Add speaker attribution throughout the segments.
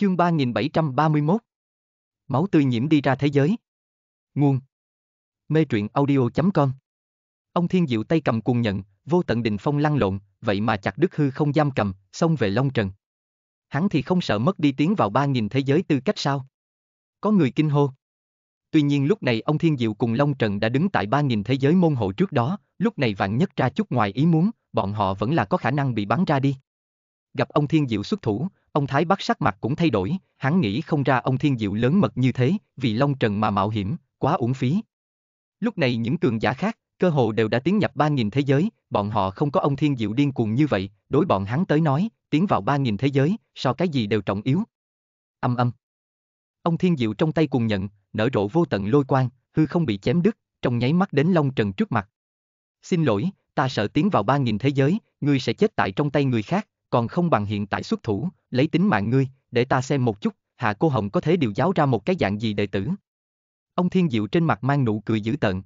Speaker 1: Chương 3731 Máu tươi nhiễm đi ra thế giới Nguồn Mê truyện audio.com Ông Thiên Diệu tay cầm cuồng nhận, vô tận đình phong lăn lộn, vậy mà chặt Đức hư không giam cầm, xông về Long Trần. Hắn thì không sợ mất đi tiến vào ba nghìn thế giới tư cách sao? Có người kinh hô. Tuy nhiên lúc này ông Thiên Diệu cùng Long Trần đã đứng tại ba nghìn thế giới môn hộ trước đó, lúc này vạn nhất ra chút ngoài ý muốn, bọn họ vẫn là có khả năng bị bắn ra đi. Gặp ông Thiên Diệu xuất thủ, Ông Thái Bắc sắc mặt cũng thay đổi, hắn nghĩ không ra ông Thiên Diệu lớn mật như thế, vì Long Trần mà mạo hiểm, quá uổng phí. Lúc này những cường giả khác, cơ hồ đều đã tiến nhập 3.000 thế giới, bọn họ không có ông Thiên Diệu điên cuồng như vậy, đối bọn hắn tới nói, tiến vào 3.000 thế giới, so cái gì đều trọng yếu. Âm âm. Ông Thiên Diệu trong tay cùng nhận, nở rộ vô tận lôi quang, hư không bị chém đứt, trong nháy mắt đến Long Trần trước mặt. Xin lỗi, ta sợ tiến vào 3.000 thế giới, ngươi sẽ chết tại trong tay người khác, còn không bằng hiện tại xuất thủ, lấy tính mạng ngươi, để ta xem một chút, hạ cô hồng có thể điều giáo ra một cái dạng gì đệ tử. Ông Thiên Diệu trên mặt mang nụ cười dữ tợn.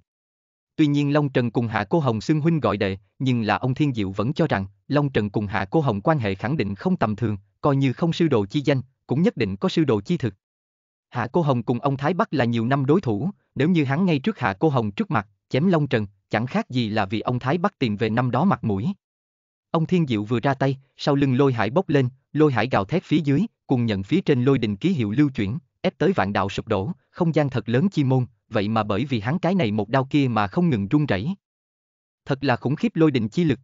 Speaker 1: Tuy nhiên Long Trần cùng Hạ Cô Hồng xưng huynh gọi đệ, nhưng là ông Thiên Diệu vẫn cho rằng, Long Trần cùng Hạ Cô Hồng quan hệ khẳng định không tầm thường, coi như không sư đồ chi danh, cũng nhất định có sư đồ chi thực. Hạ Cô Hồng cùng ông Thái Bắc là nhiều năm đối thủ, nếu như hắn ngay trước Hạ Cô Hồng trước mặt, chém Long Trần, chẳng khác gì là vì ông Thái Bắc tìm về năm đó mặt mũi. Ông Thiên Diệu vừa ra tay, sau lưng lôi hải bốc lên, lôi hải gào thét phía dưới, cùng nhận phía trên lôi đình ký hiệu lưu chuyển, ép tới vạn đạo sụp đổ, không gian thật lớn chi môn, vậy mà bởi vì hắn cái này một đao kia mà không ngừng run rẩy. Thật là khủng khiếp lôi đình chi lực.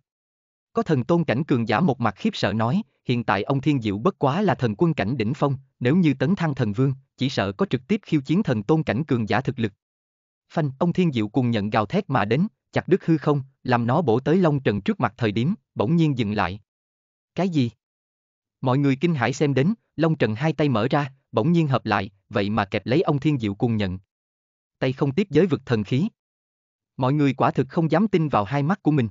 Speaker 1: Có thần tôn cảnh cường giả một mặt khiếp sợ nói, hiện tại ông Thiên Diệu bất quá là thần quân cảnh đỉnh phong, nếu như tấn thăng thần vương, chỉ sợ có trực tiếp khiêu chiến thần tôn cảnh cường giả thực lực. Phanh, ông Thiên Diệu cùng nhận gào thét mà đến, chặt đứt hư không, làm nó bổ tới Long Trần trước mặt thời điểm, bỗng nhiên dừng lại. Cái gì? Mọi người kinh hãi xem đến, Long Trần hai tay mở ra, bỗng nhiên hợp lại, vậy mà kẹp lấy ông Thiên Diệu cùng nhận. Tay không tiếp giới vực thần khí. Mọi người quả thực không dám tin vào hai mắt của mình.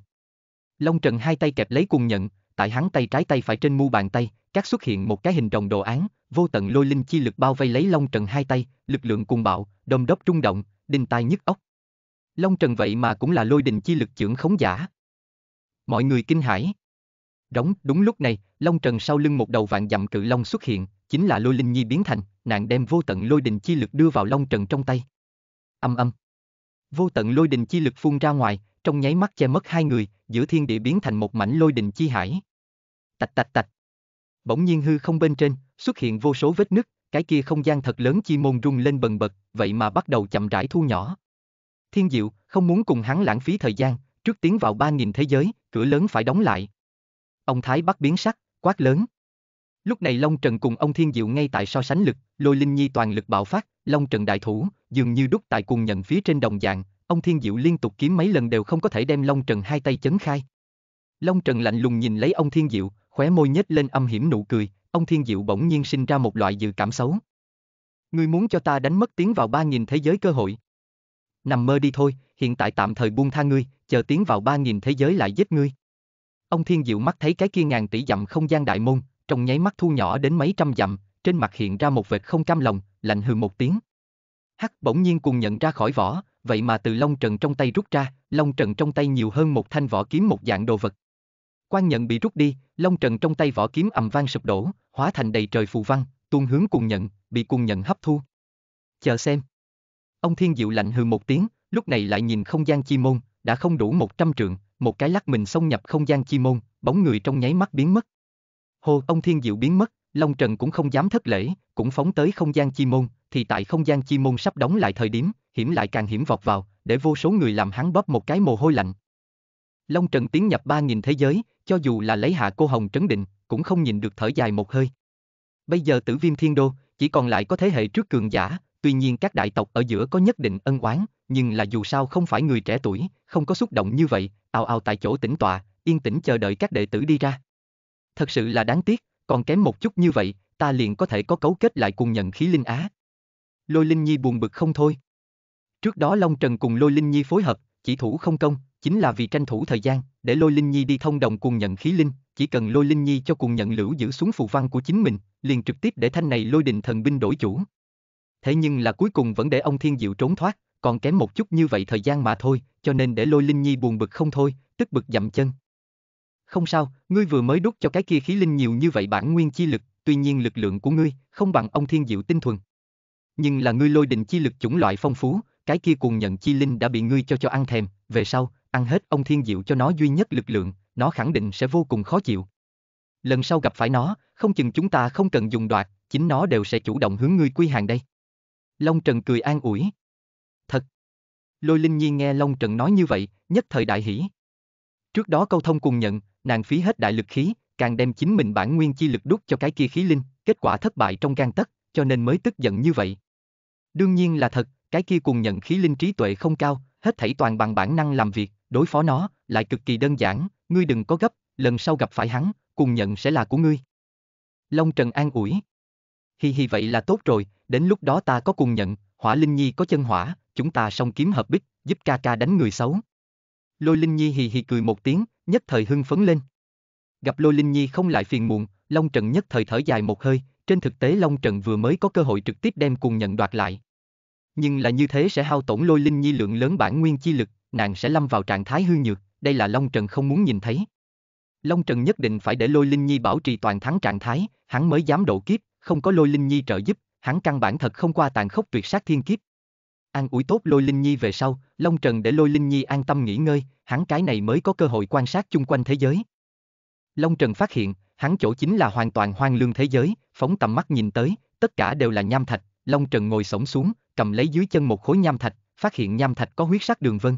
Speaker 1: Long Trần hai tay kẹp lấy cùng nhận, tại hắn tay trái tay phải trên mu bàn tay, các xuất hiện một cái hình rồng đồ án, vô tận lôi linh chi lực bao vây lấy Long Trần hai tay, lực lượng cùng bạo, đồng đốc trung động, đinh tai nhức óc. Long Trần vậy mà cũng là lôi đình chi lực trưởng khống giả. Mọi người kinh hãi. Đóng, đúng lúc này, Long Trần sau lưng một đầu vạn dặm cự long xuất hiện, chính là lôi linh nhi biến thành, nàng đem vô tận lôi đình chi lực đưa vào Long Trần trong tay. Âm âm. Vô tận lôi đình chi lực phun ra ngoài, trong nháy mắt che mất hai người, giữa thiên địa biến thành một mảnh lôi đình chi hải. Tạch tạch tạch. Bỗng nhiên hư không bên trên, xuất hiện vô số vết nứt, cái kia không gian thật lớn chi môn rung lên bần bật, vậy mà bắt đầu chậm rãi thu nhỏ thiên diệu, không muốn cùng hắn lãng phí thời gian, trước tiến vào ba nghìn thế giới, cửa lớn phải đóng lại. Ông Thái bắt biến sắc, quát lớn. Lúc này Long Trần cùng ông Thiên Diệu ngay tại so sánh lực, lôi linh nhi toàn lực bạo phát, Long Trần đại thủ, dường như đúc tại cùng nhận phía trên đồng dạng, ông Thiên Diệu liên tục kiếm mấy lần đều không có thể đem Long Trần hai tay chấn khai. Long Trần lạnh lùng nhìn lấy ông Thiên Diệu, khóe môi nhếch lên âm hiểm nụ cười, ông Thiên Diệu bỗng nhiên sinh ra một loại dự cảm xấu. Ngươi muốn cho ta đánh mất tiếng vào ba nghìn thế giới cơ hội nằm mơ đi thôi, hiện tại tạm thời buông tha ngươi, chờ tiến vào ba nghìn thế giới lại giết ngươi. Ông Thiên Diệu mắt thấy cái kia ngàn tỷ dặm không gian đại môn, trong nháy mắt thu nhỏ đến mấy trăm dặm, trên mặt hiện ra một vệt không cam lòng, lạnh hừ một tiếng. Hắc bỗng nhiên cùng nhận ra khỏi vỏ, vậy mà từ long trần trong tay rút ra, long trần trong tay nhiều hơn một thanh vỏ kiếm một dạng đồ vật. Quan nhận bị rút đi, long trần trong tay vỏ kiếm ầm vang sụp đổ, hóa thành đầy trời phù văn, tuôn hướng cùng nhận, bị cùng nhận hấp thu. Chờ xem. Ông Thiên Diệu lạnh hừ một tiếng, lúc này lại nhìn không gian chi môn, đã không đủ một trăm trượng, một cái lắc mình xông nhập không gian chi môn, bóng người trong nháy mắt biến mất. Hồ ông Thiên Diệu biến mất, Long Trần cũng không dám thất lễ, cũng phóng tới không gian chi môn, thì tại không gian chi môn sắp đóng lại thời điểm, hiểm lại càng hiểm vọt vào, để vô số người làm hắn bóp một cái mồ hôi lạnh. Long Trần tiến nhập ba nghìn thế giới, cho dù là lấy hạ cô hồng trấn định, cũng không nhìn được thở dài một hơi. Bây giờ tử viêm thiên đô, chỉ còn lại có thế hệ trước cường giả, tuy nhiên các đại tộc ở giữa có nhất định ân oán, nhưng là dù sao không phải người trẻ tuổi, không có xúc động như vậy, ào ào tại chỗ tĩnh tọa, yên tĩnh chờ đợi các đệ tử đi ra. Thật sự là đáng tiếc, còn kém một chút như vậy, ta liền có thể có cấu kết lại cùng nhận khí linh á. Lôi Linh Nhi buồn bực không thôi. Trước đó Long Trần cùng Lôi Linh Nhi phối hợp, chỉ thủ không công, chính là vì tranh thủ thời gian, để Lôi Linh Nhi đi thông đồng cùng nhận khí linh, chỉ cần Lôi Linh Nhi cho cùng nhận lũ giữ xuống phù văn của chính mình, liền trực tiếp để thanh này Lôi Đình Thần binh đổi chủ thế nhưng là cuối cùng vẫn để ông Thiên Diệu trốn thoát, còn kém một chút như vậy thời gian mà thôi, cho nên để lôi Linh Nhi buồn bực không thôi, tức bực dậm chân. Không sao, ngươi vừa mới đút cho cái kia khí linh nhiều như vậy bản nguyên chi lực, tuy nhiên lực lượng của ngươi không bằng ông Thiên Diệu tinh thuần. Nhưng là ngươi lôi đình chi lực chủng loại phong phú, cái kia cùng nhận chi linh đã bị ngươi cho cho ăn thèm, về sau, ăn hết ông Thiên Diệu cho nó duy nhất lực lượng, nó khẳng định sẽ vô cùng khó chịu. Lần sau gặp phải nó, không chừng chúng ta không cần dùng đoạt, chính nó đều sẽ chủ động hướng ngươi quy hàng đây. Long Trần cười an ủi. Thật. Lôi Linh Nhi nghe Long Trần nói như vậy, nhất thời đại hỉ. Trước đó câu thông cùng nhận, nàng phí hết đại lực khí, càng đem chính mình bản nguyên chi lực đút cho cái kia khí linh, kết quả thất bại trong gan tất, cho nên mới tức giận như vậy. Đương nhiên là thật, cái kia cùng nhận khí linh trí tuệ không cao, hết thảy toàn bằng bản năng làm việc, đối phó nó lại cực kỳ đơn giản, ngươi đừng có gấp, lần sau gặp phải hắn, cùng nhận sẽ là của ngươi. Long Trần an ủi hi hi vậy là tốt rồi, đến lúc đó ta có cùng nhận, hỏa Linh Nhi có chân hỏa, chúng ta song kiếm hợp bích, giúp ca ca đánh người xấu. Lôi Linh Nhi hì hì cười một tiếng, nhất thời hưng phấn lên. Gặp Lôi Linh Nhi không lại phiền muộn, Long Trần nhất thời thở dài một hơi, trên thực tế Long Trần vừa mới có cơ hội trực tiếp đem cùng nhận đoạt lại. Nhưng là như thế sẽ hao tổn Lôi Linh Nhi lượng lớn bản nguyên chi lực, nàng sẽ lâm vào trạng thái hư nhược, đây là Long Trần không muốn nhìn thấy. Long Trần nhất định phải để Lôi Linh Nhi bảo trì toàn thắng trạng thái, hắn mới dám độ kiếp, không có lôi linh nhi trợ giúp, hắn căn bản thật không qua tàn khốc tuyệt sát thiên kiếp. An ủi tốt lôi linh nhi về sau, Long Trần để lôi linh nhi an tâm nghỉ ngơi, hắn cái này mới có cơ hội quan sát chung quanh thế giới. Long Trần phát hiện, hắn chỗ chính là hoàn toàn hoang lương thế giới, phóng tầm mắt nhìn tới, tất cả đều là nham thạch, Long Trần ngồi sổng xuống, cầm lấy dưới chân một khối nham thạch, phát hiện nham thạch có huyết sắc đường vân.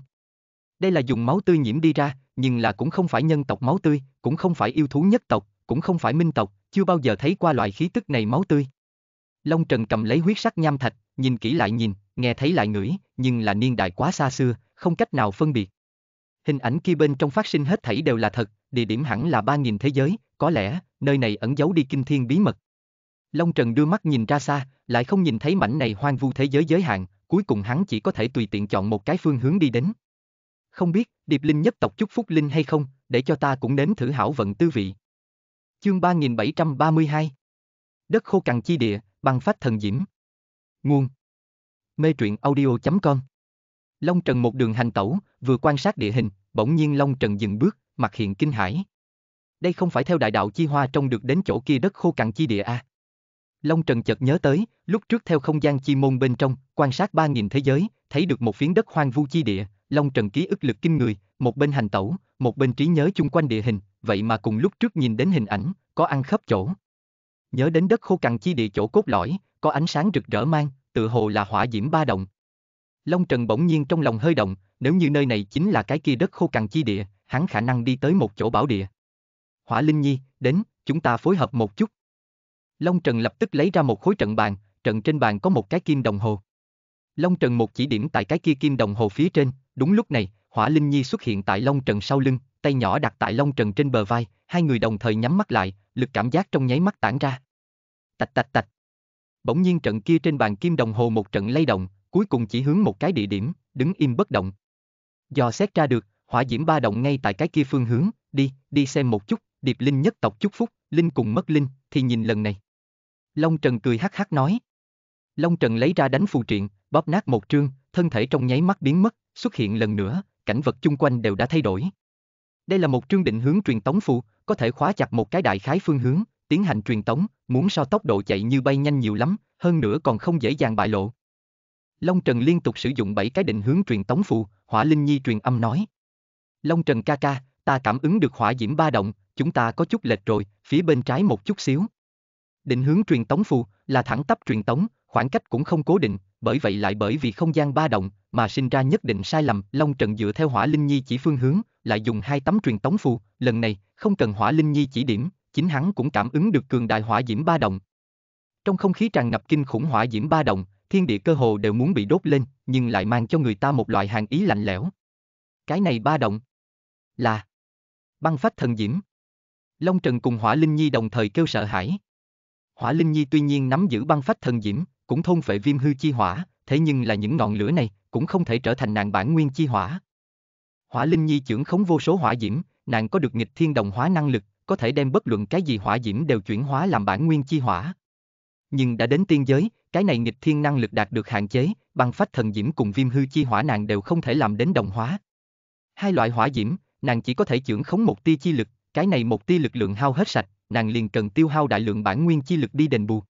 Speaker 1: Đây là dùng máu tươi nhiễm đi ra, nhưng là cũng không phải nhân tộc máu tươi, cũng không phải yêu thú nhất tộc, cũng không phải minh tộc, chưa bao giờ thấy qua loại khí tức này máu tươi. Long Trần cầm lấy huyết sắc nham thạch, nhìn kỹ lại nhìn, nghe thấy lại ngửi, nhưng là niên đại quá xa xưa, không cách nào phân biệt. Hình ảnh kia bên trong phát sinh hết thảy đều là thật, địa điểm hẳn là 3.000 thế giới, có lẽ, nơi này ẩn giấu đi kinh thiên bí mật. Long Trần đưa mắt nhìn ra xa, lại không nhìn thấy mảnh này hoang vu thế giới giới hạn, cuối cùng hắn chỉ có thể tùy tiện chọn một cái phương hướng đi đến. Không biết, Điệp Linh nhất tộc chúc phúc Linh hay không, để cho ta cũng nếm thử hảo vận tư vị. Chương 3732 Đất khô cằn chi địa, bằng phát thần diễm. Nguồn Mê truyện audio.com Long Trần một đường hành tẩu, vừa quan sát địa hình, bỗng nhiên Long Trần dừng bước, mặt hiện kinh hãi. Đây không phải theo đại đạo chi hoa trông được đến chỗ kia đất khô cằn chi địa à? Long Trần chợt nhớ tới, lúc trước theo không gian chi môn bên trong, quan sát ba nghìn thế giới, thấy được một phiến đất hoang vu chi địa, Long Trần ký ức lực kinh người, một bên hành tẩu, một bên trí nhớ chung quanh địa hình, vậy mà cùng lúc trước nhìn đến hình ảnh, có ăn khớp chỗ. Nhớ đến đất khô cằn chi địa chỗ cốt lõi, có ánh sáng rực rỡ mang, tự hồ là hỏa diễm ba động. Long Trần bỗng nhiên trong lòng hơi động, nếu như nơi này chính là cái kia đất khô cằn chi địa, hắn khả năng đi tới một chỗ bảo địa. Hỏa Linh Nhi, đến, chúng ta phối hợp một chút. Long Trần lập tức lấy ra một khối trận bàn, trận trên bàn có một cái kim đồng hồ. Long Trần một chỉ điểm tại cái kia kim đồng hồ phía trên, đúng lúc này, Hỏa Linh Nhi xuất hiện tại Long Trần sau lưng, tay nhỏ đặt tại Long Trần trên bờ vai, hai người đồng thời nhắm mắt lại, lực cảm giác trong nháy mắt tản ra. Tạch tạch tạch. Bỗng nhiên trận kia trên bàn kim đồng hồ một trận lay động, cuối cùng chỉ hướng một cái địa điểm, đứng im bất động. Do xét ra được, hỏa diễm ba động ngay tại cái kia phương hướng, đi, đi xem một chút, điệp linh nhất tộc chúc phúc, linh cùng mất linh, thì nhìn lần này. Long Trần cười hắc hắc nói. Long Trần lấy ra đánh phù triện, bóp nát một trương, thân thể trong nháy mắt biến mất, xuất hiện lần nữa, cảnh vật chung quanh đều đã thay đổi. Đây là một trương định hướng truyền tống phù, có thể khóa chặt một cái đại khái phương hướng, tiến hành truyền tống, muốn so tốc độ chạy như bay nhanh nhiều lắm, hơn nữa còn không dễ dàng bại lộ. Long Trần liên tục sử dụng 7 cái định hướng truyền tống phù, Hỏa Linh Nhi truyền âm nói. Long Trần ca ca, ta cảm ứng được hỏa diễm ba động, chúng ta có chút lệch rồi, phía bên trái một chút xíu. Định hướng truyền tống phù là thẳng tắp truyền tống, khoảng cách cũng không cố định, bởi vậy lại bởi vì không gian ba động, mà sinh ra nhất định sai lầm. Long Trần dựa theo Hỏa Linh Nhi chỉ phương hướng, lại dùng hai tấm truyền tống phù, lần này, không cần Hỏa Linh Nhi chỉ điểm, chính hắn cũng cảm ứng được cường đại hỏa diễm ba động. Trong không khí tràn ngập kinh khủng hỏa diễm ba động, thiên địa cơ hồ đều muốn bị đốt lên, nhưng lại mang cho người ta một loại hàng ý lạnh lẽo. Cái này ba động là băng phách thần diễm. Long Trần cùng Hỏa Linh Nhi đồng thời kêu sợ hãi. Hỏa Linh Nhi tuy nhiên nắm giữ băng phách thần diễm, cũng thôn phệ viêm hư chi hỏa, thế nhưng là những ngọn lửa này cũng không thể trở thành nàng bản nguyên chi hỏa. Hỏa Linh Nhi trưởng khống vô số hỏa diễm, nàng có được nghịch thiên đồng hóa năng lực, có thể đem bất luận cái gì hỏa diễm đều chuyển hóa làm bản nguyên chi hỏa. Nhưng đã đến tiên giới, cái này nghịch thiên năng lực đạt được hạn chế, bằng phách thần diễm cùng viêm hư chi hỏa nàng đều không thể làm đến đồng hóa. Hai loại hỏa diễm, nàng chỉ có thể trưởng khống một tia chi lực, cái này một tia lực lượng hao hết sạch, nàng liền cần tiêu hao đại lượng bản nguyên chi lực đi đền bù.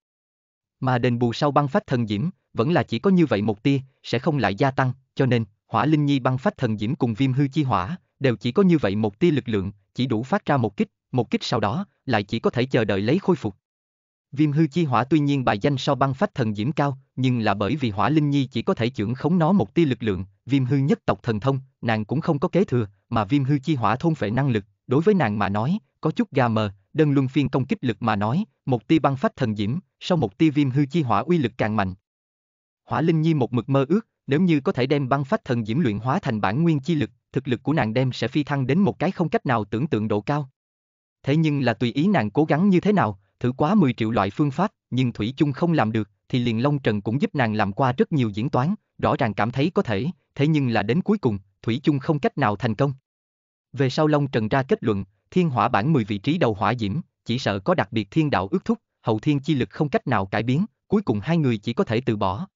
Speaker 1: Mà đền bù sau băng phách thần diễm, vẫn là chỉ có như vậy một tia, sẽ không lại gia tăng, cho nên, hỏa linh nhi băng phách thần diễm cùng viêm hư chi hỏa, đều chỉ có như vậy một tia lực lượng, chỉ đủ phát ra một kích, một kích sau đó, lại chỉ có thể chờ đợi lấy khôi phục. Viêm hư chi hỏa tuy nhiên bài danh sau băng phách thần diễm cao, nhưng là bởi vì hỏa linh nhi chỉ có thể trưởng khống nó một tia lực lượng, viêm hư nhất tộc thần thông, nàng cũng không có kế thừa, mà viêm hư chi hỏa thôn phệ năng lực, đối với nàng mà nói, có chút gà mờ, đơn luân phiên công kích lực mà nói, một tia băng phách thần diễm, sau một tia viêm hư chi hỏa uy lực càng mạnh. Hỏa Linh Nhi một mực mơ ước, nếu như có thể đem băng phách thần diễm luyện hóa thành bản nguyên chi lực, thực lực của nàng đem sẽ phi thăng đến một cái không cách nào tưởng tượng độ cao. Thế nhưng là tùy ý nàng cố gắng như thế nào, thử quá 10 triệu loại phương pháp, nhưng Thủy chung không làm được, thì liền Long Trần cũng giúp nàng làm qua rất nhiều diễn toán, rõ ràng cảm thấy có thể, thế nhưng là đến cuối cùng, Thủy chung không cách nào thành công. Về sau Long Trần ra kết luận, thiên hỏa bản 10 vị trí đầu hỏa diễm, chỉ sợ có đặc biệt thiên đạo ước thúc, hậu thiên chi lực không cách nào cải biến, cuối cùng hai người chỉ có thể từ bỏ.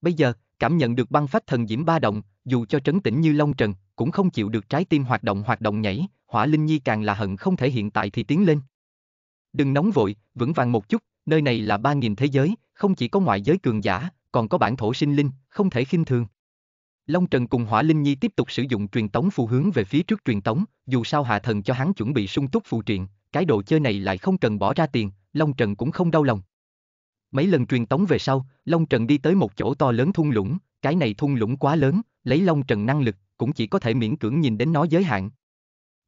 Speaker 1: Bây giờ, cảm nhận được băng phách thần diễm ba động, dù cho trấn tĩnh như Long Trần, cũng không chịu được trái tim hoạt động hoạt động nhảy, hỏa linh nhi càng là hận không thể hiện tại thì tiến lên. Đừng nóng vội, vững vàng một chút, nơi này là ba nghìn thế giới, không chỉ có ngoại giới cường giả, còn có bản thổ sinh linh, không thể khinh thường. Long Trần cùng Hỏa Linh Nhi tiếp tục sử dụng truyền tống phù hướng về phía trước truyền tống, dù sao hạ thần cho hắn chuẩn bị sung túc phù triện, cái đồ chơi này lại không cần bỏ ra tiền, Long Trần cũng không đau lòng. Mấy lần truyền tống về sau, Long Trần đi tới một chỗ to lớn thung lũng, cái này thung lũng quá lớn, lấy Long Trần năng lực, cũng chỉ có thể miễn cưỡng nhìn đến nó giới hạn.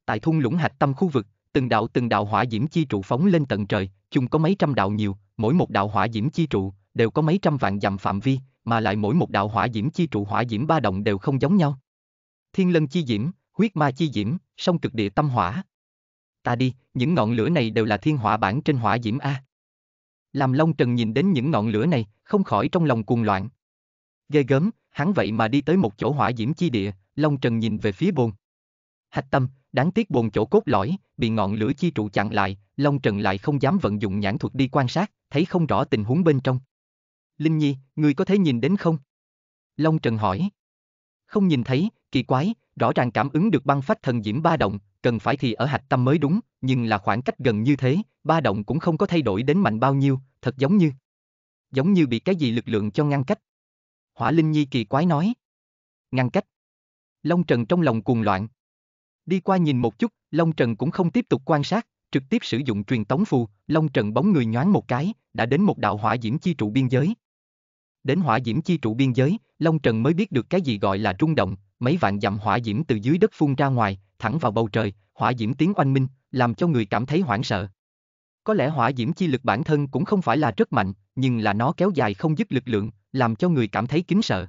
Speaker 1: Tại thung lũng hạch tâm khu vực, từng đạo từng đạo hỏa diễm chi trụ phóng lên tận trời, chung có mấy trăm đạo nhiều, mỗi một đạo hỏa diễm chi trụ đều có mấy trăm vạn dặm phạm vi, mà lại mỗi một đạo hỏa diễm chi trụ hỏa diễm ba động đều không giống nhau. Thiên lân chi diễm, huyết ma chi diễm, song cực địa tâm hỏa, ta đi, những ngọn lửa này đều là thiên hỏa bản trên hỏa diễm A. Làm Long Trần nhìn đến những ngọn lửa này, không khỏi trong lòng cuồng loạn. Ghê gớm, hắn vậy mà đi tới một chỗ hỏa diễm chi địa, Long Trần nhìn về phía bồn. Hạch tâm, đáng tiếc bồn chỗ cốt lõi, bị ngọn lửa chi trụ chặn lại, Long Trần lại không dám vận dụng nhãn thuật đi quan sát, thấy không rõ tình huống bên trong. Linh Nhi, ngươi có thể nhìn đến không? Long Trần hỏi. Không nhìn thấy, kỳ quái, rõ ràng cảm ứng được băng phách thần diễm ba động, cần phải thì ở hạch tâm mới đúng, nhưng là khoảng cách gần như thế, ba động cũng không có thay đổi đến mạnh bao nhiêu, thật giống như giống như bị cái gì lực lượng cho ngăn cách. Hỏa Linh Nhi kỳ quái nói. Ngăn cách. Long Trần trong lòng cuồng loạn. Đi qua nhìn một chút, Long Trần cũng không tiếp tục quan sát, trực tiếp sử dụng truyền tống phù, Long Trần bóng người nhoáng một cái, đã đến một đạo hỏa diễm chi trụ biên giới. Đến hỏa diễm chi trụ biên giới, Long Trần mới biết được cái gì gọi là rung động, mấy vạn dặm hỏa diễm từ dưới đất phun ra ngoài, thẳng vào bầu trời, hỏa diễm tiếng oanh minh, làm cho người cảm thấy hoảng sợ. Có lẽ hỏa diễm chi lực bản thân cũng không phải là rất mạnh, nhưng là nó kéo dài không dứt lực lượng, làm cho người cảm thấy kính sợ.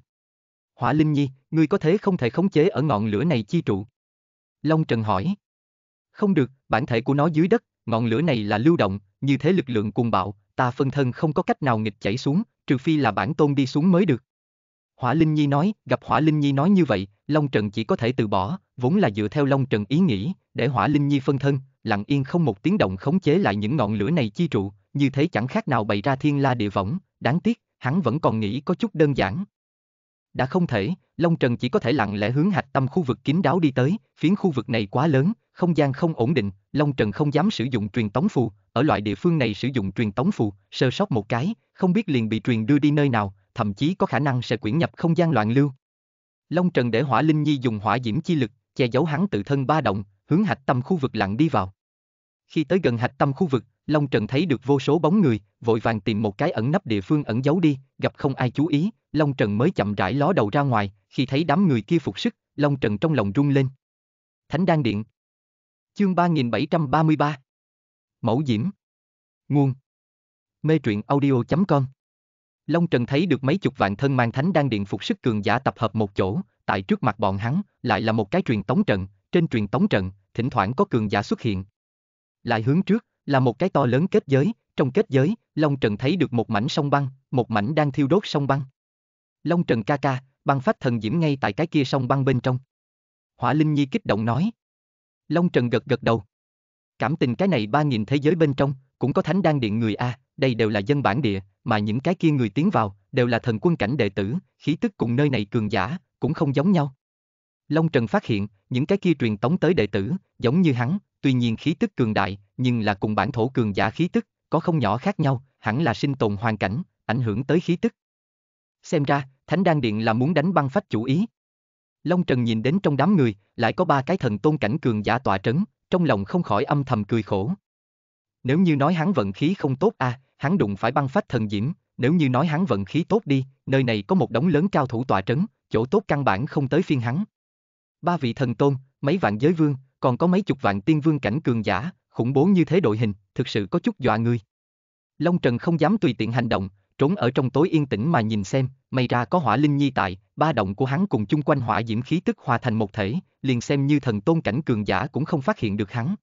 Speaker 1: Hỏa Linh Nhi, ngươi có thế không thể khống chế ở ngọn lửa này chi trụ? Long Trần hỏi. Không được, bản thể của nó dưới đất, ngọn lửa này là lưu động, như thế lực lượng cuồng bạo, ta phân thân không có cách nào nghịch chảy xuống, trừ phi là bản tôn đi xuống mới được. Hỏa Linh Nhi nói, gặp Hỏa Linh Nhi nói như vậy, Long Trần chỉ có thể từ bỏ, vốn là dựa theo Long Trần ý nghĩ, để Hỏa Linh Nhi phân thân, lặng yên không một tiếng động khống chế lại những ngọn lửa này chi trụ, như thế chẳng khác nào bày ra thiên la địa võng, đáng tiếc, hắn vẫn còn nghĩ có chút đơn giản. Đã không thể, Long Trần chỉ có thể lặng lẽ hướng hạch tâm khu vực kín đáo đi tới, phiến khu vực này quá lớn, không gian không ổn định, Long Trần không dám sử dụng truyền tống phù, ở loại địa phương này sử dụng truyền tống phù, sơ sót một cái, không biết liền bị truyền đưa đi nơi nào, thậm chí có khả năng sẽ quyển nhập không gian loạn lưu. Long Trần để Hỏa Linh Nhi dùng hỏa diễm chi lực, che giấu hắn tự thân ba động, hướng hạch tâm khu vực lặng đi vào. Khi tới gần hạch tâm khu vực, Long Trần thấy được vô số bóng người, vội vàng tìm một cái ẩn nấp địa phương ẩn giấu đi, gặp không ai chú ý, Long Trần mới chậm rãi ló đầu ra ngoài, khi thấy đám người kia phục sức, Long Trần trong lòng rung lên. Thánh Đan Điện Chương 3733 Mẫu Diễm Nguồn Mê truyện audio.com Long Trần thấy được mấy chục vạn thân mang thánh đang điện phục sức cường giả tập hợp một chỗ, tại trước mặt bọn hắn, lại là một cái truyền tống trận, trên truyền tống trận, thỉnh thoảng có cường giả xuất hiện. Lại hướng trước, là một cái to lớn kết giới, trong kết giới, Long Trần thấy được một mảnh sông băng, một mảnh đang thiêu đốt sông băng. Long Trần ca ca, băng phát thần diễm ngay tại cái kia sông băng bên trong. Hỏa Linh Nhi kích động nói. Long Trần gật gật đầu. Cảm tình cái này ba nghìn thế giới bên trong, cũng có thánh đan điện người a, đây đều là dân bản địa, mà những cái kia người tiến vào đều là thần quân cảnh đệ tử, khí tức cùng nơi này cường giả cũng không giống nhau. Long Trần phát hiện, những cái kia truyền tống tới đệ tử, giống như hắn, tuy nhiên khí tức cường đại, nhưng là cùng bản thổ cường giả khí tức, có không nhỏ khác nhau, hẳn là sinh tồn hoàn cảnh, ảnh hưởng tới khí tức. Xem ra, Thánh Đan Điện là muốn đánh băng phách chủ ý. Long Trần nhìn đến trong đám người, lại có ba cái thần tôn cảnh cường giả tọa trấn, trong lòng không khỏi âm thầm cười khổ nếu như nói hắn vận khí không tốt à, hắn đụng phải băng phách thần diễm, nếu như nói hắn vận khí tốt đi, nơi này có một đống lớn cao thủ tọa trấn, chỗ tốt căn bản không tới phiên hắn. Ba vị thần tôn, mấy vạn giới vương, còn có mấy chục vạn tiên vương cảnh cường giả, khủng bố như thế đội hình, thực sự có chút dọa người. Long Trần không dám tùy tiện hành động, trốn ở trong tối yên tĩnh mà nhìn xem, may ra có hỏa linh nhi tại, ba động của hắn cùng chung quanh hỏa diễm khí tức hòa thành một thể, liền xem như thần tôn cảnh cường giả cũng không phát hiện được hắn.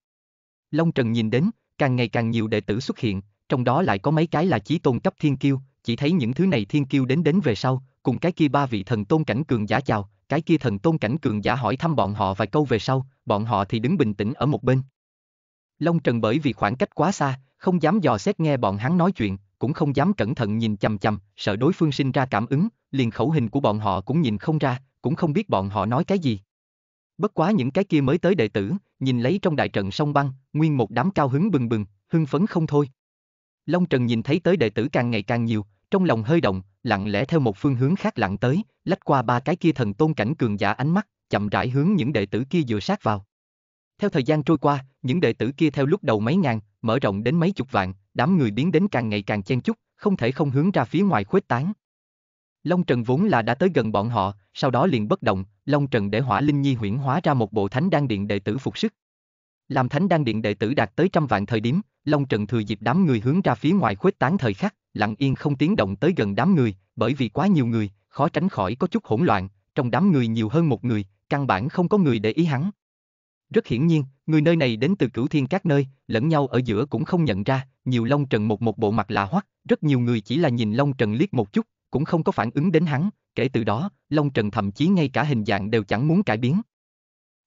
Speaker 1: Long Trần nhìn đến, càng ngày càng nhiều đệ tử xuất hiện, trong đó lại có mấy cái là chí tôn cấp thiên kiêu, chỉ thấy những thứ này thiên kiêu đến đến về sau, cùng cái kia ba vị thần tôn cảnh cường giả chào, cái kia thần tôn cảnh cường giả hỏi thăm bọn họ vài câu về sau, bọn họ thì đứng bình tĩnh ở một bên. Long Trần bởi vì khoảng cách quá xa, không dám dò xét nghe bọn hắn nói chuyện, cũng không dám cẩn thận nhìn chằm chằm, sợ đối phương sinh ra cảm ứng, liền khẩu hình của bọn họ cũng nhìn không ra, cũng không biết bọn họ nói cái gì. Bất quá những cái kia mới tới đệ tử, nhìn lấy trong đại trận sông băng, nguyên một đám cao hứng bừng bừng, hưng phấn không thôi. Long Trần nhìn thấy tới đệ tử càng ngày càng nhiều, trong lòng hơi động, lặng lẽ theo một phương hướng khác lặng tới, lách qua ba cái kia thần tôn cảnh cường giả ánh mắt, chậm rãi hướng những đệ tử kia dựa sát vào. Theo thời gian trôi qua, những đệ tử kia theo lúc đầu mấy ngàn, mở rộng đến mấy chục vạn, đám người biến đến càng ngày càng chen chúc, không thể không hướng ra phía ngoài khuếch tán. Long Trần vốn là đã tới gần bọn họ, sau đó liền bất động, Long Trần để Hỏa Linh Nhi huyễn hóa ra một bộ thánh đan điện đệ tử phục sức. Làm thánh đan điện đệ tử đạt tới trăm vạn thời điểm, Long Trần thừa dịp đám người hướng ra phía ngoài khuếch tán thời khắc, lặng yên không tiếng động tới gần đám người, bởi vì quá nhiều người, khó tránh khỏi có chút hỗn loạn, trong đám người nhiều hơn một người, căn bản không có người để ý hắn. Rất hiển nhiên, người nơi này đến từ cửu thiên các nơi, lẫn nhau ở giữa cũng không nhận ra, nhiều Long Trần một một bộ mặt lạ hoắc, rất nhiều người chỉ là nhìn Long Trần liếc một chút, cũng không có phản ứng đến hắn, kể từ đó, Long Trần thậm chí ngay cả hình dạng đều chẳng muốn cải biến.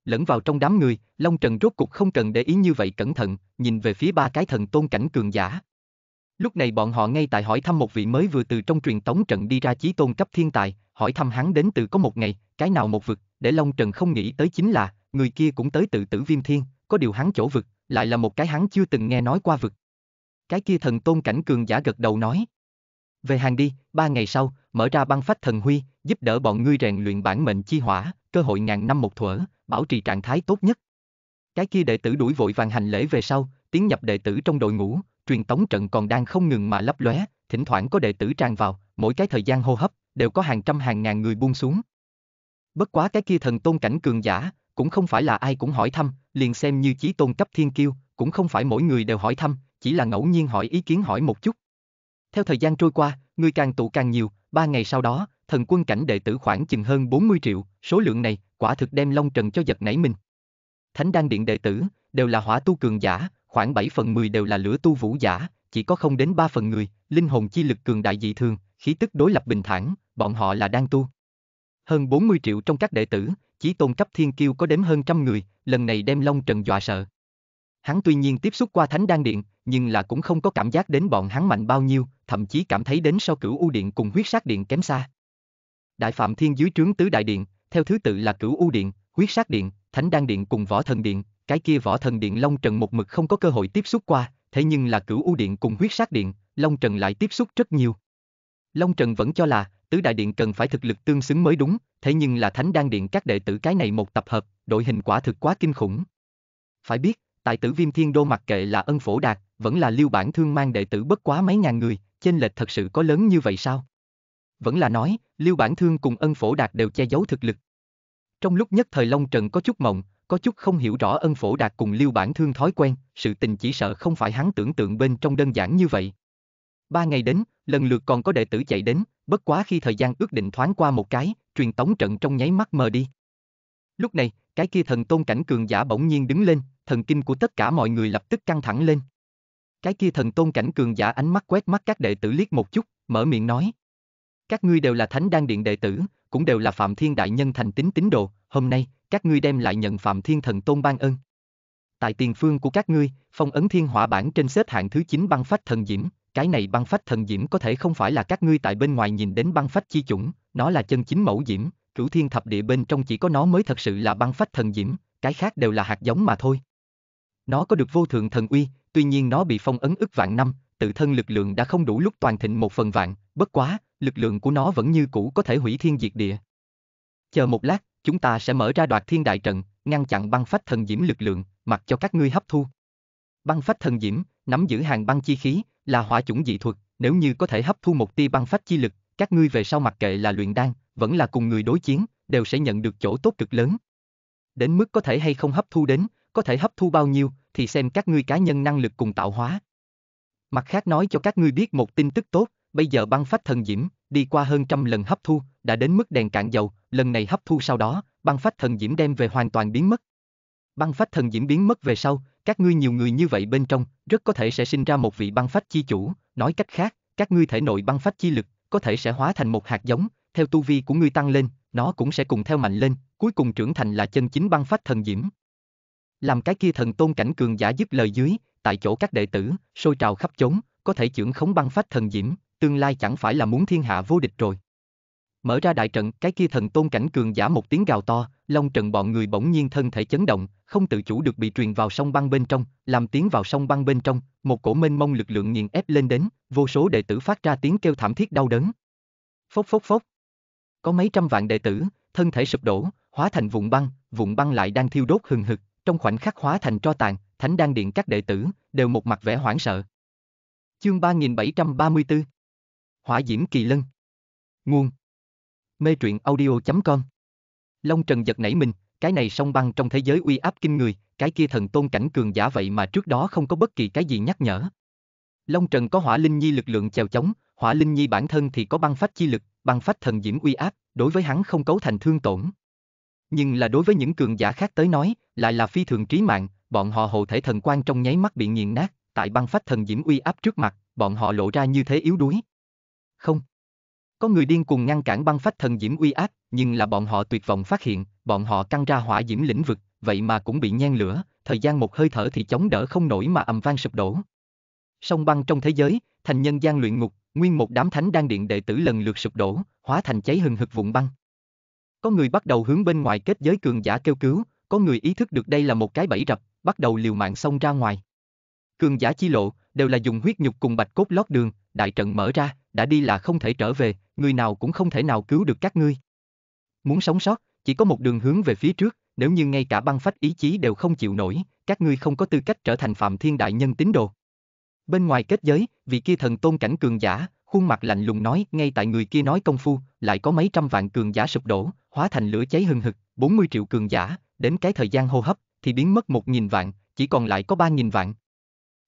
Speaker 1: Lẫn vào trong đám người, Long Trần rốt cục không cần để ý như vậy cẩn thận, nhìn về phía ba cái thần tôn cảnh cường giả. Lúc này bọn họ ngay tại hỏi thăm một vị mới vừa từ trong truyền tống trận đi ra chí tôn cấp thiên tài, hỏi thăm hắn đến từ có một ngày, cái nào một vực, để Long Trần không nghĩ tới chính là, người kia cũng tới tự tử viêm thiên, có điều hắn chỗ vực, lại là một cái hắn chưa từng nghe nói qua vực. Cái kia thần tôn cảnh cường giả gật đầu nói về hàng đi, ba ngày sau, mở ra băng phách thần huy, giúp đỡ bọn ngươi rèn luyện bản mệnh chi hỏa, cơ hội ngàn năm một thuở, bảo trì trạng thái tốt nhất. Cái kia đệ tử đuổi vội vàng hành lễ về sau, tiến nhập đệ tử trong đội ngũ, truyền tống trận còn đang không ngừng mà lấp lóe, thỉnh thoảng có đệ tử tràn vào, mỗi cái thời gian hô hấp đều có hàng trăm hàng ngàn người buông xuống. Bất quá cái kia thần tôn cảnh cường giả, cũng không phải là ai cũng hỏi thăm, liền xem như chí tôn cấp thiên kiêu, cũng không phải mỗi người đều hỏi thăm, chỉ là ngẫu nhiên hỏi ý kiến hỏi một chút, theo thời gian trôi qua, người càng tụ càng nhiều, ba ngày sau đó, thần quân cảnh đệ tử khoảng chừng hơn 40 triệu, số lượng này, quả thực đem Long Trần cho giật nảy mình. Thánh đan điện đệ tử, đều là hỏa tu cường giả, khoảng 7 phần 10 đều là lửa tu vũ giả, chỉ có không đến 3 phần người, linh hồn chi lực cường đại dị thường, khí tức đối lập bình thản, bọn họ là đang tu. Hơn 40 triệu trong các đệ tử, chỉ tôn cấp thiên kiêu có đếm hơn trăm người, lần này đem Long Trần dọa sợ. Hắn tuy nhiên tiếp xúc qua Thánh Đan Điện, nhưng là cũng không có cảm giác đến bọn hắn mạnh bao nhiêu, thậm chí cảm thấy đến sau cửu u điện cùng huyết sát điện kém xa. Đại Phạm Thiên dưới trướng tứ đại điện, theo thứ tự là cửu u điện, huyết sát điện, thánh đan điện cùng võ thần điện, cái kia võ thần điện Long Trần một mực không có cơ hội tiếp xúc qua, thế nhưng là cửu u điện cùng huyết sát điện, Long Trần lại tiếp xúc rất nhiều. Long Trần vẫn cho là tứ đại điện cần phải thực lực tương xứng mới đúng, thế nhưng là thánh đan điện các đệ tử cái này một tập hợp, đội hình quả thực quá kinh khủng. Phải biết, tại tử viêm thiên đô mặc kệ là ân phổ đạt, vẫn là lưu bản thương mang đệ tử bất quá mấy ngàn người, chênh lệch thật sự có lớn như vậy sao? Vẫn là nói, lưu bản thương cùng ân phổ đạt đều che giấu thực lực. Trong lúc nhất thời Long Trần có chút mộng, có chút không hiểu rõ ân phổ đạt cùng lưu bản thương thói quen, sự tình chỉ sợ không phải hắn tưởng tượng bên trong đơn giản như vậy. Ba ngày đến, lần lượt còn có đệ tử chạy đến, bất quá khi thời gian ước định thoáng qua một cái, truyền tống trận trong nháy mắt mờ đi. Lúc này, cái kia thần tôn cảnh cường giả bỗng nhiên đứng lên, thần kinh của tất cả mọi người lập tức căng thẳng lên. Cái kia thần tôn cảnh cường giả ánh mắt quét mắt các đệ tử liếc một chút, mở miệng nói. Các ngươi đều là thánh đan điện đệ tử, cũng đều là phạm thiên đại nhân thành tín tín đồ, hôm nay, các ngươi đem lại nhận phạm thiên thần tôn ban ơn. Tại tiền phương của các ngươi, phong ấn thiên hỏa bản trên xếp hạng thứ 9 băng phách thần diễm, cái này băng phách thần diễm có thể không phải là các ngươi tại bên ngoài nhìn đến băng phách chi chủng, nó là chân chính mẫu diễm, cửu thiên thập địa bên trong chỉ có nó mới thật sự là băng phách thần diễm, cái khác đều là hạt giống mà thôi. Nó có được vô thượng thần uy, tuy nhiên nó bị phong ấn ức vạn năm, tự thân lực lượng đã không đủ lúc toàn thịnh một phần vạn, bất quá, lực lượng của nó vẫn như cũ có thể hủy thiên diệt địa. Chờ một lát, chúng ta sẽ mở ra đoạt thiên đại trận, ngăn chặn băng phách thần diễm lực lượng, mặc cho các ngươi hấp thu. Băng phách thần diễm, nắm giữ hàng băng chi khí, là hỏa chủng dị thuật, nếu như có thể hấp thu một tia băng phách chi lực, các ngươi về sau mặc kệ là luyện đan, vẫn là cùng người đối chiến, đều sẽ nhận được chỗ tốt cực lớn. Đến mức có thể hay không hấp thu đến, có thể hấp thu bao nhiêu, thì xem các ngươi cá nhân năng lực cùng tạo hóa. Mặt khác nói cho các ngươi biết một tin tức tốt, bây giờ băng phách thần diễm, đi qua hơn trăm lần hấp thu, đã đến mức đèn cạn dầu, lần này hấp thu sau đó, băng phách thần diễm đem về hoàn toàn biến mất. Băng phách thần diễm biến mất về sau, các ngươi nhiều người như vậy bên trong, rất có thể sẽ sinh ra một vị băng phách chi chủ, nói cách khác, các ngươi thể nội băng phách chi lực, có thể sẽ hóa thành một hạt giống, theo tu vi của ngươi tăng lên, nó cũng sẽ cùng theo mạnh lên, cuối cùng trưởng thành là chân chính băng phách thần diễm. Làm cái kia thần tôn cảnh cường giả dứt lời dưới, tại chỗ các đệ tử, sôi trào khắp chốn, có thể trưởng khống băng phách thần diễm, tương lai chẳng phải là muốn thiên hạ vô địch rồi. Mở ra đại trận, cái kia thần tôn cảnh cường giả một tiếng gào to, long trận bọn người bỗng nhiên thân thể chấn động, không tự chủ được bị truyền vào sông băng bên trong, làm tiếng vào sông băng bên trong, một cổ mênh mông lực lượng nghiền ép lên đến, vô số đệ tử phát ra tiếng kêu thảm thiết đau đớn. Phốc phốc phốc. Có mấy trăm vạn đệ tử, thân thể sụp đổ, hóa thành vụn băng, vụn băng lại đang thiêu đốt hừng hực, trong khoảnh khắc hóa thành tro tàn, thánh đan điện các đệ tử, đều một mặt vẻ hoảng sợ. Chương 3734 Hỏa Diễm Kỳ Lân Nguồn Mê truyện audio.com Long Trần giật nảy mình, cái này song băng trong thế giới uy áp kinh người, cái kia thần tôn cảnh cường giả vậy mà trước đó không có bất kỳ cái gì nhắc nhở. Long Trần có hỏa linh nhi lực lượng chèo chống, hỏa linh nhi bản thân thì có băng phách chi lực, băng phách thần diễm uy áp, đối với hắn không cấu thành thương tổn nhưng là đối với những cường giả khác tới nói, lại là phi thường trí mạng, bọn họ hộ thể thần quan trong nháy mắt bị nghiền nát, tại băng phách thần diễm uy áp trước mặt, bọn họ lộ ra như thế yếu đuối. Không. Có người điên cuồng ngăn cản băng phách thần diễm uy áp, nhưng là bọn họ tuyệt vọng phát hiện, bọn họ căng ra hỏa diễm lĩnh vực, vậy mà cũng bị nhen lửa, thời gian một hơi thở thì chống đỡ không nổi mà ầm vang sụp đổ. Sông băng trong thế giới, thành nhân gian luyện ngục, nguyên một đám thánh đang điện đệ tử lần lượt sụp đổ, hóa thành cháy hừng hực vụn băng. Có người bắt đầu hướng bên ngoài kết giới cường giả kêu cứu, có người ý thức được đây là một cái bẫy rập, bắt đầu liều mạng xông ra ngoài. Cường giả chi lộ, đều là dùng huyết nhục cùng bạch cốt lót đường, đại trận mở ra, đã đi là không thể trở về, người nào cũng không thể nào cứu được các ngươi. Muốn sống sót, chỉ có một đường hướng về phía trước, nếu như ngay cả băng phách ý chí đều không chịu nổi, các ngươi không có tư cách trở thành phạm thiên đại nhân tín đồ. Bên ngoài kết giới, vị kia thần tôn cảnh cường giả, khuôn mặt lạnh lùng nói, ngay tại người kia nói công phu, lại có mấy trăm vạn cường giả sụp đổ, hóa thành lửa cháy hừng hực, 40 triệu cường giả, đến cái thời gian hô hấp, thì biến mất 1.000 vạn, chỉ còn lại có 3.000 vạn.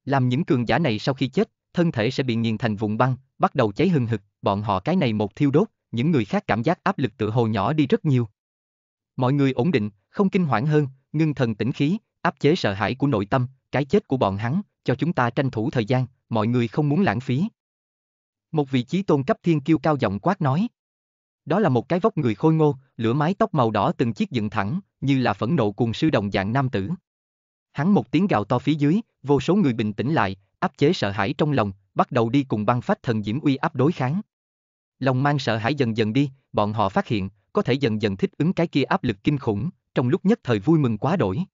Speaker 1: Làm những cường giả này sau khi chết, thân thể sẽ bị nghiền thành vụn băng, bắt đầu cháy hừng hực, bọn họ cái này một thiêu đốt, những người khác cảm giác áp lực tự hồ nhỏ đi rất nhiều. Mọi người ổn định, không kinh hoảng hơn, ngưng thần tĩnh khí, áp chế sợ hãi của nội tâm, cái chết của bọn hắn, cho chúng ta tranh thủ thời gian, mọi người không muốn lãng phí, một vị trí tôn cấp thiên kiêu cao giọng quát nói. Đó là một cái vóc người khôi ngô, lửa mái tóc màu đỏ từng chiếc dựng thẳng, như là phẫn nộ cùng sư đồng dạng nam tử. Hắn một tiếng gào to phía dưới, vô số người bình tĩnh lại, áp chế sợ hãi trong lòng, bắt đầu đi cùng băng phách thần diễm uy áp đối kháng. Lòng mang sợ hãi dần dần đi, bọn họ phát hiện, có thể dần dần thích ứng cái kia áp lực kinh khủng, trong lúc nhất thời vui mừng quá đổi.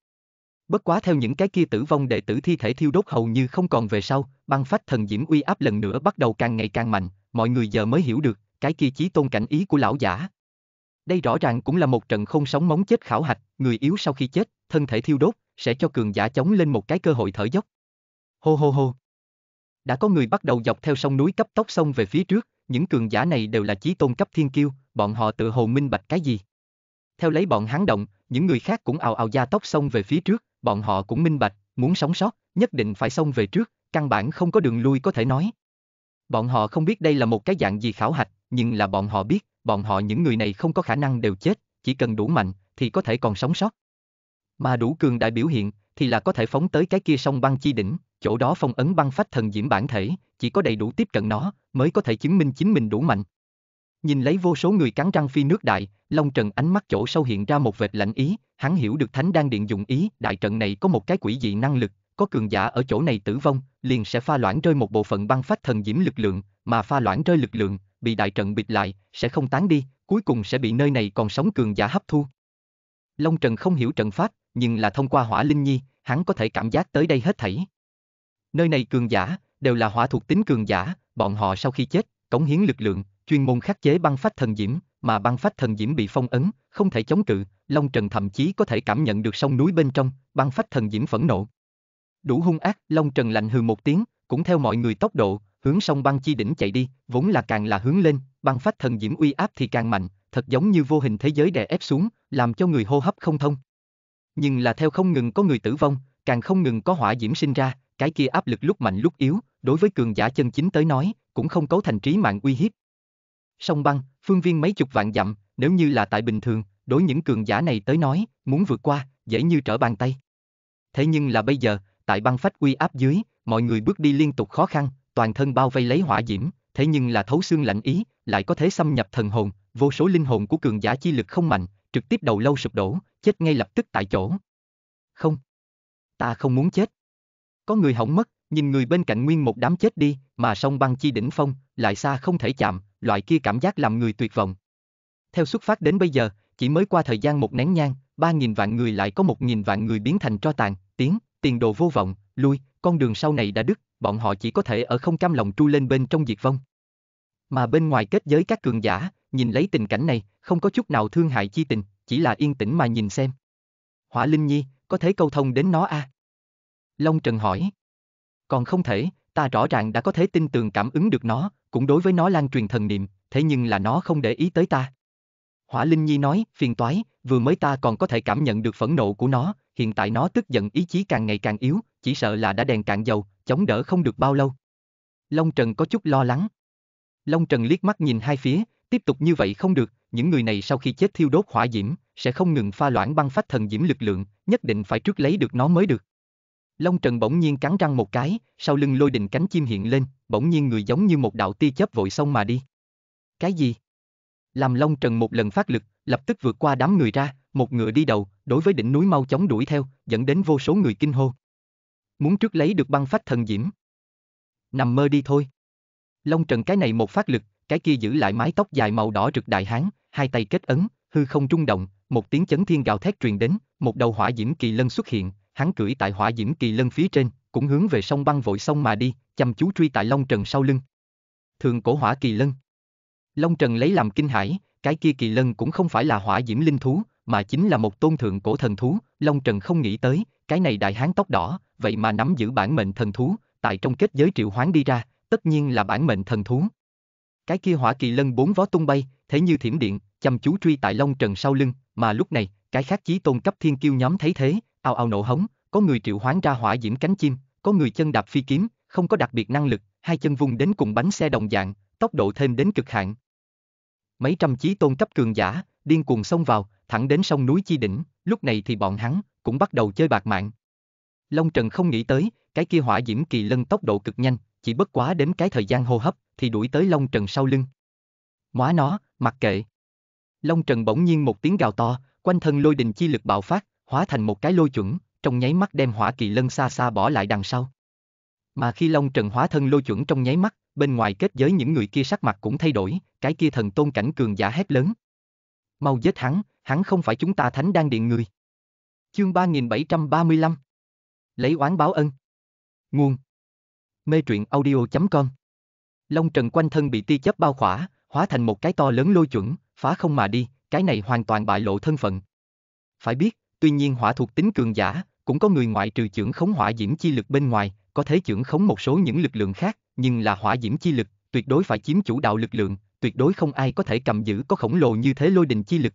Speaker 1: Bất quá theo những cái kia tử vong đệ tử thi thể thiêu đốt hầu như không còn về sau, băng phách thần diễm uy áp lần nữa bắt đầu càng ngày càng mạnh, mọi người giờ mới hiểu được, cái kia chí tôn cảnh ý của lão giả. Đây rõ ràng cũng là một trận không sống móng chết khảo hạch, người yếu sau khi chết, thân thể thiêu đốt, sẽ cho cường giả chống lên một cái cơ hội thở dốc. Hô hô hô. Đã có người bắt đầu dọc theo sông núi cấp tốc sông về phía trước, những cường giả này đều là chí tôn cấp thiên kiêu, bọn họ tự hồ minh bạch cái gì. Theo lấy bọn hắn động, những người khác cũng ào ào gia tốc sông về phía trước, bọn họ cũng minh bạch, muốn sống sót, nhất định phải xông về trước, căn bản không có đường lui có thể nói. Bọn họ không biết đây là một cái dạng gì khảo hạch, nhưng là bọn họ biết, bọn họ những người này không có khả năng đều chết, chỉ cần đủ mạnh thì có thể còn sống sót. Mà đủ cường đại biểu hiện thì là có thể phóng tới cái kia sông băng chi đỉnh, chỗ đó phong ấn băng phách thần diễm bản thể, chỉ có đầy đủ tiếp cận nó mới có thể chứng minh chính mình đủ mạnh. Nhìn lấy vô số người cắn răng phi nước đại, Long Trần ánh mắt chỗ sâu hiện ra một vệt lạnh ý, hắn hiểu được Thánh Đan Điện dụng ý, đại trận này có một cái quỷ dị năng lực, có cường giả ở chỗ này tử vong, liền sẽ pha loãng rơi một bộ phận băng phách thần diễm lực lượng, mà pha loãng rơi lực lượng, bị đại trận bịt lại, sẽ không tán đi, cuối cùng sẽ bị nơi này còn sống cường giả hấp thu. Long Trần không hiểu trận pháp, nhưng là thông qua hỏa linh nhi, hắn có thể cảm giác tới đây hết thảy. Nơi này cường giả, đều là hỏa thuộc tính cường giả, bọn họ sau khi chết, cống hiến lực lượng, chuyên môn khắc chế băng phách thần diễm, mà băng phách thần diễm bị phong ấn, không thể chống cự, Long Trần thậm chí có thể cảm nhận được sông núi bên trong, băng phách thần diễm phẫn nộ. Đủ hung ác, Long Trần lạnh hừ một tiếng, cũng theo mọi người tốc độ, hướng sông băng chi đỉnh chạy đi, vốn là càng là hướng lên, băng phách thần diễm uy áp thì càng mạnh, thật giống như vô hình thế giới đè ép xuống, làm cho người hô hấp không thông. Nhưng là theo không ngừng có người tử vong, càng không ngừng có hỏa diễm sinh ra, cái kia áp lực lúc mạnh lúc yếu, đối với cường giả chân chính tới nói, cũng không cấu thành trí mạng uy hiếp, sông băng, phương viên mấy chục vạn dặm, nếu như là tại bình thường, đối những cường giả này tới nói, muốn vượt qua, dễ như trở bàn tay. Thế nhưng là bây giờ, tại băng phách uy áp dưới, mọi người bước đi liên tục khó khăn, toàn thân bao vây lấy hỏa diễm, thế nhưng là thấu xương lạnh ý, lại có thể xâm nhập thần hồn, vô số linh hồn của cường giả chi lực không mạnh, trực tiếp đầu lâu sụp đổ, chết ngay lập tức tại chỗ. Không, ta không muốn chết. Có người hỏng mất, nhìn người bên cạnh nguyên một đám chết đi, mà sông băng chi đỉnh phong, lại xa không thể chạm, loại kia cảm giác làm người tuyệt vọng. Theo xuất phát đến bây giờ, chỉ mới qua thời gian một nén nhang, ba nghìn vạn người lại có một nghìn vạn người biến thành tro tàn, tiếng, tiền đồ vô vọng, lui, con đường sau này đã đứt, bọn họ chỉ có thể ở không cam lòng tru lên bên trong diệt vong. Mà bên ngoài kết giới các cường giả, nhìn lấy tình cảnh này, không có chút nào thương hại chi tình, chỉ là yên tĩnh mà nhìn xem. Hỏa Linh Nhi, có thể câu thông đến nó a à? Long Trần hỏi. Còn không thể, ta rõ ràng đã có thể tin tưởng cảm ứng được nó, cũng đối với nó lan truyền thần niệm, thế nhưng là nó không để ý tới ta. Hỏa Linh Nhi nói, phiền toái, vừa mới ta còn có thể cảm nhận được phẫn nộ của nó, hiện tại nó tức giận ý chí càng ngày càng yếu, chỉ sợ là đã đèn cạn dầu, chống đỡ không được bao lâu. Long Trần có chút lo lắng. Long Trần liếc mắt nhìn hai phía, tiếp tục như vậy không được, những người này sau khi chết thiêu đốt hỏa diễm, sẽ không ngừng pha loãng băng phách thần diễm lực lượng, nhất định phải trước lấy được nó mới được. Long Trần bỗng nhiên cắn răng một cái, sau lưng lôi đình cánh chim hiện lên, bỗng nhiên người giống như một đạo tia chớp vội xong mà đi. Cái gì? Làm Long Trần một lần phát lực, lập tức vượt qua đám người ra, một ngựa đi đầu, đối với đỉnh núi mau chóng đuổi theo, dẫn đến vô số người kinh hô. Muốn trước lấy được băng phách thần diễm. Nằm mơ đi thôi. Long Trần cái này một phát lực, cái kia giữ lại mái tóc dài màu đỏ rực đại hán, hai tay kết ấn, hư không trung động, một tiếng chấn thiên gào thét truyền đến, một đầu hỏa diễm kỳ lân xuất hiện, hắn cưỡi tại hỏa diễm kỳ lân phía trên, cũng hướng về sông băng vội sông mà đi, chăm chú truy tại Long Trần sau lưng. Thường cổ hỏa kỳ lân. Long Trần lấy làm kinh hãi, cái kia kỳ lân cũng không phải là hỏa diễm linh thú, mà chính là một tôn thượng cổ thần thú, Long Trần không nghĩ tới, cái này đại hán tóc đỏ, vậy mà nắm giữ bản mệnh thần thú, tại trong kết giới triệu hoán đi ra, tất nhiên là bản mệnh thần thú. Cái kia hỏa kỳ lân bốn vó tung bay, thế như thiểm điện, chăm chú truy tại Long Trần sau lưng, mà lúc này, cái khác chí tôn cấp thiên kiêu nhóm thấy thế, Ao ao nổ hống, có người triệu hoán ra hỏa diễm cánh chim, có người chân đạp phi kiếm, không có đặc biệt năng lực, hai chân vung đến cùng bánh xe đồng dạng, tốc độ thêm đến cực hạn. Mấy trăm chí tôn cấp cường giả, điên cuồng xông vào, thẳng đến sông núi chi đỉnh, lúc này thì bọn hắn cũng bắt đầu chơi bạc mạng. Long Trần không nghĩ tới, cái kia hỏa diễm kỳ lân tốc độ cực nhanh, chỉ bất quá đến cái thời gian hô hấp thì đuổi tới Long Trần sau lưng. Móa nó, mặc kệ. Long Trần bỗng nhiên một tiếng gào to, quanh thân lôi đình chi lực bạo phát, hóa thành một cái lôi chuẩn, trong nháy mắt đem hỏa kỳ lân xa xa bỏ lại đằng sau. Mà khi Long Trần hóa thân lôi chuẩn trong nháy mắt, bên ngoài kết giới những người kia sắc mặt cũng thay đổi, cái kia thần tôn cảnh cường giả hét lớn. Mau giết hắn, hắn không phải chúng ta thánh đang điện người. Chương 3735 Lấy oán báo ân Nguồn Mê truyện audio.com Long Trần quanh thân bị ti chấp bao khỏa, hóa thành một cái to lớn lôi chuẩn, phá không mà đi, cái này hoàn toàn bại lộ thân phận. Phải biết, tuy nhiên hỏa thuộc tính cường giả, cũng có người ngoại trừ trưởng khống hỏa diễm chi lực bên ngoài, có thể trưởng khống một số những lực lượng khác, nhưng là hỏa diễm chi lực, tuyệt đối phải chiếm chủ đạo lực lượng, tuyệt đối không ai có thể cầm giữ có khổng lồ như thế lôi đình chi lực.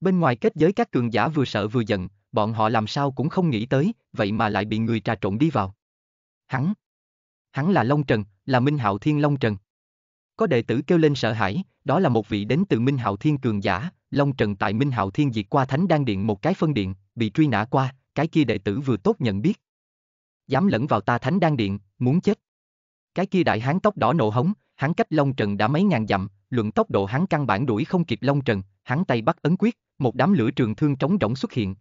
Speaker 1: Bên ngoài kết giới các cường giả vừa sợ vừa giận, bọn họ làm sao cũng không nghĩ tới, vậy mà lại bị người trà trộn đi vào. Hắn, hắn là Long Trần, là Minh Hạo Thiên Long Trần. Có đệ tử kêu lên sợ hãi, đó là một vị đến từ Minh Hạo Thiên cường giả, Long Trần tại Minh Hạo Thiên diệt qua Thánh Đan Điện một cái phân điện, bị truy nã qua, cái kia đệ tử vừa tốt nhận biết. Dám lẫn vào ta Thánh Đan Điện, muốn chết. Cái kia đại hán tóc đỏ nổ hống, hắn cách Long Trần đã mấy ngàn dặm, luận tốc độ hắn căn bản đuổi không kịp Long Trần, hắn tay bắt ấn quyết, một đám lửa trường thương trống rỗng xuất hiện.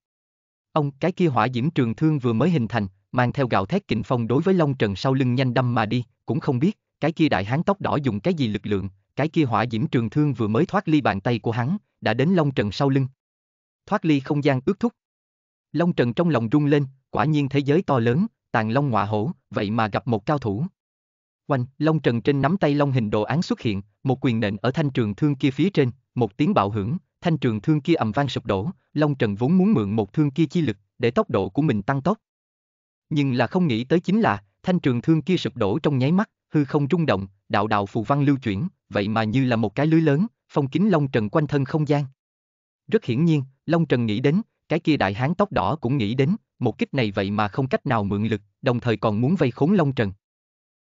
Speaker 1: Ông cái kia hỏa diễm trường thương vừa mới hình thành, mang theo gạo thét kình phong đối với Long Trần sau lưng nhanh đâm mà đi, cũng không biết, cái kia đại hán tóc đỏ dùng cái gì lực lượng, cái kia hỏa diễm trường thương vừa mới thoát ly bàn tay của hắn, đã đến Long Trần sau lưng. Thoát ly không gian ước thúc. Long Trần trong lòng rung lên, quả nhiên thế giới to lớn, tàn long ngọa hổ, vậy mà gặp một cao thủ. Oanh, Long Trần trên nắm tay Long hình đồ án xuất hiện, một quyền nện ở thanh trường thương kia phía trên, một tiếng bạo hưởng, thanh trường thương kia ầm vang sụp đổ, Long Trần vốn muốn mượn một thương kia chi lực, để tốc độ của mình tăng tốc. Nhưng là không nghĩ tới chính là, thanh trường thương kia sụp đổ trong nháy mắt, hư không rung động, đạo đạo phù văn lưu chuyển, vậy mà như là một cái lưới lớn, phong kính Long Trần quanh thân không gian. Rất hiển nhiên, Long Trần nghĩ đến, cái kia đại hán tóc đỏ cũng nghĩ đến, một kích này vậy mà không cách nào mượn lực, đồng thời còn muốn vây khốn Long Trần.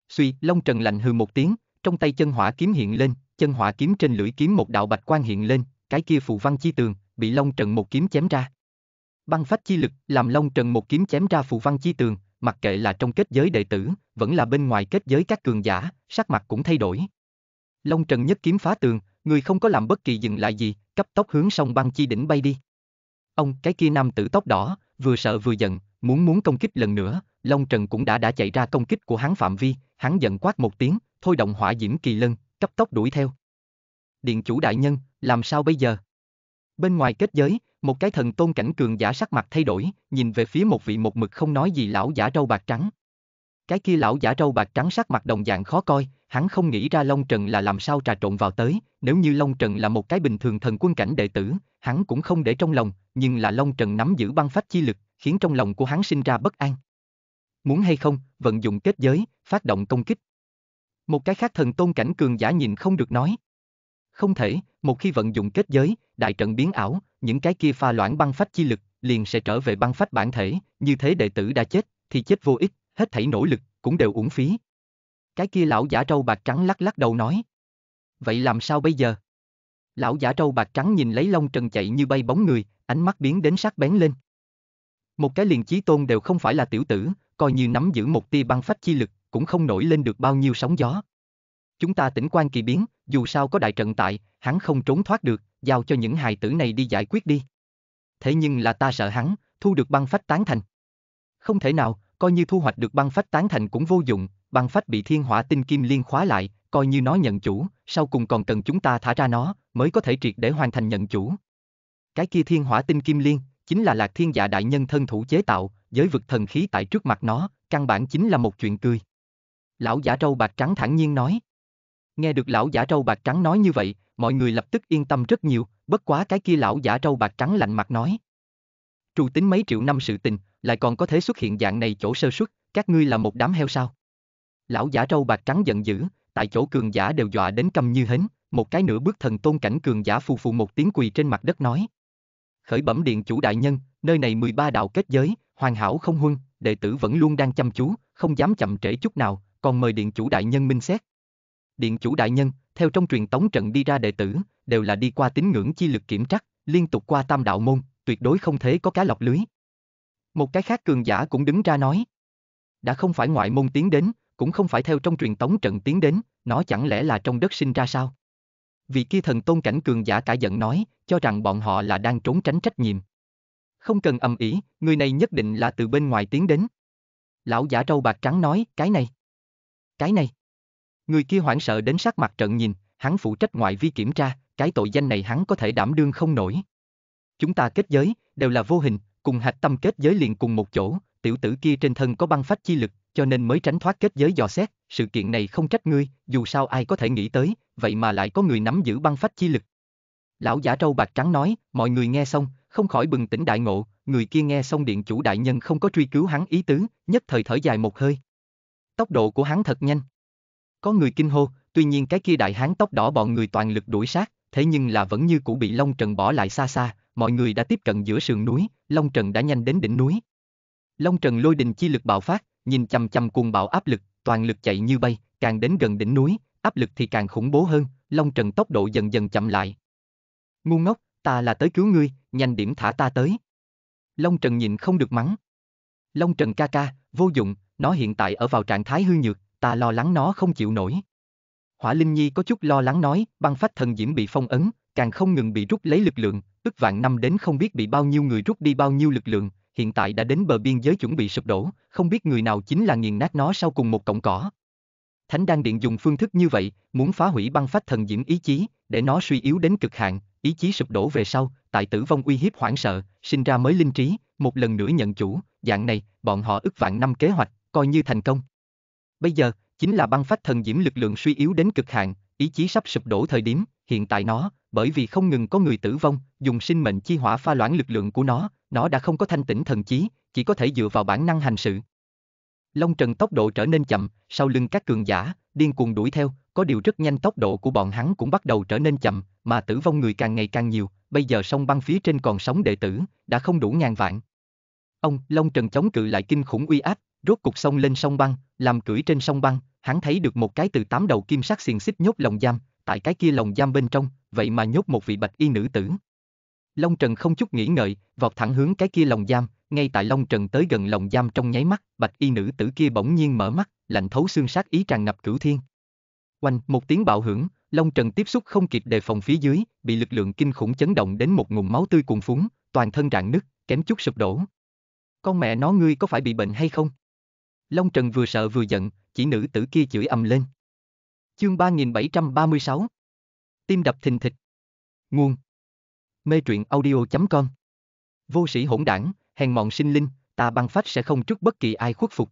Speaker 1: Suy, Long Trần lạnh hừ một tiếng, trong tay chân hỏa kiếm hiện lên, chân hỏa kiếm trên lưỡi kiếm một đạo bạch quang hiện lên, cái kia phù văn chi tường, bị Long Trần một kiếm chém ra. Băng phách chi lực làm Long Trần một kiếm chém ra phù văn chi tường, mặc kệ là trong kết giới đệ tử, vẫn là bên ngoài kết giới các cường giả, sắc mặt cũng thay đổi. Long Trần nhất kiếm phá tường, người không có làm bất kỳ dừng lại gì, cấp tốc hướng sông băng chi đỉnh bay đi. Ông cái kia nam tử tóc đỏ, vừa sợ vừa giận, muốn muốn công kích lần nữa, Long Trần cũng đã đã chạy ra công kích của hắn phạm vi, hắn giận quát một tiếng, thôi động hỏa diễm kỳ lân, cấp tốc đuổi theo. Điện chủ đại nhân, làm sao bây giờ? Bên ngoài kết giới, một cái thần tôn cảnh cường giả sắc mặt thay đổi, nhìn về phía một vị một mực không nói gì lão giả râu bạc trắng. Cái kia lão giả râu bạc trắng sắc mặt đồng dạng khó coi, hắn không nghĩ ra Long Trần là làm sao trà trộn vào tới, nếu như Long Trần là một cái bình thường thần quân cảnh đệ tử, hắn cũng không để trong lòng, nhưng là Long Trần nắm giữ băng phách chi lực, khiến trong lòng của hắn sinh ra bất an. Muốn hay không, vận dụng kết giới, phát động công kích. Một cái khác thần tôn cảnh cường giả nhìn không được nói. Không thể, một khi vận dụng kết giới, đại trận biến ảo, những cái kia pha loãng băng phách chi lực, liền sẽ trở về băng phách bản thể, như thế đệ tử đã chết, thì chết vô ích, hết thảy nỗ lực, cũng đều uổng phí. Cái kia lão giả trâu bạc trắng lắc lắc đầu nói. Vậy làm sao bây giờ? Lão giả trâu bạc trắng nhìn lấy lông trần chạy như bay bóng người, ánh mắt biến đến sắc bén lên. Một cái liền chí tôn đều không phải là tiểu tử, coi như nắm giữ một tia băng phách chi lực, cũng không nổi lên được bao nhiêu sóng gió. Chúng ta tỉnh quan kỳ biến, dù sao có đại trận tại, hắn không trốn thoát được, giao cho những hài tử này đi giải quyết đi. Thế nhưng là ta sợ hắn, thu được băng phách tán thành. Không thể nào, coi như thu hoạch được băng phách tán thành cũng vô dụng, băng phách bị thiên hỏa tinh kim liên khóa lại, coi như nó nhận chủ, sau cùng còn cần chúng ta thả ra nó, mới có thể triệt để hoàn thành nhận chủ. Cái kia thiên hỏa tinh kim liên, chính là lạc thiên dạ đại nhân thân thủ chế tạo, giới vực thần khí tại trước mặt nó, căn bản chính là một chuyện cười. Lão giả trâu bạc trắng thẳng nhiên nói. Nghe được lão giả trâu bạc trắng nói như vậy, mọi người lập tức yên tâm rất nhiều, bất quá cái kia lão giả trâu bạc trắng lạnh mặt nói. Trù tính mấy triệu năm sự tình, lại còn có thể xuất hiện dạng này chỗ sơ xuất, các ngươi là một đám heo sao. Lão giả trâu bạc trắng giận dữ, tại chỗ cường giả đều dọa đến câm như hến, một cái nửa bước thần tôn cảnh cường giả phù phù một tiếng quỳ trên mặt đất nói. Khởi bẩm điện chủ đại nhân, nơi này 13 đạo kết giới, hoàn hảo không huân, đệ tử vẫn luôn đang chăm chú, không dám chậm trễ chút nào, còn mời điện chủ đại nhân minh xét. Điện chủ đại nhân, theo trong truyền tống trận đi ra đệ tử, đều là đi qua tín ngưỡng chi lực kiểm trắc, liên tục qua tam đạo môn, tuyệt đối không thể có cá lọc lưới. Một cái khác cường giả cũng đứng ra nói. Đã không phải ngoại môn tiến đến, cũng không phải theo trong truyền tống trận tiến đến, nó chẳng lẽ là trong đất sinh ra sao? Vị kia thần tôn cảnh cường giả cả giận nói, cho rằng bọn họ là đang trốn tránh trách nhiệm. Không cần âm ỉ, người này nhất định là từ bên ngoài tiến đến. Lão giả râu bạc trắng nói, cái này. Cái này. Người kia hoảng sợ đến sát mặt trận nhìn, hắn phụ trách ngoại vi kiểm tra, cái tội danh này hắn có thể đảm đương không nổi. Chúng ta kết giới, đều là vô hình, cùng hạch tâm kết giới liền cùng một chỗ, tiểu tử kia trên thân có băng phách chi lực, cho nên mới tránh thoát kết giới dò xét, sự kiện này không trách ngươi, dù sao ai có thể nghĩ tới, vậy mà lại có người nắm giữ băng phách chi lực. Lão giả trâu bạc trắng nói, mọi người nghe xong, không khỏi bừng tỉnh đại ngộ, người kia nghe xong điện chủ đại nhân không có truy cứu hắn ý tứ, nhất thời thở dài một hơi. Tốc độ của hắn thật nhanh. Có người kinh hô, tuy nhiên cái kia đại hán tóc đỏ bọn người toàn lực đuổi sát, thế nhưng là vẫn như cũ bị Long Trần bỏ lại xa xa, mọi người đã tiếp cận giữa sườn núi, Long Trần đã nhanh đến đỉnh núi. Long Trần lôi đình chi lực bạo phát, nhìn chằm chằm cuồng bạo áp lực, toàn lực chạy như bay, càng đến gần đỉnh núi, áp lực thì càng khủng bố hơn, Long Trần tốc độ dần dần chậm lại. Ngu ngốc, ta là tới cứu ngươi, nhanh điểm thả ta tới. Long Trần nhìn không được mắng. Long Trần ca ca, vô dụng, nó hiện tại ở vào trạng thái hư nhược, ta lo lắng nó không chịu nổi. Hỏa Linh Nhi có chút lo lắng nói, băng phách thần diễm bị phong ấn, càng không ngừng bị rút lấy lực lượng, ức vạn năm đến không biết bị bao nhiêu người rút đi bao nhiêu lực lượng, hiện tại đã đến bờ biên giới chuẩn bị sụp đổ, không biết người nào chính là nghiền nát nó sau cùng một cọng cỏ. Thánh Đan Điện dùng phương thức như vậy, muốn phá hủy băng phách thần diễm ý chí, để nó suy yếu đến cực hạn, ý chí sụp đổ về sau, tại tử vong uy hiếp hoảng sợ, sinh ra mới linh trí, một lần nữa nhận chủ, dạng này, bọn họ ức vạn năm kế hoạch, coi như thành công. Bây giờ, chính là băng phách thần diễm lực lượng suy yếu đến cực hạn, ý chí sắp sụp đổ thời điểm, hiện tại nó, bởi vì không ngừng có người tử vong, dùng sinh mệnh chi hỏa pha loãng lực lượng của nó, nó đã không có thanh tĩnh thần chí, chỉ có thể dựa vào bản năng hành sự. Long Trần tốc độ trở nên chậm, sau lưng các cường giả, điên cuồng đuổi theo, có điều rất nhanh tốc độ của bọn hắn cũng bắt đầu trở nên chậm, mà tử vong người càng ngày càng nhiều, bây giờ sông băng phía trên còn sống đệ tử, đã không đủ ngàn vạn. Ông, Long Trần chống cự lại kinh khủng uy áp, rốt cục sông lên sông băng, làm cưỡi trên sông băng, hắn thấy được một cái từ tám đầu kim sắc xiềng xích nhốt lồng giam, tại cái kia lồng giam bên trong, vậy mà nhốt một vị bạch y nữ tử. Long Trần không chút nghĩ ngợi, vọt thẳng hướng cái kia lồng giam, ngay tại Long Trần tới gần lồng giam trong nháy mắt, bạch y nữ tử kia bỗng nhiên mở mắt, lạnh thấu xương sát ý tràn ngập cửu thiên. Oanh, một tiếng bạo hưởng, Long Trần tiếp xúc không kịp đề phòng phía dưới, bị lực lượng kinh khủng chấn động đến một ngụm máu tươi cuồn phúng, toàn thân rạn nứt, kém chút sụp đổ. Con mẹ nó ngươi có phải bị bệnh hay không? Long Trần vừa sợ vừa giận, chỉ nữ tử kia chửi ầm lên. Chương 3736 Tim đập thình thịch Nguồn Mê truyện audio.com Vô sĩ hỗn đảng, hèn mọn sinh linh, ta băng phách sẽ không trước bất kỳ ai khuất phục.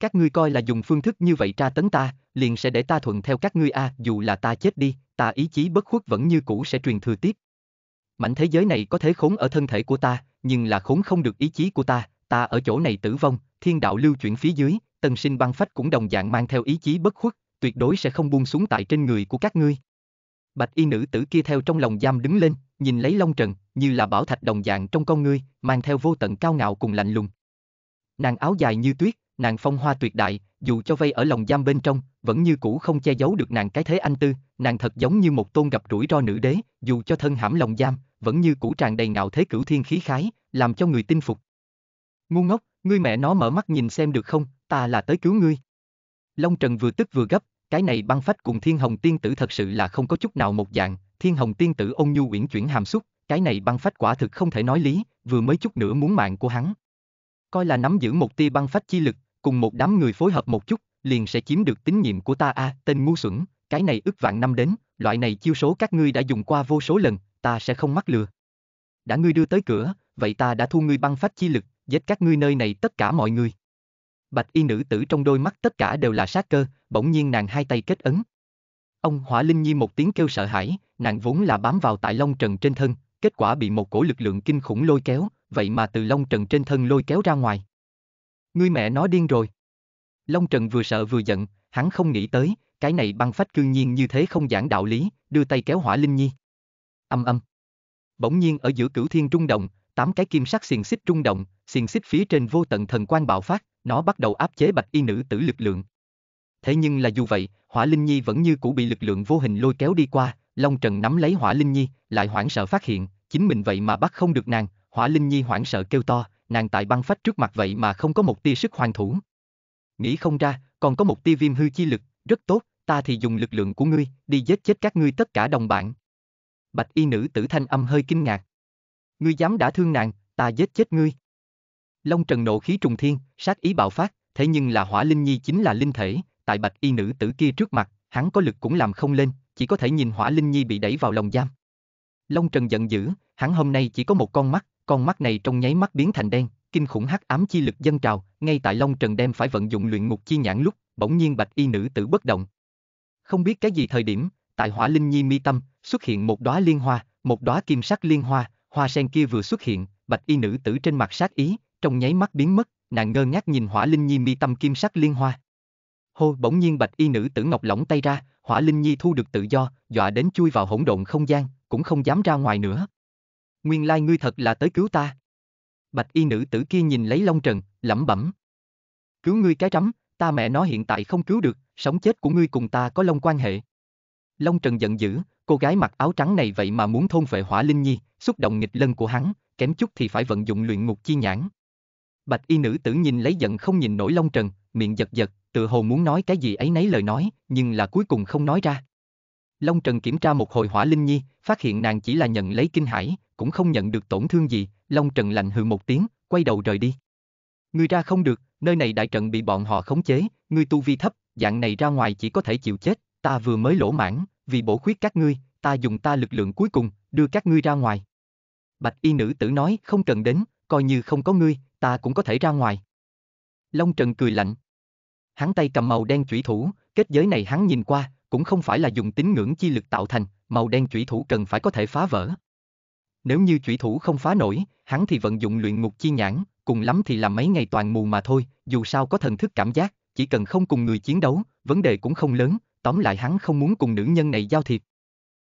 Speaker 1: Các ngươi coi là dùng phương thức như vậy tra tấn ta, liền sẽ để ta thuận theo các ngươi a, à, dù là ta chết đi, ta ý chí bất khuất vẫn như cũ sẽ truyền thừa tiếp. Mảnh thế giới này có thể khốn ở thân thể của ta, nhưng là khốn không được ý chí của ta, ta ở chỗ này tử vong, thiên đạo lưu chuyển phía dưới, tần sinh băng phách cũng đồng dạng mang theo ý chí bất khuất, tuyệt đối sẽ không buông xuống tại trên người của các ngươi. Bạch y nữ tử kia theo trong lòng giam đứng lên, nhìn lấy Long Trần, như là bảo thạch đồng dạng trong con ngươi, mang theo vô tận cao ngạo cùng lạnh lùng. Nàng áo dài như tuyết, nàng phong hoa tuyệt đại, dù cho vây ở lòng giam bên trong, vẫn như cũ không che giấu được nàng cái thế anh tư, nàng thật giống như một tôn gặp rủi ro nữ đế, dù cho thân hãm lòng giam, vẫn như cũ tràn đầy ngạo thế cửu thiên khí khái, làm cho người tin phục. Ngu ngốc, Ngươi mẹ nó mở mắt nhìn xem được không, ta là tới cứu ngươi. Long Trần vừa tức vừa gấp, cái này băng phách cùng thiên hồng tiên tử thật sự là không có chút nào một dạng, thiên hồng tiên tử ôn nhu uyển chuyển hàm xúc, cái này băng phách quả thực không thể nói lý, vừa mới chút nữa muốn mạng của hắn. Coi là nắm giữ một tia băng phách chi lực, cùng một đám người phối hợp một chút, liền sẽ chiếm được tín nhiệm của ta a, à, tên ngu xuẩn, cái này ức vạn năm đến, loại này chiêu số các ngươi đã dùng qua vô số lần, ta sẽ không mắc lừa. Đã ngươi đưa tới cửa, vậy ta đã thu ngươi băng phách chi lực, giết các ngươi nơi này tất cả mọi người. Bạch y nữ tử trong đôi mắt tất cả đều là sát cơ, bỗng nhiên nàng hai tay kết ấn. Ông Hỏa Linh Nhi một tiếng kêu sợ hãi, nàng vốn là bám vào tại Long Trần trên thân, kết quả bị một cổ lực lượng kinh khủng lôi kéo, vậy mà từ Long Trần trên thân lôi kéo ra ngoài. Ngươi mẹ nó điên rồi. Long Trần vừa sợ vừa giận, hắn không nghĩ tới, cái này băng phách cương nhiên như thế không giảng đạo lý, đưa tay kéo Hỏa Linh Nhi. Âm âm. Bỗng nhiên ở giữa cửu thiên trung động, tám cái kim sắc xiềng xích rung động, xiềng xích phía trên vô tận thần quan bạo phát, nó bắt đầu áp chế bạch y nữ tử lực lượng. Thế nhưng là dù vậy, Hỏa Linh Nhi vẫn như cũ bị lực lượng vô hình lôi kéo đi qua, Long Trần nắm lấy Hỏa Linh Nhi, lại hoảng sợ phát hiện, chính mình vậy mà bắt không được nàng, Hỏa Linh Nhi hoảng sợ kêu to, nàng tại băng phách trước mặt vậy mà không có một tia sức hoàn thủ. Nghĩ không ra, còn có một tia viêm hư chi lực, rất tốt, ta thì dùng lực lượng của ngươi, đi giết chết các ngươi tất cả đồng bạn. Bạch y nữ tử thanh âm hơi kinh ngạc, ngươi dám đã thương nàng, ta giết chết ngươi. Long Trần nộ khí trùng thiên, sát ý bạo phát, thế nhưng là hỏa linh nhi chính là linh thể, tại bạch y nữ tử kia trước mặt, hắn có lực cũng làm không lên, chỉ có thể nhìn hỏa linh nhi bị đẩy vào lòng giam. Long Trần giận dữ, hắn hôm nay chỉ có một con mắt, con mắt này trong nháy mắt biến thành đen, kinh khủng hắc ám chi lực dân trào, ngay tại Long Trần đem phải vận dụng luyện ngục chi nhãn lúc, bỗng nhiên bạch y nữ tử bất động. Không biết cái gì thời điểm, tại hỏa linh nhi mi tâm, xuất hiện một đóa liên hoa, một đóa kim sắc liên hoa, Hoa sen kia vừa xuất hiện, bạch y nữ tử trên mặt sát ý, trong nháy mắt biến mất, nàng ngơ ngác nhìn Hỏa Linh Nhi mi tâm kim sắc liên hoa. Hô, bỗng nhiên bạch y nữ tử ngọc lỏng tay ra, Hỏa Linh Nhi thu được tự do, dọa đến chui vào hỗn độn không gian, cũng không dám ra ngoài nữa. Nguyên lai ngươi thật là tới cứu ta. Bạch y nữ tử kia nhìn lấy Long Trần, lẩm bẩm. Cứu ngươi cái rắm, ta mẹ nó hiện tại không cứu được, sống chết của ngươi cùng ta có long quan hệ. Long Trần giận dữ, cô gái mặc áo trắng này vậy mà muốn thôn vệ hỏa linh nhi, xúc động nghịch lân của hắn, kém chút thì phải vận dụng luyện ngục chi nhãn. Bạch y nữ tử nhìn lấy giận không nhìn nổi Long Trần, miệng giật giật, tự hồ muốn nói cái gì ấy nấy lời nói, nhưng là cuối cùng không nói ra. Long Trần kiểm tra một hồi hỏa linh nhi, phát hiện nàng chỉ là nhận lấy kinh hải, cũng không nhận được tổn thương gì, Long Trần lạnh hừ một tiếng, quay đầu rời đi. Ngươi ra không được, nơi này đại trận bị bọn họ khống chế, ngươi tu vi thấp, dạng này ra ngoài chỉ có thể chịu chết, ta vừa mới lỗ mãn, vì bổ khuyết các ngươi, ta dùng ta lực lượng cuối cùng, đưa các ngươi ra ngoài. Bạch y nữ tử nói, không cần đến, coi như không có ngươi, ta cũng có thể ra ngoài. Long Trần cười lạnh. Hắn tay cầm màu đen chủy thủ, kết giới này hắn nhìn qua, cũng không phải là dùng tín ngưỡng chi lực tạo thành, màu đen chủy thủ cần phải có thể phá vỡ. Nếu như chủy thủ không phá nổi, hắn thì vận dụng luyện ngục chi nhãn, cùng lắm thì làm mấy ngày toàn mù mà thôi, dù sao có thần thức cảm giác, chỉ cần không cùng người chiến đấu, vấn đề cũng không lớn, tóm lại hắn không muốn cùng nữ nhân này giao thiệp.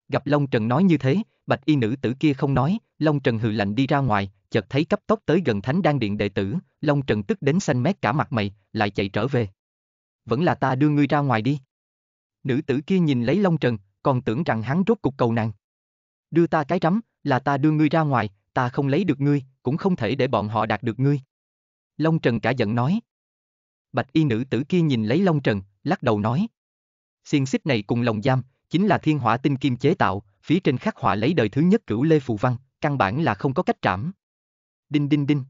Speaker 1: Gặp Long Trần nói như thế, bạch y nữ tử kia không nói, Long Trần hừ lạnh đi ra ngoài, chợt thấy cấp tốc tới gần thánh đan điện đệ tử, Long Trần tức đến xanh mét cả mặt mày, lại chạy trở về. Vẫn là ta đưa ngươi ra ngoài đi. Nữ tử kia nhìn lấy Long Trần, còn tưởng rằng hắn rốt cục cầu nàng. Đưa ta cái rắm, là ta đưa ngươi ra ngoài, ta không lấy được ngươi, cũng không thể để bọn họ đạt được ngươi. Long Trần cả giận nói. Bạch y nữ tử kia nhìn lấy Long Trần, lắc đầu nói. Xiên xích này cùng lồng giam, chính là thiên hỏa tinh kim chế tạo, phía trên khắc họa lấy đời thứ nhất cửu lê phù văn, căn bản là không có cách trảm. Đinh đinh đinh.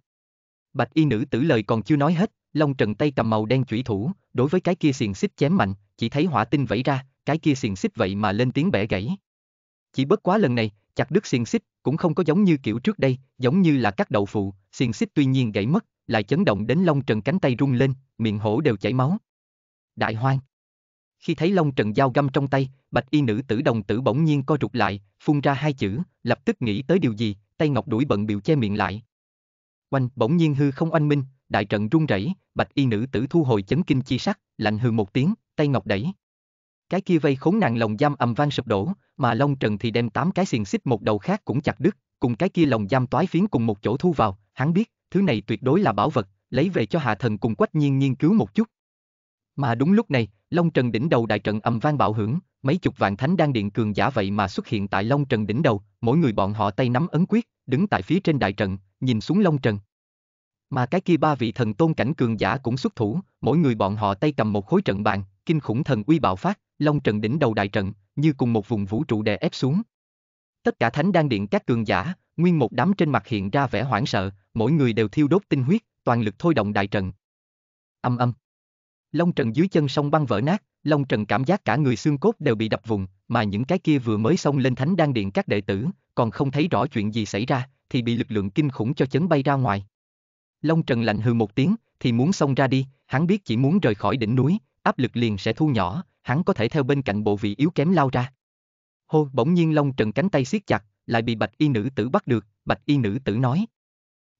Speaker 1: Bạch y nữ tử lời còn chưa nói hết, Long Trần tay cầm màu đen chủy thủ, đối với cái kia xiềng xích chém mạnh, chỉ thấy hỏa tinh vẫy ra, cái kia xiềng xích vậy mà lên tiếng bẻ gãy. Chỉ bất quá lần này, chặt đứt xiềng xích cũng không có giống như kiểu trước đây, giống như là cắt đầu phụ, xiềng xích tuy nhiên gãy mất, lại chấn động đến Long Trần cánh tay rung lên, miệng hổ đều chảy máu. Đại hoang. Khi thấy Long Trần dao găm trong tay, bạch y nữ tử đồng tử bỗng nhiên co rụt lại, phun ra hai chữ, lập tức nghĩ tới điều gì, tay ngọc đuổi bận biểu che miệng lại. Oanh, bỗng nhiên hư không oanh minh, đại trận rung rẩy, bạch y nữ tử thu hồi chấn kinh chi sắc, lạnh hừ một tiếng, tay ngọc đẩy. Cái kia vây khốn nàng lồng giam ầm vang sụp đổ, mà Long Trần thì đem tám cái xiềng xích một đầu khác cũng chặt đứt, cùng cái kia lồng giam toái phiến cùng một chỗ thu vào, hắn biết, thứ này tuyệt đối là bảo vật, lấy về cho hạ thần cùng quách nhiên nghiên cứu một chút, mà đúng lúc này, Long Trần đỉnh đầu đại trận âm vang bạo hưởng, mấy chục vạn thánh đan điện cường giả vậy mà xuất hiện tại Long Trần đỉnh đầu, mỗi người bọn họ tay nắm ấn quyết, đứng tại phía trên đại trận, nhìn xuống Long Trần. Mà cái kia ba vị thần tôn cảnh cường giả cũng xuất thủ, mỗi người bọn họ tay cầm một khối trận bàn, kinh khủng thần uy bạo phát, Long Trần đỉnh đầu đại trận, như cùng một vùng vũ trụ đè ép xuống. Tất cả thánh đan điện các cường giả, nguyên một đám trên mặt hiện ra vẻ hoảng sợ, mỗi người đều thiêu đốt tinh huyết, toàn lực thôi động đại trận. Âm âm Long trần dưới chân sông băng vỡ nát, Long trần cảm giác cả người xương cốt đều bị đập vùng, mà những cái kia vừa mới xông lên thánh đan điện các đệ tử, còn không thấy rõ chuyện gì xảy ra, thì bị lực lượng kinh khủng cho chấn bay ra ngoài. Long trần lạnh hừ một tiếng, thì muốn xông ra đi, hắn biết chỉ muốn rời khỏi đỉnh núi, áp lực liền sẽ thu nhỏ, hắn có thể theo bên cạnh bộ vị yếu kém lao ra. Hô, bỗng nhiên Long Trần cánh tay siết chặt, lại bị Bạch Y nữ tử bắt được, Bạch Y nữ tử nói: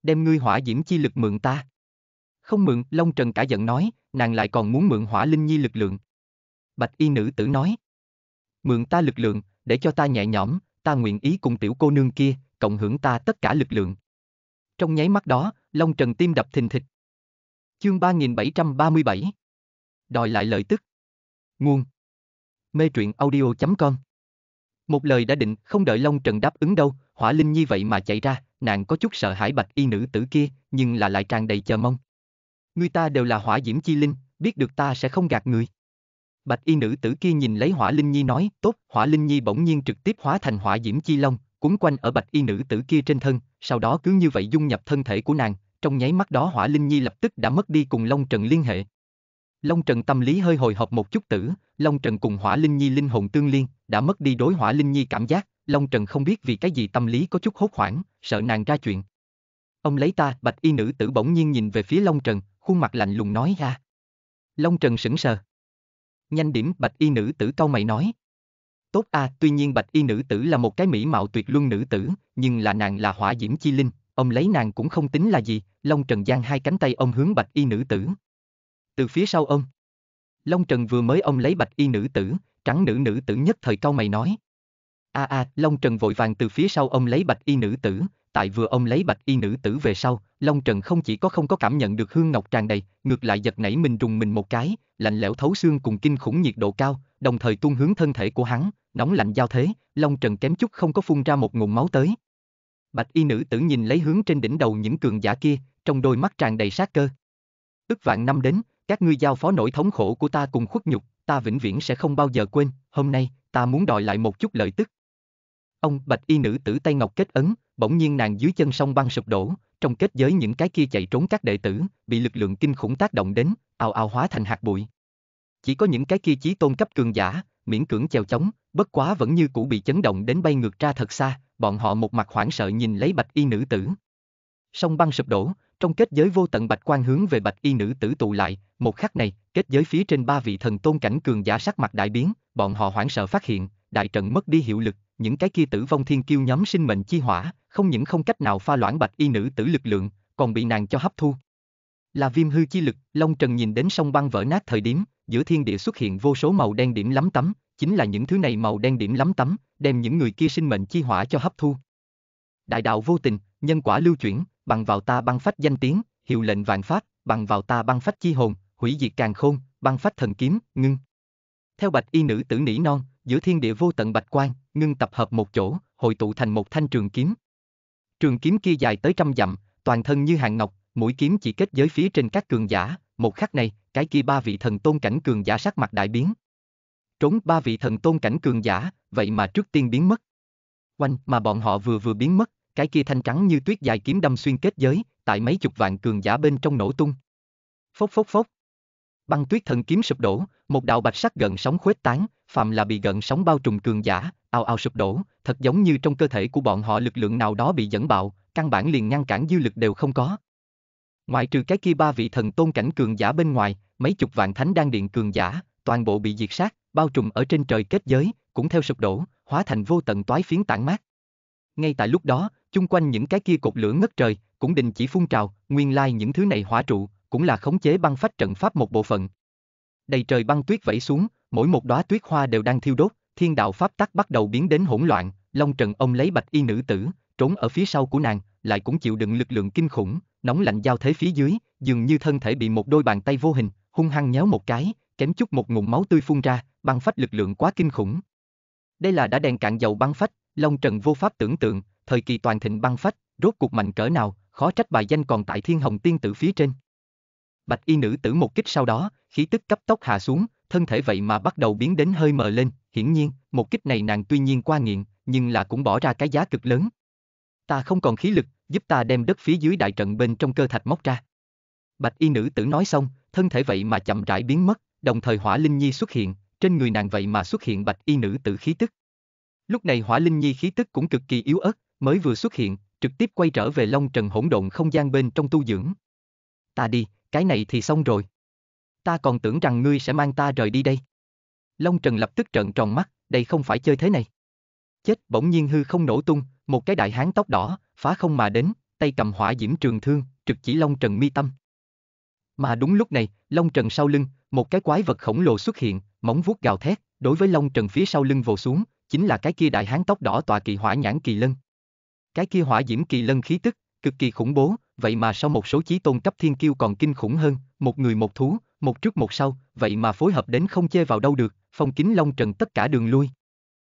Speaker 1: "Đem ngươi hỏa diễm chi lực mượn ta." "Không mượn." Long Trần cả giận nói, nàng lại còn muốn mượn hỏa linh nhi lực lượng. Bạch y nữ tử nói. Mượn ta lực lượng, để cho ta nhẹ nhõm, ta nguyện ý cùng tiểu cô nương kia, cộng hưởng ta tất cả lực lượng. Trong nháy mắt đó, Long Trần tim đập thình thịch. Chương 3737 Đòi lại lợi tức Nguồn Mê truyện audio.com Một lời đã định, không đợi Long Trần đáp ứng đâu, hỏa linh nhi vậy mà chạy ra, nàng có chút sợ hãi bạch y nữ tử kia, nhưng là lại tràn đầy chờ mong ngươi ta đều là hỏa diễm chi linh, biết được ta sẽ không gạt người. Bạch y nữ tử kia nhìn lấy hỏa linh nhi nói, tốt, hỏa linh nhi bỗng nhiên trực tiếp hóa thành hỏa diễm chi long, cuốn quanh ở bạch y nữ tử kia trên thân, sau đó cứ như vậy dung nhập thân thể của nàng, trong nháy mắt đó hỏa linh nhi lập tức đã mất đi cùng long trần liên hệ. Long Trần tâm lý hơi hồi hộp một chút tử, Long Trần cùng Hỏa Linh Nhi linh hồn tương liên, đã mất đi đối Hỏa Linh Nhi cảm giác, Long Trần không biết vì cái gì tâm lý có chút hốt hoảng, sợ nàng ra chuyện. Ông lấy ta, bạch y nữ tử bỗng nhiên nhìn về phía Long Trần, khuôn mặt lạnh lùng nói ra. Long Trần sững sờ. Nhanh điểm bạch y nữ tử cau mày nói. Tốt a, à, tuy nhiên bạch y nữ tử là một cái mỹ mạo tuyệt luân nữ tử, nhưng là nàng là hỏa diễm chi linh, ông lấy nàng cũng không tính là gì, Long Trần giang hai cánh tay ông hướng bạch y nữ tử. Từ phía sau ông. Long Trần vừa mới ông lấy bạch y nữ tử, trắng nữ nữ tử nhất thời cau mày nói. A à a, à, Long Trần vội vàng từ phía sau ông lấy bạch y nữ tử, tại vừa ông lấy bạch y nữ tử về sau, Long Trần không chỉ có không có cảm nhận được hương ngọc tràn đầy, ngược lại giật nảy mình rùng mình một cái, lạnh lẽo thấu xương cùng kinh khủng nhiệt độ cao, đồng thời tuôn hướng thân thể của hắn, nóng lạnh giao thế, Long Trần kém chút không có phun ra một ngụm máu tới. Bạch y nữ tử nhìn lấy hướng trên đỉnh đầu những cường giả kia, trong đôi mắt tràn đầy sát cơ. Ước vạn năm đến, các ngươi giao phó nỗi thống khổ của ta cùng khuất nhục, ta vĩnh viễn sẽ không bao giờ quên, hôm nay, ta muốn đòi lại một chút lợi tức. Ông Bạch y nữ tử tay ngọc kết ấn, bỗng nhiên nàng dưới chân sông băng sụp đổ, trong kết giới những cái kia chạy trốn các đệ tử, bị lực lượng kinh khủng tác động đến, ào ào hóa thành hạt bụi. Chỉ có những cái kia chí tôn cấp cường giả, miễn cưỡng chèo chống, bất quá vẫn như cũ bị chấn động đến bay ngược ra thật xa, bọn họ một mặt hoảng sợ nhìn lấy bạch y nữ tử. Sông băng sụp đổ, trong kết giới vô tận bạch quan hướng về bạch y nữ tử tụ lại, một khắc này, kết giới phía trên ba vị thần tôn cảnh cường giả sắc mặt đại biến, bọn họ hoảng sợ phát hiện, đại trận mất đi hiệu lực, những cái kia tử vong thiên kiêu nhóm sinh mệnh chi hỏa, không những không cách nào pha loãng bạch y nữ tử lực lượng, còn bị nàng cho hấp thu. Là viêm hư chi lực, Long Trần nhìn đến sông băng vỡ nát thời điểm, giữa thiên địa xuất hiện vô số màu đen điểm lắm tấm, chính là những thứ này màu đen điểm lắm tấm, đem những người kia sinh mệnh chi hỏa cho hấp thu. Đại đạo vô tình, nhân quả lưu chuyển, bằng vào ta băng phách danh tiếng, hiệu lệnh vạn pháp, bằng vào ta băng phách chi hồn, hủy diệt càng khôn, băng phách thần kiếm, ngưng. Theo bạch y nữ tử nỉ non, giữa thiên địa vô tận bạch quan, ngưng tập hợp một chỗ, hội tụ thành một thanh trường kiếm. Trường kiếm kia dài tới trăm dặm, toàn thân như hàng ngọc, mũi kiếm chỉ kết giới phía trên các cường giả, một khắc này, cái kia ba vị thần tôn cảnh cường giả sắc mặt đại biến. Trốn ba vị thần tôn cảnh cường giả, vậy mà trước tiên biến mất. Quanh mà bọn họ vừa vừa biến mất, cái kia thanh trắng như tuyết dài kiếm đâm xuyên kết giới, tại mấy chục vạn cường giả bên trong nổ tung. Phốc phốc phốc, băng tuyết thần kiếm sụp đổ, một đạo bạch sắc gần sóng khuếch tán, phàm là bị gần sóng bao trùm cường giả, ao ao sụp đổ, thật giống như trong cơ thể của bọn họ lực lượng nào đó bị dẫn bạo, căn bản liền ngăn cản dư lực đều không có. Ngoại trừ cái kia ba vị thần tôn cảnh cường giả bên ngoài, mấy chục vạn thánh đan điện cường giả, toàn bộ bị diệt sát, bao trùm ở trên trời kết giới, cũng theo sụp đổ, hóa thành vô tận toái phiến tản mát. Ngay tại lúc đó, chung quanh những cái kia cột lửa ngất trời, cũng đình chỉ phun trào, nguyên lai like những thứ này hỏa trụ, cũng là khống chế băng phách trận pháp một bộ phận. Đầy trời băng tuyết vẫy xuống, mỗi một đóa tuyết hoa đều đang thiêu đốt, thiên đạo pháp tắc bắt đầu biến đến hỗn loạn, Long Trần ông lấy bạch y nữ tử, trốn ở phía sau của nàng, lại cũng chịu đựng lực lượng kinh khủng, nóng lạnh giao thế phía dưới, dường như thân thể bị một đôi bàn tay vô hình, hung hăng nhéo một cái, kém chút một ngụm máu tươi phun ra, băng phách lực lượng quá kinh khủng. Đây là đã đèn cạn dầu băng phách, Long Trần vô pháp tưởng tượng, thời kỳ toàn thịnh băng phách, rốt cuộc mạnh cỡ nào, khó trách bài danh còn tại Thiên Hồng Tiên tử phía trên bạch y nữ tử một kích sau đó, khí tức cấp tốc hạ xuống, thân thể vậy mà bắt đầu biến đến hơi mờ lên, hiển nhiên, một kích này nàng tuy nhiên qua nghiện, nhưng là cũng bỏ ra cái giá cực lớn. Ta không còn khí lực, giúp ta đem đất phía dưới đại trận bên trong cơ thạch móc ra. Bạch y nữ tử nói xong, thân thể vậy mà chậm rãi biến mất, đồng thời hỏa linh nhi xuất hiện, trên người nàng vậy mà xuất hiện bạch y nữ tử khí tức. Lúc này hỏa linh nhi khí tức cũng cực kỳ yếu ớt, mới vừa xuất hiện, trực tiếp quay trở về long trần hỗn độn không gian bên trong tu dưỡng. Ta đi, cái này thì xong rồi. Ta còn tưởng rằng ngươi sẽ mang ta rời đi đây. Long Trần lập tức trợn tròn mắt, đây không phải chơi thế này. Chết bỗng nhiên hư không nổ tung, một cái đại hán tóc đỏ, phá không mà đến, tay cầm hỏa diễm trường thương, trực chỉ Long Trần mi tâm. Mà đúng lúc này, Long Trần sau lưng, một cái quái vật khổng lồ xuất hiện, móng vuốt gào thét, đối với Long Trần phía sau lưng vồ xuống, chính là cái kia đại hán tóc đỏ tòa kỳ hỏa nhãn kỳ lân. Cái kia hỏa diễm kỳ lân khí tức, cực kỳ khủng bố, vậy mà sau một số chí tôn cấp thiên kiêu còn kinh khủng hơn, một người một thú, một trước một sau, vậy mà phối hợp đến không chê vào đâu được, phong kính Long Trần tất cả đường lui.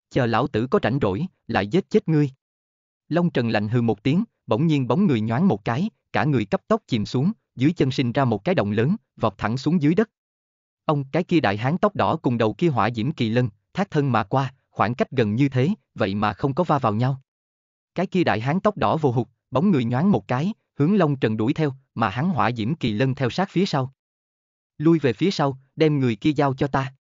Speaker 1: Chờ lão tử có rảnh rỗi, lại giết chết ngươi. Long Trần lạnh hừ một tiếng, bỗng nhiên bóng người nhoáng một cái, cả người cấp tốc chìm xuống, dưới chân sinh ra một cái động lớn, vọt thẳng xuống dưới đất. Ông cái kia đại hán tóc đỏ cùng đầu kia hỏa diễm kỳ lân, thác thân mà qua, khoảng cách gần như thế, vậy mà không có va vào nhau. Cái kia đại hán tóc đỏ vô hụt, bóng người nhoáng một cái, Hướng Long Trần đuổi theo, mà hắn hỏa diễm kỳ lân theo sát phía sau. Lui về phía sau, đem người kia giao cho ta.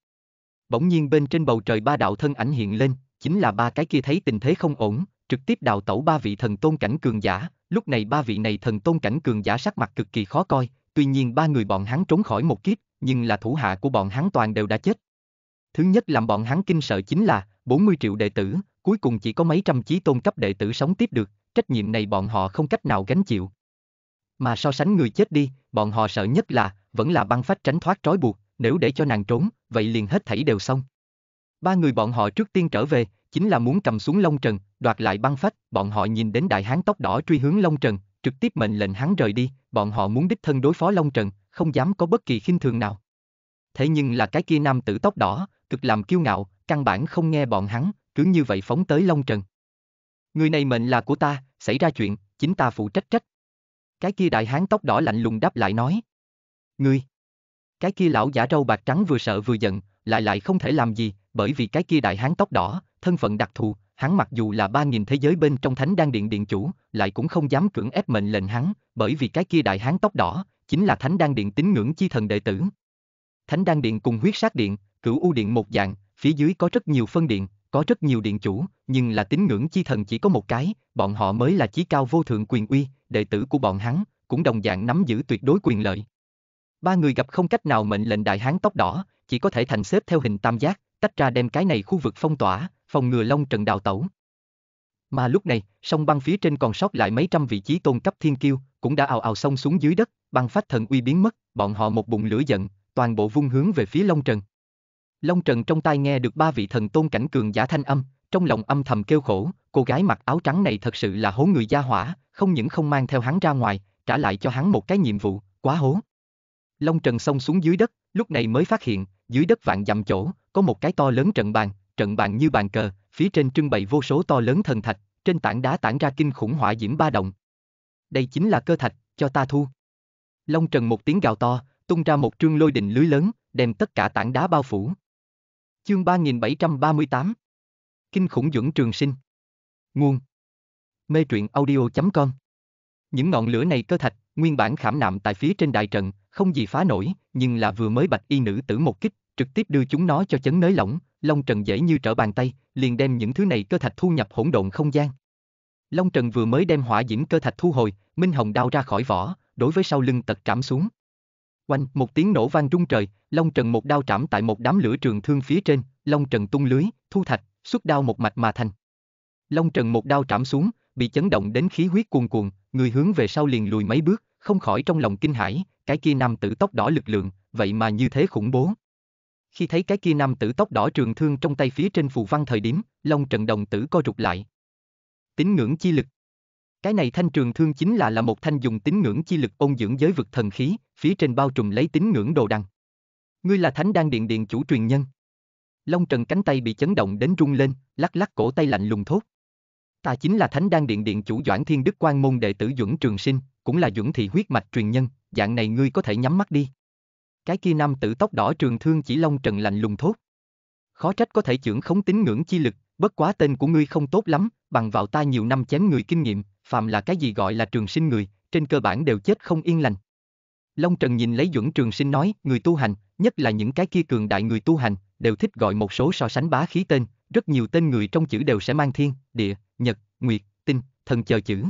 Speaker 1: Bỗng nhiên bên trên bầu trời ba đạo thân ảnh hiện lên, chính là ba cái kia thấy tình thế không ổn, trực tiếp đào tẩu ba vị thần tôn cảnh cường giả, lúc này ba vị này thần tôn cảnh cường giả sắc mặt cực kỳ khó coi, tuy nhiên ba người bọn hắn trốn khỏi một kiếp, nhưng là thủ hạ của bọn hắn toàn đều đã chết. Thứ nhất làm bọn hắn kinh sợ chính là 40 triệu đệ tử, cuối cùng chỉ có mấy trăm chí tôn cấp đệ tử sống tiếp được, trách nhiệm này bọn họ không cách nào gánh chịu, mà so sánh người chết đi, bọn họ sợ nhất là, vẫn là băng phách tránh thoát trói buộc, nếu để cho nàng trốn, vậy liền hết thảy đều xong. Ba người bọn họ trước tiên trở về, chính là muốn cầm xuống Long Trần, đoạt lại băng phách, bọn họ nhìn đến đại hán tóc đỏ truy hướng Long Trần, trực tiếp mệnh lệnh hắn rời đi, bọn họ muốn đích thân đối phó Long Trần, không dám có bất kỳ khinh thường nào. Thế nhưng là cái kia nam tử tóc đỏ, cực làm kiêu ngạo, căn bản không nghe bọn hắn, cứ như vậy phóng tới Long Trần. Người này mệnh là của ta, xảy ra chuyện, chính ta phụ trách trách, cái kia đại hán tóc đỏ lạnh lùng đáp lại nói. Ngươi! Cái kia lão giả râu bạc trắng vừa sợ vừa giận, lại lại không thể làm gì, bởi vì cái kia đại hán tóc đỏ, thân phận đặc thù, hắn mặc dù là ba nghìn thế giới bên trong thánh đan điện điện chủ, lại cũng không dám cưỡng ép mệnh lệnh hắn, bởi vì cái kia đại hán tóc đỏ, chính là thánh đan điện tín ngưỡng chi thần đệ tử. Thánh đan điện cùng huyết sát điện, cửu u điện một dạng, phía dưới có rất nhiều phân điện, có rất nhiều điện chủ, nhưng là tín ngưỡng chi thần chỉ có một cái, bọn họ mới là chí cao vô thượng quyền uy, đệ tử của bọn hắn, cũng đồng dạng nắm giữ tuyệt đối quyền lợi. Ba người gặp không cách nào mệnh lệnh đại hán tóc đỏ, chỉ có thể thành xếp theo hình tam giác, tách ra đem cái này khu vực phong tỏa, phòng ngừa long trần đào tẩu. Mà lúc này, sông băng phía trên còn sót lại mấy trăm vị trí tôn cấp thiên kiêu, cũng đã ào ào xông xuống dưới đất, băng phát thần uy biến mất, bọn họ một bụng lửa giận, toàn bộ vung hướng về phía long trần. Long Trần trong tai nghe được ba vị thần tôn cảnh cường giả thanh âm, trong lòng âm thầm kêu khổ, cô gái mặc áo trắng này thật sự là hố người gia hỏa, không những không mang theo hắn ra ngoài, trả lại cho hắn một cái nhiệm vụ, quá hố. Long Trần xông xuống dưới đất, lúc này mới phát hiện, dưới đất vạn dặm chỗ, có một cái to lớn trận bàn, trận bàn như bàn cờ, phía trên trưng bày vô số to lớn thần thạch, trên tảng đá tản ra kinh khủng hỏa diễm ba động. Đây chính là cơ thạch, cho ta thu. Long Trần một tiếng gào to, tung ra một trương lôi đình lưới lớn, đem tất cả tảng đá bao phủ. Chương 3738 Kinh khủng dưỡng trường sinh Nguồn Mê truyện audio.com Những ngọn lửa này cơ thạch, nguyên bản khảm nạm tại phía trên đại trận, không gì phá nổi, nhưng là vừa mới bạch y nữ tử một kích, trực tiếp đưa chúng nó cho chấn nới lỏng, Long Trần dễ như trở bàn tay, liền đem những thứ này cơ thạch thu nhập hỗn độn không gian. Long Trần vừa mới đem hỏa diễm cơ thạch thu hồi, Minh Hồng đao ra khỏi vỏ, đối với sau lưng tật trảm xuống. Oanh, một tiếng nổ vang rung trời, Long Trần một đao trảm tại một đám lửa trường thương phía trên, Long Trần tung lưới, thu thạch, xuất đao một mạch mà thành. Long Trần một đao trảm xuống, bị chấn động đến khí huyết cuồn cuộn, người hướng về sau liền lùi mấy bước, không khỏi trong lòng kinh hãi, cái kia nam tử tóc đỏ lực lượng, vậy mà như thế khủng bố. Khi thấy cái kia nam tử tóc đỏ trường thương trong tay phía trên phù văn thời điểm, Long Trần đồng tử co rụt lại. Tín ngưỡng chi lực. Cái này thanh trường thương chính là là một thanh dùng tín ngưỡng chi lực ôn dưỡng giới vực thần khí, phía trên bao trùm lấy tín ngưỡng đồ đằng. Ngươi là thánh đan điện điện chủ truyền nhân. Long Trần cánh tay bị chấn động đến rung lên, lắc lắc cổ tay lạnh lùng thốt. Ta chính là thánh đan điện điện chủ Doãn Thiên Đức Quan môn đệ tử Duẩn Trường Sinh, cũng là Duẩn Thị huyết mạch truyền nhân, dạng này ngươi có thể nhắm mắt đi. Cái kia nam tử tóc đỏ trường thương chỉ Long Trần lạnh lùng thốt. Khó trách có thể trưởng khống tín ngưỡng chi lực, bất quá tên của ngươi không tốt lắm, bằng vào ta nhiều năm chém người kinh nghiệm, phàm là cái gì gọi là trường sinh người, trên cơ bản đều chết không yên lành. Long Trần nhìn lấy Duẩn Trường Sinh nói, người tu hành, nhất là những cái kia cường đại người tu hành, đều thích gọi một số so sánh bá khí tên, rất nhiều tên người trong chữ đều sẽ mang thiên, địa, nhật, nguyệt, tinh, thần chờ chữ.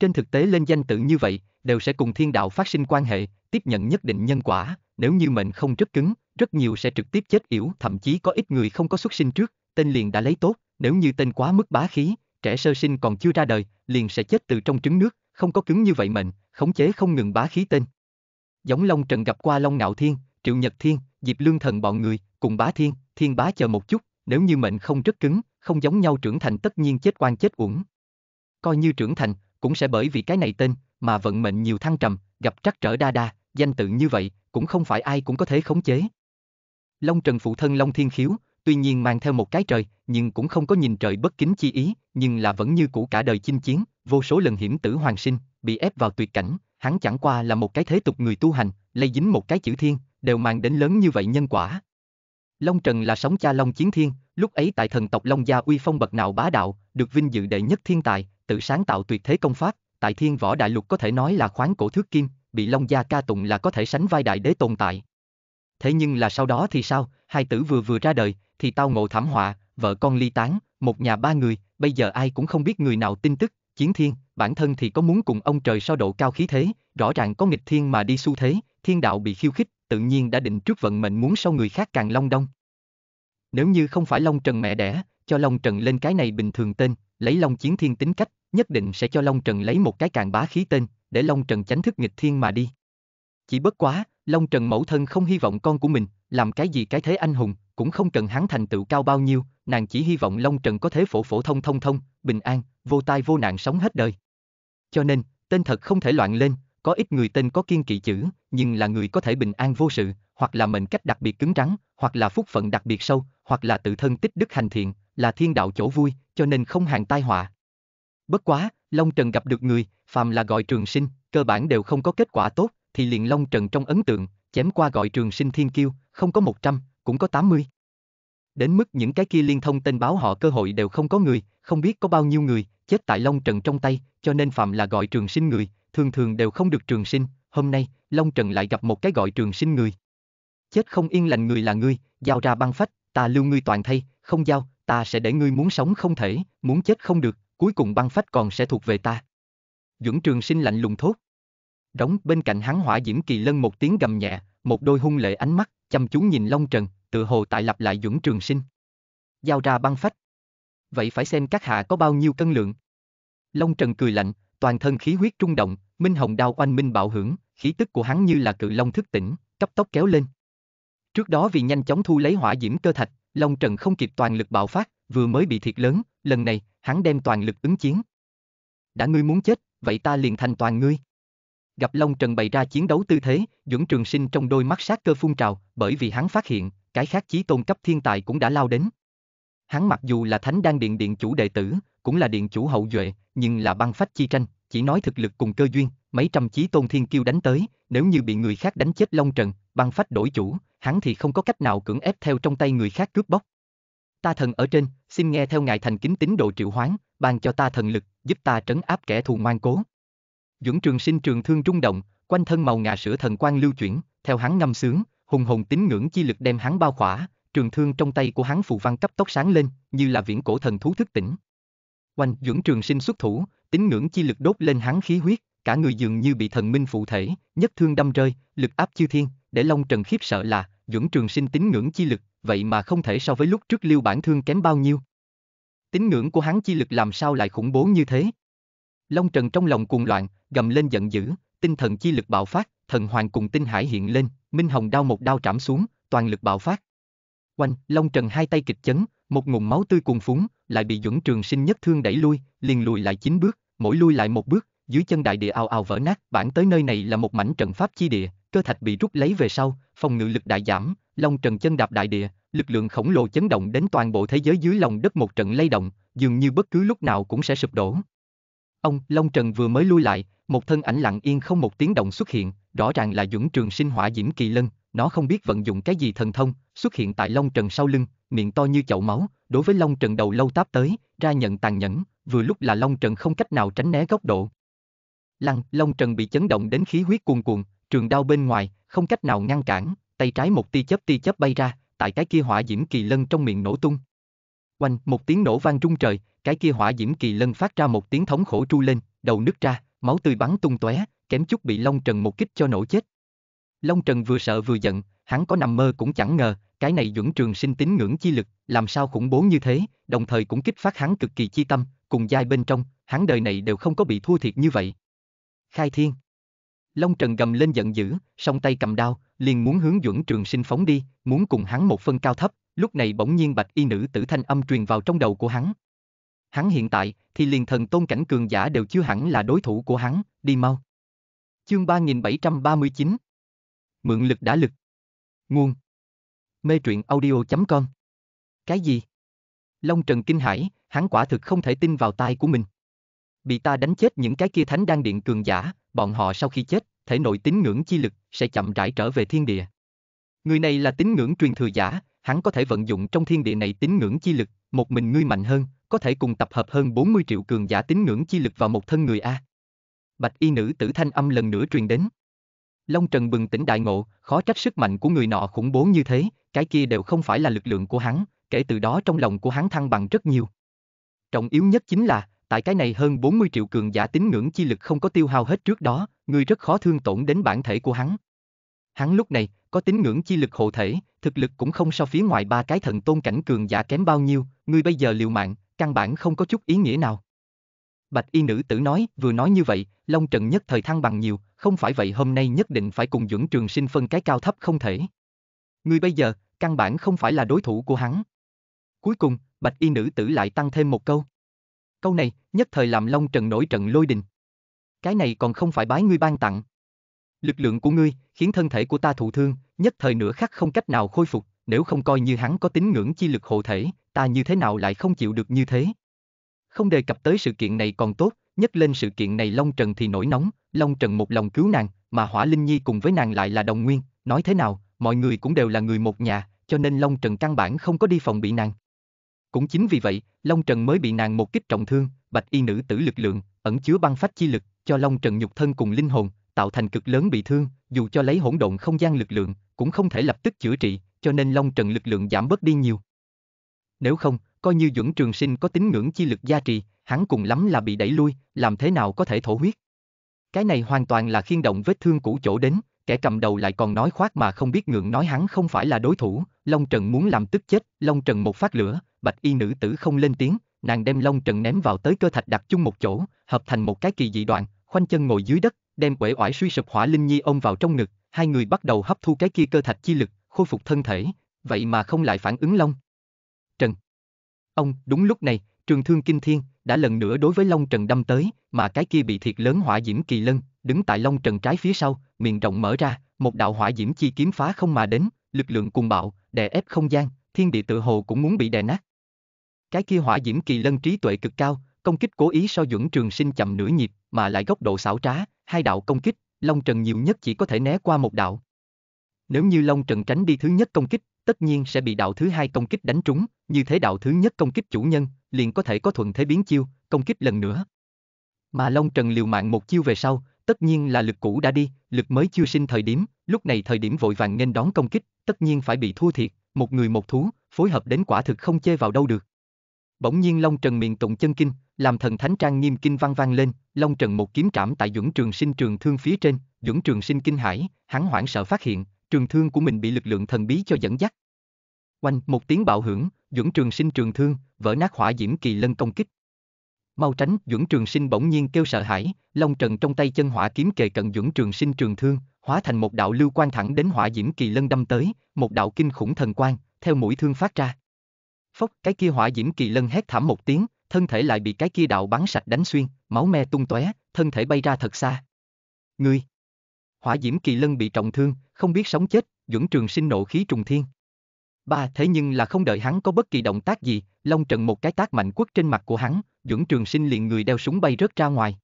Speaker 1: Trên thực tế lên danh tự như vậy, đều sẽ cùng thiên đạo phát sinh quan hệ, tiếp nhận nhất định nhân quả, nếu như mệnh không rất cứng, rất nhiều sẽ trực tiếp chết yểu, thậm chí có ít người không có xuất sinh trước, tên liền đã lấy tốt, nếu như tên quá mức bá khí, trẻ sơ sinh còn chưa ra đời, liền sẽ chết từ trong trứng nước, không có cứng như vậy mệnh, khống chế không ngừng bá khí tên, giống Long Trần gặp qua Long Ngạo Thiên, Triệu Nhật Thiên, Diệp Lương Thần bọn người, cùng Bá Thiên, Thiên Bá chờ một chút, nếu như mệnh không rất cứng, không giống nhau trưởng thành tất nhiên chết quan chết uổng. Coi như trưởng thành, cũng sẽ bởi vì cái này tên, mà vận mệnh nhiều thăng trầm, gặp trắc trở đa đa, danh tự như vậy, cũng không phải ai cũng có thể khống chế. Long Trần phụ thân Long Thiên Khiếu, tuy nhiên mang theo một cái trời, nhưng cũng không có nhìn trời bất kính chi ý, nhưng là vẫn như cũ cả đời chinh chiến, vô số lần hiểm tử hoàng sinh, bị ép vào tuyệt cảnh, hắn chẳng qua là một cái thế tục người tu hành, lây dính một cái chữ thiên, đều mang đến lớn như vậy nhân quả. Long Trần là sóng cha Long Chiến Thiên, lúc ấy tại thần tộc Long Gia uy phong bậc nào bá đạo, được vinh dự đệ nhất thiên tài, tự sáng tạo tuyệt thế công pháp, tại thiên võ đại lục có thể nói là khoáng cổ thước kim, bị Long Gia ca tụng là có thể sánh vai đại đế tồn tại. Thế nhưng là sau đó thì sao, hai tử vừa vừa ra đời, thì tao ngộ thảm họa, vợ con ly tán, một nhà ba người, bây giờ ai cũng không biết người nào tin tức, chiến thiên, bản thân thì có muốn cùng ông trời so độ cao khí thế, rõ ràng có nghịch thiên mà đi xu thế, thiên đạo bị khiêu khích, tự nhiên đã định trước vận mệnh muốn sau người khác càng long đông. Nếu như không phải Long Trần mẹ đẻ, cho Long Trần lên cái này bình thường tên, lấy Long Chiến Thiên tính cách, nhất định sẽ cho Long Trần lấy một cái càng bá khí tên, để Long Trần tránh thức nghịch thiên mà đi. Chỉ bất quá, Long Trần mẫu thân không hy vọng con của mình, làm cái gì cái thế anh hùng, cũng không cần hắn thành tựu cao bao nhiêu, nàng chỉ hy vọng Long Trần có thế phổ phổ thông thông thông, bình an, vô tai vô nạn sống hết đời. Cho nên, tên thật không thể loạn lên, có ít người tên có kiên kỵ chữ, nhưng là người có thể bình an vô sự, hoặc là mệnh cách đặc biệt cứng rắn, hoặc là phúc phận đặc biệt sâu, hoặc là tự thân tích đức hành thiện, là thiên đạo chỗ vui, cho nên không hàng tai họa. Bất quá, Long Trần gặp được người, phàm là gọi trường sinh, cơ bản đều không có kết quả tốt, thì liền Long Trần trong ấn tượng, chém qua gọi trường sinh thiên kiêu, không có 100, cũng có 80. Đến mức những cái kia liên thông tên báo họ cơ hội đều không có người, không biết có bao nhiêu người, chết tại Long Trần trong tay, cho nên phạm là gọi trường sinh người, thường thường đều không được trường sinh, hôm nay, Long Trần lại gặp một cái gọi trường sinh người. Chết không yên lành người là ngươi, giao ra băng phách, ta lưu ngươi toàn thay, không giao, ta sẽ để ngươi muốn sống không thể, muốn chết không được, cuối cùng băng phách còn sẽ thuộc về ta. Dưỡng trường sinh lạnh lùng thốt. Đóng bên cạnh hắn hỏa diễm kỳ lân một tiếng gầm nhẹ, một đôi hung lệ ánh mắt, chăm chú nhìn Long Trần, tự hồ tại lặp lại Dũng Trường Sinh. Giao ra băng phách. Vậy phải xem các hạ có bao nhiêu cân lượng. Long Trần cười lạnh, toàn thân khí huyết trung động, minh hồng đao oanh minh bạo hưởng, khí tức của hắn như là cự long thức tỉnh, cấp tốc kéo lên. Trước đó vì nhanh chóng thu lấy hỏa diễm cơ thạch, Long Trần không kịp toàn lực bạo phát, vừa mới bị thiệt lớn, lần này, hắn đem toàn lực ứng chiến. Đã ngươi muốn chết, vậy ta liền thành toàn ngươi. Gặp Long Trần bày ra chiến đấu tư thế, Dũng Trường Sinh trong đôi mắt sát cơ phun trào, bởi vì hắn phát hiện, cái khác chí tôn cấp thiên tài cũng đã lao đến. Hắn mặc dù là thánh đan điện điện chủ đệ tử, cũng là điện chủ hậu duệ, nhưng là băng phách chi tranh, chỉ nói thực lực cùng cơ duyên, mấy trăm chí tôn thiên kiêu đánh tới, nếu như bị người khác đánh chết long trần, băng phách đổi chủ, hắn thì không có cách nào cưỡng ép theo trong tay người khác cướp bóc. Ta thần ở trên, xin nghe theo ngài thành kính tín độ triệu hoán, ban cho ta thần lực, giúp ta trấn áp kẻ thù ngoan cố. Dũng trường sinh trường thương trung động, quanh thân màu ngà sữa thần quang lưu chuyển, theo hắn ngâm sướng, hùng hồn tín ngưỡng chi lực đem hắn bao khỏa, trường thương trong tay của hắn phù văn cấp tốc sáng lên, như là viễn cổ thần thú thức tỉnh. Oanh, Dưỡng Trường Sinh xuất thủ, tín ngưỡng chi lực đốt lên hắn khí huyết, cả người dường như bị thần minh phụ thể, nhất thương đâm rơi, lực áp chư thiên, để Long Trần khiếp sợ là, Dưỡng Trường Sinh tín ngưỡng chi lực, vậy mà không thể so với lúc trước lưu Bản Thương kém bao nhiêu. Tín ngưỡng của hắn chi lực làm sao lại khủng bố như thế? Long Trần trong lòng cuồng loạn, gầm lên giận dữ, tinh thần chi lực bạo phát, thần hoàng cùng tinh hải hiện lên, Minh Hồng đao một đao trảm xuống, toàn lực bạo phát. Oanh, Long Trần hai tay kịch chấn, một ngụm máu tươi cuồn phúng, lại bị Dũng Trường Sinh nhất thương đẩy lui, liền lùi lại chín bước, mỗi lui lại một bước, dưới chân đại địa ào ào vỡ nát, bản tới nơi này là một mảnh trận pháp chi địa, cơ thạch bị rút lấy về sau, phòng ngự lực đại giảm, Long Trần chân đạp đại địa, lực lượng khổng lồ chấn động đến toàn bộ thế giới dưới lòng đất một trận lay động, dường như bất cứ lúc nào cũng sẽ sụp đổ. Ông Long Trần vừa mới lui lại, một thân ảnh lặng yên không một tiếng động xuất hiện, rõ ràng là Dũng Trường Sinh hỏa diễm kỳ lân, nó không biết vận dụng cái gì thần thông, xuất hiện tại Long Trần sau lưng, miệng to như chậu máu, đối với Long Trần đầu lâu táp tới, ra nhận tàn nhẫn, vừa lúc là Long Trần không cách nào tránh né góc độ. Lăng, Long Trần bị chấn động đến khí huyết cuồn cuộn, trường đao bên ngoài, không cách nào ngăn cản, tay trái một tia chớp tia chớp bay ra, tại cái kia hỏa diễm kỳ lân trong miệng nổ tung. Oanh, một tiếng nổ vang rung trời, cái kia hỏa diễm kỳ lân phát ra một tiếng thống khổ tru lên, đầu nứt ra, máu tươi bắn tung tóe, kém chút bị Long Trần một kích cho nổ chết. Long Trần vừa sợ vừa giận, hắn có nằm mơ cũng chẳng ngờ, cái này dưỡng trường sinh tín ngưỡng chi lực, làm sao khủng bố như thế, đồng thời cũng kích phát hắn cực kỳ chi tâm, cùng giai bên trong, hắn đời này đều không có bị thua thiệt như vậy. Khai thiên. Long Trần gầm lên giận dữ, song tay cầm đao, liền muốn hướng dưỡng trường sinh phóng đi, muốn cùng hắn một phân cao thấp, lúc này bỗng nhiên bạch y nữ tử thanh âm truyền vào trong đầu của hắn. Hắn hiện tại, thì liền thần tôn cảnh cường giả đều chưa hẳn là đối thủ của hắn, đi mau. Chương 3739 Mượn lực đã lực Nguồn Mê truyện audio.com Cái gì? Long Trần kinh Hải, hắn quả thực không thể tin vào tai của mình. Bị ta đánh chết những cái kia thánh đang điện cường giả, bọn họ sau khi chết, thể nội tín ngưỡng chi lực sẽ chậm rãi trở về thiên địa. Người này là tín ngưỡng truyền thừa giả, hắn có thể vận dụng trong thiên địa này tín ngưỡng chi lực, một mình ngươi mạnh hơn, có thể cùng tập hợp hơn 40 triệu cường giả tín ngưỡng chi lực vào một thân người A bạch y nữ tử thanh âm lần nữa truyền đến. Long Trần bừng tỉnh đại ngộ, khó trách sức mạnh của người nọ khủng bố như thế, cái kia đều không phải là lực lượng của hắn, kể từ đó trong lòng của hắn thăng bằng rất nhiều. Trọng yếu nhất chính là, tại cái này hơn 40 triệu cường giả tín ngưỡng chi lực không có tiêu hao hết trước đó, người rất khó thương tổn đến bản thể của hắn. Hắn lúc này, có tín ngưỡng chi lực hộ thể, thực lực cũng không so phía ngoài ba cái thần tôn cảnh cường giả kém bao nhiêu, người bây giờ liều mạng, căn bản không có chút ý nghĩa nào. Bạch y nữ tử nói, vừa nói như vậy, Long Trần nhất thời thăng bằng nhiều, không phải vậy hôm nay nhất định phải cùng Dưỡng Trường Sinh phân cái cao thấp không thể. Ngươi bây giờ, căn bản không phải là đối thủ của hắn. Cuối cùng, bạch y nữ tử lại tăng thêm một câu. Câu này, nhất thời làm Long Trần nổi trận lôi đình. Cái này còn không phải bái ngươi ban tặng. Lực lượng của ngươi, khiến thân thể của ta thụ thương, nhất thời nửa khắc không cách nào khôi phục, nếu không coi như hắn có tính ngưỡng chi lực hộ thể, ta như thế nào lại không chịu được như thế. Không đề cập tới sự kiện này còn tốt, nhắc lên sự kiện này Long Trần thì nổi nóng, Long Trần một lòng cứu nàng, mà Hỏa Linh Nhi cùng với nàng lại là đồng nguyên, nói thế nào, mọi người cũng đều là người một nhà, cho nên Long Trần căn bản không có đi phòng bị nàng. Cũng chính vì vậy, Long Trần mới bị nàng một kích trọng thương, bạch y nữ tử lực lượng, ẩn chứa băng phách chi lực, cho Long Trần nhục thân cùng linh hồn, tạo thành cực lớn bị thương, dù cho lấy hỗn độn không gian lực lượng, cũng không thể lập tức chữa trị, cho nên Long Trần lực lượng giảm bớt đi nhiều nếu không, coi như Duẩn Trường Sinh có tính ngưỡng chi lực gia trì, hắn cùng lắm là bị đẩy lui, làm thế nào có thể thổ huyết. Cái này hoàn toàn là khiên động vết thương cũ chỗ đến, kẻ cầm đầu lại còn nói khoác mà không biết ngượng nói hắn không phải là đối thủ, Long Trần muốn làm tức chết, Long Trần một phát lửa, bạch y nữ tử không lên tiếng, nàng đem Long Trần ném vào tới cơ thạch đặt chung một chỗ, hợp thành một cái kỳ dị đoạn, khoanh chân ngồi dưới đất, đem quể oải suy sụp hỏa linh nhi ôm vào trong ngực, hai người bắt đầu hấp thu cái kia cơ thạch chi lực, khôi phục thân thể, vậy mà không lại phản ứng Long. Ông, đúng lúc này, trường thương kinh thiên, đã lần nữa đối với Long Trần đâm tới, mà cái kia bị thiệt lớn hỏa diễm kỳ lân, đứng tại Long Trần trái phía sau, miệng rộng mở ra, một đạo hỏa diễm chi kiếm phá không mà đến, lực lượng cùng bạo, đè ép không gian, thiên địa tự hồ cũng muốn bị đè nát. Cái kia hỏa diễm kỳ lân trí tuệ cực cao, công kích cố ý so dưỡng trường sinh chậm nửa nhịp, mà lại góc độ xảo trá, hai đạo công kích, Long Trần nhiều nhất chỉ có thể né qua một đạo. Nếu như Long Trần tránh đi thứ nhất công kích, tất nhiên sẽ bị đạo thứ hai công kích đánh trúng, như thế đạo thứ nhất công kích chủ nhân, liền có thể có thuận thế biến chiêu, công kích lần nữa. Mà Long Trần liều mạng một chiêu về sau, tất nhiên là lực cũ đã đi, lực mới chưa sinh thời điểm, lúc này thời điểm vội vàng nên đón công kích, tất nhiên phải bị thua thiệt, một người một thú, phối hợp đến quả thực không chê vào đâu được. Bỗng nhiên Long Trần miệng tụng chân kinh, làm thần thánh trang nghiêm kinh vang vang lên, Long Trần một kiếm trảm tại Dũng Trường Sinh trường thương phía trên, Dũng Trường Sinh kinh hãi, hắn hoảng sợ phát hiện, trường thương của mình bị lực lượng thần bí cho dẫn dắt. Oanh, một tiếng bạo hưởng, Duẩn Trường Sinh trường thương, vỡ nát hỏa diễm kỳ lân công kích. Mau tránh, Duẩn Trường Sinh bỗng nhiên kêu sợ hãi, long trần trong tay chân hỏa kiếm kề cận Duẩn Trường Sinh trường thương, hóa thành một đạo lưu quang thẳng đến hỏa diễm kỳ lân đâm tới, một đạo kinh khủng thần quang, theo mũi thương phát ra. Phốc, cái kia hỏa diễm kỳ lân hét thảm một tiếng, thân thể lại bị cái kia đạo bắn sạch đánh xuyên, máu me tung tóe, thân thể bay ra thật xa. Ngươi! Hỏa diễm kỳ lân bị trọng thương, không biết sống chết, Duẩn Trường Sinh nộ khí trùng thiên. Ba, thế nhưng là không đợi hắn có bất kỳ động tác gì, Long Trần một cái tác mạnh quất trên mặt của hắn, Duẩn Trường Sinh liền người đeo súng bay rớt ra ngoài.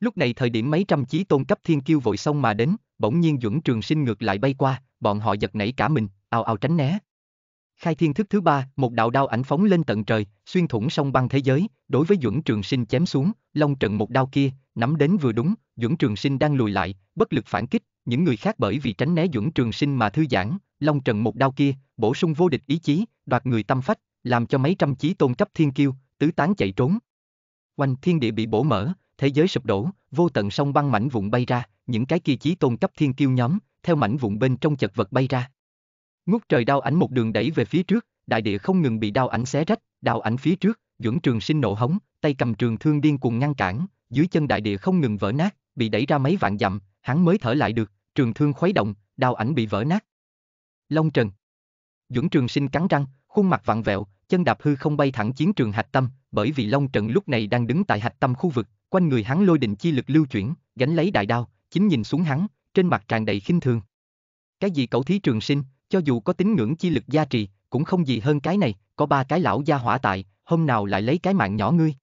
Speaker 1: Lúc này thời điểm mấy trăm chí tôn cấp thiên kiêu vội xong mà đến, bỗng nhiên Duẩn Trường Sinh ngược lại bay qua, bọn họ giật nảy cả mình, ào ào tránh né. Khai thiên thức thứ ba, một đạo đao ảnh phóng lên tận trời, xuyên thủng sông băng thế giới, đối với Duẩn Trường Sinh chém xuống, Long Trần một đao kia, nắm đến vừa đúng, Duẩn Trường Sinh đang lùi lại, bất lực phản kích, những người khác bởi vì tránh né dưỡng trường sinh mà thư giãn, Long Trần một đao kia, bổ sung vô địch ý chí, đoạt người tâm phách, làm cho mấy trăm chí tôn cấp thiên kiêu, tứ tán chạy trốn. Quanh thiên địa bị bổ mở, thế giới sụp đổ, vô tận sông băng mảnh vụn bay ra, những cái kia chí tôn cấp thiên kiêu nhóm, theo mảnh vụn bên trong chật vật bay ra. Ngút trời đao ảnh một đường đẩy về phía trước, đại địa không ngừng bị đao ảnh xé rách, đao ảnh phía trước, Dưỡng Trường Sinh nổ hống, tay cầm trường thương điên cuồng ngăn cản, dưới chân đại địa không ngừng vỡ nát, bị đẩy ra mấy vạn dặm, hắn mới thở lại được, trường thương khuấy động, đao ảnh bị vỡ nát. Long Trần Dưỡng trường sinh cắn răng, khuôn mặt vặn vẹo, chân đạp hư không bay thẳng chiến trường hạch tâm, bởi vì Long Trần lúc này đang đứng tại hạch tâm khu vực, quanh người hắn lôi đình chi lực lưu chuyển, gánh lấy đại đao, chính nhìn xuống hắn, trên mặt tràn đầy khinh thường. Cái gì cậu thí trường sinh, cho dù có tính ngưỡng chi lực gia trì, cũng không gì hơn cái này, có ba cái lão gia hỏa tại, hôm nào lại lấy cái mạng nhỏ ngươi.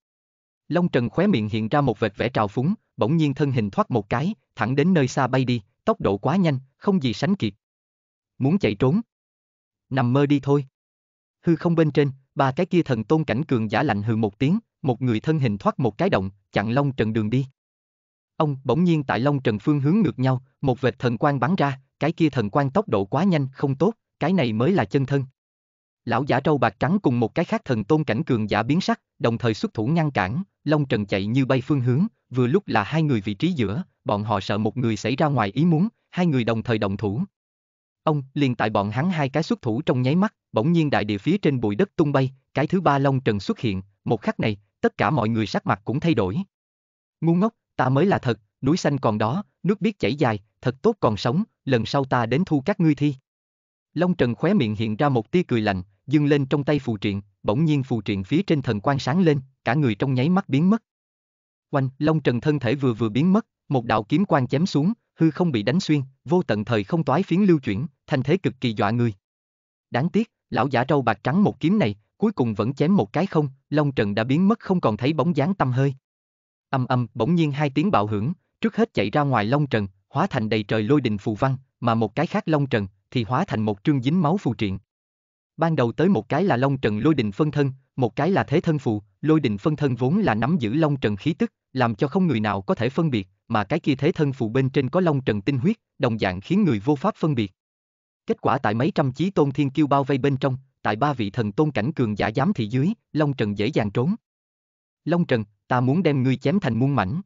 Speaker 1: Long Trần khóe miệng hiện ra một vệt vẻ trào phúng, bỗng nhiên thân hình thoát một cái, thẳng đến nơi xa bay đi, tốc độ quá nhanh, không gì sánh kịp. Muốn chạy trốn? Nằm mơ đi thôi. Hư không bên trên, ba cái kia thần tôn cảnh cường giả lạnh hừ một tiếng, một người thân hình thoát một cái động, chặn Long Trần đường đi. Ông bỗng nhiên tại Long Trần phương hướng ngược nhau, một vệt thần quang bắn ra, cái kia thần quang tốc độ quá nhanh không tốt, cái này mới là chân thân. Lão giả trâu bạc trắng cùng một cái khác thần tôn cảnh cường giả biến sắc, đồng thời xuất thủ ngăn cản, Long Trần chạy như bay phương hướng, vừa lúc là hai người vị trí giữa, bọn họ sợ một người xảy ra ngoài ý muốn, hai người đồng thời đồng thủ. Ông, liền tại bọn hắn hai cái xuất thủ trong nháy mắt, bỗng nhiên đại địa phía trên bụi đất tung bay, cái thứ ba long trần xuất hiện, một khắc này, tất cả mọi người sắc mặt cũng thay đổi. Ngu ngốc, ta mới là thật, núi xanh còn đó, nước biết chảy dài, thật tốt còn sống, lần sau ta đến thu các ngươi thi. Long Trần khóe miệng hiện ra một tia cười lạnh, dâng lên trong tay phù triện, bỗng nhiên phù triện phía trên thần quang sáng lên, cả người trong nháy mắt biến mất. Oanh, Long Trần thân thể vừa vừa biến mất, một đạo kiếm quang chém xuống, hư không bị đánh xuyên, vô tận thời không toái phiến lưu chuyển, thành thế cực kỳ dọa người. Đáng tiếc, lão giả râu bạc trắng một kiếm này, cuối cùng vẫn chém một cái không, Long Trần đã biến mất không còn thấy bóng dáng tâm hơi. Âm âm, bỗng nhiên hai tiếng bạo hưởng, trước hết chạy ra ngoài Long Trần, hóa thành đầy trời lôi đình phù văn, mà một cái khác Long Trần thì hóa thành một trương dính máu phù triện. Ban đầu tới một cái là Long Trần lôi đình phân thân, một cái là thế thân phù, lôi đình phân thân vốn là nắm giữ Long Trần khí tức, làm cho không người nào có thể phân biệt, mà cái kia thế thân phù bên trên có long trần tinh huyết, đồng dạng khiến người vô pháp phân biệt. Kết quả tại mấy trăm chí tôn thiên kiêu bao vây bên trong, tại ba vị thần tôn cảnh cường giả giám thị dưới, long trần dễ dàng trốn. Long trần, ta muốn đem ngươi chém thành muôn mảnh.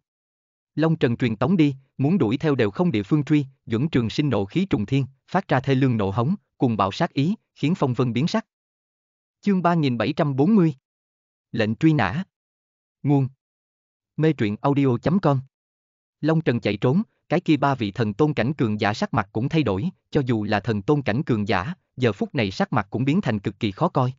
Speaker 1: Long trần truyền tống đi, muốn đuổi theo đều không địa phương truy, Dẫn trường sinh nộ khí trùng thiên, phát ra thê lương nộ hống, cùng bạo sát ý, khiến phong vân biến sắc. Chương 3740 Lệnh truy nã Nguồn Mê truyện audio.com Long Trần chạy trốn, cái kia ba vị thần tôn cảnh cường giả sắc mặt cũng thay đổi, cho dù là thần tôn cảnh cường giả, giờ phút này sắc mặt cũng biến thành cực kỳ khó coi.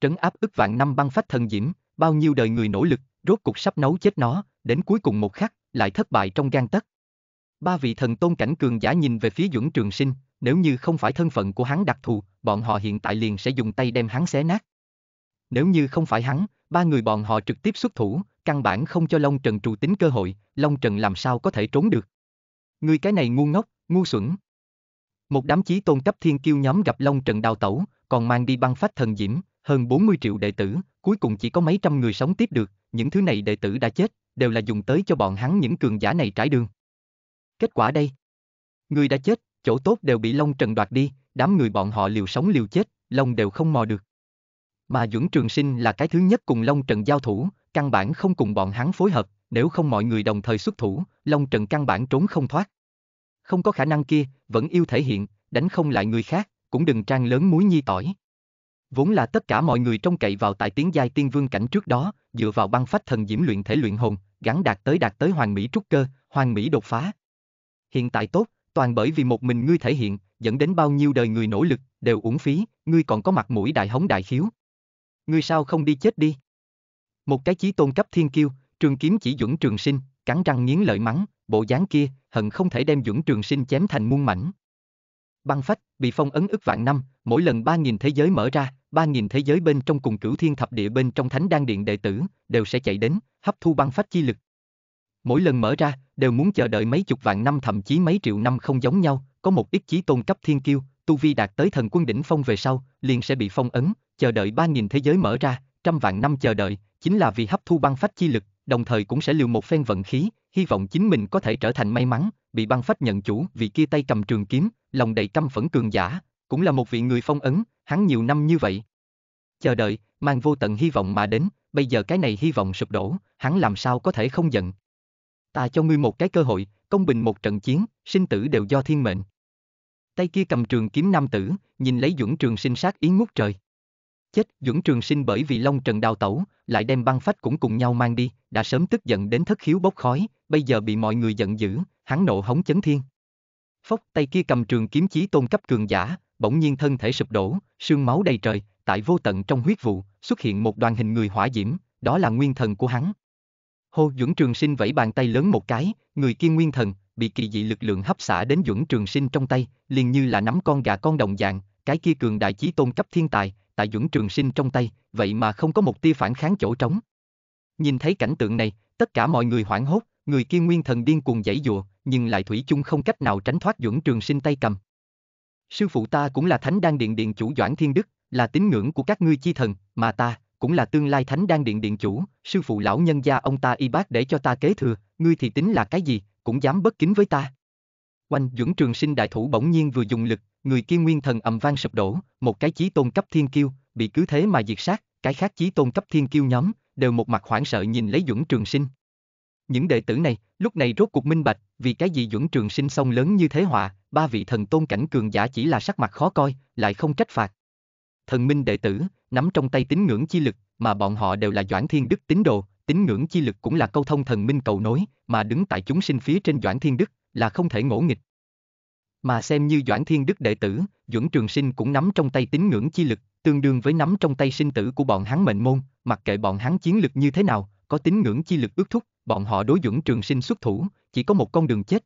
Speaker 1: Trấn áp ức vạn năm băng phách thần diễm, bao nhiêu đời người nỗ lực, rốt cục sắp nấu chết nó, đến cuối cùng một khắc, lại thất bại trong gan tất. Ba vị thần tôn cảnh cường giả nhìn về phía Dưỡng Trường Sinh, nếu như không phải thân phận của hắn đặc thù, bọn họ hiện tại liền sẽ dùng tay đem hắn xé nát. Nếu như không phải hắn, ba người bọn họ trực tiếp xuất thủ, căn bản không cho Long Trần trù tính cơ hội, Long Trần làm sao có thể trốn được. Người cái này ngu ngốc, ngu xuẩn. Một đám chí tôn cấp thiên kiêu nhóm gặp Long Trần đào tẩu, còn mang đi băng phách thần diễm, hơn 40 triệu đệ tử, cuối cùng chỉ có mấy trăm người sống tiếp được, những thứ này đệ tử đã chết, đều là dùng tới cho bọn hắn những cường giả này trải đường. Kết quả đây, người đã chết, chỗ tốt đều bị Long Trần đoạt đi, đám người bọn họ liều sống liều chết, Long đều không mò được. Mà Dưỡng Trường Sinh là cái thứ nhất cùng Long Trần giao thủ, căn bản không cùng bọn hắn phối hợp, nếu không mọi người đồng thời xuất thủ, Long Trần căn bản trốn không thoát. Không có khả năng kia, vẫn yêu thể hiện, đánh không lại người khác, cũng đừng trang lớn muối nhi tỏi. Vốn là tất cả mọi người trông cậy vào tại tiếng giai tiên vương cảnh trước đó, dựa vào băng phách thần diễm luyện thể luyện hồn, gắn đạt tới đạt tới hoàng mỹ trúc cơ, hoàng mỹ đột phá. Hiện tại tốt, toàn bởi vì một mình ngươi thể hiện, dẫn đến bao nhiêu đời người nỗ lực, đều uổng phí, ngươi còn có mặt mũi đại hống đại khiếu. Ngươi sao không đi chết đi? Một cái chí tôn cấp thiên kiêu, trường kiếm chỉ Dũng Trường Sinh, cắn răng nghiến lợi mắng, bộ dáng kia, hận không thể đem Dũng Trường Sinh chém thành muôn mảnh. Băng phách, bị phong ấn ức vạn năm, mỗi lần ba nghìn thế giới mở ra, ba nghìn thế giới bên trong cùng cửu thiên thập địa bên trong thánh đan điện đệ tử, đều sẽ chạy đến, hấp thu băng phách chi lực. Mỗi lần mở ra, đều muốn chờ đợi mấy chục vạn năm thậm chí mấy triệu năm không giống nhau, có một ít chí tôn cấp thiên kiêu, tu vi đạt tới thần quân đỉnh phong về sau, liền sẽ bị phong ấn, chờ đợi ba nghìn thế giới mở ra, trăm vạn năm chờ đợi, chính là vì hấp thu băng phách chi lực, đồng thời cũng sẽ lưu một phen vận khí, hy vọng chính mình có thể trở thành may mắn, bị băng phách nhận chủ vì kia tay cầm trường kiếm, lòng đầy căm phẫn cường giả, cũng là một vị người phong ấn, hắn nhiều năm như vậy. Chờ đợi, mang vô tận hy vọng mà đến, bây giờ cái này hy vọng sụp đổ, hắn làm sao có thể không giận. Ta cho ngươi một cái cơ hội, công bình một trận chiến, sinh tử đều do thiên mệnh. Tay kia cầm trường kiếm nam tử, nhìn lấy Dũng Trường Sinh sát ý ngút trời. Chết, Duẩn Trường Sinh bởi vì Long Trần đào tẩu, lại đem băng phách cũng cùng nhau mang đi, đã sớm tức giận đến thất khiếu bốc khói, bây giờ bị mọi người giận dữ, hắn nộ hống chấn thiên. Phốc tay kia cầm trường kiếm chí tôn cấp cường giả, bỗng nhiên thân thể sụp đổ, sương máu đầy trời, tại vô tận trong huyết vụ, xuất hiện một đoàn hình người hỏa diễm, đó là nguyên thần của hắn. Hô Duẩn Trường Sinh vẫy bàn tay lớn một cái, người kia nguyên thần, bị kỳ dị lực lượng hấp xả đến Duẩn Trường Sinh trong tay, liền như là nắm con gà con đồng dạng, cái kia cường đại chí tôn cấp thiên tài, tại dưỡng Trường Sinh trong tay, vậy mà không có một tia phản kháng chỗ trống. Nhìn thấy cảnh tượng này, tất cả mọi người hoảng hốt, người kia nguyên thần điên cuồng giãy dụa, nhưng lại thủy chung không cách nào tránh thoát dưỡng Trường Sinh tay cầm. Sư phụ ta cũng là Thánh Đan Điện Điện chủ Doãn Thiên Đức, là tín ngưỡng của các ngươi chi thần, mà ta cũng là tương lai Thánh Đan Điện Điện chủ, sư phụ lão nhân gia ông ta y bác để cho ta kế thừa, ngươi thì tính là cái gì, cũng dám bất kính với ta. quanh dưỡng Trường Sinh đại thủ bỗng nhiên vừa dùng lực, người kia nguyên thần ầm vang sụp đổ, một cái chí tôn cấp thiên kiêu, bị cứ thế mà diệt sát, cái khác chí tôn cấp thiên kiêu nhóm, đều một mặt hoảng sợ nhìn lấy Dũng Trường Sinh. Những đệ tử này, lúc này rốt cuộc minh bạch, vì cái gì Dũng Trường Sinh sông lớn như thế họa, ba vị thần tôn cảnh cường giả chỉ là sắc mặt khó coi, lại không trách phạt. Thần minh đệ tử, nắm trong tay tín ngưỡng chi lực, mà bọn họ đều là Doãn Thiên Đức tín đồ, tín ngưỡng chi lực cũng là câu thông thần minh cầu nối, mà đứng tại chúng sinh phía trên Doãn Thiên Đức, là không thể ngỗ nghịch, mà xem như Doãn Thiên Đức đệ tử, Duẩn Trường Sinh cũng nắm trong tay tín ngưỡng chi lực, tương đương với nắm trong tay sinh tử của bọn hắn mệnh môn, mặc kệ bọn hắn chiến lực như thế nào, có tín ngưỡng chi lực ước thúc, bọn họ đối Duẩn Trường Sinh xuất thủ, chỉ có một con đường chết.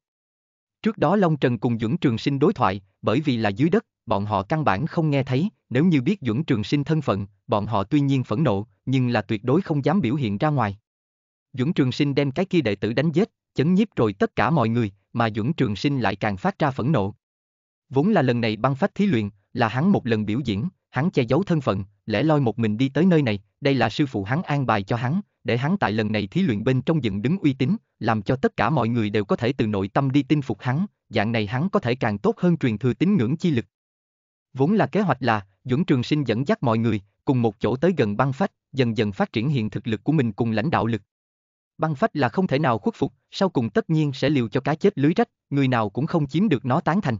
Speaker 1: Trước đó Long Trần cùng Duẩn Trường Sinh đối thoại, bởi vì là dưới đất, bọn họ căn bản không nghe thấy, nếu như biết Duẩn Trường Sinh thân phận, bọn họ tuy nhiên phẫn nộ, nhưng là tuyệt đối không dám biểu hiện ra ngoài. Duẩn Trường Sinh đem cái kia đệ tử đánh giết, chấn nhiếp rồi tất cả mọi người, mà Duẩn Trường Sinh lại càng phát ra phẫn nộ. Vốn là lần này băng phách thí luyện, là hắn một lần biểu diễn, hắn che giấu thân phận, lẽ loi một mình đi tới nơi này, đây là sư phụ hắn an bài cho hắn, để hắn tại lần này thí luyện bên trong dựng đứng uy tín, làm cho tất cả mọi người đều có thể từ nội tâm đi tin phục hắn, dạng này hắn có thể càng tốt hơn truyền thừa tín ngưỡng chi lực. Vốn là kế hoạch là, Duẩn Trường Sinh dẫn dắt mọi người, cùng một chỗ tới gần băng phách, dần dần phát triển hiện thực lực của mình cùng lãnh đạo lực băng phách là không thể nào khuất phục, sau cùng tất nhiên sẽ liều cho cá chết lưới rách, người nào cũng không chiếm được nó tán thành.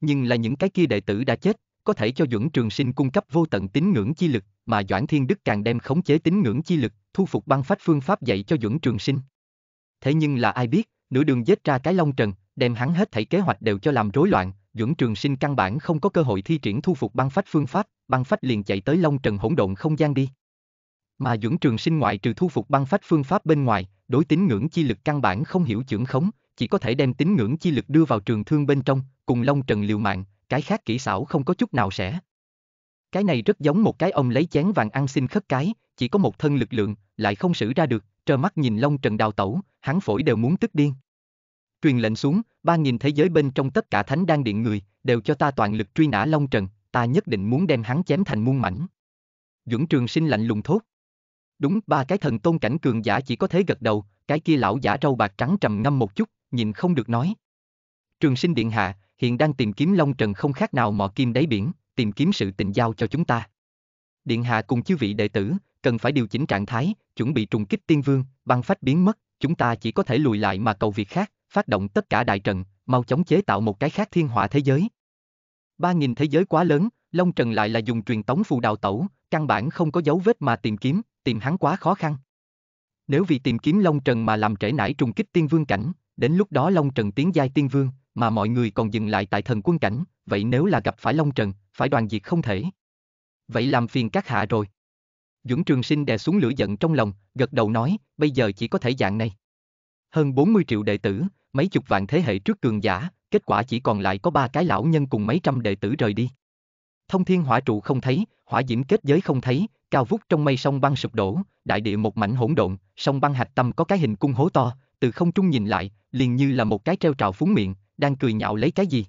Speaker 1: Nhưng là những cái kia đệ tử đã chết, có thể cho Duẩn Trường Sinh cung cấp vô tận tín ngưỡng chi lực, mà Doãn Thiên Đức càng đem khống chế tín ngưỡng chi lực, thu phục băng phách phương pháp dạy cho Duẩn Trường Sinh. Thế nhưng là ai biết, nửa đường giết ra cái long trần, đem hắn hết thảy kế hoạch đều cho làm rối loạn, Duẩn Trường Sinh căn bản không có cơ hội thi triển thu phục băng phách phương pháp, băng phách liền chạy tới long trần hỗn độn không gian đi. Mà dưỡng trường sinh ngoại trừ thu phục băng phách phương pháp bên ngoài, đối tín ngưỡng chi lực căn bản không hiểu trưởng khống, chỉ có thể đem tín ngưỡng chi lực đưa vào trường thương bên trong, cùng Long Trần liều mạng, cái khác kỹ xảo không có chút nào sẽ. Cái này rất giống một cái ông lấy chén vàng ăn xin khất cái, chỉ có một thân lực lượng, lại không xử ra được, trơ mắt nhìn Long Trần đào tẩu, hắn phổi đều muốn tức điên. Truyền lệnh xuống, ba nghìn thế giới bên trong tất cả thánh đang điện người, đều cho ta toàn lực truy nã Long Trần, ta nhất định muốn đem hắn chém thành muôn mảnh. Dưỡng Trường Sinh lạnh lùng thốt. Đúng, ba cái thần tôn cảnh cường giả chỉ có thế gật đầu, cái kia lão giả râu bạc trắng trầm ngâm một chút, nhìn không được nói. Trường sinh điện hạ, hiện đang tìm kiếm Long Trần không khác nào mò kim đáy biển, tìm kiếm sự tình giao cho chúng ta. Điện hạ cùng chư vị đệ tử, cần phải điều chỉnh trạng thái, chuẩn bị trùng kích tiên vương, băng phách biến mất, chúng ta chỉ có thể lùi lại mà cầu việc khác, phát động tất cả đại trận, mau chóng chế tạo một cái khác thiên họa thế giới. Ba nghìn thế giới quá lớn, Long Trần lại là dùng truyền tống phù đào tẩu, căn bản không có dấu vết mà tìm kiếm, tìm hắn quá khó khăn. Nếu vì tìm kiếm Long Trần mà làm trễ nải trùng kích tiên vương cảnh, đến lúc đó Long Trần tiến giai tiên vương, mà mọi người còn dừng lại tại thần quân cảnh, vậy nếu là gặp phải Long Trần, phải đoàn diệt không thể. Vậy làm phiền các hạ rồi. Dũng Trường Sinh đè xuống lửa giận trong lòng, gật đầu nói, bây giờ chỉ có thể dạng này. Hơn 40 triệu đệ tử, mấy chục vạn thế hệ trước cường giả, kết quả chỉ còn lại có ba cái lão nhân cùng mấy trăm đệ tử rời đi. Thông thiên hỏa trụ không thấy, hỏa diễm kết giới không thấy, cao vút trong mây sông băng sụp đổ, đại địa một mảnh hỗn độn, sông băng hạch tâm có cái hình cung hố to, từ không trung nhìn lại, liền như là một cái treo trào phúng miệng, đang cười nhạo lấy cái gì.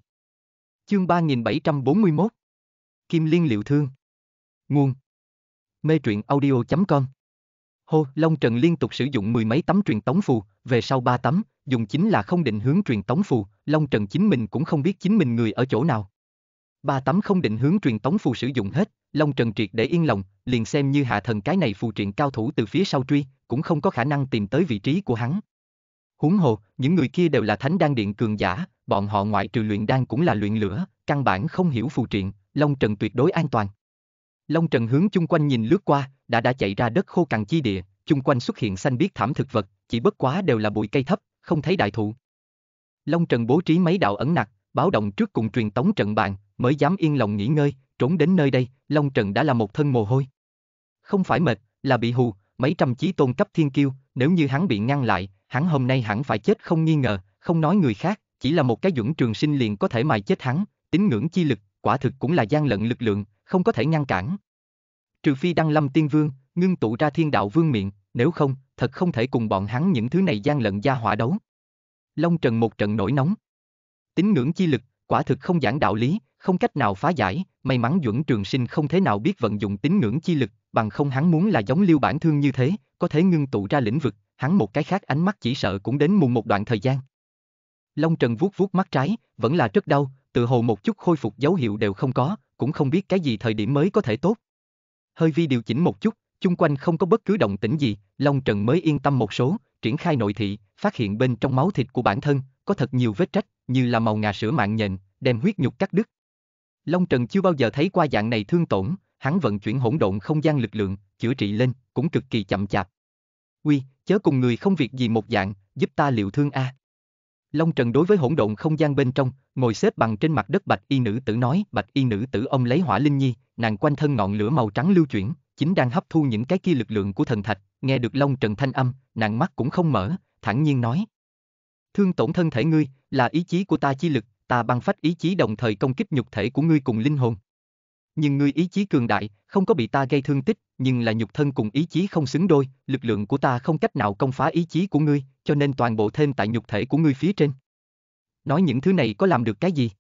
Speaker 1: Chương 3741 Kim Liên Liệu Thương Nguồn Mê truyện audio.com Hô, Long Trần liên tục sử dụng mười mấy tấm truyền tống phù, về sau ba tấm, dùng chính là không định hướng truyền tống phù, Long Trần chính mình cũng không biết chính mình người ở chỗ nào. Ba tấm không định hướng truyền tống phù sử dụng hết, Long Trần Triệt để yên lòng, liền xem như hạ thần cái này phù truyền cao thủ từ phía sau truy, cũng không có khả năng tìm tới vị trí của hắn. Huống hồ, những người kia đều là thánh đan điện cường giả, bọn họ ngoại trừ luyện đan cũng là luyện lửa, căn bản không hiểu phù truyền. Long Trần tuyệt đối an toàn. Long Trần hướng chung quanh nhìn lướt qua, đã đã chạy ra đất khô cằn chi địa, chung quanh xuất hiện xanh biếc thảm thực vật, chỉ bất quá đều là bụi cây thấp, không thấy đại thụ. Long Trần bố trí mấy đạo ẩn nặc, báo động trước cùng truyền tống trận bàn, mới dám yên lòng nghỉ ngơi, trốn đến nơi đây, Long Trần đã là một thân mồ hôi. Không phải mệt, là bị hù, mấy trăm chí tôn cấp thiên kiêu, nếu như hắn bị ngăn lại, hắn hôm nay hẳn phải chết không nghi ngờ, không nói người khác, chỉ là một cái dũng trường sinh liền có thể mài chết hắn, tín ngưỡng chi lực, quả thực cũng là gian lận lực lượng, không có thể ngăn cản. Trừ phi đăng lâm tiên vương, ngưng tụ ra thiên đạo vương miệng, nếu không, thật không thể cùng bọn hắn những thứ này gian lận gia hỏa đấu. Long Trần một trận nổi nóng. Tín ngưỡng chi lực, quả thực không giảng đạo lý, không cách nào phá giải, may mắn Duẩn Trường Sinh không thế nào biết vận dụng tín ngưỡng chi lực, bằng không hắn muốn là giống Liêu Bản Thương như thế, có thể ngưng tụ ra lĩnh vực, hắn một cái khác ánh mắt chỉ sợ cũng đến mùng một đoạn thời gian. Long Trần vuốt vuốt mắt trái, vẫn là rất đau, tự hồ một chút khôi phục dấu hiệu đều không có, cũng không biết cái gì thời điểm mới có thể tốt. Hơi vi điều chỉnh một chút, chung quanh không có bất cứ động tĩnh gì, Long Trần mới yên tâm một số, triển khai nội thị, phát hiện bên trong máu thịt của bản thân, có thật nhiều vết trách, như là màu ngà sữa mạng nhện, đem huyết nhục cắt đứt, Long Trần chưa bao giờ thấy qua dạng này thương tổn, hắn vận chuyển hỗn độn không gian lực lượng, chữa trị lên, cũng cực kỳ chậm chạp. Uy, chớ cùng người không việc gì một dạng, giúp ta liệu thương a. À. Long Trần đối với hỗn độn không gian bên trong, ngồi xếp bằng trên mặt đất bạch y nữ tử nói, bạch y nữ tử ông lấy hỏa linh nhi, nàng quanh thân ngọn lửa màu trắng lưu chuyển, chính đang hấp thu những cái kia lực lượng của thần thạch, nghe được Long Trần thanh âm, nàng mắt cũng không mở, thản nhiên nói: "Thương tổn thân thể ngươi, là ý chí của ta chi lực, ta băng phách ý chí đồng thời công kích nhục thể của ngươi cùng linh hồn. Nhưng ngươi ý chí cường đại, không có bị ta gây thương tích, nhưng là nhục thân cùng ý chí không xứng đôi, lực lượng của ta không cách nào công phá ý chí của ngươi, cho nên toàn bộ thêm tại nhục thể của ngươi phía trên. Nói những thứ này có làm được cái gì?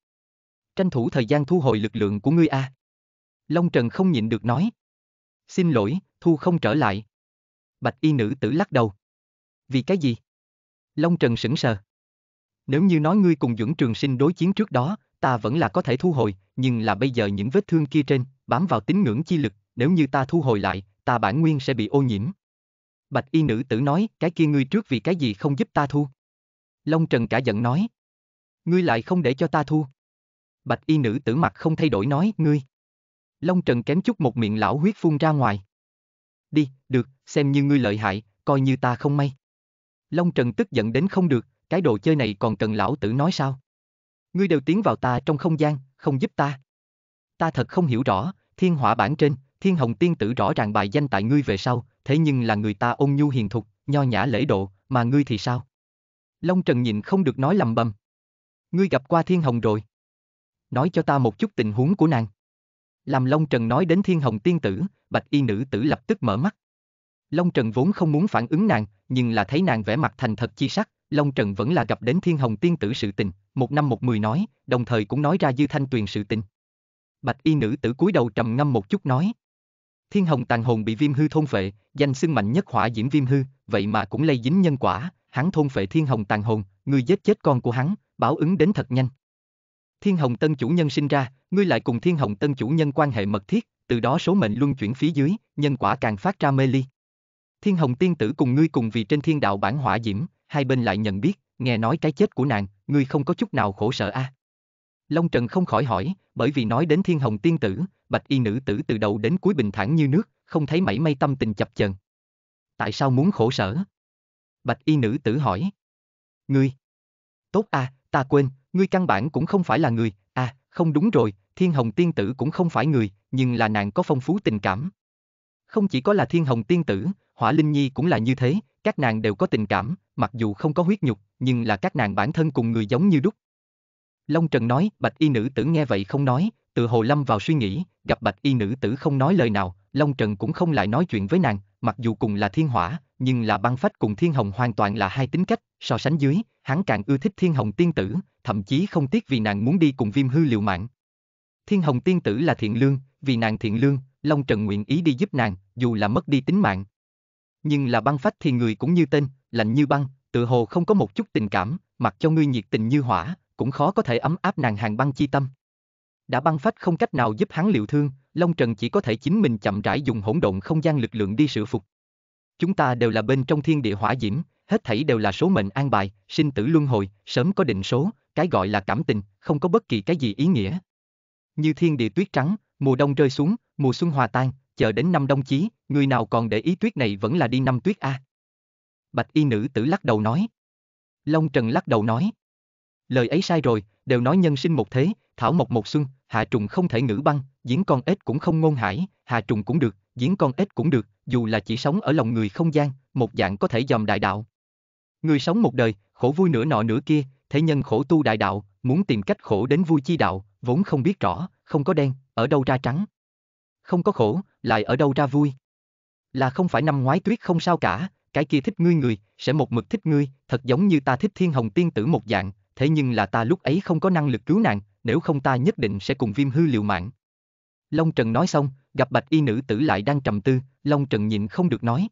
Speaker 1: Tranh thủ thời gian thu hồi lực lượng của ngươi a. À? Long Trần không nhịn được nói. Xin lỗi, thu không trở lại. Bạch y nữ tử lắc đầu. Vì cái gì? Long Trần sững sờ. Nếu như nói ngươi cùng Dưỡng Trường Sinh đối chiến trước đó, ta vẫn là có thể thu hồi, nhưng là bây giờ những vết thương kia trên, bám vào tín ngưỡng chi lực, nếu như ta thu hồi lại, ta bản nguyên sẽ bị ô nhiễm. Bạch y nữ tử nói, cái kia ngươi trước vì cái gì không giúp ta thu. Long Trần cả giận nói. Ngươi lại không để cho ta thu. Bạch y nữ tử mặt không thay đổi nói, ngươi. Long Trần kém chút một miệng lão huyết phun ra ngoài. Đi, được, xem như ngươi lợi hại, coi như ta không may. Long Trần tức giận đến không được, cái đồ chơi này còn cần lão tử nói sao? Ngươi đều tiến vào ta trong không gian, không giúp ta. Ta thật không hiểu rõ, thiên hỏa bản trên, thiên hồng tiên tử rõ ràng bài danh tại ngươi về sau, thế nhưng là người ta ôn nhu hiền thục, nho nhã lễ độ, mà ngươi thì sao? Long Trần nhìn không được nói lầm bầm. Ngươi gặp qua thiên hồng rồi. Nói cho ta một chút tình huống của nàng. Làm Long Trần nói đến thiên hồng tiên tử, bạch y nữ tử lập tức mở mắt. Long Trần vốn không muốn phản ứng nàng, nhưng là thấy nàng vẻ mặt thành thật chi sắc, Long Trần vẫn là gặp đến Thiên Hồng Tiên Tử sự tình, một năm một mười nói, đồng thời cũng nói ra Dư Thanh Tuyền sự tình. Bạch y nữ tử cúi đầu trầm ngâm một chút nói. Thiên Hồng tàn hồn bị viêm hư thôn phệ, danh xưng mạnh nhất hỏa diễm viêm hư, vậy mà cũng lây dính nhân quả, hắn thôn phệ Thiên Hồng tàn hồn, người giết chết con của hắn, báo ứng đến thật nhanh. Thiên Hồng tân chủ nhân sinh ra, ngươi lại cùng Thiên Hồng tân chủ nhân quan hệ mật thiết, từ đó số mệnh luân chuyển phía dưới, nhân quả càng phát ra mê ly. Thiên Hồng tiên tử cùng ngươi cùng vì trên thiên đạo bản hỏa diễm, hai bên lại nhận biết, nghe nói cái chết của nàng, ngươi không có chút nào khổ sở a. À? Long Trần không khỏi hỏi, bởi vì nói đến thiên hồng tiên tử, bạch y nữ tử từ đầu đến cuối bình thản như nước, không thấy mảy may tâm tình chập chờn. Tại sao muốn khổ sở? Bạch y nữ tử hỏi. Ngươi. Tốt a, à, ta quên, ngươi căn bản cũng không phải là người, à, không đúng rồi, thiên hồng tiên tử cũng không phải người, nhưng là nàng có phong phú tình cảm. Không chỉ có là thiên hồng tiên tử, Hỏa Linh Nhi cũng là như thế, các nàng đều có tình cảm, mặc dù không có huyết nhục, nhưng là các nàng bản thân cùng người giống như đúc. Long Trần nói, bạch y nữ tử nghe vậy không nói, tự hồ lâm vào suy nghĩ, gặp bạch y nữ tử không nói lời nào, Long Trần cũng không lại nói chuyện với nàng, mặc dù cùng là thiên hỏa, nhưng là băng phách cùng thiên hồng hoàn toàn là hai tính cách, so sánh dưới, hắn càng ưa thích thiên hồng tiên tử, thậm chí không tiếc vì nàng muốn đi cùng viêm hư Liệu mạng. Thiên hồng tiên tử là thiện lương, vì nàng thiện lương, Long Trần nguyện ý đi giúp nàng, dù là mất đi tính mạng nhưng là băng phách thì người cũng như tên, lạnh như băng, tự hồ không có một chút tình cảm, mặc cho ngươi nhiệt tình như hỏa, cũng khó có thể ấm áp nàng hàng băng chi tâm. Đã băng phách không cách nào giúp hắn liệu thương, Long Trần chỉ có thể chính mình chậm rãi dùng hỗn độn không gian lực lượng đi sửa phục. Chúng ta đều là bên trong thiên địa hỏa diễm, hết thảy đều là số mệnh an bài, sinh tử luân hồi, sớm có định số, cái gọi là cảm tình, không có bất kỳ cái gì ý nghĩa. Như thiên địa tuyết trắng, mùa đông rơi xuống, mùa xuân hòa tan, chờ đến năm đông chí, người nào còn để ý tuyết này vẫn là đi năm tuyết a. Bạch y nữ tử lắc đầu nói. Long Trần lắc đầu nói. Lời ấy sai rồi, đều nói nhân sinh một thế, thảo mộc một xuân, hạ trùng không thể ngữ băng, diễn con ếch cũng không ngôn hải, hạ trùng cũng được, diễn con ếch cũng được, dù là chỉ sống ở lòng người không gian, một dạng có thể dòm đại đạo. Người sống một đời, khổ vui nửa nọ nửa kia, thế nhân khổ tu đại đạo, muốn tìm cách khổ đến vui chi đạo, vốn không biết rõ, không có đen, ở đâu ra trắng không có khổ, lại ở đâu ra vui. Là không phải năm ngoái tuyết không sao cả, cái kia thích ngươi người, sẽ một mực thích ngươi, thật giống như ta thích thiên hồng tiên tử một dạng, thế nhưng là ta lúc ấy không có năng lực cứu nàng, nếu không ta nhất định sẽ cùng viêm hư liều mạng. Long Trần nói xong, gặp bạch y nữ tử lại đang trầm tư, Long Trần nhịn không được nói.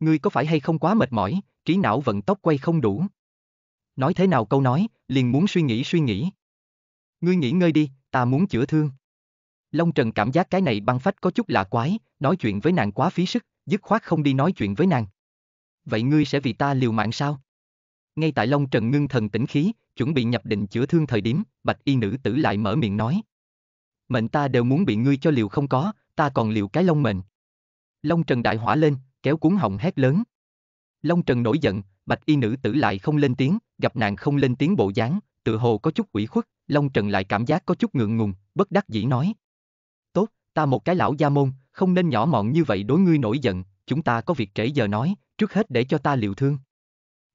Speaker 1: Ngươi có phải hay không quá mệt mỏi, trí não vận tốc quay không đủ. Nói thế nào câu nói, liền muốn suy nghĩ suy nghĩ. Ngươi nghỉ ngơi đi, ta muốn chữa thương. Long Trần cảm giác cái này băng phách có chút lạ quái, nói chuyện với nàng quá phí sức, dứt khoát không đi nói chuyện với nàng. Vậy ngươi sẽ vì ta liều mạng sao? Ngay tại Long Trần ngưng thần tĩnh khí, chuẩn bị nhập định chữa thương thời điểm, bạch y nữ tử lại mở miệng nói. Mệnh ta đều muốn bị ngươi cho liều không có, ta còn liều cái lông mệnh. Long Trần đại hỏa lên, kéo cuốn họng hét lớn. Long Trần nổi giận, bạch y nữ tử lại không lên tiếng, gặp nàng không lên tiếng bộ dáng, tự hồ có chút ủy khuất, Long Trần lại cảm giác có chút ngượng ngùng, bất đắc dĩ nói ta một cái lão gia môn, không nên nhỏ mọn như vậy đối ngươi nổi giận, chúng ta có việc trễ giờ nói, trước hết để cho ta liều thương.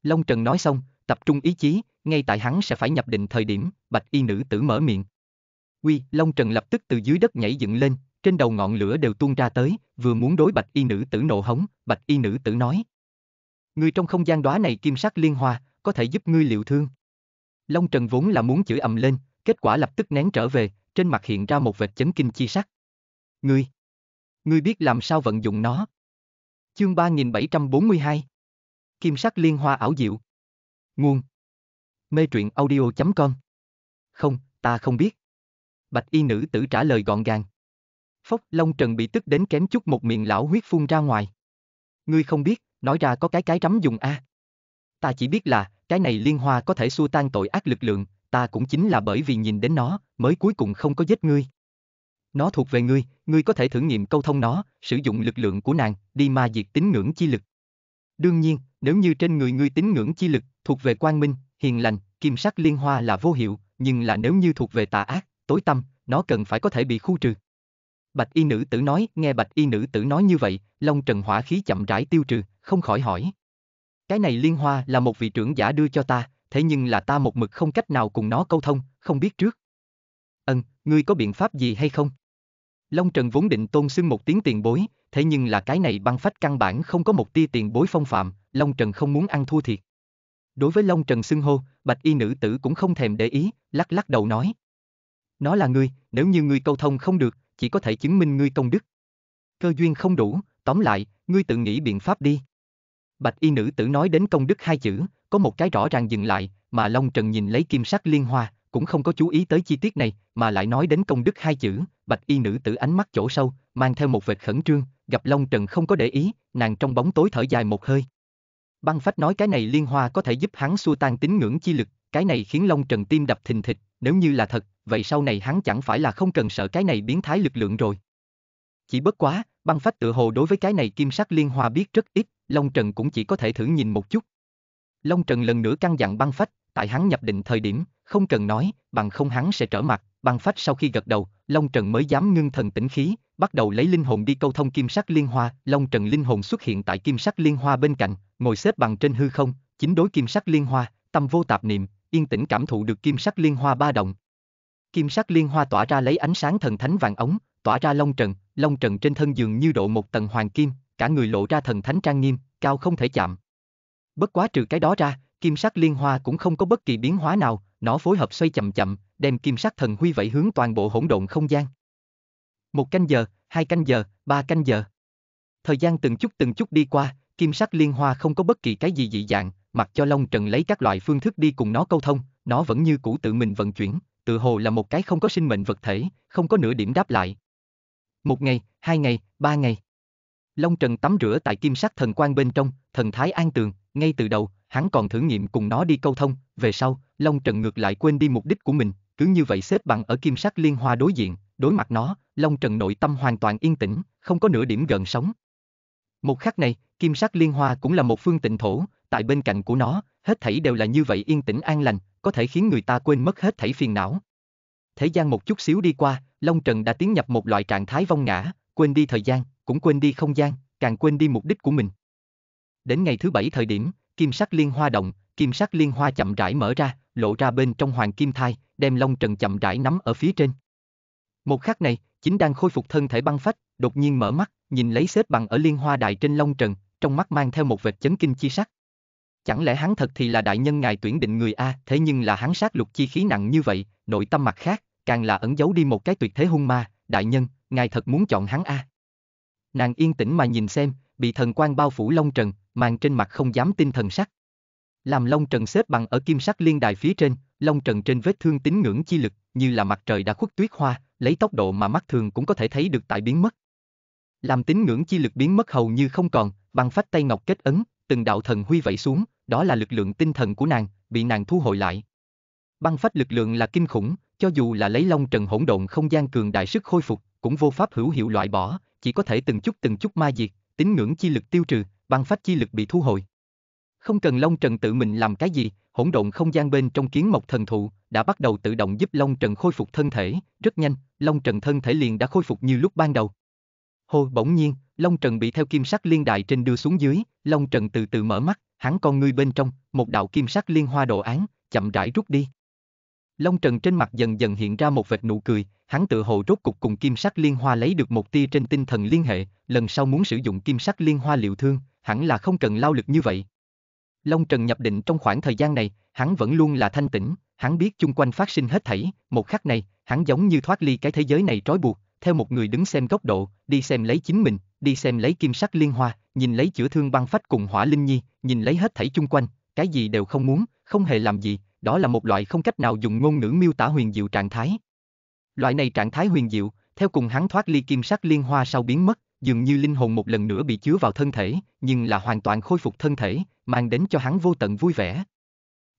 Speaker 1: Long Trần nói xong, tập trung ý chí, ngay tại hắn sẽ phải nhập định thời điểm, bạch y nữ tử mở miệng. Quy, Long Trần lập tức từ dưới đất nhảy dựng lên, trên đầu ngọn lửa đều tuôn ra tới, vừa muốn đối bạch y nữ tử nộ hống, bạch y nữ tử nói. Người trong không gian đóa này kim sắc liên hoa, có thể giúp ngươi liệu thương. Long Trần vốn là muốn chửi ầm lên, kết quả lập tức nén trở về, trên mặt hiện ra một vệt chấn kinh chi sắc ngươi. Ngươi biết làm sao vận dụng nó. Chương 3742 Kim sắc liên hoa ảo diệu Nguồn Mê truyện audio.com Không, ta không biết. Bạch y nữ tử trả lời gọn gàng. Phốc Long Trần bị tức đến kém chút một miệng lão huyết phun ra ngoài. Ngươi không biết, nói ra có cái cái rắm dùng a. À. Ta chỉ biết là, cái này liên hoa có thể xua tan tội ác lực lượng, ta cũng chính là bởi vì nhìn đến nó, mới cuối cùng không có giết ngươi. Nó thuộc về ngươi, ngươi có thể thử nghiệm câu thông nó, sử dụng lực lượng của nàng, đi ma diệt tín ngưỡng chi lực. Đương nhiên, nếu như trên người ngươi tín ngưỡng chi lực thuộc về quang minh, hiền lành, kim sắc liên hoa là vô hiệu, nhưng là nếu như thuộc về tà ác, tối tâm, nó cần phải có thể bị khu trừ. Bạch y nữ tử nói, nghe bạch y nữ tử nói như vậy, long trần hỏa khí chậm rãi tiêu trừ, không khỏi hỏi. Cái này liên hoa là một vị trưởng giả đưa cho ta, thế nhưng là ta một mực không cách nào cùng nó câu thông, không biết trước. Ân, ngươi có biện pháp gì hay không? Long Trần vốn định tôn xưng một tiếng tiền bối, thế nhưng là cái này băng phách căn bản không có một tia tiền bối phong phạm, Long Trần không muốn ăn thua thiệt. Đối với Long Trần xưng hô, bạch y nữ tử cũng không thèm để ý, lắc lắc đầu nói. Nó là ngươi, nếu như ngươi câu thông không được, chỉ có thể chứng minh ngươi công đức. Cơ duyên không đủ, tóm lại, ngươi tự nghĩ biện pháp đi. Bạch y nữ tử nói đến công đức hai chữ, có một cái rõ ràng dừng lại, mà Long Trần nhìn lấy kim sắc liên hoa, cũng không có chú ý tới chi tiết này, mà lại nói đến công đức hai chữ, bạch y nữ tử ánh mắt chỗ sâu, mang theo một vệt khẩn trương, gặp Long Trần không có để ý, nàng trong bóng tối thở dài một hơi. Băng phách nói cái này liên hoa có thể giúp hắn xua tan tín ngưỡng chi lực, cái này khiến Long Trần tim đập thình thịch, nếu như là thật, vậy sau này hắn chẳng phải là không cần sợ cái này biến thái lực lượng rồi. Chỉ bất quá, băng phách tự hồ đối với cái này kim sắc liên hoa biết rất ít, Long Trần cũng chỉ có thể thử nhìn một chút. Long Trần lần nữa căn dặn băng phách, tại hắn nhập định thời điểm, không cần nói, bằng không hắn sẽ trở mặt, băng phách sau khi gật đầu, Long Trần mới dám ngưng thần tĩnh khí, bắt đầu lấy linh hồn đi câu thông kim sắc liên hoa, Long Trần linh hồn xuất hiện tại kim sắc liên hoa bên cạnh, ngồi xếp bằng trên hư không, chính đối kim sắc liên hoa, tâm vô tạp niệm, yên tĩnh cảm thụ được kim sắc liên hoa ba động. Kim sắc liên hoa tỏa ra lấy ánh sáng thần thánh vàng ống, tỏa ra Long Trần, Long Trần trên thân giường như độ một tầng hoàng kim, cả người lộ ra thần thánh trang nghiêm, cao không thể chạm. Bất quá trừ cái đó ra, kim sắc liên hoa cũng không có bất kỳ biến hóa nào, nó phối hợp xoay chậm chậm, đem kim sắc thần huy vẫy hướng toàn bộ hỗn độn không gian. Một canh giờ, hai canh giờ, ba canh giờ. Thời gian từng chút từng chút đi qua, kim sắc liên hoa không có bất kỳ cái gì dị dạng, mặc cho Long Trần lấy các loại phương thức đi cùng nó câu thông, nó vẫn như cũ tự mình vận chuyển, tự hồ là một cái không có sinh mệnh vật thể, không có nửa điểm đáp lại. Một ngày, hai ngày, ba ngày. Long Trần tắm rửa tại kim sắc thần quan bên trong, thần thái an tường, ngay từ đầu, hắn còn thử nghiệm cùng nó đi câu thông, về sau, Long Trần ngược lại quên đi mục đích của mình, cứ như vậy xếp bằng ở kim sắc liên hoa đối diện, đối mặt nó, Long Trần nội tâm hoàn toàn yên tĩnh, không có nửa điểm gần sống Một khắc này, kim sắc liên hoa cũng là một phương tịnh thổ, tại bên cạnh của nó, hết thảy đều là như vậy yên tĩnh an lành, có thể khiến người ta quên mất hết thảy phiền não. Thế gian một chút xíu đi qua, Long Trần đã tiến nhập một loại trạng thái vong ngã, quên đi thời gian, cũng quên đi không gian, càng quên đi mục đích của mình. Đến ngày thứ bảy thời điểm, kim sắc liên hoa động, kim sắc liên hoa chậm rãi mở ra, lộ ra bên trong hoàng kim thai, đem Long Trần chậm rãi nắm ở phía trên. Một khắc này, chính đang khôi phục thân thể băng phách, đột nhiên mở mắt, nhìn lấy xếp bằng ở liên hoa đài trên Long Trần, trong mắt mang theo một vệt chấn kinh chi sắc. Chẳng lẽ hắn thật thì là đại nhân ngài tuyển định người A, thế nhưng là hắn sát lục chi khí nặng như vậy, nội tâm mặt khác, càng là ẩn giấu đi một cái tuyệt thế hung ma, đại nhân, ngài thật muốn chọn hắn A. Nàng yên tĩnh mà nhìn xem, bị thần quan bao phủ Long Trần, mang trên mặt không dám tin thần sắc. Làm long trần xếp bằng ở kim sắc liên đài phía trên, long trần trên vết thương tín ngưỡng chi lực, như là mặt trời đã khuất tuyết hoa, lấy tốc độ mà mắt thường cũng có thể thấy được tại biến mất. Làm tín ngưỡng chi lực biến mất hầu như không còn, bằng phách tay ngọc kết ấn, từng đạo thần huy vẩy xuống, đó là lực lượng tinh thần của nàng, bị nàng thu hồi lại. Băng phách lực lượng là kinh khủng, cho dù là lấy long trần hỗn độn không gian cường đại sức khôi phục, cũng vô pháp hữu hiệu loại bỏ, chỉ có thể từng chút từng chút ma diệt, tín ngưỡng chi lực tiêu trừ, băng phách chi lực bị thu hồi. Không cần Long Trần tự mình làm cái gì, hỗn độn không gian bên trong kiến mộc thần thụ đã bắt đầu tự động giúp Long Trần khôi phục thân thể, rất nhanh, Long Trần thân thể liền đã khôi phục như lúc ban đầu. Hô bỗng nhiên, Long Trần bị theo kim sắc liên đại trên đưa xuống dưới, Long Trần từ từ mở mắt, hắn con ngươi bên trong, một đạo kim sắc liên hoa đồ án, chậm rãi rút đi. Long Trần trên mặt dần dần hiện ra một vệt nụ cười, hắn tự hồ rốt cục cùng kim sắc liên hoa lấy được một tia trên tinh thần liên hệ, lần sau muốn sử dụng kim sắc liên hoa liệu thương, hẳn là không cần lao lực như vậy. Long Trần nhập định trong khoảng thời gian này, hắn vẫn luôn là thanh tĩnh, hắn biết chung quanh phát sinh hết thảy, một khắc này, hắn giống như thoát ly cái thế giới này trói buộc, theo một người đứng xem góc độ, đi xem lấy chính mình, đi xem lấy kim sắc liên hoa, nhìn lấy chữa thương băng phách cùng hỏa linh nhi, nhìn lấy hết thảy chung quanh, cái gì đều không muốn, không hề làm gì, đó là một loại không cách nào dùng ngôn ngữ miêu tả huyền diệu trạng thái. Loại này trạng thái huyền diệu, theo cùng hắn thoát ly kim sắc liên hoa sau biến mất, dường như linh hồn một lần nữa bị chứa vào thân thể, nhưng là hoàn toàn khôi phục thân thể, mang đến cho hắn vô tận vui vẻ.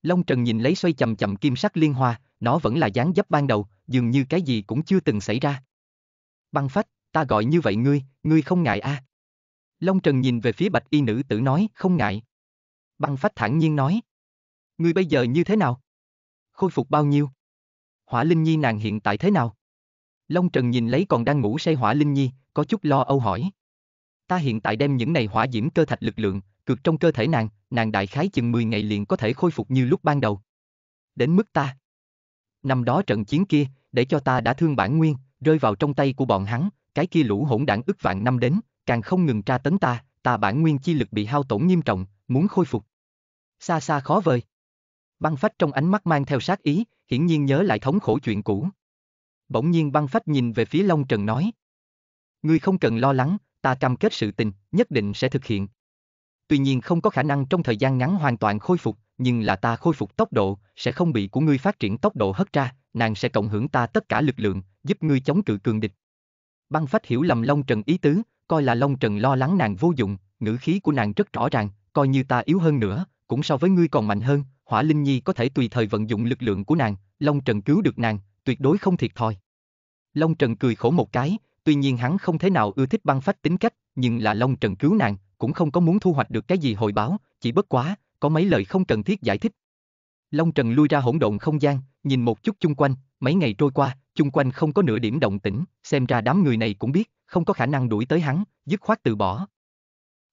Speaker 1: Long Trần nhìn lấy xoay chậm chậm kim sắc liên hoa, nó vẫn là dáng dấp ban đầu, dường như cái gì cũng chưa từng xảy ra. Băng phách, ta gọi như vậy ngươi, ngươi không ngại a? À? Long Trần nhìn về phía bạch y nữ tử nói, không ngại. Băng phách thản nhiên nói. Ngươi bây giờ như thế nào? Khôi phục bao nhiêu? Hỏa Linh Nhi nàng hiện tại thế nào? Long Trần nhìn lấy còn đang ngủ say Hỏa Linh Nhi, có chút lo âu hỏi. Ta hiện tại đem những này hỏa diễm cơ thạch lực lượng, cực trong cơ thể nàng, nàng đại khái chừng 10 ngày liền có thể khôi phục như lúc ban đầu. Đến mức ta. Năm đó trận chiến kia, để cho ta đã thương bản nguyên, rơi vào trong tay của bọn hắn, cái kia lũ hỗn đảng ức vạn năm đến, càng không ngừng tra tấn ta, ta bản nguyên chi lực bị hao tổn nghiêm trọng, muốn khôi phục. Xa xa khó vời. Băng phách trong ánh mắt mang theo sát ý, hiển nhiên nhớ lại thống khổ chuyện cũ. Bỗng nhiên băng phách nhìn về phía Long Trần nói. Ngươi không cần lo lắng, ta cam kết sự tình, nhất định sẽ thực hiện, Tuy nhiên không có khả năng trong thời gian ngắn hoàn toàn khôi phục, nhưng là ta khôi phục tốc độ, sẽ không bị của ngươi phát triển tốc độ hất ra, nàng sẽ cộng hưởng ta tất cả lực lượng, giúp ngươi chống cự cường địch. Băng phách hiểu lầm Long Trần ý tứ, coi là Long Trần lo lắng nàng vô dụng, ngữ khí của nàng rất rõ ràng, coi như ta yếu hơn nữa, cũng so với ngươi còn mạnh hơn, Hỏa Linh Nhi có thể tùy thời vận dụng lực lượng của nàng, Long Trần cứu được nàng, tuyệt đối không thiệt thòi. Long Trần cười khổ một cái, tuy nhiên hắn không thế nào ưa thích băng phách tính cách, nhưng là Long Trần cứu nàng, cũng không có muốn thu hoạch được cái gì hồi báo, chỉ bất quá, có mấy lời không cần thiết giải thích. Long Trần lui ra hỗn độn không gian, nhìn một chút chung quanh, mấy ngày trôi qua, chung quanh không có nửa điểm động tĩnh, xem ra đám người này cũng biết, không có khả năng đuổi tới hắn, dứt khoát từ bỏ.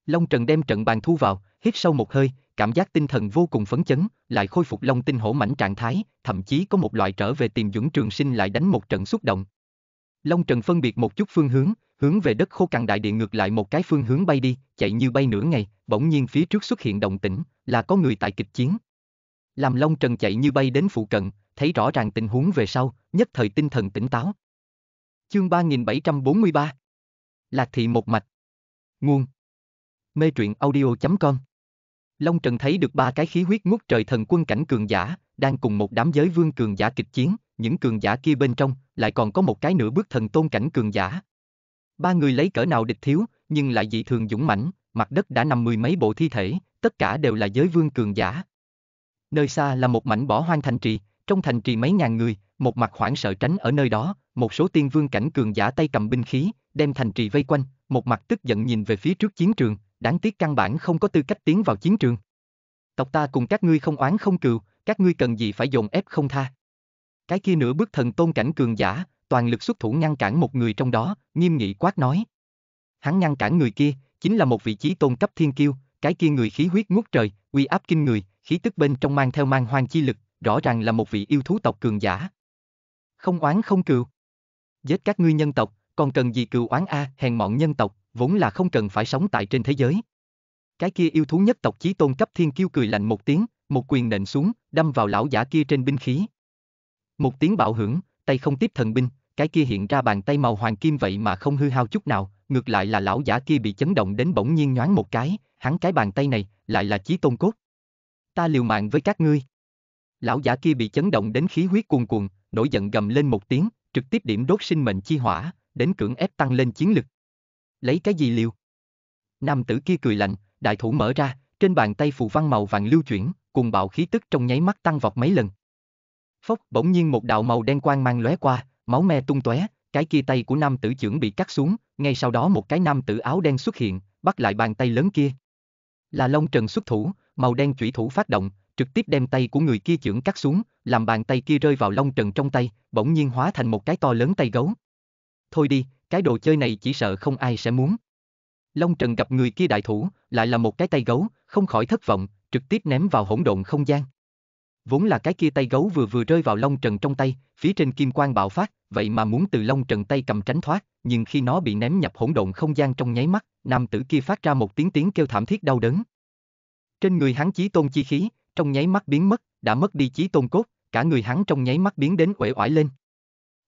Speaker 1: Long Trần đem trận bàn thu vào, hít sâu một hơi, cảm giác tinh thần vô cùng phấn chấn, lại khôi phục long tinh hổ mảnh trạng thái, thậm chí có một loại trở về tìm dưỡng trường sinh lại đánh một trận xúc động, Long Trần phân biệt một chút phương hướng, hướng về đất khô cằn đại địa ngược lại một cái phương hướng bay đi, chạy như bay nửa ngày, bỗng nhiên phía trước xuất hiện động tĩnh, là có người tại kịch chiến. Làm Long Trần chạy như bay đến phụ cận, thấy rõ ràng tình huống về sau, nhất thời tinh thần tỉnh táo. Chương 3743 Lạc thị một mạch Nguồn Mê truyện audio.com Long Trần thấy được ba cái khí huyết ngút trời thần quân cảnh cường giả, đang cùng một đám giới vương cường giả kịch chiến, những cường giả kia bên trong, lại còn có một cái nửa bước thần tôn cảnh cường giả. Ba người lấy cỡ nào địch thiếu, nhưng lại dị thường dũng mãnh, mặt đất đã nằm mười mấy bộ thi thể, tất cả đều là giới vương cường giả. Nơi xa là một mảnh bỏ hoang thành trì, trong thành trì mấy ngàn người, một mặt hoảng sợ tránh ở nơi đó, một số tiên vương cảnh cường giả tay cầm binh khí, đem thành trì vây quanh, một mặt tức giận nhìn về phía trước chiến trường, đáng tiếc căn bản không có tư cách tiến vào chiến trường. Tộc ta cùng các ngươi không oán không cừu, các ngươi cần gì phải dồn ép không tha. Cái kia nửa bước thần tôn cảnh cường giả, toàn lực xuất thủ ngăn cản một người trong đó, nghiêm nghị quát nói. Hắn ngăn cản người kia, chính là một vị trí tôn cấp thiên kiêu, cái kia người khí huyết ngút trời, uy áp kinh người, khí tức bên trong mang theo mang hoang chi lực, rõ ràng là một vị yêu thú tộc cường giả. Không oán không cừu. Giết các ngươi nhân tộc, còn cần gì cừu oán a, hèn mọn nhân tộc, vốn là không cần phải sống tại trên thế giới. Cái kia yêu thú nhất tộc chí tôn cấp thiên kiêu cười lạnh một tiếng, một quyền nện xuống, đâm vào lão giả kia trên binh khí. Một tiếng bạo hưởng, tay không tiếp thần binh, cái kia hiện ra bàn tay màu hoàng kim vậy mà không hư hao chút nào, ngược lại là lão giả kia bị chấn động đến bỗng nhiên nhoáng một cái, hắn cái bàn tay này lại là chí tôn cốt. Ta liều mạng với các ngươi. Lão giả kia bị chấn động đến khí huyết cuồn cuộn, nổi giận gầm lên một tiếng, trực tiếp điểm đốt sinh mệnh chi hỏa, đến cưỡng ép tăng lên chiến lực. Lấy cái gì liều? Nam tử kia cười lạnh, đại thủ mở ra, trên bàn tay phù văn màu vàng lưu chuyển, cùng bạo khí tức trong nháy mắt tăng vọt mấy lần. Phốc, bỗng nhiên một đạo màu đen quang mang lóe qua, máu me tung tóe, cái kia tay của nam tử trưởng bị cắt xuống, ngay sau đó một cái nam tử áo đen xuất hiện, bắt lại bàn tay lớn kia. Là Long Trần xuất thủ, màu đen chủy thủ phát động, trực tiếp đem tay của người kia trưởng cắt xuống, làm bàn tay kia rơi vào Long Trần trong tay, bỗng nhiên hóa thành một cái to lớn tay gấu. Thôi đi, cái đồ chơi này chỉ sợ không ai sẽ muốn. Long Trần gặp người kia đại thủ, lại là một cái tay gấu, không khỏi thất vọng, trực tiếp ném vào hỗn độn không gian vốn là cái kia tay gấu vừa vừa rơi vào long trần trong tay, phía trên kim quang bạo phát, vậy mà muốn từ long trần tay cầm tránh thoát, nhưng khi nó bị ném nhập hỗn độn không gian trong nháy mắt, nam tử kia phát ra một tiếng tiếng kêu thảm thiết đau đớn. Trên người hắn chí tôn chi khí, trong nháy mắt biến mất, đã mất đi chí tôn cốt, cả người hắn trong nháy mắt biến đến uể oải lên.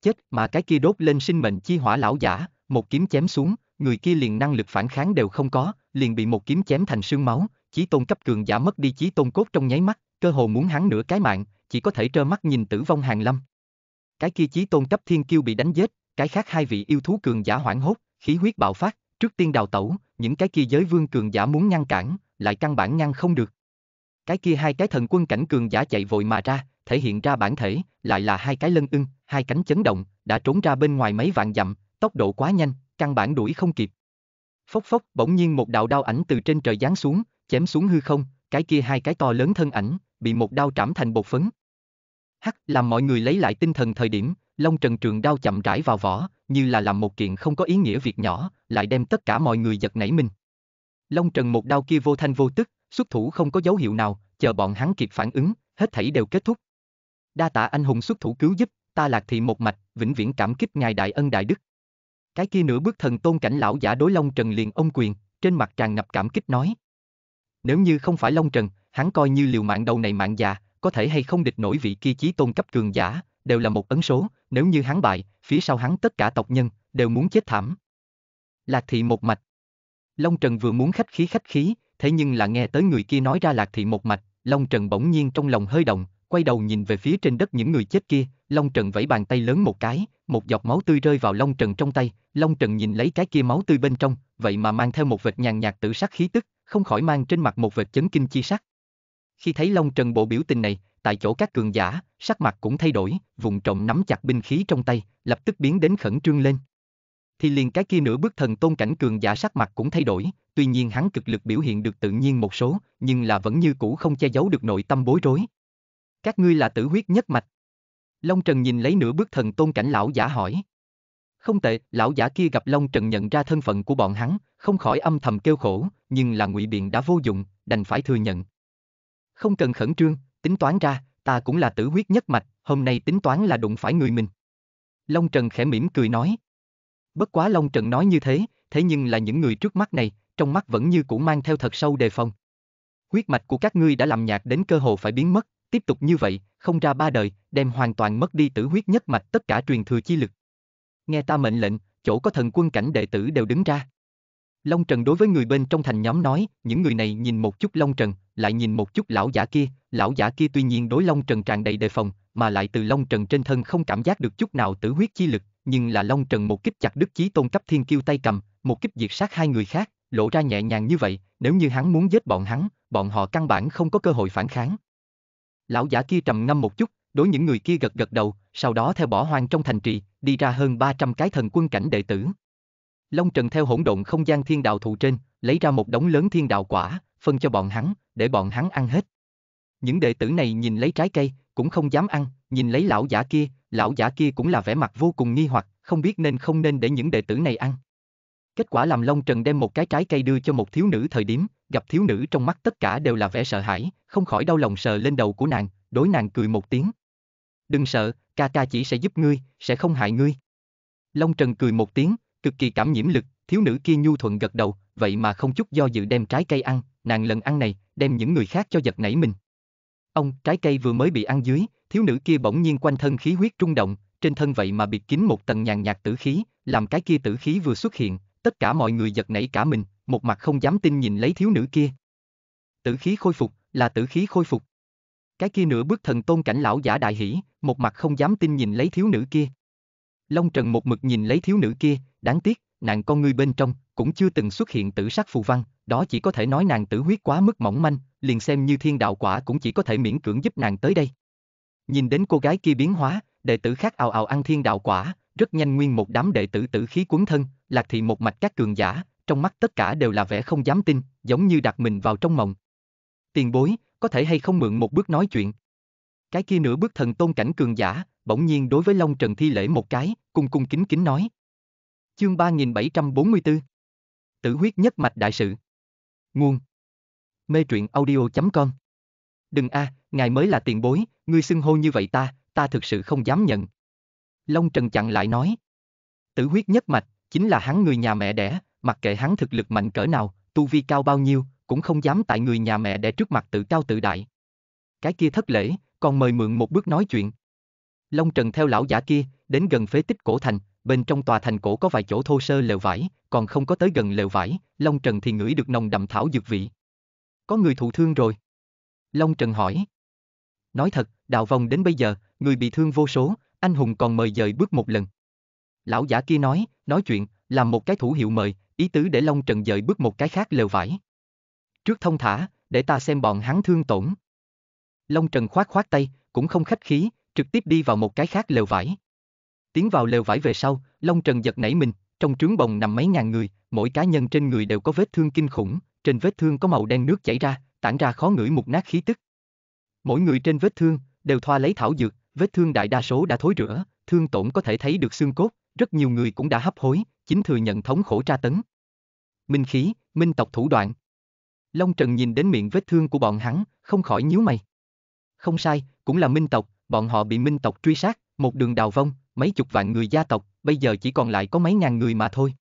Speaker 1: Chết mà cái kia đốt lên sinh mệnh chi hỏa lão giả, một kiếm chém xuống, người kia liền năng lực phản kháng đều không có, liền bị một kiếm chém thành xương máu, chí tôn cấp cường giả mất đi chí tôn cốt trong nháy mắt, cơ hồ muốn hắn nửa cái mạng, chỉ có thể trơ mắt nhìn tử vong hàng lâm. Cái kia chí tôn cấp thiên kiêu bị đánh giết, cái khác hai vị yêu thú cường giả hoảng hốt, khí huyết bạo phát, trước tiên đào tẩu, những cái kia giới vương cường giả muốn ngăn cản, lại căn bản ngăn không được. Cái kia hai cái thần quân cảnh cường giả chạy vội mà ra, thể hiện ra bản thể, lại là hai cái lân ưng, hai cánh chấn động, đã trốn ra bên ngoài mấy vạn dặm, tốc độ quá nhanh, căn bản đuổi không kịp. Phốc phốc, bỗng nhiên một đạo đao ảnh từ trên trời giáng xuống, chém xuống hư không, cái kia hai cái to lớn thân ảnh, bị một đao trảm thành bột phấn. Hắc, làm mọi người lấy lại tinh thần thời điểm, Long Trần trường đao chậm rãi vào vỏ, như là làm một kiện không có ý nghĩa việc nhỏ, lại đem tất cả mọi người giật nảy mình. Long Trần một đao kia vô thanh vô tức, xuất thủ không có dấu hiệu nào, chờ bọn hắn kịp phản ứng, hết thảy đều kết thúc. Đa tạ anh hùng xuất thủ cứu giúp, ta lạc thị một mạch, vĩnh viễn cảm kích ngài đại ân đại đức. Cái kia nửa bước thần tôn cảnh lão giả đối Long Trần liền ông quyền, trên mặt tràn ngập cảm kích nói. Nếu như không phải Long Trần, hắn coi như liều mạng đầu này mạng già, có thể hay không địch nổi vị kia chí tôn cấp cường giả, đều là một ấn số, nếu như hắn bại, phía sau hắn tất cả tộc nhân, đều muốn chết thảm. Lạc thị một mạch. Long Trần vừa muốn khách khí khách khí, thế nhưng là nghe tới người kia nói ra lạc thị một mạch, Long Trần bỗng nhiên trong lòng hơi động, quay đầu nhìn về phía trên đất những người chết kia, Long Trần vẫy bàn tay lớn một cái, một giọt máu tươi rơi vào Long Trần trong tay, Long Trần nhìn lấy cái kia máu tươi bên trong, vậy mà mang theo một vệt nhàn nhạt tử sắc khí tức, không khỏi mang trên mặt một vệt chấn kinh chi sắc. Khi thấy Long Trần bộ biểu tình này, tại chỗ các cường giả, sắc mặt cũng thay đổi, vùng trọng nắm chặt binh khí trong tay, lập tức biến đến khẩn trương lên. Thì liền cái kia nửa bước thần tôn cảnh cường giả sắc mặt cũng thay đổi, tuy nhiên hắn cực lực biểu hiện được tự nhiên một số, nhưng là vẫn như cũ không che giấu được nội tâm bối rối. Các ngươi là tử huyết nhất mạch. Long Trần nhìn lấy nửa bước thần tôn cảnh lão giả hỏi. Không tệ, lão giả kia gặp Long Trần nhận ra thân phận của bọn hắn, không khỏi âm thầm kêu khổ, nhưng là ngụy biện đã vô dụng, đành phải thừa nhận, không cần khẩn trương, tính toán ra, ta cũng là tử huyết nhất mạch, hôm nay tính toán là đụng phải người mình. Long Trần khẽ mỉm cười nói. Bất quá Long Trần nói như thế, thế nhưng là những người trước mắt này, trong mắt vẫn như cũ mang theo thật sâu đề phòng. Huyết mạch của các ngươi đã làm nhạt đến cơ hồ phải biến mất, tiếp tục như vậy, không ra ba đời, đem hoàn toàn mất đi tử huyết nhất mạch tất cả truyền thừa chi lực. Nghe ta mệnh lệnh, chỗ có thần quân cảnh đệ tử đều đứng ra. Long Trần đối với người bên trong thành nhóm nói, những người này nhìn một chút Long Trần, lại nhìn một chút lão giả kia, lão giả kia tuy nhiên đối Long Trần tràn đầy đề phòng, mà lại từ Long Trần trên thân không cảm giác được chút nào tử huyết chi lực, nhưng là Long Trần một kích chặt đứt chí tôn cấp thiên kiêu tay cầm, một kích diệt sát hai người khác, lộ ra nhẹ nhàng như vậy, nếu như hắn muốn giết bọn hắn, bọn họ căn bản không có cơ hội phản kháng. Lão giả kia trầm ngâm một chút, đối những người kia gật gật đầu, sau đó theo bỏ hoang trong thành trì, đi ra hơn 300 cái thần quân cảnh đệ tử. Long Trần theo hỗn độn không gian thiên đạo thụ trên, lấy ra một đống lớn thiên đạo quả, phân cho bọn hắn, để bọn hắn ăn hết. Những đệ tử này nhìn lấy trái cây, cũng không dám ăn, nhìn lấy lão giả kia, lão giả kia cũng là vẻ mặt vô cùng nghi hoặc, không biết nên không nên để những đệ tử này ăn. Kết quả làm Long Trần đem một cái trái cây đưa cho một thiếu nữ thời điểm, gặp thiếu nữ trong mắt tất cả đều là vẻ sợ hãi, không khỏi đau lòng sờ lên đầu của nàng, đối nàng cười một tiếng. Đừng sợ, ca ca chỉ sẽ giúp ngươi, sẽ không hại ngươi. Long Trần cười một tiếng, cực kỳ cảm nhiễm lực, thiếu nữ kia nhu thuận gật đầu, vậy mà không chút do dự đem trái cây ăn, nàng lần ăn này, đem những người khác cho giật nảy mình. Ông, trái cây vừa mới bị ăn dưới, thiếu nữ kia bỗng nhiên quanh thân khí huyết trung động, trên thân vậy mà bịt kín một tầng nhàn nhạt tử khí, làm cái kia tử khí vừa xuất hiện, tất cả mọi người giật nảy cả mình, một mặt không dám tin nhìn lấy thiếu nữ kia. Tử khí khôi phục, là tử khí khôi phục. Cái kia nửa bước thần tôn cảnh lão giả đại hỉ, một mặt không dám tin nhìn lấy thiếu nữ kia. Long Trần một mực nhìn lấy thiếu nữ kia, đáng tiếc, nàng con ngươi bên trong cũng chưa từng xuất hiện tử sắc phù văn, đó chỉ có thể nói nàng tử huyết quá mức mỏng manh, liền xem như thiên đạo quả cũng chỉ có thể miễn cưỡng giúp nàng tới đây. Nhìn đến cô gái kia biến hóa, đệ tử khác ào ào ăn thiên đạo quả, rất nhanh nguyên một đám đệ tử tử khí cuốn thân, lạc thị một mạch các cường giả, trong mắt tất cả đều là vẻ không dám tin, giống như đặt mình vào trong mộng. Tiền bối, có thể hay không mượn một bước nói chuyện. Cái kia nửa bước thần tôn cảnh cường giả, bỗng nhiên đối với Long Trần thi lễ một cái, cung cung kính kính nói, Chương 3744 Tử huyết nhất mạch đại sự Nguồn Mê truyện audio.com Đừng a, à, ngài mới là tiền bối, ngươi xưng hô như vậy ta, ta thực sự không dám nhận. Long Trần chặn lại nói. Tử huyết nhất mạch, chính là hắn người nhà mẹ đẻ, mặc kệ hắn thực lực mạnh cỡ nào, tu vi cao bao nhiêu, cũng không dám tại người nhà mẹ đẻ trước mặt tự cao tự đại. Cái kia thất lễ, còn mời mượn một bước nói chuyện. Long Trần theo lão giả kia, đến gần phế tích cổ thành, bên trong tòa thành cổ có vài chỗ thô sơ lều vải, còn không có tới gần lều vải, Long Trần thì ngửi được nồng đậm thảo dược vị. Có người thụ thương rồi. Long Trần hỏi. Nói thật, đào vòng đến bây giờ, người bị thương vô số, anh hùng còn mời dời bước một lần. Lão giả kia nói, nói chuyện, làm một cái thủ hiệu mời, ý tứ để Long Trần dời bước một cái khác lều vải. Trước thông thả, để ta xem bọn hắn thương tổn. Long Trần khoát khoát tay, cũng không khách khí, trực tiếp đi vào một cái khác lều vải. Tiến vào lều vải về sau, Long Trần giật nảy mình, trong trướng bồng nằm mấy ngàn người, mỗi cá nhân trên người đều có vết thương kinh khủng, trên vết thương có màu đen nước chảy ra, tản ra khó ngửi một nát khí tức. Mỗi người trên vết thương đều thoa lấy thảo dược, vết thương đại đa số đã thối rửa, thương tổn có thể thấy được xương cốt, rất nhiều người cũng đã hấp hối, chính thừa nhận thống khổ tra tấn. Minh khí, minh tộc thủ đoạn. Long Trần nhìn đến miệng vết thương của bọn hắn, không khỏi nhíu mày. Không sai, cũng là minh tộc, bọn họ bị minh tộc truy sát, một đường đào vong, mấy chục vạn người gia tộc, bây giờ chỉ còn lại có mấy ngàn người mà thôi.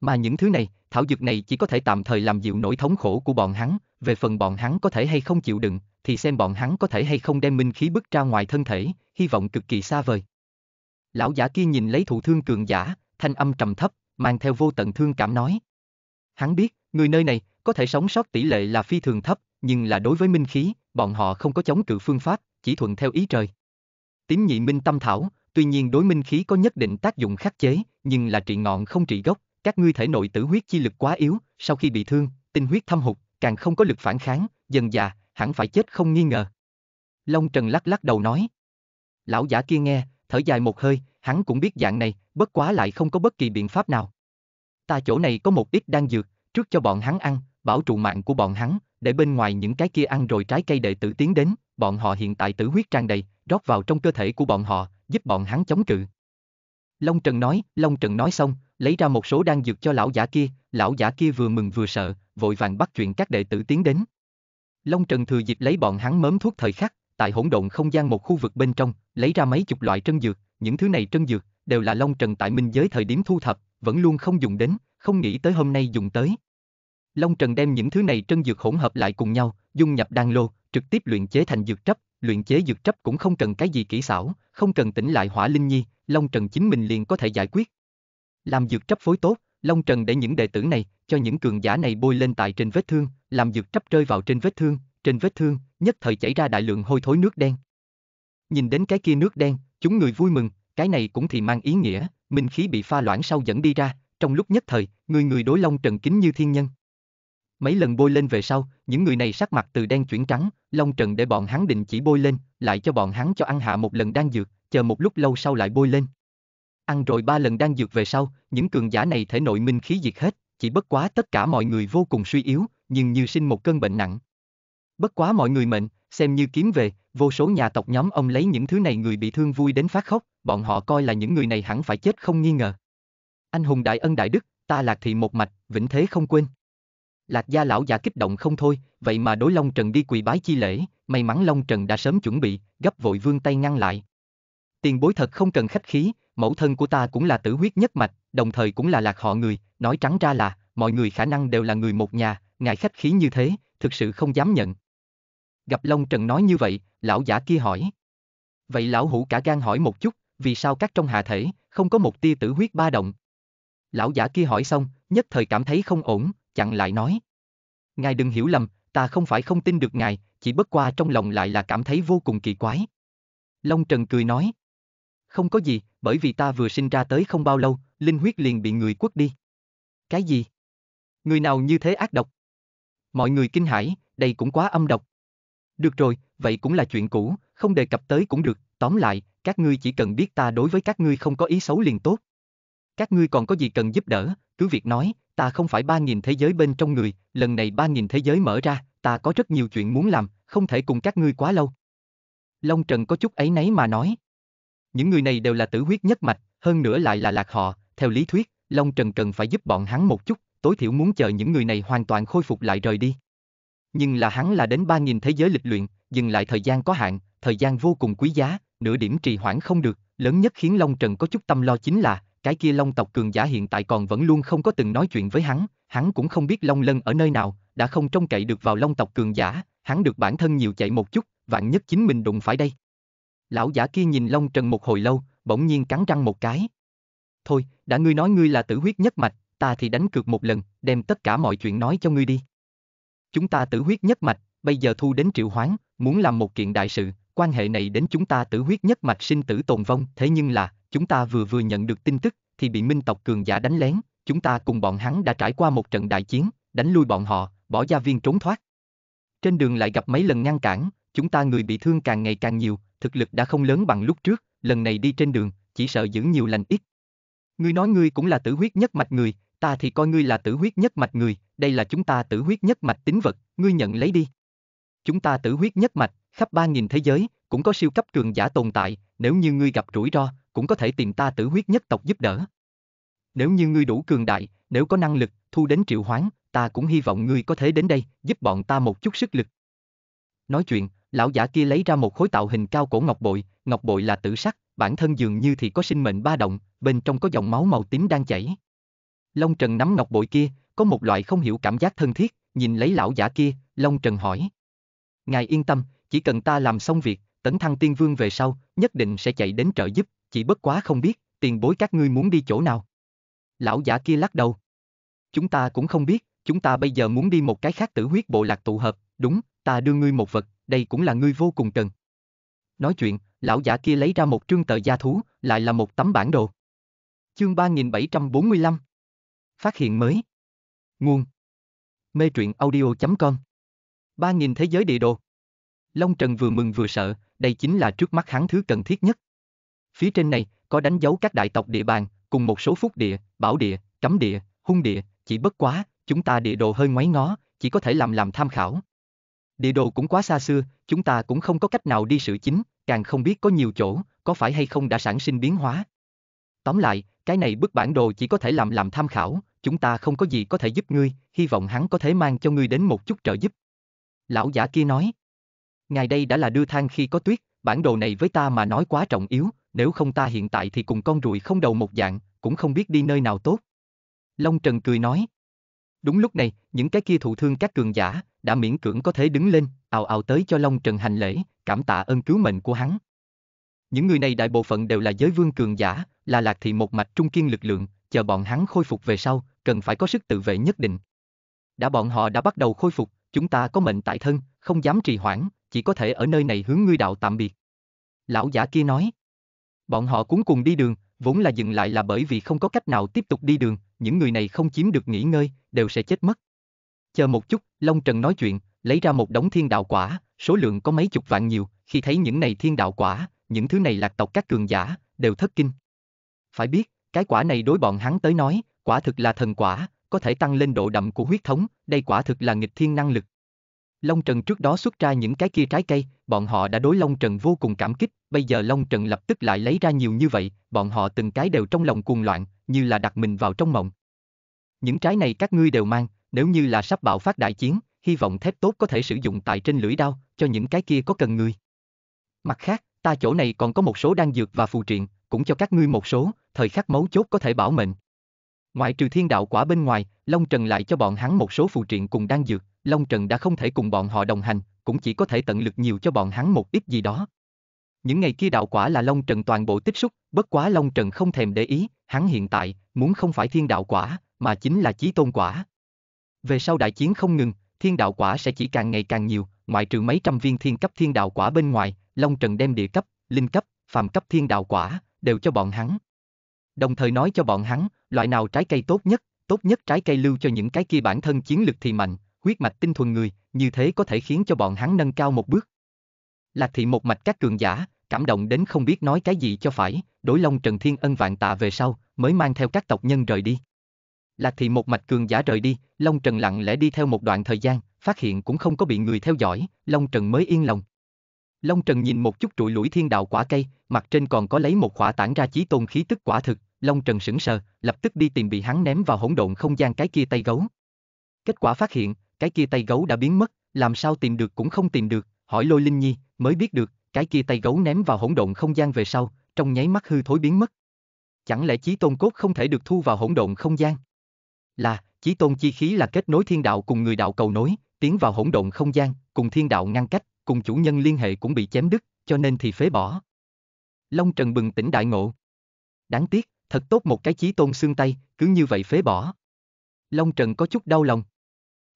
Speaker 1: Mà những thứ này, thảo dược này chỉ có thể tạm thời làm dịu nỗi thống khổ của bọn hắn, về phần bọn hắn có thể hay không chịu đựng, thì xem bọn hắn có thể hay không đem minh khí bức ra ngoài thân thể, hy vọng cực kỳ xa vời. Lão giả kia nhìn lấy thụ thương cường giả, thanh âm trầm thấp, mang theo vô tận thương cảm nói. Hắn biết, người nơi này, có thể sống sót tỷ lệ là phi thường thấp, nhưng là đối với minh khí, bọn họ không có chống cự phương pháp, chỉ thuận theo ý trời. Tím nhị minh tâm thảo, Tuy nhiên đối minh khí có nhất định tác dụng khắc chế, nhưng là trị ngọn không trị gốc, các ngươi thể nội tử huyết chi lực quá yếu, sau khi bị thương, tinh huyết thâm hụt, càng không có lực phản kháng, dần già, hẳn phải chết không nghi ngờ. Long Trần lắc lắc đầu nói. Lão giả kia nghe, thở dài một hơi, hắn cũng biết dạng này, bất quá lại không có bất kỳ biện pháp nào. Ta chỗ này có một ít đang dược, trước cho bọn hắn ăn, bảo trụ mạng của bọn hắn, để bên ngoài những cái kia ăn rồi trái cây đệ tử tiến đến, bọn họ hiện tại tử huyết tràn đầy, rót vào trong cơ thể của bọn họ, giúp bọn hắn chống cự. Long Trần nói, Long Trần nói xong, lấy ra một số đan dược cho lão giả kia, lão giả kia vừa mừng vừa sợ, vội vàng bắt chuyện các đệ tử tiến đến. Long Trần thừa dịp lấy bọn hắn mớm thuốc thời khắc, tại hỗn độn không gian một khu vực bên trong, lấy ra mấy chục loại trân dược, những thứ này trân dược đều là Long Trần tại minh giới thời điểm thu thập, vẫn luôn không dùng đến, không nghĩ tới hôm nay dùng tới. Long Trần đem những thứ này trân dược hỗn hợp lại cùng nhau, dung nhập đan lô, trực tiếp luyện chế thành dược trấp, luyện chế dược chấp cũng không cần cái gì kỹ xảo, không cần tỉnh lại hỏa linh nhi, Long Trần chính mình liền có thể giải quyết. Làm dược chấp phối tốt, Long Trần để những đệ tử này, cho những cường giả này bôi lên tại trên vết thương, làm dược chấp rơi vào trên vết thương, trên vết thương, nhất thời chảy ra đại lượng hôi thối nước đen. Nhìn đến cái kia nước đen, chúng người vui mừng, cái này cũng thì mang ý nghĩa, minh khí bị pha loãng sau dẫn đi ra, trong lúc nhất thời, người người đối Long Trần kính như thiên nhân. Mấy lần bôi lên về sau, những người này sắc mặt từ đen chuyển trắng, Long Trần để bọn hắn định chỉ bôi lên, lại cho bọn hắn cho ăn hạ một lần đan dược, chờ một lúc lâu sau lại bôi lên. Ăn rồi ba lần đan dược về sau, những cường giả này thể nội minh khí diệt hết, chỉ bất quá tất cả mọi người vô cùng suy yếu, nhưng như sinh một cơn bệnh nặng. Bất quá mọi người mệnh, xem như kiếm về, vô số nhà tộc nhóm ông lấy những thứ này người bị thương vui đến phát khóc, bọn họ coi là những người này hẳn phải chết không nghi ngờ. Anh hùng đại ân đại đức, ta lạc thị một mạch, vĩnh thế không quên. Lạc gia lão già kích động không thôi, vậy mà đối Long Trần đi quỳ bái chi lễ, may mắn Long Trần đã sớm chuẩn bị, gấp vội vương tay ngăn lại. Tiền bối thật không cần khách khí, mẫu thân của ta cũng là tử huyết nhất mạch, đồng thời cũng là lạc họ người, nói trắng ra là, mọi người khả năng đều là người một nhà, ngài khách khí như thế, thực sự không dám nhận. Gặp Long Trần nói như vậy, lão giả kia hỏi. Vậy lão hủ cả gan hỏi một chút, vì sao các trong hạ thể, không có một tia tử huyết ba động? Lão giả kia hỏi xong, nhất thời cảm thấy không ổn, chặn lại nói. Ngài đừng hiểu lầm, ta không phải không tin được ngài, chỉ bất qua trong lòng lại là cảm thấy vô cùng kỳ quái. Long Trần cười nói. Không có gì, bởi vì ta vừa sinh ra tới không bao lâu, linh huyết liền bị người quất đi. Cái gì? Người nào như thế ác độc? Mọi người kinh hãi, đây cũng quá âm độc. Được rồi, vậy cũng là chuyện cũ, không đề cập tới cũng được, tóm lại, các ngươi chỉ cần biết ta đối với các ngươi không có ý xấu liền tốt, các ngươi còn có gì cần giúp đỡ, cứ việc nói, ta không phải ba nghìn thế giới bên trong người, lần này ba nghìn thế giới mở ra, ta có rất nhiều chuyện muốn làm, không thể cùng các ngươi quá lâu. Long Trần có chút ấy nấy mà nói. Những người này đều là tử huyết nhất mạch, hơn nữa lại là lạc họ, theo lý thuyết, Long Trần cần phải giúp bọn hắn một chút, tối thiểu muốn chờ những người này hoàn toàn khôi phục lại rời đi. Nhưng là hắn là đến ba nghìn thế giới lịch luyện, dừng lại thời gian có hạn, thời gian vô cùng quý giá, nửa điểm trì hoãn không được, lớn nhất khiến Long Trần có chút tâm lo chính là, cái kia long tộc cường giả hiện tại còn vẫn luôn không có từng nói chuyện với hắn, hắn cũng không biết long lân ở nơi nào, đã không trông cậy được vào long tộc cường giả, hắn được bản thân nhiều chạy một chút, vạn nhất chính mình đụng phải đây. Lão giả kia nhìn long trần một hồi lâu, bỗng nhiên cắn răng một cái. Thôi, đã ngươi nói ngươi là tử huyết nhất mạch, ta thì đánh cược một lần, đem tất cả mọi chuyện nói cho ngươi đi. Chúng ta tử huyết nhất mạch, bây giờ thu đến triệu hoán, muốn làm một kiện đại sự, quan hệ này đến chúng ta tử huyết nhất mạch sinh tử tồn vong, thế nhưng là, chúng ta vừa vừa nhận được tin tức, thì bị minh tộc cường giả đánh lén, chúng ta cùng bọn hắn đã trải qua một trận đại chiến, đánh lui bọn họ, bỏ gia viên trốn thoát. Trên đường lại gặp mấy lần ngăn cản, chúng ta người bị thương càng ngày càng nhiều, thực lực đã không lớn bằng lúc trước, lần này đi trên đường, chỉ sợ giữ nhiều lành ít. Ngươi nói ngươi cũng là tử huyết nhất mạch người, ta thì coi ngươi là tử huyết nhất mạch người, đây là chúng ta tử huyết nhất mạch tính vật, ngươi nhận lấy đi. Chúng ta tử huyết nhất mạch, khắp ba nghìn thế giới, cũng có siêu cấp cường giả tồn tại, nếu như ngươi gặp rủi ro, cũng có thể tìm ta tử huyết nhất tộc giúp đỡ. Nếu như ngươi đủ cường đại, nếu có năng lực, thu đến triệu hoán, ta cũng hy vọng ngươi có thể đến đây, giúp bọn ta một chút sức lực. Nói chuyện, lão giả kia lấy ra một khối tạo hình cao cổ ngọc bội, ngọc bội là tử sắc, bản thân dường như thì có sinh mệnh ba động, bên trong có dòng máu màu tím đang chảy. Long Trần nắm ngọc bội kia, có một loại không hiểu cảm giác thân thiết, nhìn lấy lão giả kia, Long Trần hỏi. Ngài yên tâm, chỉ cần ta làm xong việc, tấn thăng tiên vương về sau, nhất định sẽ chạy đến trợ giúp, chỉ bất quá không biết, tiền bối các ngươi muốn đi chỗ nào. Lão giả kia lắc đầu. Chúng ta cũng không biết, chúng ta bây giờ muốn đi một cái khác tử huyết bộ lạc tụ hợp, đúng, ta đưa ngươi một vật, đây cũng là ngươi vô cùng cần. Nói chuyện, lão giả kia lấy ra một trương tờ gia thú, lại là một tấm bản đồ. Chương 3745 Phát hiện mới Nguồn Mê truyện audio.com ba nghìn thế giới địa đồ. Long Trần vừa mừng vừa sợ, đây chính là trước mắt hắn thứ cần thiết nhất. Phía trên này, có đánh dấu các đại tộc địa bàn, cùng một số phúc địa, bảo địa, cấm địa, hung địa, chỉ bất quá, chúng ta địa đồ hơi ngoáy ngó, chỉ có thể làm làm tham khảo. Địa đồ cũng quá xa xưa, chúng ta cũng không có cách nào đi sự chính, càng không biết có nhiều chỗ, có phải hay không đã sản sinh biến hóa. Tóm lại, cái này bức bản đồ chỉ có thể làm làm tham khảo, chúng ta không có gì có thể giúp ngươi, hy vọng hắn có thể mang cho ngươi đến một chút trợ giúp. Lão giả kia nói, ngài đây đã là đưa thang khi có tuyết, bản đồ này với ta mà nói quá trọng yếu, nếu không ta hiện tại thì cùng con ruồi không đầu một dạng, cũng không biết đi nơi nào tốt. Long Trần cười nói. Đúng lúc này, những cái kia thụ thương các cường giả, đã miễn cưỡng có thể đứng lên, ào ào tới cho Long Trần hành lễ, cảm tạ ơn cứu mệnh của hắn. Những người này đại bộ phận đều là giới vương cường giả, là lạc thị một mạch trung kiên lực lượng, chờ bọn hắn khôi phục về sau, cần phải có sức tự vệ nhất định. Đã bọn họ đã bắt đầu khôi phục, chúng ta có mệnh tại thân, không dám trì hoãn, chỉ có thể ở nơi này hướng ngươi đạo tạm biệt. Lão giả kia nói. Bọn họ cuốn cùng đi đường, vốn là dừng lại là bởi vì không có cách nào tiếp tục đi đường, những người này không chiếm được nghỉ ngơi, đều sẽ chết mất. Chờ một chút, Long Trần nói chuyện, lấy ra một đống thiên đạo quả, số lượng có mấy chục vạn nhiều, khi thấy những này thiên đạo quả, những thứ này lạc tộc các cường giả, đều thất kinh. Phải biết, cái quả này đối bọn hắn tới nói, quả thực là thần quả, có thể tăng lên độ đậm của huyết thống, đây quả thực là nghịch thiên năng lực. Long Trần trước đó xuất ra những cái kia trái cây, bọn họ đã đối Long Trần vô cùng cảm kích, bây giờ Long Trần lập tức lại lấy ra nhiều như vậy, bọn họ từng cái đều trong lòng cuồng loạn, như là đặt mình vào trong mộng. Những trái này các ngươi đều mang, nếu như là sắp bạo phát đại chiến, hy vọng thép tốt có thể sử dụng tại trên lưỡi đao, cho những cái kia có cần người. Mặt khác, ta chỗ này còn có một số đan dược và phù triện, cũng cho các ngươi một số, thời khắc mấu chốt có thể bảo mệnh. Ngoại trừ thiên đạo quả bên ngoài, Long Trần lại cho bọn hắn một số phù triện cùng đan dược, Long Trần đã không thể cùng bọn họ đồng hành, cũng chỉ có thể tận lực nhiều cho bọn hắn một ít gì đó. Những ngày kia đạo quả là Long Trần toàn bộ tích xúc, bất quá Long Trần không thèm để ý, hắn hiện tại, muốn không phải thiên đạo quả, mà chính là chí tôn quả. Về sau đại chiến không ngừng, thiên đạo quả sẽ chỉ càng ngày càng nhiều, ngoại trừ mấy trăm viên thiên cấp thiên đạo quả bên ngoài, Long Trần đem địa cấp, linh cấp, phàm cấp thiên đạo quả, đều cho bọn hắn đồng thời nói cho bọn hắn, loại nào trái cây tốt nhất, tốt nhất trái cây lưu cho những cái kia bản thân chiến lực thì mạnh, huyết mạch tinh thuần người, như thế có thể khiến cho bọn hắn nâng cao một bước. Lạc thị một mạch các cường giả, cảm động đến không biết nói cái gì cho phải, đối long Trần Thiên Ân vạn tạ về sau, mới mang theo các tộc nhân rời đi. Lạc thị một mạch cường giả rời đi, Long Trần lặng lẽ đi theo một đoạn thời gian, phát hiện cũng không có bị người theo dõi, Long Trần mới yên lòng. Long Trần nhìn một chút trụi lũi thiên đạo quả cây, mặt trên còn có lấy một khỏa tản ra chí tôn khí tức quả thực, Long Trần sững sờ, lập tức đi tìm bị hắn ném vào hỗn độn không gian cái kia tay gấu. Kết quả phát hiện, cái kia tay gấu đã biến mất, làm sao tìm được cũng không tìm được, hỏi Lôi Linh Nhi, mới biết được, cái kia tay gấu ném vào hỗn độn không gian về sau, trong nháy mắt hư thối biến mất. Chẳng lẽ chí tôn cốt không thể được thu vào hỗn độn không gian? Là, chí tôn chi khí là kết nối thiên đạo cùng người đạo cầu nối, tiến vào hỗn độn không gian, cùng thiên đạo ngăn cách, cùng chủ nhân liên hệ cũng bị chém đứt, cho nên thì phế bỏ. Long Trần bừng tỉnh đại ngộ. Đáng tiếc, thật tốt một cái chí tôn xương tay, cứ như vậy phế bỏ. Long Trần có chút đau lòng.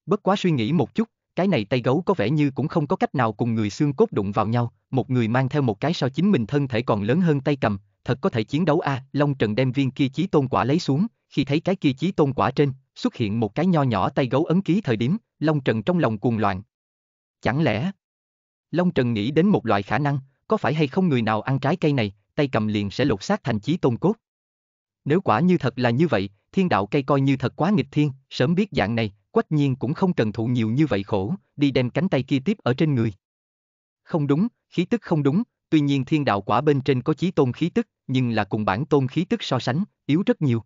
Speaker 1: Bất quá suy nghĩ một chút, cái này tay gấu có vẻ như cũng không có cách nào cùng người xương cốt đụng vào nhau, một người mang theo một cái so chính mình thân thể còn lớn hơn tay cầm, thật có thể chiến đấu a. À, Long Trần đem viên kia chí tôn quả lấy xuống, khi thấy cái kia chí tôn quả trên, xuất hiện một cái nho nhỏ tay gấu ấn ký thời điểm, Long Trần trong lòng cuồng loạn. Chẳng lẽ, Long Trần nghĩ đến một loại khả năng, có phải hay không người nào ăn trái cây này, tay cầm liền sẽ lột xác thành chí tôn cốt. Nếu quả như thật là như vậy, thiên đạo cây coi như thật quá nghịch thiên, sớm biết dạng này, quách nhiên cũng không cần thụ nhiều như vậy khổ, đi đem cánh tay kia tiếp ở trên người. Không đúng, khí tức không đúng, tuy nhiên thiên đạo quả bên trên có chí tôn khí tức, nhưng là cùng bản tôn khí tức so sánh, yếu rất nhiều.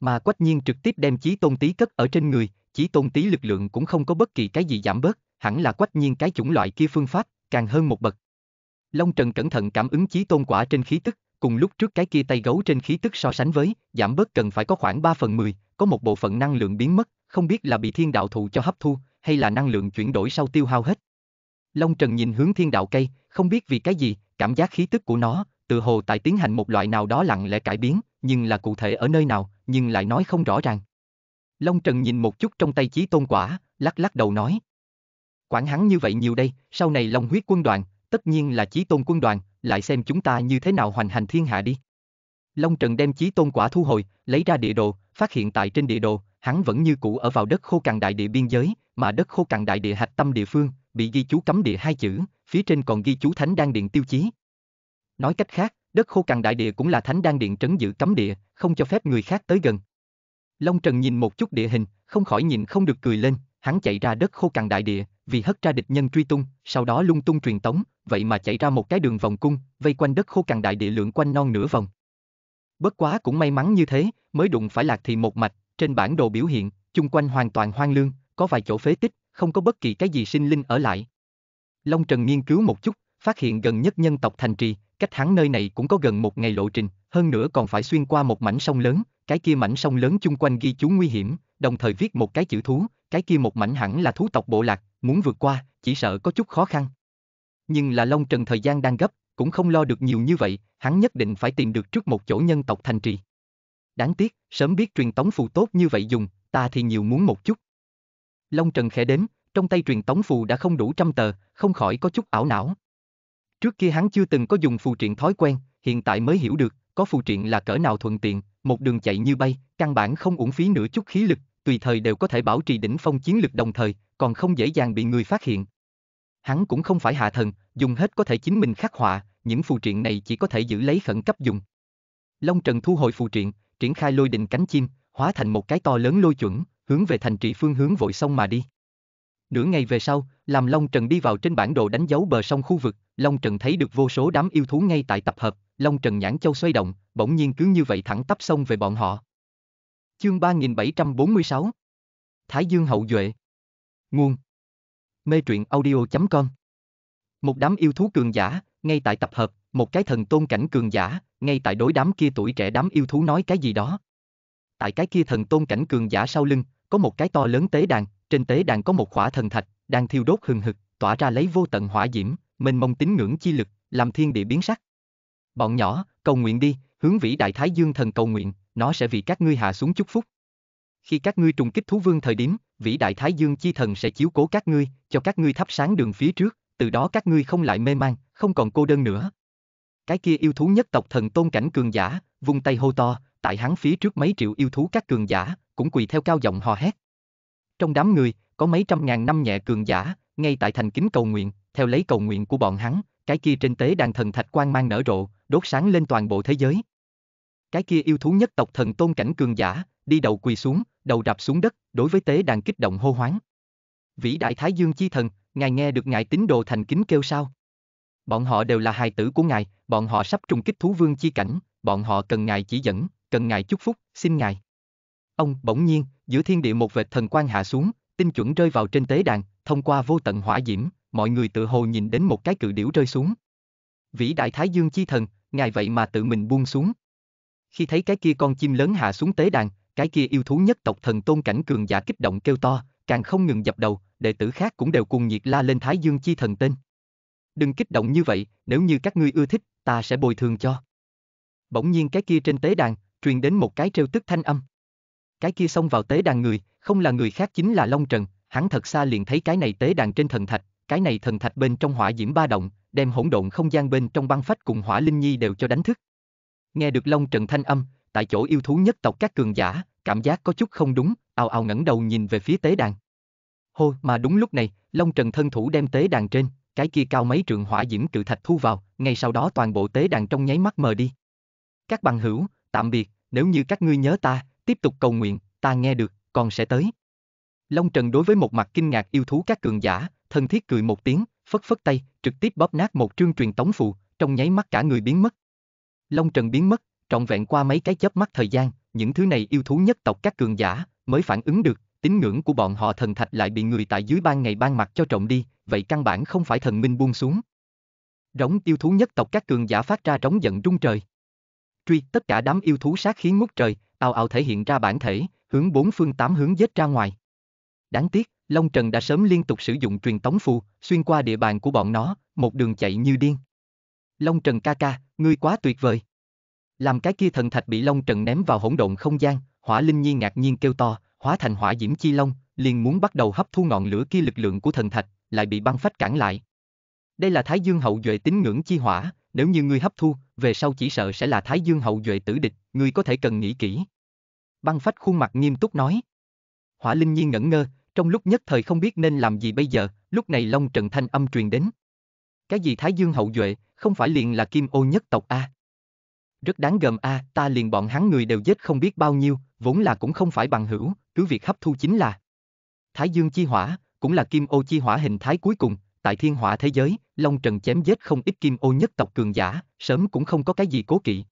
Speaker 1: Mà quách nhiên trực tiếp đem chí tôn tí cất ở trên người, chí tôn tí lực lượng cũng không có bất kỳ cái gì giảm bớt, hẳn là quách nhiên cái chủng loại kia phương pháp, càng hơn một bậc. Long Trần cẩn thận cảm ứng chí tôn quả trên khí tức, cùng lúc trước cái kia tay gấu trên khí tức so sánh với, giảm bớt cần phải có khoảng 3 phần 10, có một bộ phận năng lượng biến mất, không biết là bị thiên đạo thụ cho hấp thu, hay là năng lượng chuyển đổi sau tiêu hao hết. Long Trần nhìn hướng thiên đạo cây, không biết vì cái gì, cảm giác khí tức của nó, tự hồ tại tiến hành một loại nào đó lặng lẽ cải biến, nhưng là cụ thể ở nơi nào, nhưng lại nói không rõ ràng. Long Trần nhìn một chút trong tay chí tôn quả, lắc lắc đầu nói, Quản hắn như vậy nhiều đây, sau này Long huyết quân đoàn, tất nhiên là chí tôn quân đoàn, lại xem chúng ta như thế nào hoành hành thiên hạ đi. Long Trần đem chí tôn quả thu hồi, lấy ra địa đồ, phát hiện tại trên địa đồ, hắn vẫn như cũ ở vào đất khô cằn đại địa biên giới, mà đất khô cằn đại địa hạch tâm địa phương, bị ghi chú cấm địa hai chữ, phía trên còn ghi chú thánh đan điện tiêu chí. Nói cách khác, đất khô cằn đại địa cũng là thánh đan điện trấn giữ cấm địa, không cho phép người khác tới gần. Long Trần nhìn một chút địa hình, không khỏi nhìn không được cười lên, hắn chạy ra đất khô cằn đại địa, vì hất ra địch nhân truy tung, sau đó lung tung truyền tống, vậy mà chạy ra một cái đường vòng cung, vây quanh đất khô cằn đại địa lượng quanh non nửa vòng. Bất quá cũng may mắn như thế, mới đụng phải lạc thì một mạch, trên bản đồ biểu hiện, chung quanh hoàn toàn hoang lương, có vài chỗ phế tích, không có bất kỳ cái gì sinh linh ở lại. Long Trần nghiên cứu một chút, phát hiện gần nhất nhân tộc thành trì, cách hắn nơi này cũng có gần một ngày lộ trình, hơn nữa còn phải xuyên qua một mảnh sông lớn, cái kia mảnh sông lớn chung quanh ghi chú nguy hiểm, đồng thời viết một cái chữ thú, cái kia một mảnh hẳn là thú tộc bộ lạc, muốn vượt qua, chỉ sợ có chút khó khăn. Nhưng là Long Trần thời gian đang gấp, cũng không lo được nhiều như vậy, hắn nhất định phải tìm được trước một chỗ nhân tộc thành trì. Đáng tiếc, sớm biết truyền tống phù tốt như vậy dùng, ta thì nhiều muốn một chút. Long Trần khẽ đếm, trong tay truyền tống phù đã không đủ trăm tờ, không khỏi có chút ảo não. Trước kia hắn chưa từng có dùng phù triện thói quen, hiện tại mới hiểu được, có phù triện là cỡ nào thuận tiện, một đường chạy như bay, căn bản không uổng phí nửa chút khí lực, tùy thời đều có thể bảo trì đỉnh phong chiến lực đồng thời, còn không dễ dàng bị người phát hiện. Hắn cũng không phải hạ thần, dùng hết có thể chính mình khắc họa, những phù triện này chỉ có thể giữ lấy khẩn cấp dùng. Long Trần thu hồi phù triện, triển khai lôi đình cánh chim, hóa thành một cái to lớn lôi chuẩn, hướng về thành trì phương hướng vội sông mà đi. Nửa ngày về sau, làm Long Trần đi vào trên bản đồ đánh dấu bờ sông khu vực, Long Trần thấy được vô số đám yêu thú ngay tại tập hợp, Long Trần nhãn châu xoay động, bỗng nhiên cứ như vậy thẳng tắp sông về bọn họ. Chương 3746 Thái Dương Hậu Duệ Nguồn Mê truyện audio.com Một đám yêu thú cường giả, ngay tại tập hợp, một cái thần tôn cảnh cường giả, ngay tại đối đám kia tuổi trẻ đám yêu thú nói cái gì đó. Tại cái kia thần tôn cảnh cường giả sau lưng, có một cái to lớn tế đàn, trên tế đàn có một khỏa thần thạch, đang thiêu đốt hừng hực, tỏa ra lấy vô tận hỏa diễm, mênh mông tín ngưỡng chi lực, làm thiên địa biến sắc. Bọn nhỏ, cầu nguyện đi, hướng vĩ đại Thái Dương thần cầu nguyện, nó sẽ vì các ngươi hạ xuống chúc phúc. Khi các ngươi trùng kích thú vương thời điểm, vĩ đại thái dương chi thần sẽ chiếu cố các ngươi, cho các ngươi thắp sáng đường phía trước, từ đó các ngươi không lại mê mang, không còn cô đơn nữa. Cái kia yêu thú nhất tộc thần tôn cảnh cường giả, vung tay hô to, tại hắn phía trước mấy triệu yêu thú các cường giả, cũng quỳ theo cao giọng hò hét. Trong đám người, có mấy trăm ngàn năm nhẹ cường giả, ngay tại thành kính cầu nguyện, theo lấy cầu nguyện của bọn hắn, cái kia trên tế đàn thần thạch quang mang nở rộ, đốt sáng lên toàn bộ thế giới. Cái kia yêu thú nhất tộc thần tôn cảnh cường giả, đi đầu quỳ xuống, đầu đạp xuống đất, đối với tế đàn kích động hô hoáng. Vĩ đại Thái Dương chi thần, ngài nghe được ngài tín đồ thành kính kêu sao? Bọn họ đều là hài tử của ngài, bọn họ sắp trùng kích thú vương chi cảnh, bọn họ cần ngài chỉ dẫn, cần ngài chúc phúc, xin ngài. Ông, bỗng nhiên, giữa thiên địa một vệt thần quang hạ xuống, tinh chuẩn rơi vào trên tế đàn, thông qua vô tận hỏa diễm, mọi người tự hồ nhìn đến một cái cự điểu rơi xuống. Vĩ đại Thái Dương chi thần, ngài vậy mà tự mình buông xuống. Khi thấy cái kia con chim lớn hạ xuống tế đàn, cái kia yêu thú nhất tộc thần tôn cảnh cường giả kích động kêu to, càng không ngừng dập đầu, đệ tử khác cũng đều cùng nhiệt la lên Thái Dương chi thần tên. Đừng kích động như vậy, nếu như các ngươi ưa thích, ta sẽ bồi thường cho. Bỗng nhiên cái kia trên tế đàn, truyền đến một cái trêu tức thanh âm. Cái kia xông vào tế đàn người, không là người khác chính là Long Trần, hắn thật xa liền thấy cái này tế đàn trên thần thạch, cái này thần thạch bên trong hỏa diễm ba động, đem hỗn độn không gian bên trong băng phách cùng hỏa linh nhi đều cho đánh thức. Nghe được Long Trần thanh âm, tại chỗ yêu thú nhất tộc các cường giả, cảm giác có chút không đúng, ào ào ngẩng đầu nhìn về phía tế đàn. Hô, mà đúng lúc này, Long Trần thân thủ đem tế đàn trên, cái kia cao mấy trượng hỏa diễm cự thạch thu vào, ngay sau đó toàn bộ tế đàn trong nháy mắt mờ đi. Các bằng hữu, tạm biệt, nếu như các ngươi nhớ ta, tiếp tục cầu nguyện, ta nghe được, còn sẽ tới. Long Trần đối với một mặt kinh ngạc yêu thú các cường giả, thân thiết cười một tiếng, phất phất tay, trực tiếp bóp nát một trương truyền tống phù, trong nháy mắt cả người biến mất. Long Trần biến mất, trọn vẹn qua mấy cái chớp mắt thời gian, những thứ này yêu thú nhất tộc các cường giả mới phản ứng được, tín ngưỡng của bọn họ thần thạch lại bị người tại dưới ban ngày ban mặt cho trộm đi, vậy căn bản không phải thần minh buông xuống. Rống yêu thú nhất tộc các cường giả phát ra rống giận rung trời. Truy, tất cả đám yêu thú sát khí ngút trời, ào ào thể hiện ra bản thể, hướng bốn phương tám hướng giết ra ngoài. Đáng tiếc, Long Trần đã sớm liên tục sử dụng truyền tống phù, xuyên qua địa bàn của bọn nó, một đường chạy như điên. Long Trần ca ca, ngươi quá tuyệt vời. Làm cái kia thần thạch bị Long Trần ném vào hỗn độn không gian, hỏa linh nhi ngạc nhiên kêu to, hóa thành hỏa diễm chi long, liền muốn bắt đầu hấp thu ngọn lửa kia lực lượng của thần thạch, lại bị băng phách cản lại. Đây là Thái Dương hậu duệ tín ngưỡng chi hỏa, nếu như ngươi hấp thu, về sau chỉ sợ sẽ là Thái Dương hậu duệ tử địch, ngươi có thể cần nghĩ kỹ. Băng phách khuôn mặt nghiêm túc nói. Hỏa Linh Nhi ngẩn ngơ, trong lúc nhất thời không biết nên làm gì bây giờ, lúc này Long Trần Thanh âm truyền đến. Cái gì Thái Dương hậu duệ, không phải liền là kim ô nhất tộc a? Rất đáng gờm a, ta liền bọn hắn người đều giết không biết bao nhiêu, vốn là cũng không phải bằng hữu, cứ việc hấp thu chính là Thái Dương chi hỏa, cũng là kim ô chi hỏa hình thái cuối cùng, tại thiên hỏa thế giới, Long Trần chém giết không ít kim ô nhất tộc cường giả, sớm cũng không có cái gì cố kỵ.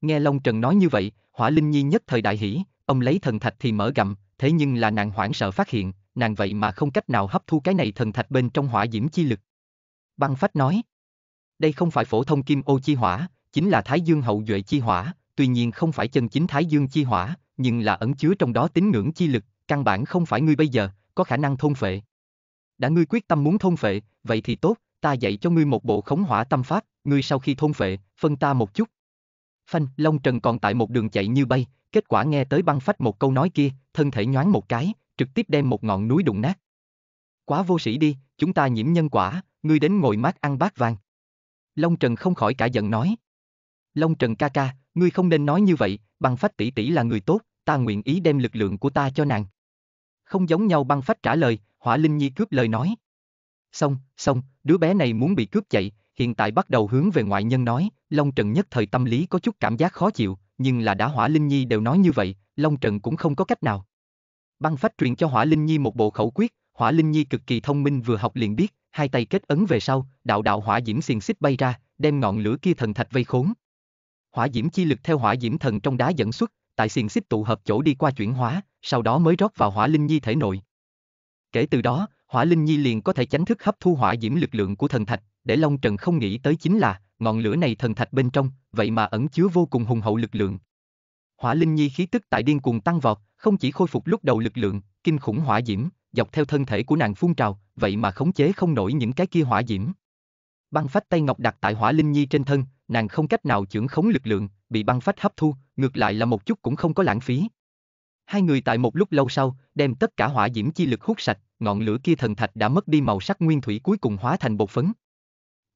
Speaker 1: Nghe Long Trần nói như vậy, Hỏa Linh Nhi nhất thời đại hỉ, ông lấy thần thạch thì mở gặm, thế nhưng là nàng hoảng sợ phát hiện, nàng vậy mà không cách nào hấp thu cái này thần thạch bên trong hỏa diễm chi lực băng phách nói. Đây không phải phổ thông kim ô chi hỏa, chính là Thái Dương hậu duệ chi hỏa, tuy nhiên không phải chân chính Thái Dương chi hỏa, nhưng là ẩn chứa trong đó tín ngưỡng chi lực, căn bản không phải ngươi bây giờ, có khả năng thôn phệ. Đã ngươi quyết tâm muốn thôn phệ, vậy thì tốt, ta dạy cho ngươi một bộ khống hỏa tâm pháp, ngươi sau khi thôn phệ, phân ta một chút. Phanh, Long Trần còn tại một đường chạy như bay, kết quả nghe tới băng phách một câu nói kia, thân thể nhoáng một cái, trực tiếp đem một ngọn núi đụng nát. Quá vô sĩ đi, chúng ta nhiễm nhân quả, ngươi đến ngồi mát ăn bát vàng. Long Trần không khỏi cả giận nói. Long Trần ca ca, ngươi không nên nói như vậy, băng phách tỷ tỷ là người tốt, ta nguyện ý đem lực lượng của ta cho nàng. Không giống nhau băng phách trả lời, hỏa linh nhi cướp lời nói. Xong, xong, đứa bé này muốn bị cướp chạy, hiện tại bắt đầu hướng về ngoại nhân nói, Long Trần nhất thời tâm lý có chút cảm giác khó chịu, nhưng là đã hỏa linh nhi đều nói như vậy, Long Trần cũng không có cách nào. Băng phách truyền cho hỏa linh nhi một bộ khẩu quyết, hỏa linh nhi cực kỳ thông minh vừa học liền biết, hai tay kết ấn về sau, đạo đạo hỏa diễm xiềng xích bay ra, đem ngọn lửa kia thần thạch vây khốn. Hỏa diễm chi lực theo hỏa diễm thần trong đá dẫn xuất, tại xiềng xích tụ hợp chỗ đi qua chuyển hóa, sau đó mới rót vào hỏa linh nhi thể nội. Kể từ đó, hỏa linh nhi liền có thể chánh thức hấp thu hỏa diễm lực lượng của thần thạch, để Long Trần không nghĩ tới chính là, ngọn lửa này thần thạch bên trong, vậy mà ẩn chứa vô cùng hùng hậu lực lượng. Hỏa linh nhi khí tức tại điên cuồng tăng vọt, không chỉ khôi phục lúc đầu lực lượng, kinh khủng hỏa diễm, dọc theo thân thể của nàng phun trào, vậy mà khống chế không nổi những cái kia hỏa diễm. Băng phách tay ngọc đặt tại hỏa linh nhi trên thân, nàng không cách nào chưởng khống lực lượng, bị băng phách hấp thu, ngược lại là một chút cũng không có lãng phí. Hai người tại một lúc lâu sau, đem tất cả hỏa diễm chi lực hút sạch, ngọn lửa kia thần thạch đã mất đi màu sắc nguyên thủy cuối cùng hóa thành bột phấn.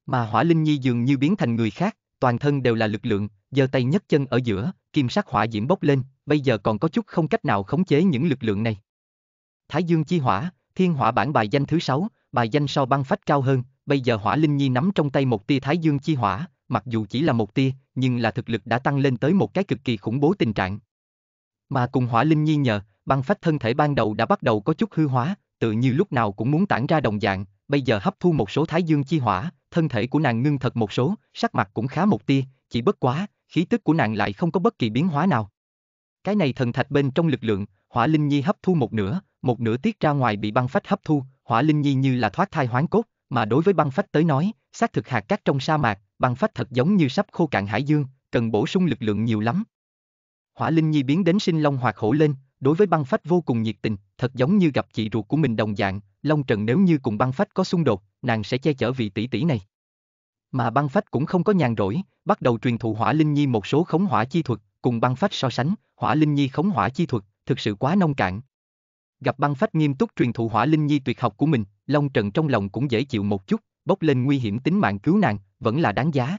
Speaker 1: Mà hỏa linh nhi dường như biến thành người khác, toàn thân đều là lực lượng, giơ tay nhấc chân ở giữa, kim sắc hỏa diễm bốc lên, bây giờ còn có chút không cách nào khống chế những lực lượng này. Thái Dương Chi Hỏa, Thiên Hỏa bản bài danh thứ 6, bài danh so băng phách cao hơn, bây giờ Hỏa Linh Nhi nắm trong tay một tia Thái Dương Chi Hỏa, mặc dù chỉ là một tia, nhưng là thực lực đã tăng lên tới một cái cực kỳ khủng bố tình trạng. Mà cùng Hỏa Linh Nhi nhờ, băng phách thân thể ban đầu đã bắt đầu có chút hư hóa, tự như lúc nào cũng muốn tản ra đồng dạng, bây giờ hấp thu một số Thái Dương Chi Hỏa, thân thể của nàng ngưng thật một số, sắc mặt cũng khá một tia, chỉ bất quá, khí tức của nàng lại không có bất kỳ biến hóa nào. Cái này thần thạch bên trong lực lượng, Hỏa Linh Nhi hấp thu một nửa, một nửa tiết ra ngoài bị băng phách hấp thu, hỏa linh nhi như là thoát thai hoán cốt, mà đối với băng phách tới nói, xác thực hạt cát trong sa mạc, băng phách thật giống như sắp khô cạn hải dương, cần bổ sung lực lượng nhiều lắm. Hỏa linh nhi biến đến sinh long hoặc hổ lên, đối với băng phách vô cùng nhiệt tình, thật giống như gặp chị ruột của mình đồng dạng, Long Trần nếu như cùng băng phách có xung đột, nàng sẽ che chở vị tỷ tỷ này. Mà băng phách cũng không có nhàn rỗi, bắt đầu truyền thụ Hỏa Linh Nhi một số khống hỏa chi thuật, cùng băng phách so sánh, Hỏa Linh Nhi khống hỏa chi thuật thực sự quá nông cạn, Gặp băng phách nghiêm túc truyền thụ hỏa linh nhi tuyệt học của mình, Long Trần trong lòng cũng dễ chịu một chút, bốc lên nguy hiểm tính mạng cứu nàng, vẫn là đáng giá.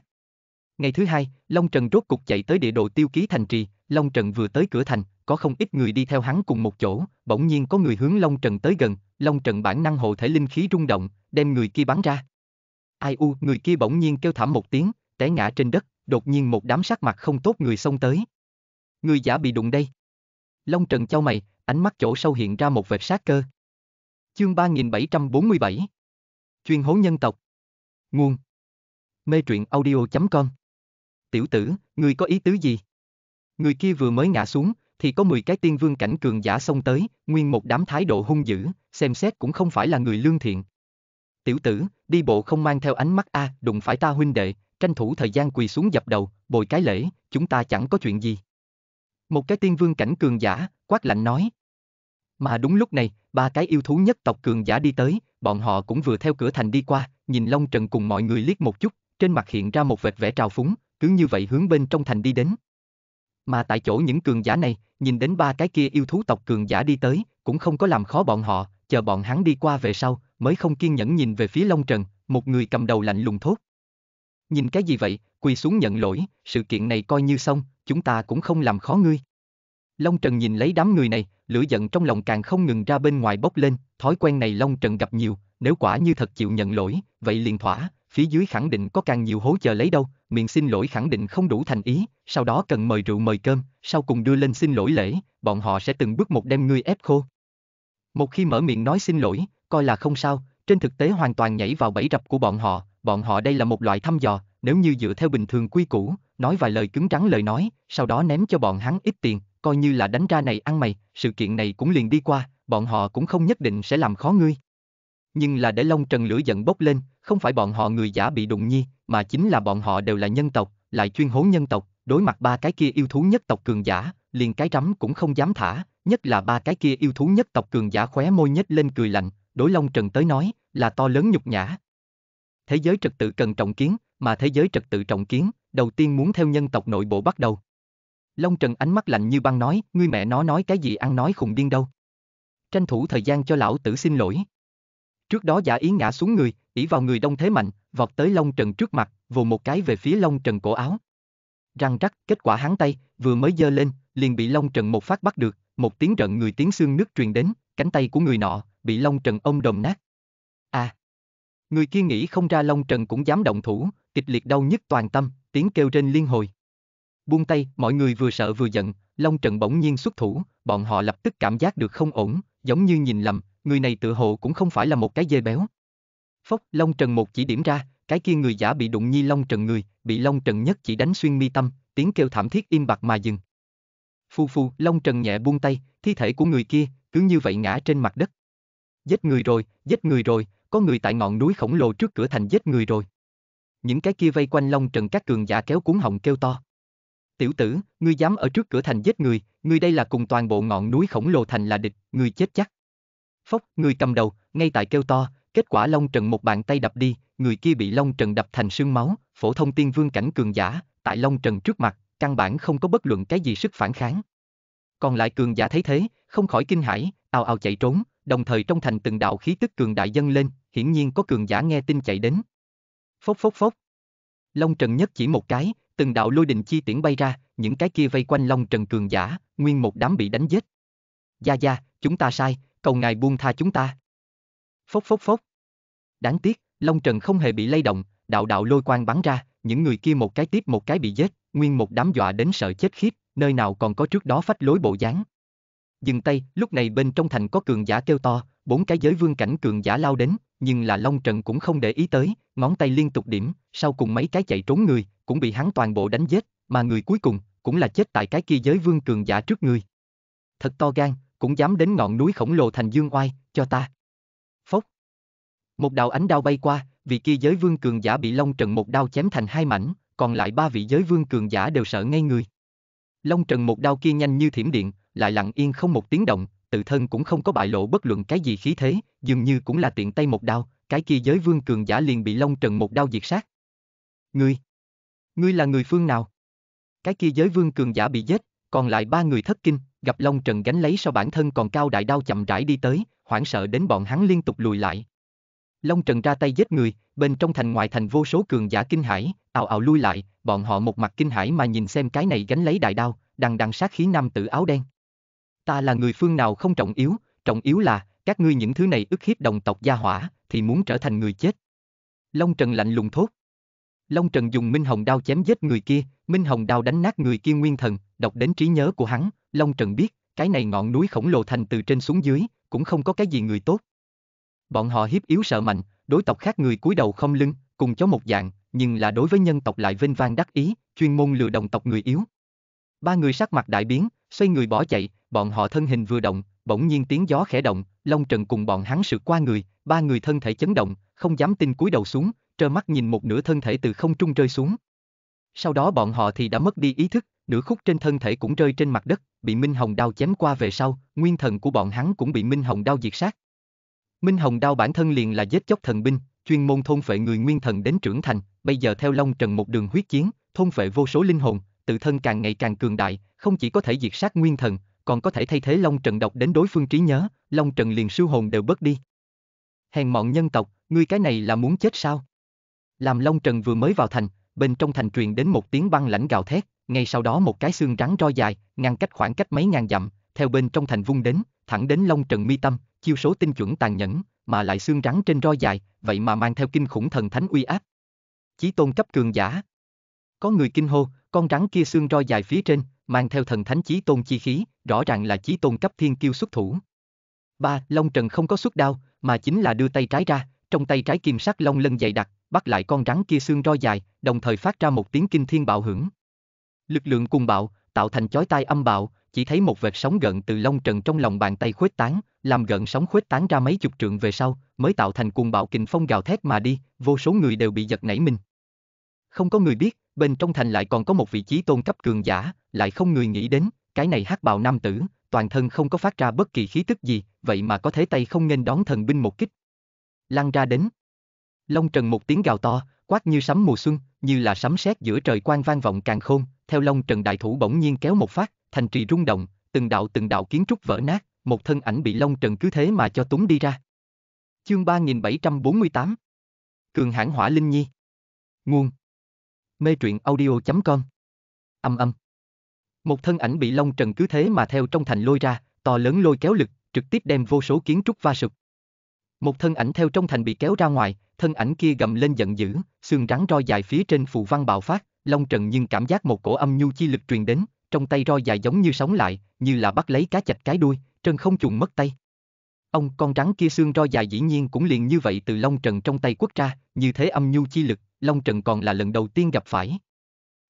Speaker 1: Ngày thứ hai, Long Trần rốt cục chạy tới địa đồ tiêu ký thành trì, Long Trần vừa tới cửa thành, có không ít người đi theo hắn cùng một chỗ, bỗng nhiên có người hướng Long Trần tới gần, Long Trần bản năng hộ thể linh khí rung động, đem người kia bắn ra. Ai u, người kia bỗng nhiên kêu thảm một tiếng, té ngã trên đất, đột nhiên một đám sắc mặt không tốt người xông tới. Người giả bị đụng đây. Long Trần chau mày, ánh mắt chỗ sâu hiện ra một vệt sát cơ. Chương 3747 Chuyên hố nhân tộc Nguồn Mê truyện audio.com Tiểu tử, người có ý tứ gì? Người kia vừa mới ngã xuống, thì có 10 cái tiên vương cảnh cường giả xông tới, nguyên một đám thái độ hung dữ, xem xét cũng không phải là người lương thiện. Tiểu tử, đi bộ không mang theo ánh mắt a, à, đụng phải ta huynh đệ, tranh thủ thời gian quỳ xuống dập đầu, bồi cái lễ, chúng ta chẳng có chuyện gì. Một cái tiên vương cảnh cường giả, quát lạnh nói. Mà đúng lúc này, ba cái yêu thú nhất tộc cường giả đi tới, bọn họ cũng vừa theo cửa thành đi qua, nhìn Long Trần cùng mọi người liếc một chút, trên mặt hiện ra một vệt vẻ trào phúng, cứ như vậy hướng bên trong thành đi đến. Mà tại chỗ những cường giả này, nhìn đến ba cái kia yêu thú tộc cường giả đi tới, cũng không có làm khó bọn họ, chờ bọn hắn đi qua về sau, mới không kiên nhẫn nhìn về phía Long Trần, một người cầm đầu lạnh lùng thốt. Nhìn cái gì vậy, quỳ xuống nhận lỗi, sự kiện này coi như xong, chúng ta cũng không làm khó ngươi. Long Trần nhìn lấy đám người này, lửa giận trong lòng càng không ngừng ra bên ngoài bốc lên, thói quen này Long Trần gặp nhiều, nếu quả như thật chịu nhận lỗi, vậy liền thỏa, phía dưới khẳng định có càng nhiều hố chờ lấy đâu, miệng xin lỗi khẳng định không đủ thành ý, sau đó cần mời rượu mời cơm, sau cùng đưa lên xin lỗi lễ, bọn họ sẽ từng bước một đem ngươi ép khô. Một khi mở miệng nói xin lỗi, coi là không sao, trên thực tế hoàn toàn nhảy vào bẫy rập của bọn họ, bọn họ đây là một loại thăm dò, nếu như dựa theo bình thường quy củ, nói vài lời cứng rắn lời nói, sau đó ném cho bọn hắn ít tiền, coi như là đánh ra này ăn mày, sự kiện này cũng liền đi qua, bọn họ cũng không nhất định sẽ làm khó ngươi. Nhưng là để Long Trần lửa giận bốc lên, không phải bọn họ người giả bị đụng nhi, mà chính là bọn họ đều là nhân tộc, lại chuyên hố nhân tộc, đối mặt ba cái kia yêu thú nhất tộc cường giả, liền cái rắm cũng không dám thả, nhất là ba cái kia yêu thú nhất tộc cường giả khóe môi nhếch lên cười lạnh, đối Long Trần tới nói, là to lớn nhục nhã. Thế giới trật tự cần trọng kiến, mà thế giới trật tự trọng kiến, đầu tiên muốn theo nhân tộc nội bộ bắt đầu, Long Trần ánh mắt lạnh như băng nói, ngươi mẹ nó nói cái gì ăn nói khùng điên đâu. Tranh thủ thời gian cho lão tử xin lỗi. Trước đó giả ý ngã xuống người, ỉ vào người đông thế mạnh, vọt tới Long Trần trước mặt, vồ một cái về phía Long Trần cổ áo. Răng rắc, kết quả hắn tay, vừa mới giơ lên, liền bị Long Trần một phát bắt được, một tiếng rận người tiếng xương nước truyền đến, cánh tay của người nọ, bị Long Trần ông đồng nát. À! Người kia nghĩ không ra Long Trần cũng dám động thủ, kịch liệt đau nhức toàn tâm, tiếng kêu trên liên hồi. Buông tay, mọi người vừa sợ vừa giận, Long Trần bỗng nhiên xuất thủ, bọn họ lập tức cảm giác được không ổn, giống như nhìn lầm, người này tự hồ cũng không phải là một cái dê béo. Phốc, Long Trần một chỉ điểm ra, cái kia người giả bị đụng nhi Long Trần người, bị Long Trần nhất chỉ đánh xuyên mi tâm, tiếng kêu thảm thiết im bặt mà dừng. Phu phu, Long Trần nhẹ buông tay, thi thể của người kia, cứ như vậy ngã trên mặt đất. Giết người rồi, giết người rồi, có người tại ngọn núi khổng lồ trước cửa thành giết người rồi. Những cái kia vây quanh Long Trần các cường giả kéo cuốn hồng kêu to. Tiểu tử, ngươi dám ở trước cửa thành giết người, ngươi đây là cùng toàn bộ ngọn núi khổng lồ thành là địch, ngươi chết chắc. Phốc, người cầm đầu, ngay tại kêu to, kết quả Long Trần một bàn tay đập đi, người kia bị Long Trần đập thành sương máu, phổ thông tiên vương cảnh cường giả, tại Long Trần trước mặt, căn bản không có bất luận cái gì sức phản kháng. Còn lại cường giả thấy thế, không khỏi kinh hãi, ao ao chạy trốn, đồng thời trong thành từng đạo khí tức cường đại dâng lên, hiển nhiên có cường giả nghe tin chạy đến. Phốc phốc phốc. Long Trần nhất chỉ một cái, từng đạo lôi đình chi tiễn bay ra, những cái kia vây quanh Long Trần cường giả, nguyên một đám bị đánh giết. Gia gia, chúng ta sai, cầu ngài buông tha chúng ta. Phốc phốc phốc. Đáng tiếc, Long Trần không hề bị lay động, đạo đạo lôi quang bắn ra, những người kia một cái tiếp một cái bị giết, nguyên một đám dọa đến sợ chết khiếp, nơi nào còn có trước đó phách lối bộ dáng dừng tay, lúc này bên trong thành có cường giả kêu to, bốn cái giới vương cảnh cường giả lao đến, nhưng là Long Trần cũng không để ý tới, ngón tay liên tục điểm, sau cùng mấy cái chạy trốn người, cũng bị hắn toàn bộ đánh giết, mà người cuối cùng, cũng là chết tại cái kia giới vương cường giả trước người. Thật to gan, cũng dám đến ngọn núi khổng lồ thành dương oai, cho ta. Phốc. Một đạo ánh đao bay qua, vị kia giới vương cường giả bị Long Trần một đao chém thành hai mảnh, còn lại ba vị giới vương cường giả đều sợ ngay người. Long Trần một đao kia nhanh như thiểm điện, lại lặng yên không một tiếng động, tự thân cũng không có bại lộ bất luận cái gì khí thế, dường như cũng là tiện tay một đao, cái kia giới vương cường giả liền bị Long Trần một đao diệt sát. Ngươi, ngươi là người phương nào? Cái kia giới vương cường giả bị giết, còn lại ba người thất kinh, gặp Long Trần gánh lấy sau bản thân còn cao đại đao chậm rãi đi tới, hoảng sợ đến bọn hắn liên tục lùi lại. Long Trần ra tay giết người, bên trong thành ngoại thành vô số cường giả kinh hãi, ào ào lui lại, bọn họ một mặt kinh hãi mà nhìn xem cái này gánh lấy đại đao, đằng đằng sát khí nam tử áo đen. Ta là người phương nào không trọng yếu, trọng yếu là, các ngươi những thứ này ức hiếp đồng tộc gia hỏa, thì muốn trở thành người chết. Long Trần lạnh lùng thốt. Long Trần dùng Minh Hồng đao chém giết người kia, Minh Hồng đao đánh nát người kia nguyên thần, đọc đến trí nhớ của hắn, Long Trần biết, cái này ngọn núi khổng lồ thành từ trên xuống dưới, cũng không có cái gì người tốt. Bọn họ hiếp yếu sợ mạnh, đối tộc khác người cúi đầu không lưng, cùng chó một dạng, nhưng là đối với nhân tộc lại vinh vang đắc ý, chuyên môn lừa đồng tộc người yếu. Ba người sắc mặt đại biến, xoay người bỏ chạy, bọn họ thân hình vừa động, bỗng nhiên tiếng gió khẽ động, Long Trần cùng bọn hắn sượt qua người, ba người thân thể chấn động, không dám tin cúi đầu xuống, trơ mắt nhìn một nửa thân thể từ không trung rơi xuống. Sau đó bọn họ thì đã mất đi ý thức, nửa khúc trên thân thể cũng rơi trên mặt đất, bị Minh Hồng đao chém qua về sau, nguyên thần của bọn hắn cũng bị Minh Hồng đao diệt sát. Minh Hồng đao bản thân liền là giết chóc thần binh, chuyên môn thôn phệ người nguyên thần đến trưởng thành, bây giờ theo Long Trần một đường huyết chiến, thôn phệ vô số linh hồn, tự thân càng ngày càng cường đại, không chỉ có thể diệt sát nguyên thần, còn có thể thay thế Long Trần độc đến đối phương trí nhớ, Long Trần liền siêu hồn đều bớt đi. Hèn mọn nhân tộc, ngươi cái này là muốn chết sao? Làm Long Trần vừa mới vào thành, bên trong thành truyền đến một tiếng băng lãnh gào thét, ngay sau đó một cái xương rắn roi dài, ngăn cách khoảng cách mấy ngàn dặm, theo bên trong thành vung đến, thẳng đến Long Trần mi tâm, chiêu số tinh chuẩn tàn nhẫn, mà lại xương rắn trên roi dài, vậy mà mang theo kinh khủng thần thánh uy áp. Chí tôn cấp cường giả. Có người kinh hô, con rắn kia xương roi dài phía trên, mang theo thần thánh chí tôn chi khí, rõ ràng là chí tôn cấp thiên kiêu xuất thủ. Ba, Long Trần không có xuất đao, mà chính là đưa tay trái ra, trong tay trái kim sắc long lân dày đặc, bắt lại con rắn kia xương roi dài, đồng thời phát ra một tiếng kinh thiên bạo hưởng. Lực lượng cùng bạo, tạo thành chói tai âm bạo, chỉ thấy một vệt sóng gợn từ Long Trần trong lòng bàn tay khuếch tán, làm gợn sóng khuếch tán ra mấy chục trượng về sau, mới tạo thành cuồng bạo kình phong gào thét mà đi, vô số người đều bị giật nảy mình không có người biết, bên trong thành lại còn có một vị trí tôn cấp cường giả, lại không người nghĩ đến, cái này hắc bào nam tử, toàn thân không có phát ra bất kỳ khí tức gì, vậy mà có thể tay không nên đón thần binh một kích. Lăn ra đến. Long Trần một tiếng gào to, quát như sấm mùa xuân, như là sấm sét giữa trời quang vang vọng càng khôn, theo Long Trần đại thủ bỗng nhiên kéo một phát, thành trì rung động, từng đạo từng đạo kiến trúc vỡ nát, một thân ảnh bị Long Trần cứ thế mà cho túng đi ra. Chương 3748 Cường hãn hỏa linh nhi Nguồn mê truyện audio.com. Âm âm. Một thân ảnh bị Long Trần cứ thế mà theo trong thành lôi ra, to lớn lôi kéo lực, trực tiếp đem vô số kiến trúc va sụp. Một thân ảnh theo trong thành bị kéo ra ngoài, thân ảnh kia gầm lên giận dữ, xương rắn roi dài phía trên phù văn bạo phát, Long Trần nhưng cảm giác một cổ âm nhu chi lực truyền đến, trong tay roi dài giống như sóng lại, như là bắt lấy cá chạch cái đuôi, Trần không trùng mất tay. Ông con rắn kia xương ro dài dĩ nhiên cũng liền như vậy từ Long Trần trong tay quất ra, như thế âm nhu chi lực, Long Trần còn là lần đầu tiên gặp phải.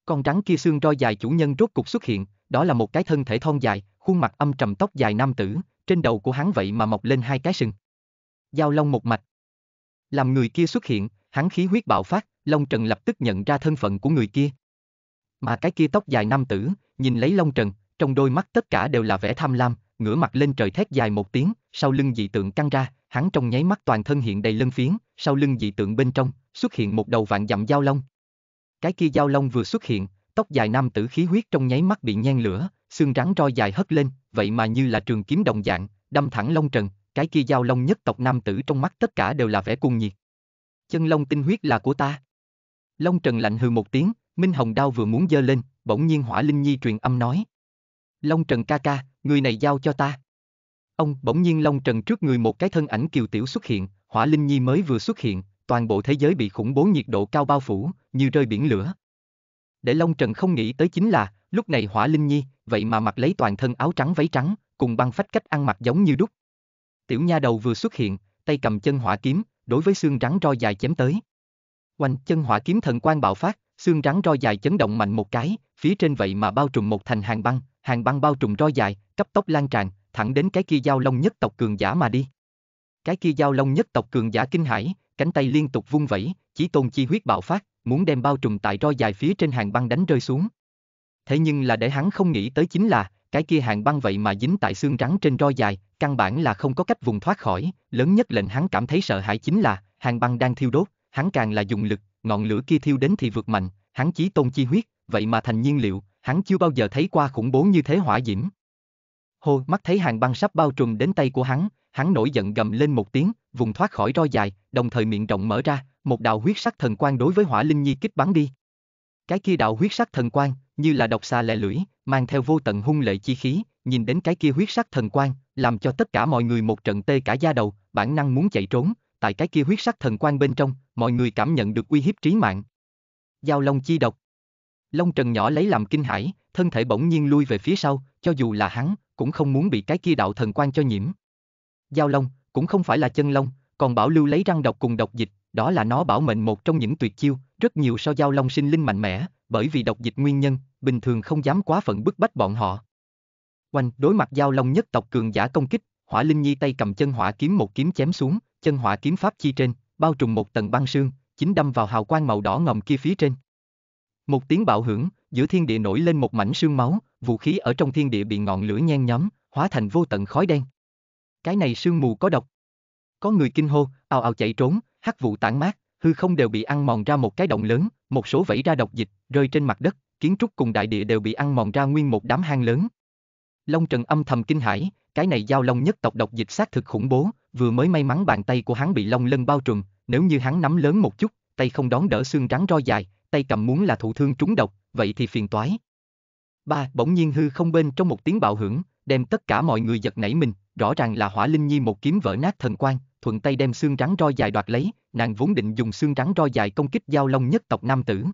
Speaker 1: Con rắn kia xương ro dài chủ nhân rốt cục xuất hiện, đó là một cái thân thể thon dài, khuôn mặt âm trầm tóc dài nam tử, trên đầu của hắn vậy mà mọc lên hai cái sừng. Giao Long một mạch. Làm người kia xuất hiện, hắn khí huyết bạo phát, Long Trần lập tức nhận ra thân phận của người kia. Mà cái kia tóc dài nam tử, nhìn lấy Long Trần, trong đôi mắt tất cả đều là vẻ tham lam, ngửa mặt lên trời thét dài một tiếng, sau lưng dị tượng căng ra, hắn trong nháy mắt toàn thân hiện đầy lân phiến, sau lưng dị tượng bên trong, xuất hiện một đầu vạn dặm giao long. Cái kia giao long vừa xuất hiện, tóc dài nam tử khí huyết trong nháy mắt bị nhen lửa, xương rắn roi dài hất lên, vậy mà như là trường kiếm đồng dạng, đâm thẳng long trần, cái kia giao long nhất tộc nam tử trong mắt tất cả đều là vẻ cuồng nhiệt. Chân long tinh huyết là của ta. Long trần lạnh hừ một tiếng, minh hồng đao vừa muốn giơ lên, bỗng nhiên hỏa linh nhi truyền âm nói. Long trần ca ca, người này giao cho ta. Ông, bỗng nhiên Long Trần trước người một cái thân ảnh kiều tiểu xuất hiện, hỏa linh nhi mới vừa xuất hiện, toàn bộ thế giới bị khủng bố nhiệt độ cao bao phủ, như rơi biển lửa. Để Long Trần không nghĩ tới chính là, lúc này hỏa linh nhi, vậy mà mặc lấy toàn thân áo trắng váy trắng, cùng băng phách cách ăn mặc giống như đúc. Tiểu nha đầu vừa xuất hiện, tay cầm chân hỏa kiếm, đối với xương rắn roi dài chém tới. Quanh chân hỏa kiếm thần quang bạo phát, xương rắn roi dài chấn động mạnh một cái, phía trên vậy mà bao trùm một thành hàng băng, hàng băng bao trùm roi dài, cấp tốc lan tràn, thẳng đến cái kia giao long nhất tộc cường giả mà đi. Cái kia giao long nhất tộc cường giả kinh hãi, cánh tay liên tục vung vẩy, chí tôn chi huyết bạo phát, muốn đem bao trùm tại roi dài phía trên hàng băng đánh rơi xuống. Thế nhưng là để hắn không nghĩ tới chính là, cái kia hàng băng vậy mà dính tại xương rắn trên roi dài, căn bản là không có cách vùng thoát khỏi, lớn nhất lệnh hắn cảm thấy sợ hãi chính là, hàng băng đang thiêu đốt, hắn càng là dùng lực, ngọn lửa kia thiêu đến thì vượt mạnh, hắn chí tôn chi huyết, vậy mà thành nhiên liệu, hắn chưa bao giờ thấy qua khủng bố như thế hỏa diễm. Hồ mắt thấy hàng băng sắp bao trùm đến tay của hắn, hắn nổi giận gầm lên một tiếng, vùng thoát khỏi roi dài, đồng thời miệng rộng mở ra, một đạo huyết sắc thần quang đối với hỏa linh nhi kích bắn đi. Cái kia đạo huyết sắc thần quang, như là độc xà lẻ lưỡi, mang theo vô tận hung lệ chi khí, nhìn đến cái kia huyết sắc thần quang, làm cho tất cả mọi người một trận tê cả da đầu, bản năng muốn chạy trốn, tại cái kia huyết sắc thần quang bên trong, mọi người cảm nhận được uy hiếp trí mạng. Giao Long chi độc Long Trần nhỏ lấy làm kinh hãi, thân thể bỗng nhiên lui về phía sau, cho dù là hắn, cũng không muốn bị cái kia đạo thần quan cho nhiễm. Giao Long, cũng không phải là chân Long, còn bảo lưu lấy răng độc cùng độc dịch, đó là nó bảo mệnh một trong những tuyệt chiêu, rất nhiều so Giao Long sinh linh mạnh mẽ, bởi vì độc dịch nguyên nhân, bình thường không dám quá phận bức bách bọn họ. Quanh đối mặt Giao Long nhất tộc cường giả công kích, Hỏa Linh Nhi tay cầm chân hỏa kiếm một kiếm chém xuống, chân hỏa kiếm pháp chi trên, bao trùm một tầng băng sương, chính đâm vào hào quang màu đỏ ngầm kia phía trên. Một tiếng bạo hưởng, giữa thiên địa nổi lên một mảnh sương máu, vũ khí ở trong thiên địa bị ngọn lửa nhen nhóm, hóa thành vô tận khói đen. Cái này sương mù có độc. Có người kinh hô, ào ào chạy trốn, hắc vụ tản mát, hư không đều bị ăn mòn ra một cái động lớn, một số vẫy ra độc dịch, rơi trên mặt đất, kiến trúc cùng đại địa đều bị ăn mòn ra nguyên một đám hang lớn. Long Trần âm thầm kinh hãi, cái này giao long nhất tộc độc dịch xác thực khủng bố, vừa mới may mắn bàn tay của hắn bị long lân bao trùm, nếu như hắn nắm lớn một chút, tay không đón đỡ xương trắng roi dài, tay cầm muốn là thụ thương trúng độc, vậy thì phiền toái. Ba, bỗng nhiên hư không bên trong một tiếng bạo hưởng, đem tất cả mọi người giật nảy mình, rõ ràng là Hỏa Linh Nhi một kiếm vỡ nát thần quan, thuận tay đem xương rắn roi dài đoạt lấy, nàng vốn định dùng xương rắn roi dài công kích giao long nhất tộc nam tử.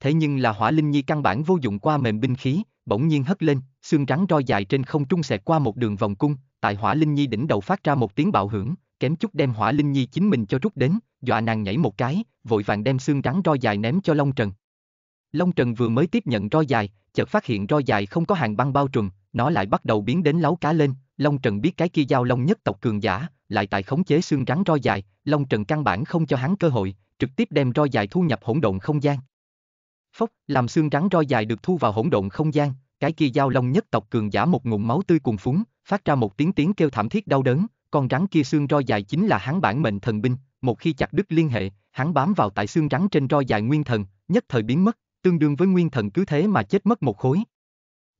Speaker 1: Thế nhưng là Hỏa Linh Nhi căn bản vô dụng qua mềm binh khí, bỗng nhiên hất lên, xương rắn roi dài trên không trung xẹt qua một đường vòng cung, tại Hỏa Linh Nhi đỉnh đầu phát ra một tiếng bạo hưởng, kém chút đem Hỏa Linh Nhi chính mình cho rút đến, dọa nàng nhảy một cái, vội vàng đem xương rắn roi dài ném cho Long Trần. Long Trần vừa mới tiếp nhận roi dài, chợt phát hiện roi dài không có hàng băng bao trùm, nó lại bắt đầu biến đến láu cá lên, Long Trần biết cái kia giao long nhất tộc cường giả, lại tại khống chế xương rắn roi dài, Long Trần căn bản không cho hắn cơ hội, trực tiếp đem roi dài thu nhập hỗn độn không gian. Phốc, làm xương rắn roi dài được thu vào hỗn độn không gian, cái kia giao long nhất tộc cường giả một ngụm máu tươi cùng phúng, phát ra một tiếng tiếng kêu thảm thiết đau đớn, con rắn kia xương roi dài chính là hắn bản mệnh thần binh, một khi chặt đứt liên hệ, hắn bám vào tại xương rắn trên roi dài nguyên thần, nhất thời biến mất, tương đương với nguyên thần cứ thế mà chết mất một khối.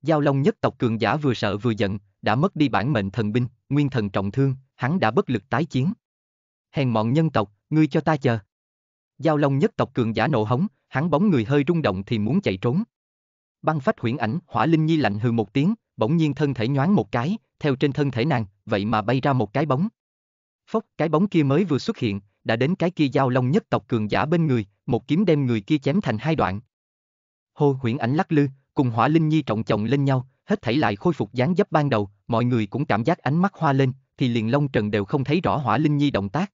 Speaker 1: Giao Long nhất tộc cường giả vừa sợ vừa giận, đã mất đi bản mệnh thần binh, nguyên thần trọng thương, hắn đã bất lực tái chiến. Hèn mọn nhân tộc, ngươi cho ta chờ. Giao Long nhất tộc cường giả nộ hống, hắn bóng người hơi rung động thì muốn chạy trốn. Băng phách huyễn ảnh, hỏa linh nhi lạnh hừ một tiếng, bỗng nhiên thân thể nhoáng một cái, theo trên thân thể nàng, vậy mà bay ra một cái bóng. Phốc, cái bóng kia mới vừa xuất hiện, đã đến cái kia giao long nhất tộc cường giả bên người, một kiếm đem người kia chém thành hai đoạn. Hồ Huyễn Ảnh lắc lư, cùng Hỏa Linh Nhi trọng chồng lên nhau, hết thảy lại khôi phục dáng dấp ban đầu, mọi người cũng cảm giác ánh mắt hoa lên, thì liền Long Trần đều không thấy rõ Hỏa Linh Nhi động tác.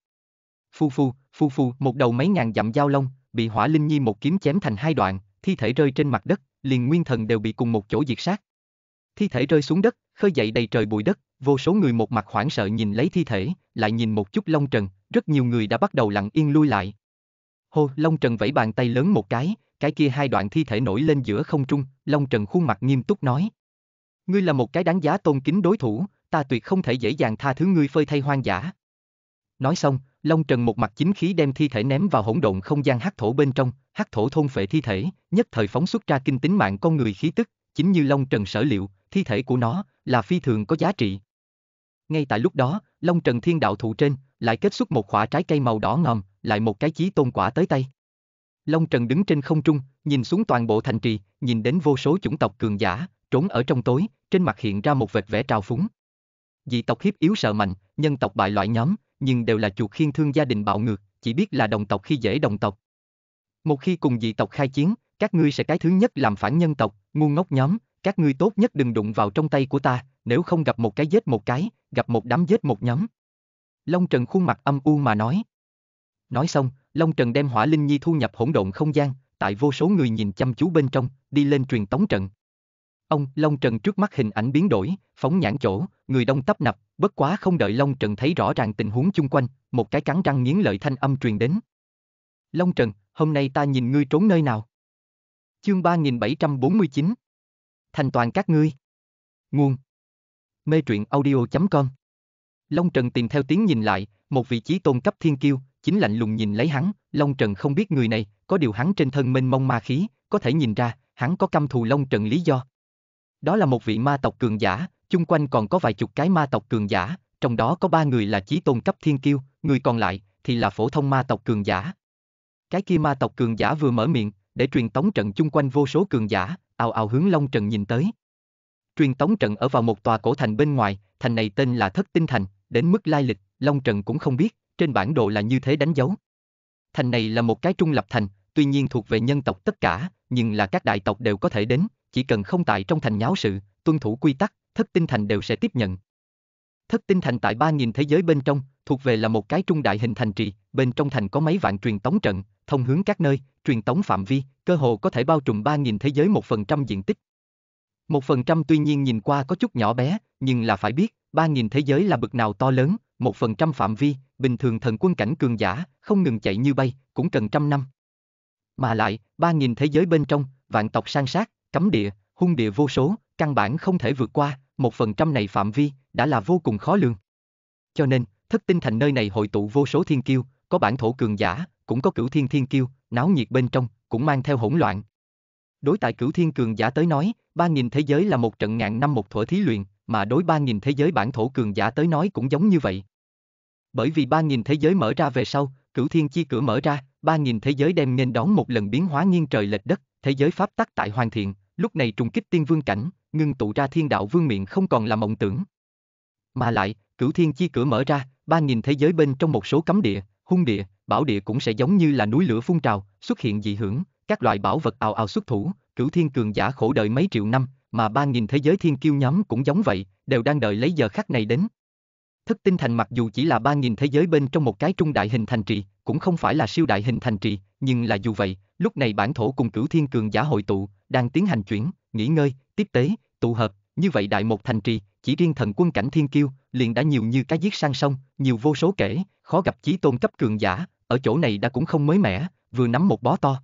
Speaker 1: Phu phu, phu phu, một đầu mấy ngàn dặm giao long, bị Hỏa Linh Nhi một kiếm chém thành hai đoạn, thi thể rơi trên mặt đất, liền nguyên thần đều bị cùng một chỗ diệt sát. Thi thể rơi xuống đất, khơi dậy đầy trời bụi đất, vô số người một mặt hoảng sợ nhìn lấy thi thể, lại nhìn một chút Long Trần, rất nhiều người đã bắt đầu lặng yên lui lại. Hô, Long Trần vẫy bàn tay lớn một cái, cái kia hai đoạn thi thể nổi lên giữa không trung, Long Trần khuôn mặt nghiêm túc nói. Ngươi là một cái đáng giá tôn kính đối thủ, ta tuyệt không thể dễ dàng tha thứ ngươi phơi thay hoang dã. Nói xong, Long Trần một mặt chính khí đem thi thể ném vào hỗn độn không gian hắc thổ bên trong, hắc thổ thôn phệ thi thể, nhất thời phóng xuất ra kinh tính mạng con người khí tức, chính như Long Trần sở liệu, thi thể của nó, là phi thường có giá trị. Ngay tại lúc đó, Long Trần Thiên Đạo thụ trên, lại kết xuất một quả trái cây màu đỏ ngòm, lại một cái chí tôn quả tới tay. Long Trần đứng trên không trung, nhìn xuống toàn bộ thành trì, nhìn đến vô số chủng tộc cường giả, trốn ở trong tối, trên mặt hiện ra một vệt vẻ trào phúng. Dị tộc hiếp yếu sợ mạnh, nhân tộc bại loại nhóm, nhưng đều là chuột khiên thương gia đình bạo ngược, chỉ biết là đồng tộc khi dễ đồng tộc. Một khi cùng dị tộc khai chiến, các ngươi sẽ cái thứ nhất làm phản nhân tộc, ngu ngốc nhóm, các ngươi tốt nhất đừng đụng vào trong tay của ta, nếu không gặp một cái giết một cái, gặp một đám giết một nhóm. Long Trần khuôn mặt âm u mà nói. Nói xong, Long Trần đem hỏa linh nhi thu nhập hỗn độn không gian, tại vô số người nhìn chăm chú bên trong, đi lên truyền tống trận. Ông, Long Trần trước mắt hình ảnh biến đổi, phóng nhãn chỗ, người đông tấp nập, bất quá không đợi Long Trần thấy rõ ràng tình huống chung quanh, một cái cắn răng nghiến lợi thanh âm truyền đến. Long Trần, hôm nay ta nhìn ngươi trốn nơi nào? Chương 3749 thành toàn các ngươi. Nguồn Mê truyện audio.com Long Trần tìm theo tiếng nhìn lại, một vị trí tôn cấp thiên kiêu, chính lạnh lùng nhìn lấy hắn, Long Trần không biết người này, có điều hắn trên thân mênh mông ma khí, có thể nhìn ra, hắn có căm thù Long Trần lý do. Đó là một vị ma tộc cường giả, chung quanh còn có vài chục cái ma tộc cường giả, trong đó có ba người là chí tôn cấp thiên kiêu, người còn lại thì là phổ thông ma tộc cường giả. Cái kia ma tộc cường giả vừa mở miệng, để truyền tống trận chung quanh vô số cường giả, ào ào hướng Long Trần nhìn tới. Truyền tống trận ở vào một tòa cổ thành bên ngoài, thành này tên là Thất Tinh Thành, đến mức lai lịch, Long Trần cũng không biết, trên bản đồ là như thế đánh dấu. Thành này là một cái trung lập thành, tuy nhiên thuộc về nhân tộc tất cả, nhưng là các đại tộc đều có thể đến, chỉ cần không tại trong thành nháo sự, tuân thủ quy tắc, Thất Tinh Thành đều sẽ tiếp nhận. Thất Tinh Thành tại 3.000 thế giới bên trong, thuộc về là một cái trung đại hình thành trì, bên trong thành có mấy vạn truyền tống trận, thông hướng các nơi, truyền tống phạm vi, cơ hồ có thể bao trùm 3.000 thế giới 1% diện tích. 1% tuy nhiên nhìn qua có chút nhỏ bé, nhưng là phải biết, 3.000 thế giới là bực nào to lớn, 1% phạm vi, bình thường thần quân cảnh cường giả, không ngừng chạy như bay, cũng cần trăm năm. Mà lại, 3.000 thế giới bên trong, vạn tộc sang sát, cấm địa, hung địa vô số, căn bản không thể vượt qua, 1% này phạm vi, đã là vô cùng khó lường. Cho nên, thất tinh thành nơi này hội tụ vô số thiên kiêu, có bản thổ cường giả, cũng có cửu thiên thiên kiêu, náo nhiệt bên trong, cũng mang theo hỗn loạn. Đối tại cửu thiên cường giả tới nói, ba nghìn thế giới là một trận ngàn năm một thuở thí luyện, mà đối ba nghìn thế giới bản thổ cường giả tới nói cũng giống như vậy. Bởi vì ba nghìn thế giới mở ra về sau, cửu thiên chi cửa mở ra, ba nghìn thế giới đem nên đón một lần biến hóa nghiêng trời lệch đất, thế giới pháp tắc tại hoàn thiện, lúc này trùng kích tiên vương cảnh, ngưng tụ ra thiên đạo vương miện không còn là mộng tưởng. Mà lại, cửu thiên chi cửa mở ra, ba nghìn thế giới bên trong một số cấm địa, hung địa, bảo địa cũng sẽ giống như là núi lửa phun trào, xuất hiện dị hưởng, các loại bảo vật ào ào xuất thủ, cửu thiên cường giả khổ đợi mấy triệu năm, mà ba nghìn thế giới thiên kiêu nhóm cũng giống vậy, đều đang đợi lấy giờ khắc này đến. Thất tinh thành mặc dù chỉ là ba nghìn thế giới bên trong một cái trung đại hình thành trì, cũng không phải là siêu đại hình thành trì, nhưng là dù vậy, lúc này bản thổ cùng cửu thiên cường giả hội tụ, đang tiến hành chuyển, nghỉ ngơi, tiếp tế, tụ hợp, như vậy đại một thành trì, chỉ riêng thần quân cảnh thiên kiêu, liền đã nhiều như cái giết sang sông, nhiều vô số kể, khó gặp chí tôn cấp cường giả, ở chỗ này đã cũng không mới mẻ, vừa nắm một bó to.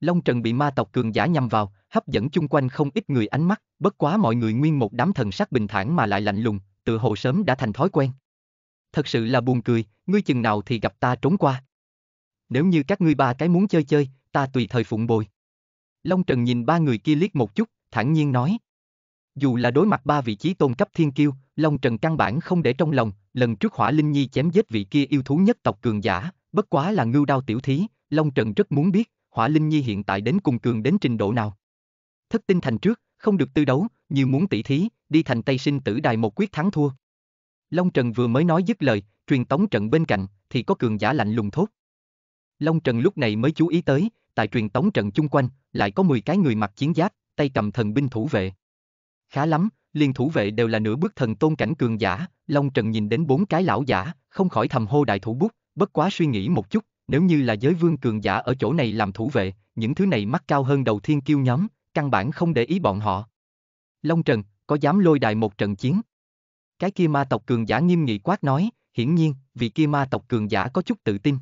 Speaker 1: Long Trần bị ma tộc cường giả nhằm vào, hấp dẫn chung quanh không ít người ánh mắt, bất quá mọi người nguyên một đám thần sắc bình thản mà lại lạnh lùng, tự hồ sớm đã thành thói quen. Thật sự là buồn cười, ngươi chừng nào thì gặp ta trốn qua. Nếu như các ngươi ba cái muốn chơi chơi, ta tùy thời phụng bồi. Long Trần nhìn ba người kia liếc một chút, thản nhiên nói. Dù là đối mặt ba vị trí tôn cấp thiên kiêu, Long Trần căn bản không để trong lòng, lần trước Hỏa Linh Nhi chém giết vị kia yêu thú nhất tộc cường giả, bất quá là ngưu đao tiểu thí, Long Trần rất muốn biết, Hỏa Linh Nhi hiện tại đến cùng cường đến trình độ nào. Thất tinh thành trước, không được tư đấu, như muốn tỷ thí, đi thành Tây Sinh tử đài một quyết thắng thua. Long Trần vừa mới nói dứt lời, truyền tống trận bên cạnh, thì có cường giả lạnh lùng thốt. Long Trần lúc này mới chú ý tới, tại truyền tống trận chung quanh, lại có 10 cái người mặc chiến giáp, tay cầm thần binh thủ vệ. Khá lắm, liền thủ vệ đều là nửa bước thần tôn cảnh cường giả, Long Trần nhìn đến bốn cái lão giả, không khỏi thầm hô đại thủ bút, bất quá suy nghĩ một chút, nếu như là giới vương cường giả ở chỗ này làm thủ vệ, những thứ này mắc cao hơn đầu thiên kiêu nhóm, căn bản không để ý bọn họ. Long Trần, có dám lôi đài một trận chiến? Cái kia ma tộc cường giả nghiêm nghị quát nói, hiển nhiên, vị kia ma tộc cường giả có chút tự tin.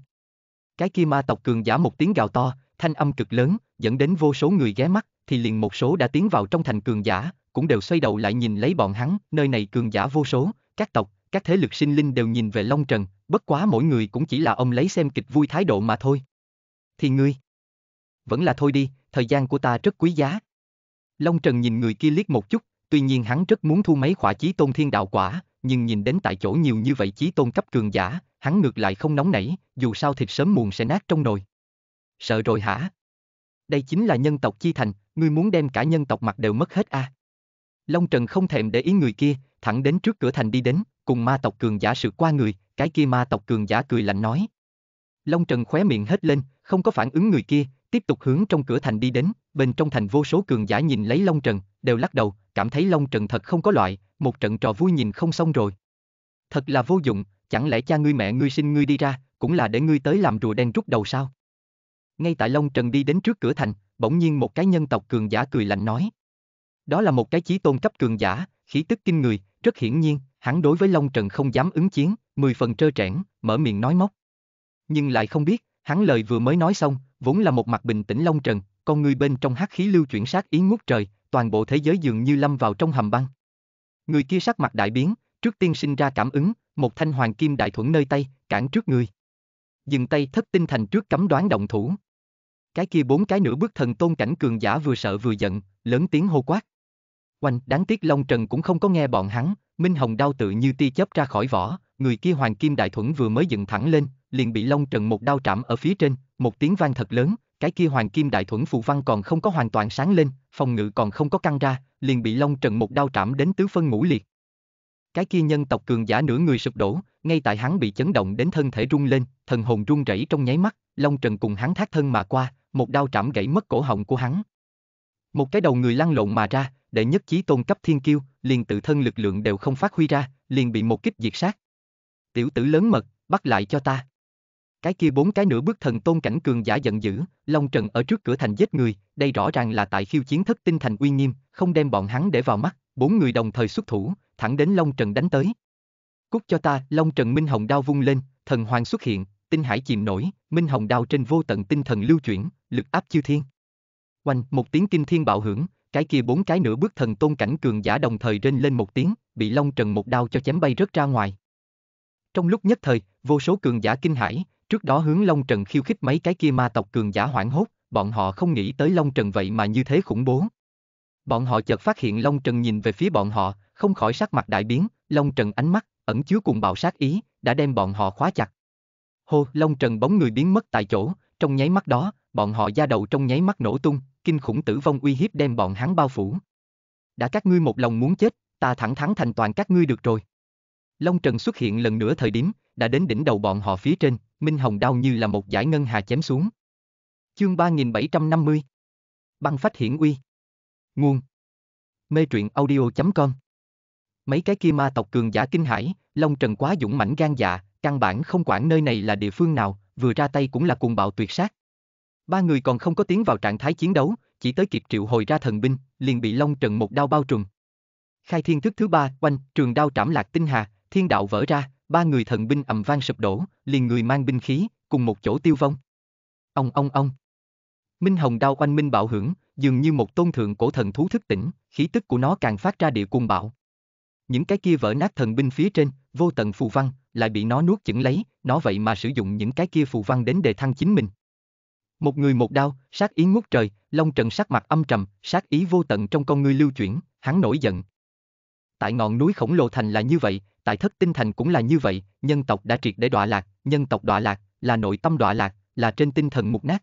Speaker 1: Cái kia ma tộc cường giả một tiếng gào to, thanh âm cực lớn, dẫn đến vô số người ghé mắt, thì liền một số đã tiến vào trong thành cường giả, cũng đều xoay đầu lại nhìn lấy bọn hắn, nơi này cường giả vô số, các tộc, các thế lực sinh linh đều nhìn về Long Trần, bất quá mỗi người cũng chỉ là ông lấy xem kịch vui thái độ mà thôi. Thì ngươi, vẫn là thôi đi, thời gian của ta rất quý giá. Long Trần nhìn người kia liếc một chút, tuy nhiên hắn rất muốn thu mấy khỏa chí tôn thiên đạo quả, nhưng nhìn đến tại chỗ nhiều như vậy chí tôn cấp cường giả, hắn ngược lại không nóng nảy, dù sao thịt sớm muộn sẽ nát trong nồi. Sợ rồi hả? đây chính là nhân tộc chi thành, ngươi muốn đem cả nhân tộc mặt đều mất hết a. À? Long Trần không thèm để ý người kia, thẳng đến trước cửa thành đi đến, cùng ma tộc cường giả sự qua người, cái kia ma tộc cường giả cười lạnh nói. Long Trần khóe miệng hết lên, không có phản ứng người kia, tiếp tục hướng trong cửa thành đi đến, bên trong thành vô số cường giả nhìn lấy Long Trần, đều lắc đầu, cảm thấy Long Trần thật không có loại, một trận trò vui nhìn không xong rồi. Thật là vô dụng, chẳng lẽ cha ngươi mẹ ngươi sinh ngươi đi ra, cũng là để ngươi tới làm rùa đen rút đầu sao? ngay tại Long Trần đi đến trước cửa thành, bỗng nhiên một cái nhân tộc cường giả cười lạnh nói. Đó là một cái chí tôn cấp cường giả, khí tức kinh người, rất hiển nhiên, hắn đối với Long Trần không dám ứng chiến, mười phần trơ trẽn, mở miệng nói móc. Nhưng lại không biết, hắn lời vừa mới nói xong, vốn là một mặt bình tĩnh Long Trần, con người bên trong hắc khí lưu chuyển sát ý ngút trời, toàn bộ thế giới dường như lâm vào trong hầm băng. Người kia sắc mặt đại biến, trước tiên sinh ra cảm ứng, một thanh hoàng kim đại thuẫn nơi tay, cản trước người. Dừng tay thất tinh thành trước cấm đoán động thủ. Cái kia bốn cái nửa bước thần tôn cảnh cường giả vừa sợ vừa giận, lớn tiếng hô quát. Oanh, đáng tiếc Long Trần cũng không có nghe bọn hắn, Minh Hồng đao tự như tia chớp ra khỏi vỏ, người kia Hoàng Kim Đại Thuẫn vừa mới dựng thẳng lên, liền bị Long Trần một đao trảm ở phía trên, một tiếng vang thật lớn, cái kia Hoàng Kim Đại Thuẫn phù văn còn không có hoàn toàn sáng lên, phòng ngự còn không có căng ra, liền bị Long Trần một đao trảm đến tứ phân ngũ liệt. Cái kia nhân tộc cường giả nửa người sụp đổ, ngay tại hắn bị chấn động đến thân thể rung lên, thần hồn run rẩy trong nháy mắt, Long Trần cùng hắn thác thân mà qua, một đao trảm gãy mất cổ họng của hắn. Một cái đầu người lăn lộn mà ra, đệ nhất chí tôn cấp thiên kiêu, liền tự thân lực lượng đều không phát huy ra, liền bị một kích diệt sát. Tiểu tử lớn mật, bắt lại cho ta. Cái kia bốn cái nửa bước thần tôn cảnh cường giả giận dữ, Long Trần ở trước cửa thành giết người, đây rõ ràng là tại khiêu chiến thất tinh thành uy nghiêm, không đem bọn hắn để vào mắt, bốn người đồng thời xuất thủ, thẳng đến Long Trần đánh tới. Cút cho ta, Long Trần Minh Hồng đao vung lên, thần hoàng xuất hiện, tinh hải chìm nổi, Minh Hồng đao trên vô tận tinh thần lưu chuyển, lực áp chư thiên. Oanh, một tiếng kinh thiên bạo hưởng, cái kia bốn cái nửa bước thần tôn cảnh cường giả đồng thời rên lên một tiếng, bị Long Trần một đao cho chém bay rớt ra ngoài. Trong lúc nhất thời, vô số cường giả kinh hãi, trước đó hướng Long Trần khiêu khích mấy cái kia ma tộc cường giả hoảng hốt, bọn họ không nghĩ tới Long Trần vậy mà như thế khủng bố. Bọn họ chợt phát hiện Long Trần nhìn về phía bọn họ, không khỏi sắc mặt đại biến, Long Trần ánh mắt, ẩn chứa cùng bạo sát ý, đã đem bọn họ khóa chặt. Hô, Long Trần bóng người biến mất tại chỗ, trong nháy mắt đó, bọn họ da đầu trong nháy mắt nổ tung, kinh khủng tử vong uy hiếp đem bọn hắn bao phủ. Đã các ngươi một lòng muốn chết, ta thẳng thắn thành toàn các ngươi được rồi. Long Trần xuất hiện lần nữa thời điểm, đã đến đỉnh đầu bọn họ phía trên, Minh Hồng đau như là một giải ngân hà chém xuống. Chương 3750 Băng phách hiển uy Nguồn Mê truyện audio.com Mấy cái kia ma tộc cường giả kinh hải, Long Trần quá dũng mãnh gan dạ, căn bản không quản nơi này là địa phương nào, vừa ra tay cũng là cuồng bạo tuyệt sát. Ba người còn không có tiến vào trạng thái chiến đấu, chỉ tới kịp triệu hồi ra thần binh, liền bị Long Trần một đao bao trùm. Khai thiên thức thứ ba, quanh, trường đao trảm lạc tinh hà, thiên đạo vỡ ra, ba người thần binh ầm vang sụp đổ, liền người mang binh khí, cùng một chỗ tiêu vong. Ông ông ông. Minh hồng đao oanh minh bạo hưởng, dường như một tôn thượng cổ thần thú thức tỉnh, khí tức của nó càng phát ra địa cung bạo. Những cái kia vỡ nát thần binh phía trên, vô tận phù văn, lại bị nó nuốt chửng lấy, nó vậy mà sử dụng những cái kia phù văn đến đề thăng chính mình. Một người một đao, sát ý ngút trời, Long Trần sắc mặt âm trầm, sát ý vô tận trong con người lưu chuyển, hắn nổi giận. Tại ngọn núi khổng lồ thành là như vậy, tại thất tinh thành cũng là như vậy, nhân tộc đã triệt để đọa lạc, nhân tộc đọa lạc, là nội tâm đọa lạc, là trên tinh thần mục nát.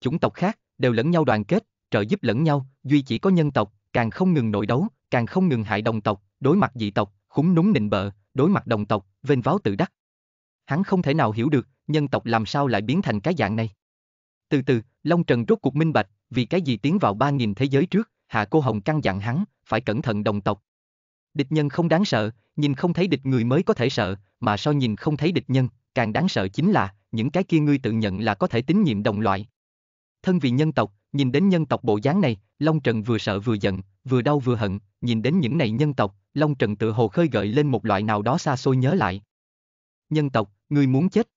Speaker 1: Chủng tộc khác, đều lẫn nhau đoàn kết, trợ giúp lẫn nhau, duy chỉ có nhân tộc, càng không ngừng nội đấu, càng không ngừng hại đồng tộc, đối mặt dị tộc, khúng núng nịnh bợ, đối mặt đồng tộc, vênh váo tự đắc. Hắn không thể nào hiểu được, nhân tộc làm sao lại biến thành cái dạng này. Từ từ, Long Trần rốt cuộc minh bạch, vì cái gì tiến vào ba nghìn thế giới trước, Hạ Cô Hồng căng dặn hắn, phải cẩn thận đồng tộc. Địch nhân không đáng sợ, nhìn không thấy địch người mới có thể sợ, mà so nhìn không thấy địch nhân, càng đáng sợ chính là, những cái kia ngươi tự nhận là có thể tín nhiệm đồng loại. Thân vì nhân tộc, nhìn đến nhân tộc bộ dáng này, Long Trần vừa sợ vừa giận, vừa đau vừa hận, nhìn đến những này nhân tộc, Long Trần tự hồ khơi gợi lên một loại nào đó xa xôi nhớ lại. Nhân tộc, ngươi muốn chết.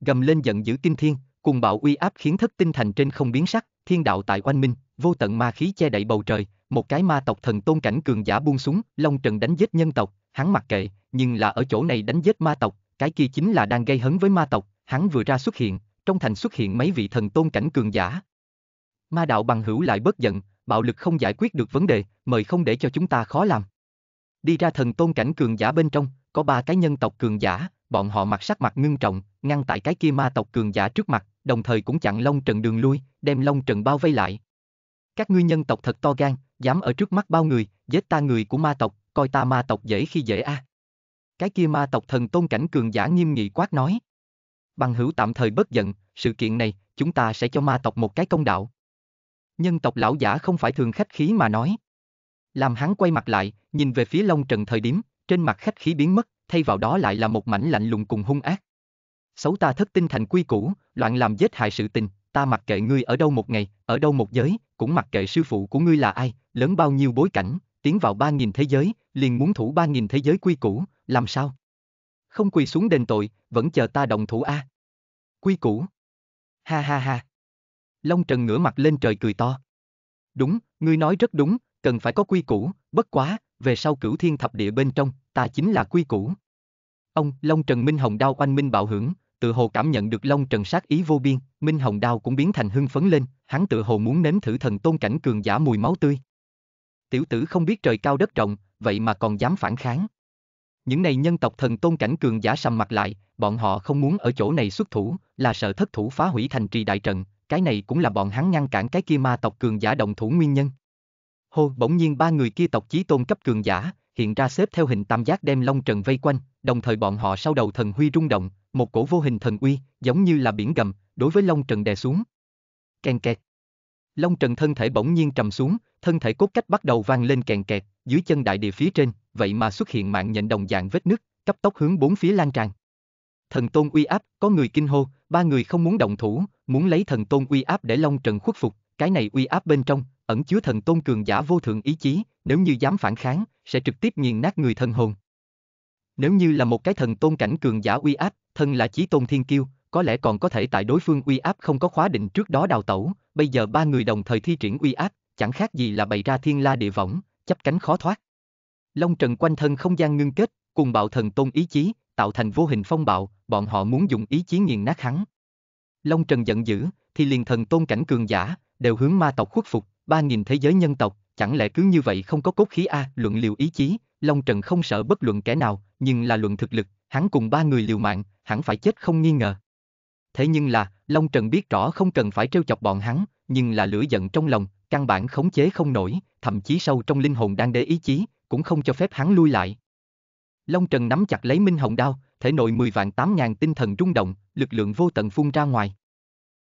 Speaker 1: Gầm lên giận dữ kinh thiên, Cùng bạo uy áp khiến thất tinh thành trên không biến sắc, thiên đạo tại oanh minh, vô tận ma khí che đậy bầu trời, một cái ma tộc thần tôn cảnh cường giả buông xuống, long trần đánh giết nhân tộc, hắn mặc kệ, nhưng là ở chỗ này đánh giết ma tộc, cái kia chính là đang gây hấn với ma tộc, hắn vừa ra xuất hiện, trong thành xuất hiện mấy vị thần tôn cảnh cường giả. Ma đạo bằng hữu lại bất giận, bạo lực không giải quyết được vấn đề, mời không để cho chúng ta khó làm. Đi ra thần tôn cảnh cường giả bên trong, có ba cái nhân tộc cường giả, bọn họ mặt sắc mặt ngưng trọng, ngăn tại cái kia ma tộc cường giả trước mặt, đồng thời cũng chặn Long Trận đường lui, đem Long Trận bao vây lại. Các ngươi nhân tộc thật to gan, dám ở trước mắt bao người, giết ta người của ma tộc, coi ta ma tộc dễ khi dễ a. À. Cái kia ma tộc thần tôn cảnh cường giả nghiêm nghị quát nói. Bằng hữu tạm thời bất giận, sự kiện này, chúng ta sẽ cho ma tộc một cái công đạo. Nhân tộc lão giả không phải thường khách khí mà nói. Làm hắn quay mặt lại, nhìn về phía Long Trận thời điểm, trên mặt khách khí biến mất, thay vào đó lại là một mảnh lạnh lùng cùng hung ác xấu ta thất tinh thành quy củ, loạn làm giết hại sự tình, ta mặc kệ ngươi ở đâu một ngày, ở đâu một giới, cũng mặc kệ sư phụ của ngươi là ai, lớn bao nhiêu bối cảnh, tiến vào ba nghìn thế giới, liền muốn thủ ba nghìn thế giới quy củ, làm sao? Không quỳ xuống đền tội, vẫn chờ ta đồng thủ a. Quy củ. Ha ha ha. Long Trần ngửa mặt lên trời cười to. Đúng, ngươi nói rất đúng, cần phải có quy củ, bất quá, về sau cửu thiên thập địa bên trong, ta chính là quy củ. Ông, Long Trần Minh Hồng đao oanh minh bạo hưởng, tự hồ cảm nhận được long trần sát ý vô biên, Minh Hồng Đao cũng biến thành hưng phấn lên, hắn tự hồ muốn nếm thử thần tôn cảnh cường giả mùi máu tươi. Tiểu tử không biết trời cao đất rộng, vậy mà còn dám phản kháng. Những này nhân tộc thần tôn cảnh cường giả sầm mặt lại, bọn họ không muốn ở chỗ này xuất thủ, là sợ thất thủ phá hủy thành trì đại trận, cái này cũng là bọn hắn ngăn cản cái kia ma tộc cường giả động thủ nguyên nhân. Hô, bỗng nhiên ba người kia tộc chí tôn cấp cường giả, hiện ra xếp theo hình tam giác đem Long Trần vây quanh, đồng thời bọn họ sau đầu thần huy rung động, một cổ vô hình thần uy, giống như là biển gầm, đối với Long Trần đè xuống. Kèn kẹt. Long Trần thân thể bỗng nhiên trầm xuống, thân thể cốt cách bắt đầu vang lên kèn kẹt, dưới chân đại địa phía trên, vậy mà xuất hiện mạng nhện đồng dạng vết nứt, cấp tốc hướng bốn phía lan tràn. Thần tôn uy áp, có người kinh hô, ba người không muốn động thủ, muốn lấy thần tôn uy áp để Long Trần khuất phục, cái này uy áp bên trong, ẩn chứa thần tôn cường giả vô thượng ý chí, nếu như dám phản kháng, sẽ trực tiếp nghiền nát người thân hồn. Nếu như là một cái thần tôn cảnh cường giả uy áp, thân là chí tôn thiên kiêu, có lẽ còn có thể tại đối phương uy áp không có khóa định trước đó đào tẩu, bây giờ ba người đồng thời thi triển uy áp, chẳng khác gì là bày ra thiên la địa võng, chấp cánh khó thoát. Long trần quanh thân không gian ngưng kết, cùng bạo thần tôn ý chí, tạo thành vô hình phong bạo, bọn họ muốn dùng ý chí nghiền nát hắn. Long trần giận dữ, thì liền thần tôn cảnh cường giả, đều hướng ma tộc khuất phục, ba nghìn thế giới nhân tộc, chẳng lẽ cứ như vậy không có cốt khí a, luận liều ý chí, Long Trần không sợ bất luận kẻ nào, nhưng là luận thực lực, hắn cùng ba người liều mạng, hẳn phải chết không nghi ngờ. Thế nhưng là, Long Trần biết rõ không cần phải trêu chọc bọn hắn, nhưng là lửa giận trong lòng, căn bản khống chế không nổi, thậm chí sâu trong linh hồn đang để ý chí, cũng không cho phép hắn lui lại. Long Trần nắm chặt lấy Minh Hồng Đao, thể nội 10 vạn 8 ngàn tinh thần rung động, lực lượng vô tận phun ra ngoài.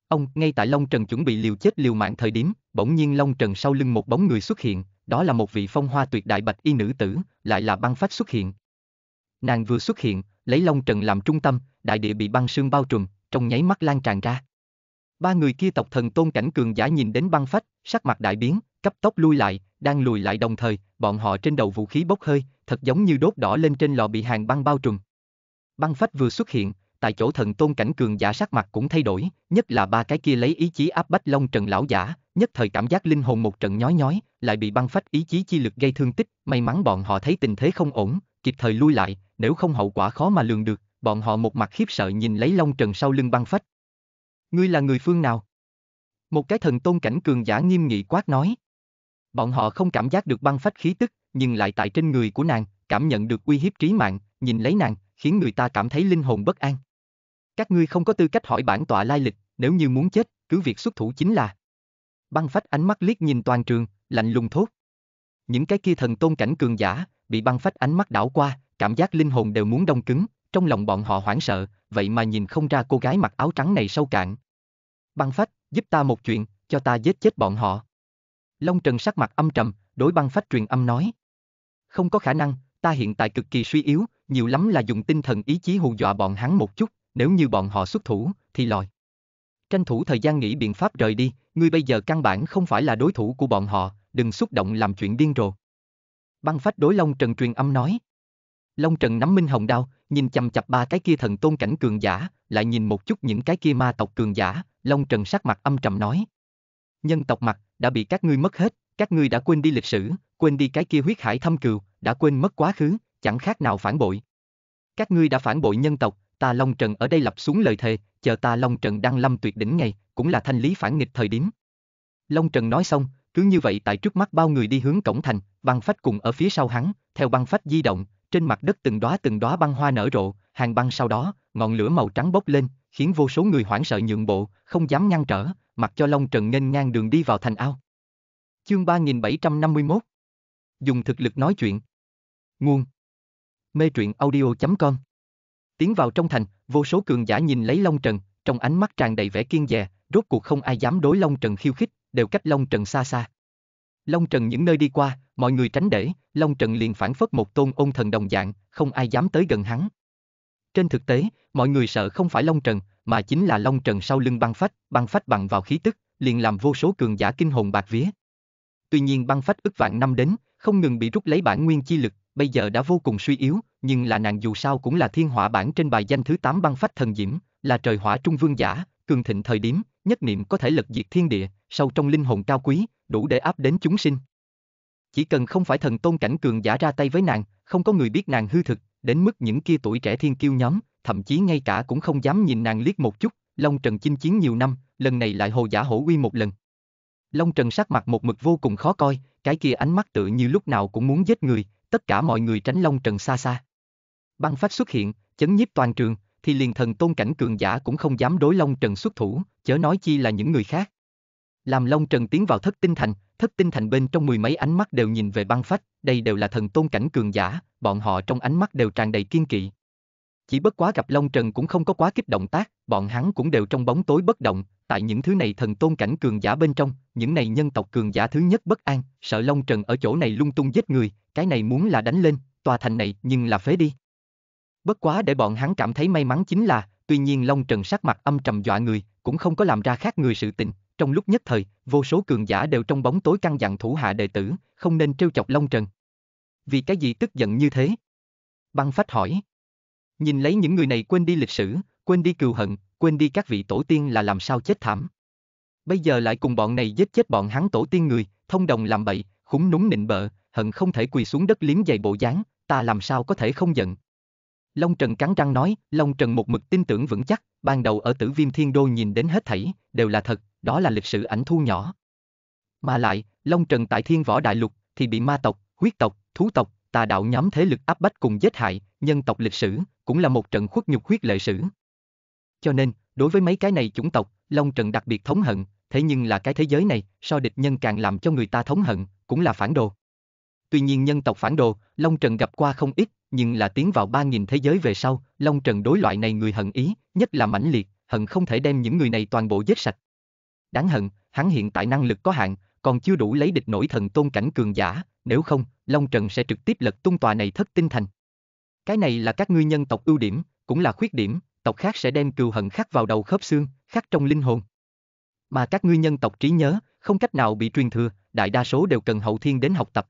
Speaker 1: Ông, ngay tại Long Trần chuẩn bị liều chết liều mạng thời điểm, bỗng nhiên Long Trần sau lưng một bóng người xuất hiện, đó là một vị phong hoa tuyệt đại bạch y nữ tử, lại là băng phách xuất hiện, Nàng vừa xuất hiện, lấy Long Trần làm trung tâm, đại địa bị băng sương bao trùm, trong nháy mắt lan tràn ra. Ba người kia tộc thần tôn cảnh cường giả nhìn đến băng phách, sắc mặt đại biến, cấp tốc lui lại, đang lùi lại đồng thời, bọn họ trên đầu vũ khí bốc hơi, thật giống như đốt đỏ lên trên lò bị hàng băng bao trùm. Băng phách vừa xuất hiện, tại chỗ thần tôn cảnh cường giả sắc mặt cũng thay đổi, nhất là ba cái kia lấy ý chí áp bách Long Trần lão giả, nhất thời cảm giác linh hồn một trận nhói nhói, lại bị băng phách ý chí chi lực gây thương tích, may mắn bọn họ thấy tình thế không ổn, kịp thời lui lại, nếu không hậu quả khó mà lường được, bọn họ một mặt khiếp sợ nhìn lấy Long Trần sau lưng băng phách. Ngươi là người phương nào? Một cái thần tôn cảnh cường giả nghiêm nghị quát nói. Bọn họ không cảm giác được băng phách khí tức, nhưng lại tại trên người của nàng, cảm nhận được uy hiếp trí mạng, nhìn lấy nàng, khiến người ta cảm thấy linh hồn bất an. Các ngươi không có tư cách hỏi bản tọa lai lịch, nếu như muốn chết, cứ việc xuất thủ chính là. Băng phách ánh mắt liếc nhìn toàn trường, lạnh lùng thốt những cái kia thần tôn cảnh cường giả, bị băng phách ánh mắt đảo qua, cảm giác linh hồn đều muốn đông cứng, trong lòng bọn họ hoảng sợ, vậy mà nhìn không ra cô gái mặc áo trắng này sâu cạn. Băng phách, giúp ta một chuyện, cho ta giết chết bọn họ. Long Trần sắc mặt âm trầm, đối băng phách truyền âm nói. Không có khả năng, ta hiện tại cực kỳ suy yếu, nhiều lắm là dùng tinh thần ý chí hù dọa bọn hắn một chút, nếu như bọn họ xuất thủ, thì lòi. Tranh thủ thời gian nghĩ biện pháp rời đi, ngươi bây giờ căn bản không phải là đối thủ của bọn họ, đừng xúc động làm chuyện điên rồ. Băng phách đối Long Trần truyền âm nói. Long Trần nắm minh hồng đao, nhìn chằm chặp ba cái kia thần tôn cảnh cường giả, lại nhìn một chút những cái kia ma tộc cường giả, Long Trần sắc mặt âm trầm nói. Nhân tộc mặt, đã bị các ngươi mất hết, các ngươi đã quên đi lịch sử, quên đi cái kia huyết hải thâm cừu, đã quên mất quá khứ, chẳng khác nào phản bội. Các ngươi đã phản bội nhân tộc, ta Long Trần ở đây lập xuống lời thề, chờ ta Long Trần đăng lâm tuyệt đỉnh ngày, cũng là thanh lý phản nghịch thời điểm. Long Trần nói xong, cứ như vậy tại trước mắt bao người đi hướng cổng thành, băng phách cùng ở phía sau hắn, theo băng phách di động, trên mặt đất từng đóa từng đóa băng hoa nở rộ, hàng băng sau đó, ngọn lửa màu trắng bốc lên, khiến vô số người hoảng sợ nhượng bộ, không dám ngăn trở, mặc cho Long Trần nghênh ngang đường đi vào thành ao. Chương 3751 Dùng thực lực nói chuyện Nguồn Mê truyện audio.com Tiến vào trong thành, vô số cường giả nhìn lấy Long Trần, trong ánh mắt tràn đầy vẻ kiên dè, rốt cuộc không ai dám đối Long Trần khiêu khích, đều cách Long Trần xa xa. Long Trần những nơi đi qua, mọi người tránh để, Long Trần liền phản phất một tôn ôn thần đồng dạng, không ai dám tới gần hắn. Trên thực tế, mọi người sợ không phải Long Trần, mà chính là Long Trần sau lưng băng phách, băng phách bằng vào khí tức, liền làm vô số cường giả kinh hồn bạc vía. Tuy nhiên băng phách ức vạn năm đến, không ngừng bị rút lấy bản nguyên chi lực, bây giờ đã vô cùng suy yếu, nhưng là nàng dù sao cũng là thiên hỏa bản trên bài danh thứ 8 băng phách thần diễm, là trời hỏa trung vương giả, cường thịnh thời điểm, nhất niệm có thể lật diệt thiên địa, sâu trong linh hồn cao quý, đủ để áp đến chúng sinh. Chỉ cần không phải thần tôn cảnh cường giả ra tay với nàng, không có người biết nàng hư thực, đến mức những kia tuổi trẻ thiên kiêu nhóm, thậm chí ngay cả cũng không dám nhìn nàng liếc một chút, Long Trần chinh chiến nhiều năm, lần này lại hồ giả hổ uy một lần. Long Trần sắc mặt một mực vô cùng khó coi, cái kia ánh mắt tự như lúc nào cũng muốn giết người, tất cả mọi người tránh Long Trần xa xa. Băng phát xuất hiện, chấn nhiếp toàn trường, thì liền thần tôn cảnh cường giả cũng không dám đối Long Trần xuất thủ, chớ nói chi là những người khác. Làm Long Trần tiến vào thất tinh thành, thất tinh thành bên trong mười mấy ánh mắt đều nhìn về băng phách, đây đều là thần tôn cảnh cường giả, bọn họ trong ánh mắt đều tràn đầy kiên kỵ. Chỉ bất quá gặp Long Trần cũng không có quá kích động tác, bọn hắn cũng đều trong bóng tối bất động, tại những thứ này thần tôn cảnh cường giả bên trong, những này nhân tộc cường giả thứ nhất bất an, sợ Long Trần ở chỗ này lung tung giết người, cái này muốn là đánh lên, tòa thành này nhưng là phế đi. Bất quá để bọn hắn cảm thấy may mắn chính là, tuy nhiên Long Trần sắc mặt âm trầm dọa người, cũng không có làm ra khác người sự tình, trong lúc nhất thời, vô số cường giả đều trong bóng tối căn dặn thủ hạ đệ tử, không nên trêu chọc Long Trần. Vì cái gì tức giận như thế? Băng Phách hỏi. Nhìn lấy những người này quên đi lịch sử, quên đi cừu hận, quên đi các vị tổ tiên là làm sao chết thảm. Bây giờ lại cùng bọn này giết chết bọn hắn tổ tiên người, thông đồng làm bậy, khúng núng nịnh bợ, hận không thể quỳ xuống đất liếm giày bộ dáng, ta làm sao có thể không giận. Long Trần cắn răng nói, Long Trần một mực tin tưởng vững chắc, ban đầu ở tử viêm thiên đô nhìn đến hết thảy, đều là thật, đó là lịch sử ảnh thu nhỏ. Mà lại, Long Trần tại thiên võ đại lục thì bị ma tộc, huyết tộc, thú tộc, tà đạo nhóm thế lực áp bách cùng giết hại, nhân tộc lịch sử cũng là một trận khuất nhục huyết lệ sử. Cho nên, đối với mấy cái này chủng tộc, Long Trần đặc biệt thống hận, thế nhưng là cái thế giới này, so địch nhân càng làm cho người ta thống hận, cũng là phản đồ. Tuy nhiên nhân tộc phản đồ, Long Trần gặp qua không ít, nhưng là tiến vào 3.000 thế giới về sau, Long Trần đối loại này người hận ý, nhất là mãnh liệt, hận không thể đem những người này toàn bộ giết sạch đáng hận, hắn hiện tại năng lực có hạn, còn chưa đủ lấy địch nổi thần tôn cảnh cường giả, nếu không, Long Trần sẽ trực tiếp lật tung tòa này thất tinh thành. Cái này là các ngươi nhân tộc ưu điểm, cũng là khuyết điểm, tộc khác sẽ đem cừu hận khắc vào đầu khớp xương, khắc trong linh hồn. Mà các ngươi nhân tộc trí nhớ, không cách nào bị truyền thừa, đại đa số đều cần hậu thiên đến học tập.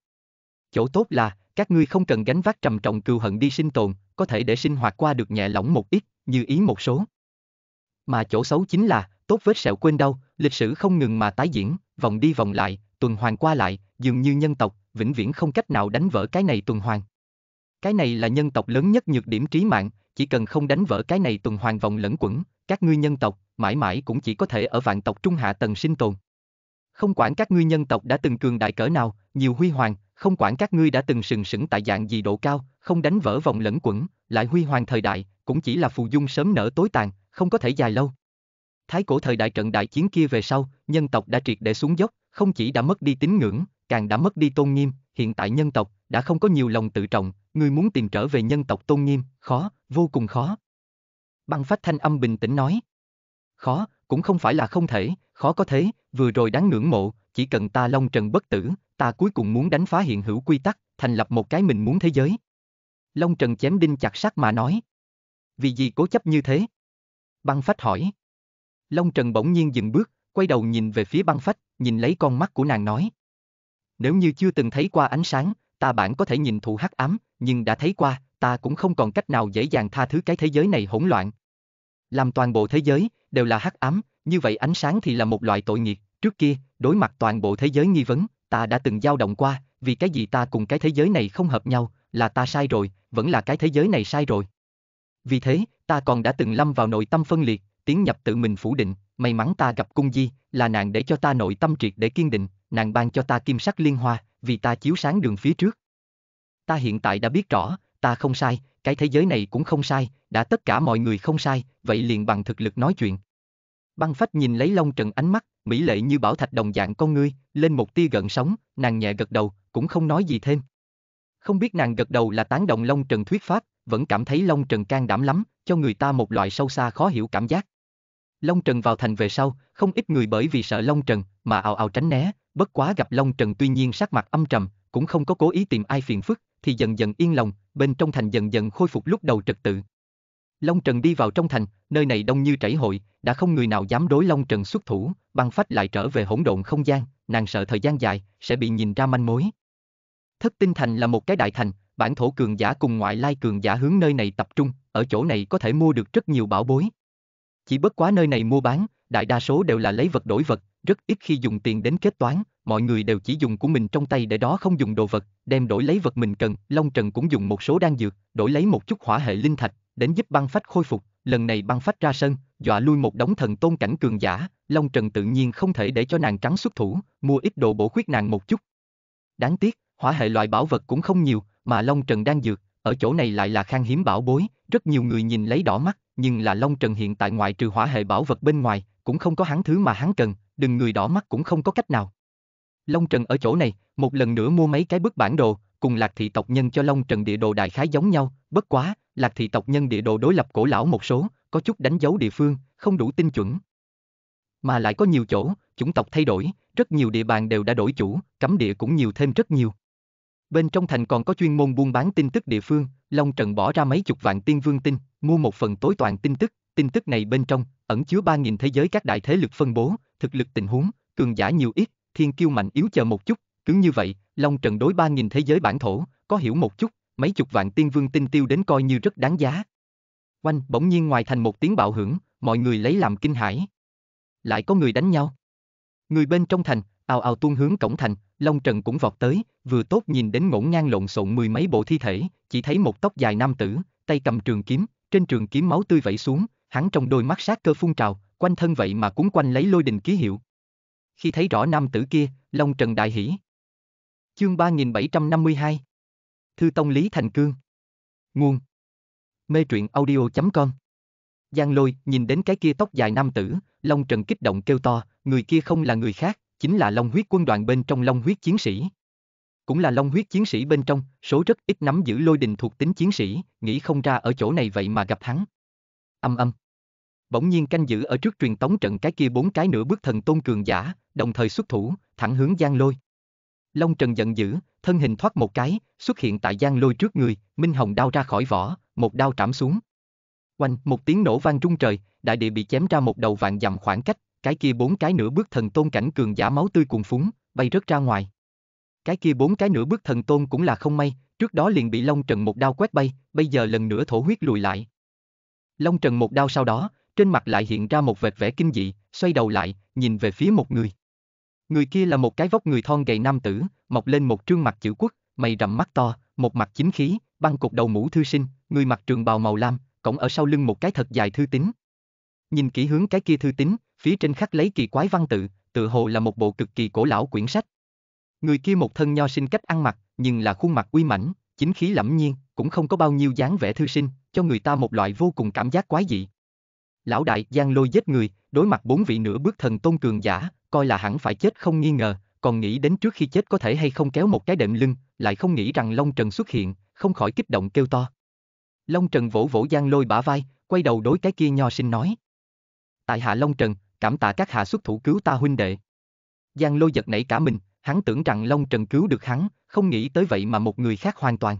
Speaker 1: Chỗ tốt là, các ngươi không cần gánh vác trầm trọng cừu hận đi sinh tồn, có thể để sinh hoạt qua được nhẹ lỏng một ít, như ý một số. Mà chỗ xấu chính là, tốt vết sẹo quên đau, lịch sử không ngừng mà tái diễn, vòng đi vòng lại, tuần hoàn qua lại, dường như nhân tộc, vĩnh viễn không cách nào đánh vỡ cái này tuần hoàn. Cái này là nhân tộc lớn nhất nhược điểm trí mạng, chỉ cần không đánh vỡ cái này tuần hoàn vòng lẫn quẩn, các ngươi nhân tộc, mãi mãi cũng chỉ có thể ở vạn tộc trung hạ tầng sinh tồn. Không quản các ngươi nhân tộc đã từng cường đại cỡ nào, nhiều huy hoàng, không quản các ngươi đã từng sừng sững tại dạng gì độ cao, không đánh vỡ vòng lẫn quẩn, lại huy hoàng thời đại, cũng chỉ là phù dung sớm nở tối tàn, không có thể dài lâu. Thái cổ thời đại trận đại chiến kia về sau, nhân tộc đã triệt để xuống dốc, không chỉ đã mất đi tín ngưỡng, càng đã mất đi tôn nghiêm, hiện tại nhân tộc đã không có nhiều lòng tự trọng, người muốn tìm trở về nhân tộc tôn nghiêm, khó, vô cùng khó. Băng phách thanh âm bình tĩnh nói. Khó, cũng không phải là không thể, khó có thế, vừa rồi đáng ngưỡng mộ, chỉ cần ta long trần bất tử, ta cuối cùng muốn đánh phá hiện hữu quy tắc, thành lập một cái mình muốn thế giới. Long trần chém đinh chặt sắt mà nói. Vì gì cố chấp như thế? Băng phách hỏi. Long Trần bỗng nhiên dừng bước, quay đầu nhìn về phía băng phách, nhìn lấy con mắt của nàng nói. Nếu như chưa từng thấy qua ánh sáng, ta bản có thể nhìn thụ hắc ám, nhưng đã thấy qua, ta cũng không còn cách nào dễ dàng tha thứ cái thế giới này hỗn loạn. Làm toàn bộ thế giới, đều là hắc ám, như vậy ánh sáng thì là một loại tội nghiệp, trước kia, đối mặt toàn bộ thế giới nghi vấn, ta đã từng dao động qua, vì cái gì ta cùng cái thế giới này không hợp nhau, là ta sai rồi, vẫn là cái thế giới này sai rồi. Vì thế, ta còn đã từng lâm vào nội tâm phân liệt, tiến nhập tự mình phủ định, may mắn ta gặp cung di, là nàng để cho ta nội tâm triệt để kiên định, nàng ban cho ta kim sắc liên hoa, vì ta chiếu sáng đường phía trước. Ta hiện tại đã biết rõ, ta không sai, cái thế giới này cũng không sai, đã tất cả mọi người không sai, vậy liền bằng thực lực nói chuyện. Băng phách nhìn lấy Long Trần ánh mắt, mỹ lệ như bảo thạch đồng dạng con ngươi, lên một tia gần sóng, nàng nhẹ gật đầu, cũng không nói gì thêm. Không biết nàng gật đầu là tán đồng Long Trần thuyết pháp, vẫn cảm thấy Long Trần can đảm lắm, cho người ta một loại sâu xa khó hiểu cảm giác. Long Trần vào thành về sau, không ít người bởi vì sợ Long Trần mà ào ào tránh né, bất quá gặp Long Trần tuy nhiên sắc mặt âm trầm, cũng không có cố ý tìm ai phiền phức, thì dần dần yên lòng, bên trong thành dần dần khôi phục lúc đầu trật tự. Long Trần đi vào trong thành, nơi này đông như chảy hội, đã không người nào dám đối Long Trần xuất thủ, băng phách lại trở về hỗn độn không gian, nàng sợ thời gian dài, sẽ bị nhìn ra manh mối. Thất Tinh Thành là một cái đại thành, bản thổ cường giả cùng ngoại lai cường giả hướng nơi này tập trung, ở chỗ này có thể mua được rất nhiều bảo bối, chỉ bất quá nơi này mua bán, đại đa số đều là lấy vật đổi vật, rất ít khi dùng tiền đến kết toán, mọi người đều chỉ dùng của mình trong tay để đó không dùng đồ vật, đem đổi lấy vật mình cần. Long Trần cũng dùng một số đan dược, đổi lấy một chút hỏa hệ linh thạch, đến giúp băng phách khôi phục. Lần này băng phách ra sân, dọa lui một đống thần tôn cảnh cường giả, Long Trần tự nhiên không thể để cho nàng trắng xuất thủ, mua ít đồ bổ khuyết nàng một chút. Đáng tiếc, hỏa hệ loại bảo vật cũng không nhiều, mà Long Trần đang dược, ở chỗ này lại là khan hiếm bảo bối, rất nhiều người nhìn lấy đỏ mắt, nhưng là Long Trần hiện tại ngoại trừ hỏa hệ bảo vật bên ngoài, cũng không có hắn thứ mà hắn cần, đừng người đỏ mắt cũng không có cách nào. Long Trần ở chỗ này, một lần nữa mua mấy cái bức bản đồ, cùng Lạc thị tộc nhân cho Long Trần địa đồ đại khái giống nhau, bất quá, Lạc thị tộc nhân địa đồ đối lập cổ lão một số, có chút đánh dấu địa phương, không đủ tinh chuẩn. Mà lại có nhiều chỗ, chủng tộc thay đổi, rất nhiều địa bàn đều đã đổi chủ, cấm địa cũng nhiều thêm rất nhiều. Bên trong thành còn có chuyên môn buôn bán tin tức địa phương, Long Trần bỏ ra mấy chục vạn tiên vương tinh, mua một phần tối toàn tin tức, tin tức này bên trong, ẩn chứa 3.000 thế giới các đại thế lực phân bố, thực lực tình huống, cường giả nhiều ít, thiên kiêu mạnh yếu chờ một chút, cứ như vậy, Long Trần đối 3.000 thế giới bản thổ, có hiểu một chút, mấy chục vạn tiên vương tinh tiêu đến coi như rất đáng giá. Oanh, bỗng nhiên ngoài thành một tiếng bạo hưởng, mọi người lấy làm kinh hãi. Lại có người đánh nhau. Người bên trong thành, ào ào tuôn hướng cổng thành, Long Trần cũng vọt tới, vừa tốt nhìn đến ngổn ngang lộn xộn mười mấy bộ thi thể, chỉ thấy một tóc dài nam tử, tay cầm trường kiếm, trên trường kiếm máu tươi vẩy xuống, hắn trong đôi mắt sát cơ phun trào, quanh thân vậy mà cuốn quanh lấy lôi đình ký hiệu. Khi thấy rõ nam tử kia, Long Trần đại hỉ. Chương 3752 Thư Tông Lý Thành Cương Nguồn Mê truyện audio.com Giang lôi nhìn đến cái kia tóc dài nam tử, Long Trần kích động kêu to, người kia không là người khác, chính là Long huyết quân đoàn bên trong Long huyết chiến sĩ. Cũng là Long huyết chiến sĩ bên trong, số rất ít nắm giữ lôi đình thuộc tính chiến sĩ, nghĩ không ra ở chỗ này vậy mà gặp hắn. Âm âm. Bỗng nhiên canh giữ ở trước truyền tống trận cái kia bốn cái nửa bước thần tôn cường giả, đồng thời xuất thủ, thẳng hướng Giang Lôi. Long Trần giận dữ, thân hình thoát một cái, xuất hiện tại Giang Lôi trước người, Minh Hồng đao ra khỏi vỏ, một đao trảm xuống. Oanh, một tiếng nổ vang trung trời, đại địa bị chém ra một đầu vạn dặm khoảng cách, cái kia bốn cái nửa bước thần tôn cảnh cường giả máu tươi cuồng phúng, bay rớt ra ngoài. Cái kia bốn cái nửa bước thần tôn cũng là không may, trước đó liền bị Long Trần một đao quét bay, bây giờ lần nữa thổ huyết lùi lại. Long Trần một đao sau đó, trên mặt lại hiện ra một vệt vẻ kinh dị, xoay đầu lại, nhìn về phía một người. Người kia là một cái vóc người thon gầy nam tử, mọc lên một trương mặt chữ quốc, mày rậm mắt to, một mặt chính khí, băng cục đầu mũ thư sinh, người mặc trường bào màu lam, cổng ở sau lưng một cái thật dài thư tín. Nhìn kỹ hướng cái kia thư tín, phía trên khắc lấy kỳ quái văn tự, tự hồ là một bộ cực kỳ cổ lão quyển sách. Người kia một thân nho sinh cách ăn mặc, nhưng là khuôn mặt uy mãnh, chính khí lẫm nhiên, cũng không có bao nhiêu dáng vẻ thư sinh, cho người ta một loại vô cùng cảm giác quái dị. Lão đại Giang Lôi giết người, đối mặt bốn vị nửa bước thần tôn cường giả, coi là hẳn phải chết không nghi ngờ, còn nghĩ đến trước khi chết có thể hay không kéo một cái đệm lưng, lại không nghĩ rằng Long Trần xuất hiện, không khỏi kích động kêu to. Long Trần vỗ vỗ Giang Lôi bả vai, quay đầu đối cái kia nho sinh nói: "Tại hạ Long Trần, cảm tạ các hạ xuất thủ cứu ta huynh đệ. Giang lôi giật nảy cả mình, hắn tưởng rằng Long Trần cứu được hắn, không nghĩ tới vậy mà một người khác hoàn toàn.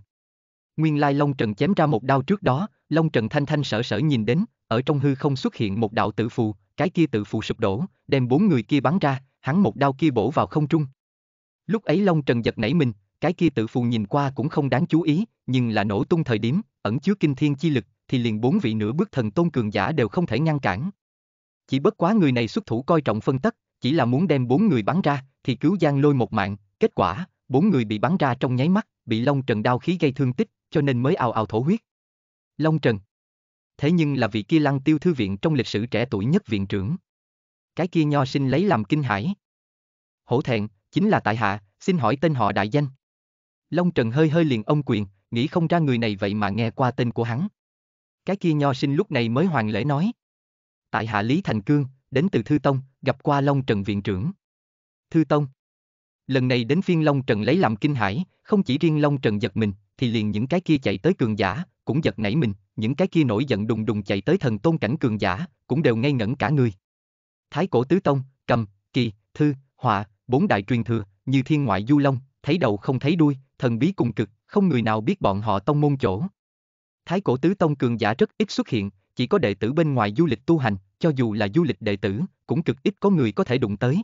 Speaker 1: Nguyên lai Long Trần chém ra một đao trước đó, Long Trần thanh thanh sở sở nhìn đến, ở trong hư không xuất hiện một đạo tự phù, cái kia tự phù sụp đổ, đem bốn người kia bắn ra, hắn một đao kia bổ vào không trung. Lúc ấy Long Trần giật nảy mình, cái kia tự phù nhìn qua cũng không đáng chú ý, nhưng là nổ tung thời điểm, ẩn chứa kinh thiên chi lực, thì liền bốn vị nửa bước thần tôn cường giả đều không thể ngăn cản. Chỉ bất quá người này xuất thủ coi trọng phân tất, chỉ là muốn đem bốn người bắn ra, thì cứu Giang lôi một mạng, kết quả, bốn người bị bắn ra trong nháy mắt, bị Long Trần đao khí gây thương tích, cho nên mới ào ào thổ huyết. Long Trần Thế nhưng là vị kia lăng tiêu thư viện trong lịch sử trẻ tuổi nhất viện trưởng. Cái kia nho sinh lấy làm kinh hãi. Hổ thẹn, chính là tại hạ, xin hỏi tên họ đại danh. Long Trần hơi hơi liền ông quyền, nghĩ không ra người này vậy mà nghe qua tên của hắn. Cái kia nho sinh lúc này mới hoàng lễ nói tại Hạ Lý Thành Cương, đến từ Thư Tông, gặp qua Long Trần Viện trưởng. Thư Tông Lần này đến phiên Long Trần lấy làm kinh hãi, không chỉ riêng Long Trần giật mình, thì liền những cái kia chạy tới cường giả, cũng giật nảy mình, những cái kia nổi giận đùng đùng chạy tới thần tôn cảnh cường giả, cũng đều ngây ngẩn cả người. Thái cổ tứ tông, cầm, kỳ, thư, họa, bốn đại truyền thừa, như thiên ngoại du long, thấy đầu không thấy đuôi, thần bí cùng cực, không người nào biết bọn họ tông môn chỗ. Thái cổ tứ tông cường giả rất ít xuất hiện, chỉ có đệ tử bên ngoài du lịch tu hành, cho dù là du lịch đệ tử, cũng cực ít có người có thể đụng tới.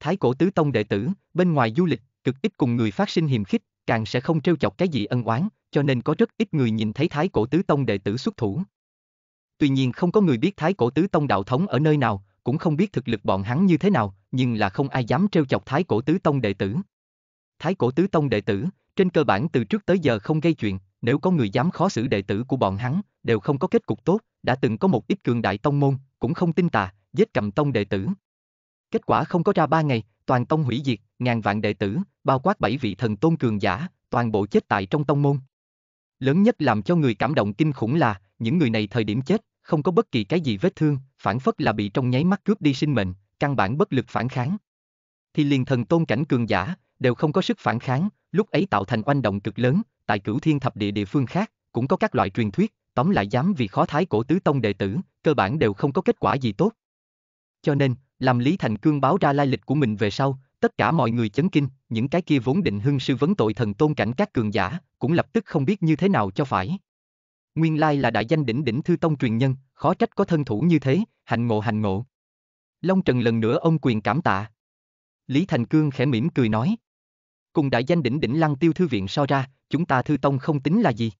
Speaker 1: Thái cổ tứ tông đệ tử, bên ngoài du lịch, cực ít cùng người phát sinh hiềm khích, càng sẽ không trêu chọc cái gì ân oán, cho nên có rất ít người nhìn thấy thái cổ tứ tông đệ tử xuất thủ. Tuy nhiên không có người biết thái cổ tứ tông đạo thống ở nơi nào, cũng không biết thực lực bọn hắn như thế nào, nhưng là không ai dám trêu chọc thái cổ tứ tông đệ tử. Thái cổ tứ tông đệ tử, trên cơ bản từ trước tới giờ không gây chuyện, nếu có người dám khó xử đệ tử của bọn hắn, đều không có kết cục tốt, đã từng có một ít cường đại tông môn, cũng không tin tà, giết cầm tông đệ tử. Kết quả không có ra ba ngày, toàn tông hủy diệt, ngàn vạn đệ tử, bao quát bảy vị thần tôn cường giả, toàn bộ chết tại trong tông môn. Lớn nhất làm cho người cảm động kinh khủng là, những người này thời điểm chết, không có bất kỳ cái gì vết thương, phản phất là bị trong nháy mắt cướp đi sinh mệnh, căn bản bất lực phản kháng. Thì liền thần tôn cảnh cường giả, đều không có sức phản kháng, lúc ấy tạo thành oanh động cực lớn, tại cửu thiên thập địa địa phương khác, cũng có các loại truyền thuyết, tóm lại dám vì khó thái cổ tứ tông đệ tử, cơ bản đều không có kết quả gì tốt. Cho nên, làm Lý Thành Cương báo ra lai lịch của mình về sau, tất cả mọi người chấn kinh, những cái kia vốn định hưng sư vấn tội thần tôn cảnh các cường giả, cũng lập tức không biết như thế nào cho phải. Nguyên lai là đại danh đỉnh đỉnh thư tông truyền nhân, khó trách có thân thủ như thế, hành ngộ hành ngộ. Long Trần lần nữa ông quyền cảm tạ. Lý Thành Cương khẽ mỉm cười nói. Cùng đại danh đỉnh đỉnh lăng tiêu thư viện so ra, chúng ta thư tông không tính là gì.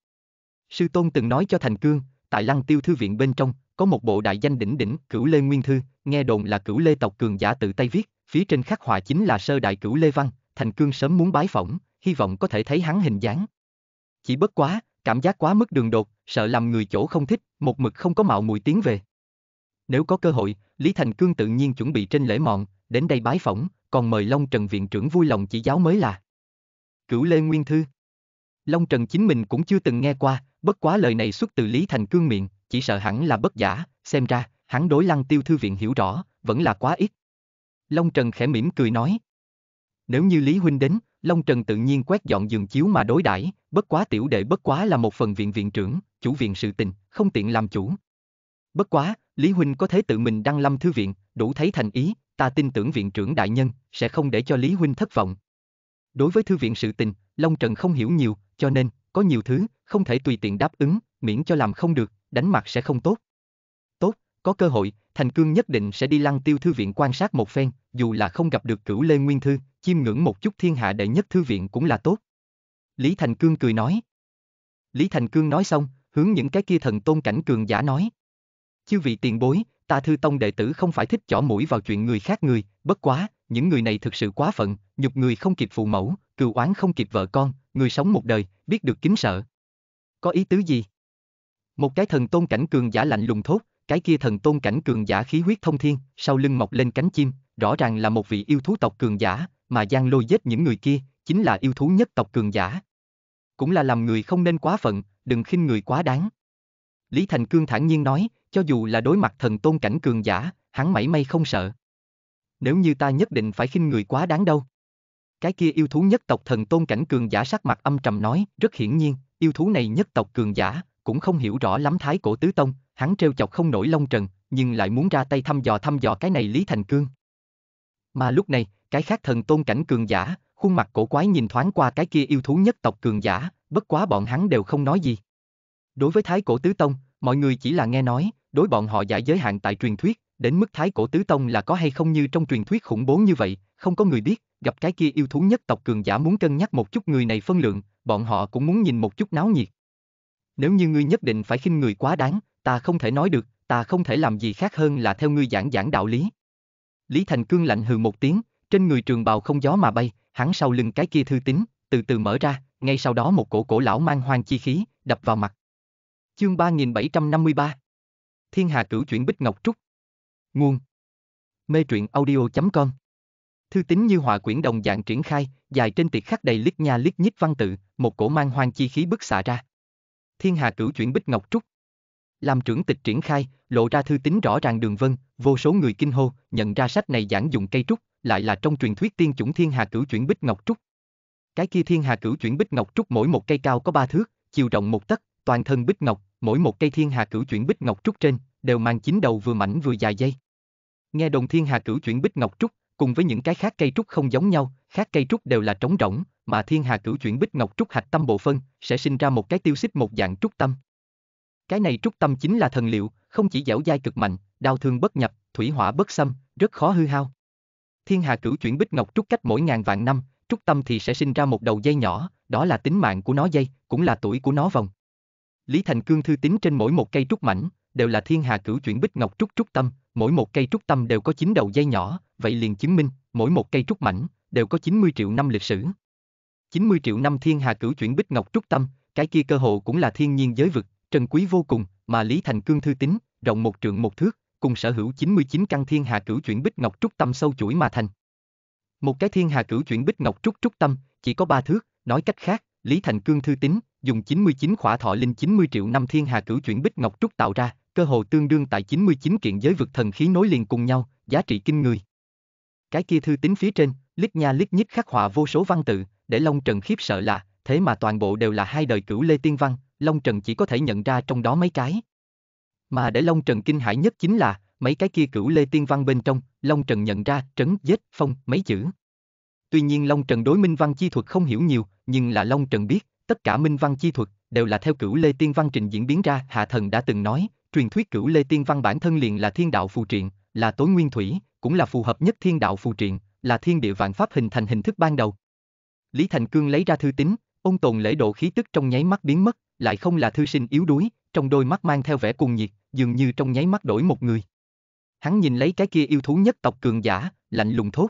Speaker 1: Sư tôn từng nói cho Thành Cương, tại lăng tiêu thư viện bên trong, có một bộ đại danh đỉnh đỉnh, cửu lê nguyên thư, nghe đồn là cửu lê tộc cường giả tự tay viết, phía trên khắc họa chính là sơ đại cửu lê văn, Thành Cương sớm muốn bái phỏng, hy vọng có thể thấy hắn hình dáng. Chỉ bất quá, cảm giác quá mức đường đột, sợ làm người chỗ không thích, một mực không có mạo mùi tiếng về. Nếu có cơ hội, Lý Thành Cương tự nhiên chuẩn bị trên lễ mọn, đến đây bái phỏng, còn mời Long Trần Viện trưởng vui lòng chỉ giáo mới là cửu lê nguyên thư. Long Trần chính mình cũng chưa từng nghe qua, bất quá lời này xuất từ Lý Thành Cương miệng, chỉ sợ hẳn là bất giả, xem ra, hắn đối lăng tiêu thư viện hiểu rõ, vẫn là quá ít. Long Trần khẽ mỉm cười nói. Nếu như Lý Huynh đến, Long Trần tự nhiên quét dọn giường chiếu mà đối đãi, bất quá tiểu đệ bất quá là một phần viện viện trưởng, chủ viện sự tình, không tiện làm chủ. Bất quá, Lý Huynh có thể tự mình đăng lâm thư viện, đủ thấy thành ý, ta tin tưởng viện trưởng đại nhân, sẽ không để cho Lý Huynh thất vọng. Đối với thư viện sự tình, Long Trần không hiểu nhiều, cho nên, có nhiều thứ, không thể tùy tiện đáp ứng, miễn cho làm không được, đánh mặt sẽ không tốt. Tốt, có cơ hội, Thành Cương nhất định sẽ đi lăng tiêu thư viện quan sát một phen, dù là không gặp được cửu Lê Nguyên Thư, chiêm ngưỡng một chút thiên hạ đệ nhất thư viện cũng là tốt. Lý Thành Cương cười nói. Lý Thành Cương nói xong, hướng những cái kia thần tôn cảnh cường giả nói. Chư vị tiền bối, ta thư tông đệ tử không phải thích chỏ mũi vào chuyện người khác người, bất quá, những người này thực sự quá phận, nhục người không kịp phụ mẫu, cừu oán không kịp vợ con, người sống một đời, biết được kính sợ. Có ý tứ gì? Một cái thần tôn cảnh cường giả lạnh lùng thốt, cái kia thần tôn cảnh cường giả khí huyết thông thiên, sau lưng mọc lên cánh chim, rõ ràng là một vị yêu thú tộc cường giả, mà Giang Lôi giết những người kia, chính là yêu thú nhất tộc cường giả. Cũng là làm người không nên quá phận, đừng khinh người quá đáng. Lý Thành Cương thản nhiên nói, cho dù là đối mặt thần tôn cảnh cường giả, hắn mảy may không sợ nếu như ta nhất định phải khinh người quá đáng đâu. Cái kia yêu thú nhất tộc thần tôn cảnh cường giả sắc mặt âm trầm nói, rất hiển nhiên, yêu thú này nhất tộc cường giả, cũng không hiểu rõ lắm thái cổ tứ tông, hắn trêu chọc không nổi long trần, nhưng lại muốn ra tay thăm dò thăm dò cái này Lý Thành Cương. Mà lúc này, cái khác thần tôn cảnh cường giả, khuôn mặt cổ quái nhìn thoáng qua cái kia yêu thú nhất tộc cường giả, bất quá bọn hắn đều không nói gì. Đối với thái cổ tứ tông, mọi người chỉ là nghe nói, đối bọn họ giải giới hạn tại truyền thuyết, đến mức thái cổ tứ tông là có hay không như trong truyền thuyết khủng bố như vậy, không có người biết, gặp cái kia yêu thú nhất tộc cường giả muốn cân nhắc một chút người này phân lượng, bọn họ cũng muốn nhìn một chút náo nhiệt. Nếu như ngươi nhất định phải khinh người quá đáng, ta không thể nói được, ta không thể làm gì khác hơn là theo ngươi giảng giảng đạo lý. Lý Thành Cương lạnh hừ một tiếng, trên người trường bào không gió mà bay, hắn sau lưng cái kia thư tín, từ từ mở ra, ngay sau đó một cổ cổ lão mang hoang chi khí, đập vào mặt. Chương 3753 Thiên Hà cửu chuyển Bích Ngọc Trúc Nguồn Mê truyện audio.com Thư tín như họa quyển đồng dạng triển khai, dài trên tiệc khắc đầy lít nha lít nhít văn tự, một cổ mang hoang chi khí bức xạ ra. Thiên hà cửu chuyển bích ngọc trúc. Làm trưởng tịch triển khai, lộ ra thư tín rõ ràng đường vân, vô số người kinh hô, nhận ra sách này giảng dụng cây trúc, lại là trong truyền thuyết tiên chủng thiên hà cửu chuyển bích ngọc trúc. Cái kia thiên hà cửu chuyển bích ngọc trúc mỗi một cây cao có ba thước, chiều rộng một tấc, toàn thân bích ngọc, mỗi một cây thiên hà cửu chuyển bích ngọc trúc trên đều mang chín đầu vừa mảnh vừa dài dây. Nghe đồng thiên hà cửu chuyển bích ngọc trúc, cùng với những cái khác cây trúc không giống nhau, khác cây trúc đều là trống rỗng, mà thiên hà cửu chuyển bích ngọc trúc hạch tâm bộ phân, sẽ sinh ra một cái tiêu xích một dạng trúc tâm. Cái này trúc tâm chính là thần liệu, không chỉ dẻo dai cực mạnh, đau thương bất nhập, thủy hỏa bất xâm, rất khó hư hao. Thiên hà cửu chuyển bích ngọc trúc cách mỗi ngàn vạn năm, trúc tâm thì sẽ sinh ra một đầu dây nhỏ, đó là tính mạng của nó dây, cũng là tuổi của nó vòng. Lý Thành Cương thư tính trên mỗi một cây trúc mảnh, đều là thiên hà cửu chuyển bích ngọc trúc trúc tâm, mỗi một cây trúc tâm đều có chín đầu dây nhỏ, vậy liền chứng minh, mỗi một cây trúc mảnh, đều có 90 triệu năm lịch sử. 90 triệu năm thiên hà cửu chuyển bích ngọc trúc tâm, cái kia cơ hồ cũng là thiên nhiên giới vực, trần quý vô cùng, mà Lý Thành Cương thư tính, rộng một trượng một thước, cùng sở hữu 99 căn thiên hà cửu chuyển bích ngọc trúc tâm sâu chuỗi mà thành. Một cái thiên hà cửu chuyển bích ngọc trúc trúc tâm, chỉ có ba thước, nói cách khác, Lý Thành Cương thư tính, dùng 99 khỏa thọ linh 90 triệu năm thiên hà cửu chuyển bích ngọc trúc tạo ra, cơ hồ tương đương tại 99 kiện giới vực thần khí nối liền cùng nhau, giá trị kinh người. Cái kia thư tín phía trên, lít nha lít nhít khắc họa vô số văn tự, để Long Trần khiếp sợ là, thế mà toàn bộ đều là hai đời cửu Lê Tiên Văn, Long Trần chỉ có thể nhận ra trong đó mấy cái. Mà để Long Trần kinh hãi nhất chính là, mấy cái kia cửu Lê Tiên Văn bên trong, Long Trần nhận ra trấn, dết phong mấy chữ. Tuy nhiên Long Trần đối minh văn chi thuật không hiểu nhiều, nhưng là Long Trần biết, tất cả minh văn chi thuật đều là theo cửu Lê Tiên Văn trình diễn biến ra, Hạ Thần đã từng nói, truyền thuyết cửu lê tiên văn bản thân liền là thiên đạo phù triện, là tối nguyên thủy, cũng là phù hợp nhất thiên đạo phù triện, là thiên địa vạn pháp hình thành hình thức ban đầu. Lý Thành Cương lấy ra thư tín, ôn tồn lễ độ khí tức trong nháy mắt biến mất, lại không là thư sinh yếu đuối, trong đôi mắt mang theo vẻ cùng nhiệt, dường như trong nháy mắt đổi một người. Hắn nhìn lấy cái kia yêu thú nhất tộc cường giả, lạnh lùng thốt.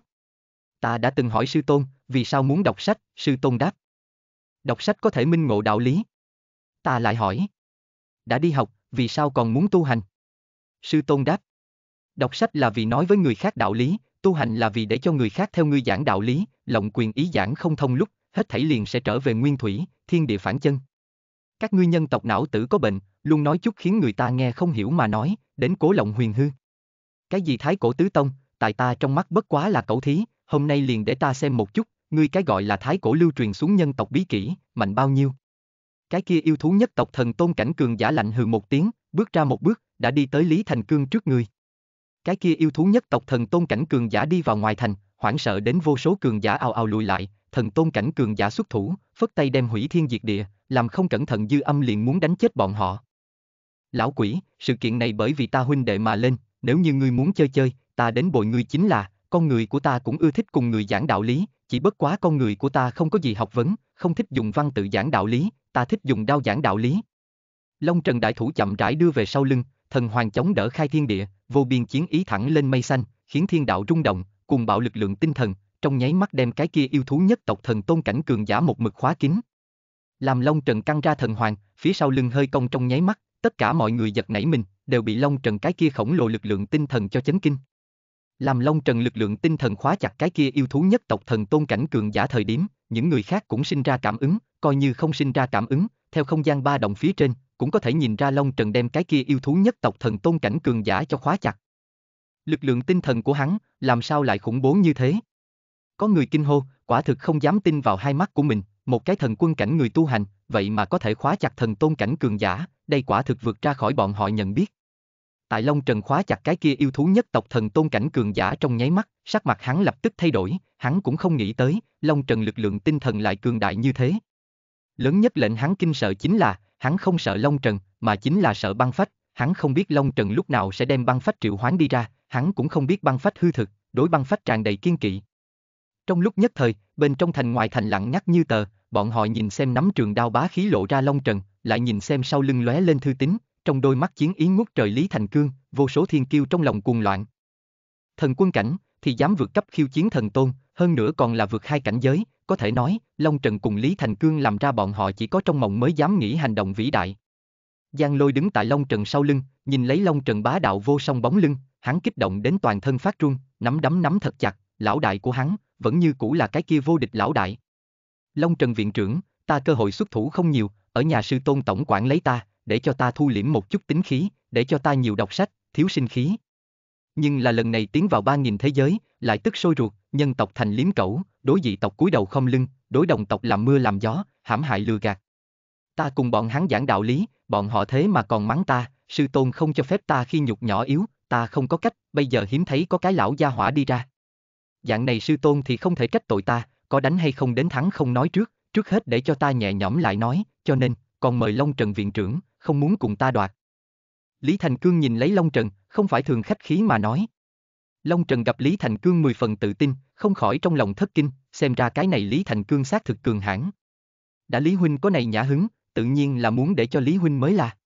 Speaker 1: Ta đã từng hỏi sư tôn, vì sao muốn đọc sách, sư tôn đáp. Đọc sách có thể minh ngộ đạo lý. Ta lại hỏi. Đã đi học, vì sao còn muốn tu hành? Sư Tôn đáp. Đọc sách là vì nói với người khác đạo lý, tu hành là vì để cho người khác theo ngươi giảng đạo lý, lộng quyền ý giảng không thông lúc, hết thảy liền sẽ trở về nguyên thủy, thiên địa phản chân. Các ngươi nhân tộc não tử có bệnh, luôn nói chút khiến người ta nghe không hiểu mà nói, đến cố lộng huyền hư. Cái gì thái cổ tứ tông, tại ta trong mắt bất quá là cẩu thí, hôm nay liền để ta xem một chút, ngươi cái gọi là thái cổ lưu truyền xuống nhân tộc bí kỹ, mạnh bao nhiêu. Cái kia yêu thú nhất tộc thần tôn cảnh cường giả lạnh hừ một tiếng, bước ra một bước, đã đi tới Lý Thành Cương trước người. Cái kia yêu thú nhất tộc thần tôn cảnh cường giả đi vào ngoài thành, hoảng sợ đến vô số cường giả ào ào lùi lại, thần tôn cảnh cường giả xuất thủ, phất tay đem hủy thiên diệt địa, làm không cẩn thận dư âm liền muốn đánh chết bọn họ. Lão quỷ, sự kiện này bởi vì ta huynh đệ mà lên, nếu như ngươi muốn chơi chơi, ta đến bồi ngươi chính là, con người của ta cũng ưa thích cùng người giảng đạo lý, chỉ bất quá con người của ta không có gì học vấn, không thích dùng văn tự giảng đạo lý, ta thích dùng đao giảng đạo lý. Long Trần Đại Thủ chậm rãi đưa về sau lưng, thần hoàng chống đỡ khai thiên địa, vô biên chiến ý thẳng lên mây xanh, khiến thiên đạo rung động, cùng bạo lực lượng tinh thần, trong nháy mắt đem cái kia yêu thú nhất tộc thần tôn cảnh cường giả một mực khóa kín. Làm Long Trần căng ra thần hoàng, phía sau lưng hơi cong trong nháy mắt, tất cả mọi người giật nảy mình, đều bị Long Trần cái kia khổng lồ lực lượng tinh thần cho chấn kinh. Làm Long Trần lực lượng tinh thần khóa chặt cái kia yêu thú nhất tộc thần tôn cảnh cường giả thời điểm, những người khác cũng sinh ra cảm ứng, coi như không sinh ra cảm ứng, theo không gian ba động phía trên, cũng có thể nhìn ra Long Trần đem cái kia yêu thú nhất tộc thần tôn cảnh cường giả cho khóa chặt. Lực lượng tinh thần của hắn, làm sao lại khủng bố như thế? Có người kinh hô, quả thực không dám tin vào hai mắt của mình, một cái thần quân cảnh người tu hành, vậy mà có thể khóa chặt thần tôn cảnh cường giả, đây quả thực vượt ra khỏi bọn họ nhận biết. Tại Long Trần khóa chặt cái kia yêu thú nhất tộc thần tôn cảnh cường giả trong nháy mắt, sắc mặt hắn lập tức thay đổi, hắn cũng không nghĩ tới, Long Trần lực lượng tinh thần lại cường đại như thế. Lớn nhất lệnh hắn kinh sợ chính là, hắn không sợ Long Trần, mà chính là sợ băng phách, hắn không biết Long Trần lúc nào sẽ đem băng phách triệu hoán đi ra, hắn cũng không biết băng phách hư thực, đối băng phách tràn đầy kiên kỵ. Trong lúc nhất thời, bên trong thành ngoài thành lặng ngắt như tờ, bọn họ nhìn xem nắm trường đao bá khí lộ ra Long Trần, lại nhìn xem sau lưng lóe lên thư tín, trong đôi mắt chiến ý ngút trời Lý Thành Cương, vô số thiên kiêu trong lòng cuồng loạn. Thần quân cảnh, thì dám vượt cấp khiêu chiến thần tôn, hơn nữa còn là vượt hai cảnh giới, có thể nói, Long Trần cùng Lý Thành Cương làm ra bọn họ chỉ có trong mộng mới dám nghĩ hành động vĩ đại. Giang Lôi đứng tại Long Trần sau lưng, nhìn lấy Long Trần bá đạo vô song bóng lưng, hắn kích động đến toàn thân phát run, nắm đấm nắm thật chặt, lão đại của hắn, vẫn như cũ là cái kia vô địch lão đại. Long Trần viện trưởng, ta cơ hội xuất thủ không nhiều, ở nhà sư tôn tổng quản lấy ta, để cho ta thu liễm một chút tính khí, để cho ta nhiều đọc sách, thiếu sinh khí. Nhưng là lần này tiến vào ba nghìn thế giới, lại tức sôi ruột, nhân tộc thành liếm cẩu, đối dị tộc cúi đầu không lưng, đối đồng tộc làm mưa làm gió, hãm hại lừa gạt. Ta cùng bọn hắn giảng đạo lý, bọn họ thế mà còn mắng ta, sư tôn không cho phép ta khi nhục nhỏ yếu, ta không có cách, bây giờ hiếm thấy có cái lão gia hỏa đi ra. Dạng này sư tôn thì không thể trách tội ta, có đánh hay không đến thắng không nói trước, trước hết để cho ta nhẹ nhõm lại nói, cho nên, còn mời Long Trần Viện Trưởng, không muốn cùng ta đoạt. Lý Thành Cương nhìn lấy Long Trần, không phải thường khách khí mà nói. Long Trần gặp Lý Thành Cương mười phần tự tin, không khỏi trong lòng thất kinh, xem ra cái này Lý Thành Cương xác thực cường hãn. Đã Lý Huynh có này nhã hứng, tự nhiên là muốn để cho Lý Huynh mới là.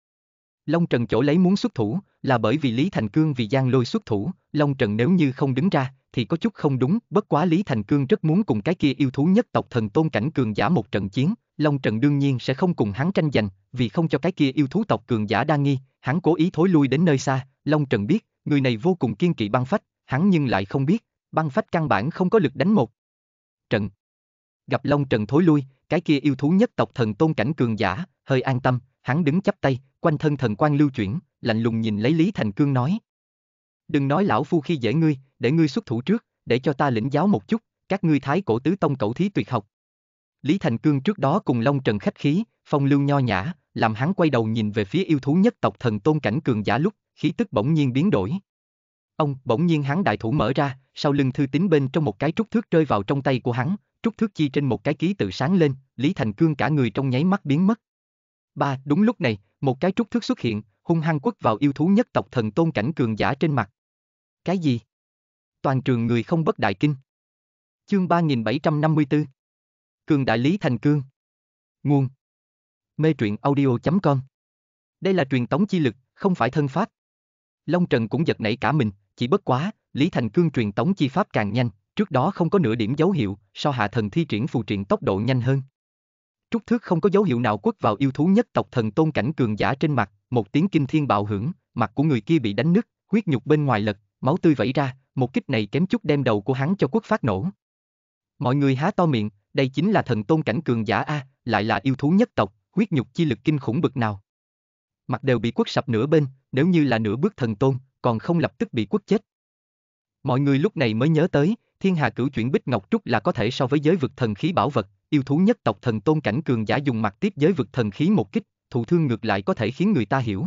Speaker 1: Long Trần chỗ lấy muốn xuất thủ, là bởi vì Lý Thành Cương vì Giang Lôi xuất thủ, Long Trần nếu như không đứng ra, thì có chút không đúng, bất quá Lý Thành Cương rất muốn cùng cái kia yêu thú nhất tộc thần tôn cảnh cường giả một trận chiến, Long Trần đương nhiên sẽ không cùng hắn tranh giành, vì không cho cái kia yêu thú tộc cường giả đa nghi, hắn cố ý thối lui đến nơi xa, Long Trần biết, người này vô cùng kiên kỵ băng phách, hắn nhưng lại không biết, băng phách căn bản không có lực đánh một. Trần Gặp Long Trần thối lui, cái kia yêu thú nhất tộc thần tôn cảnh cường giả, hơi an tâm, hắn đứng chắp tay, quanh thân thần quan lưu chuyển, lạnh lùng nhìn lấy Lý Thành Cương nói. Đừng nói lão phu khi dễ ngươi, để ngươi xuất thủ trước, để cho ta lĩnh giáo một chút, các ngươi thái cổ tứ tông cẩu thí tuyệt học, Lý Thành Cương trước đó cùng Long Trần khách khí, phong lưu nho nhã, làm hắn quay đầu nhìn về phía yêu thú nhất tộc thần tôn cảnh cường giả lúc, khí tức bỗng nhiên biến đổi. Ông, bỗng nhiên hắn đại thủ mở ra, sau lưng thư tín bên trong một cái trúc thước rơi vào trong tay của hắn, trúc thước chi trên một cái ký tự sáng lên, Lý Thành Cương cả người trong nháy mắt biến mất. Ba, đúng lúc này, một cái trúc thước xuất hiện, hung hăng quất vào yêu thú nhất tộc thần tôn cảnh cường giả trên mặt. Cái gì? Toàn trường người không bất đại kinh. Chương 3754 Cường đại lý thành cương. Nguồn. Mê truyện audio.com Đây là truyền tống chi lực, không phải thân pháp. Long Trần cũng giật nảy cả mình, chỉ bất quá, Lý Thành Cương truyền tống chi pháp càng nhanh, trước đó không có nửa điểm dấu hiệu, so hạ thần thi triển phù truyền tốc độ nhanh hơn. Trúc thước không có dấu hiệu nào quất vào yêu thú nhất tộc thần tôn cảnh cường giả trên mặt, một tiếng kinh thiên bạo hưởng, mặt của người kia bị đánh nứt, huyết nhục bên ngoài lật, máu tươi vẩy ra, một kích này kém chút đem đầu của hắn cho quất phát nổ. Mọi người há to miệng, đây chính là thần tôn cảnh cường giả A, lại là yêu thú nhất tộc, huyết nhục chi lực kinh khủng bực nào. Mặt đều bị quất sập nửa bên, nếu như là nửa bước thần tôn, còn không lập tức bị quất chết. Mọi người lúc này mới nhớ tới, thiên hà cửu chuyển bích ngọc trúc là có thể so với giới vực thần khí bảo vật, yêu thú nhất tộc thần tôn cảnh cường giả dùng mặt tiếp giới vực thần khí một kích, thụ thương ngược lại có thể khiến người ta hiểu.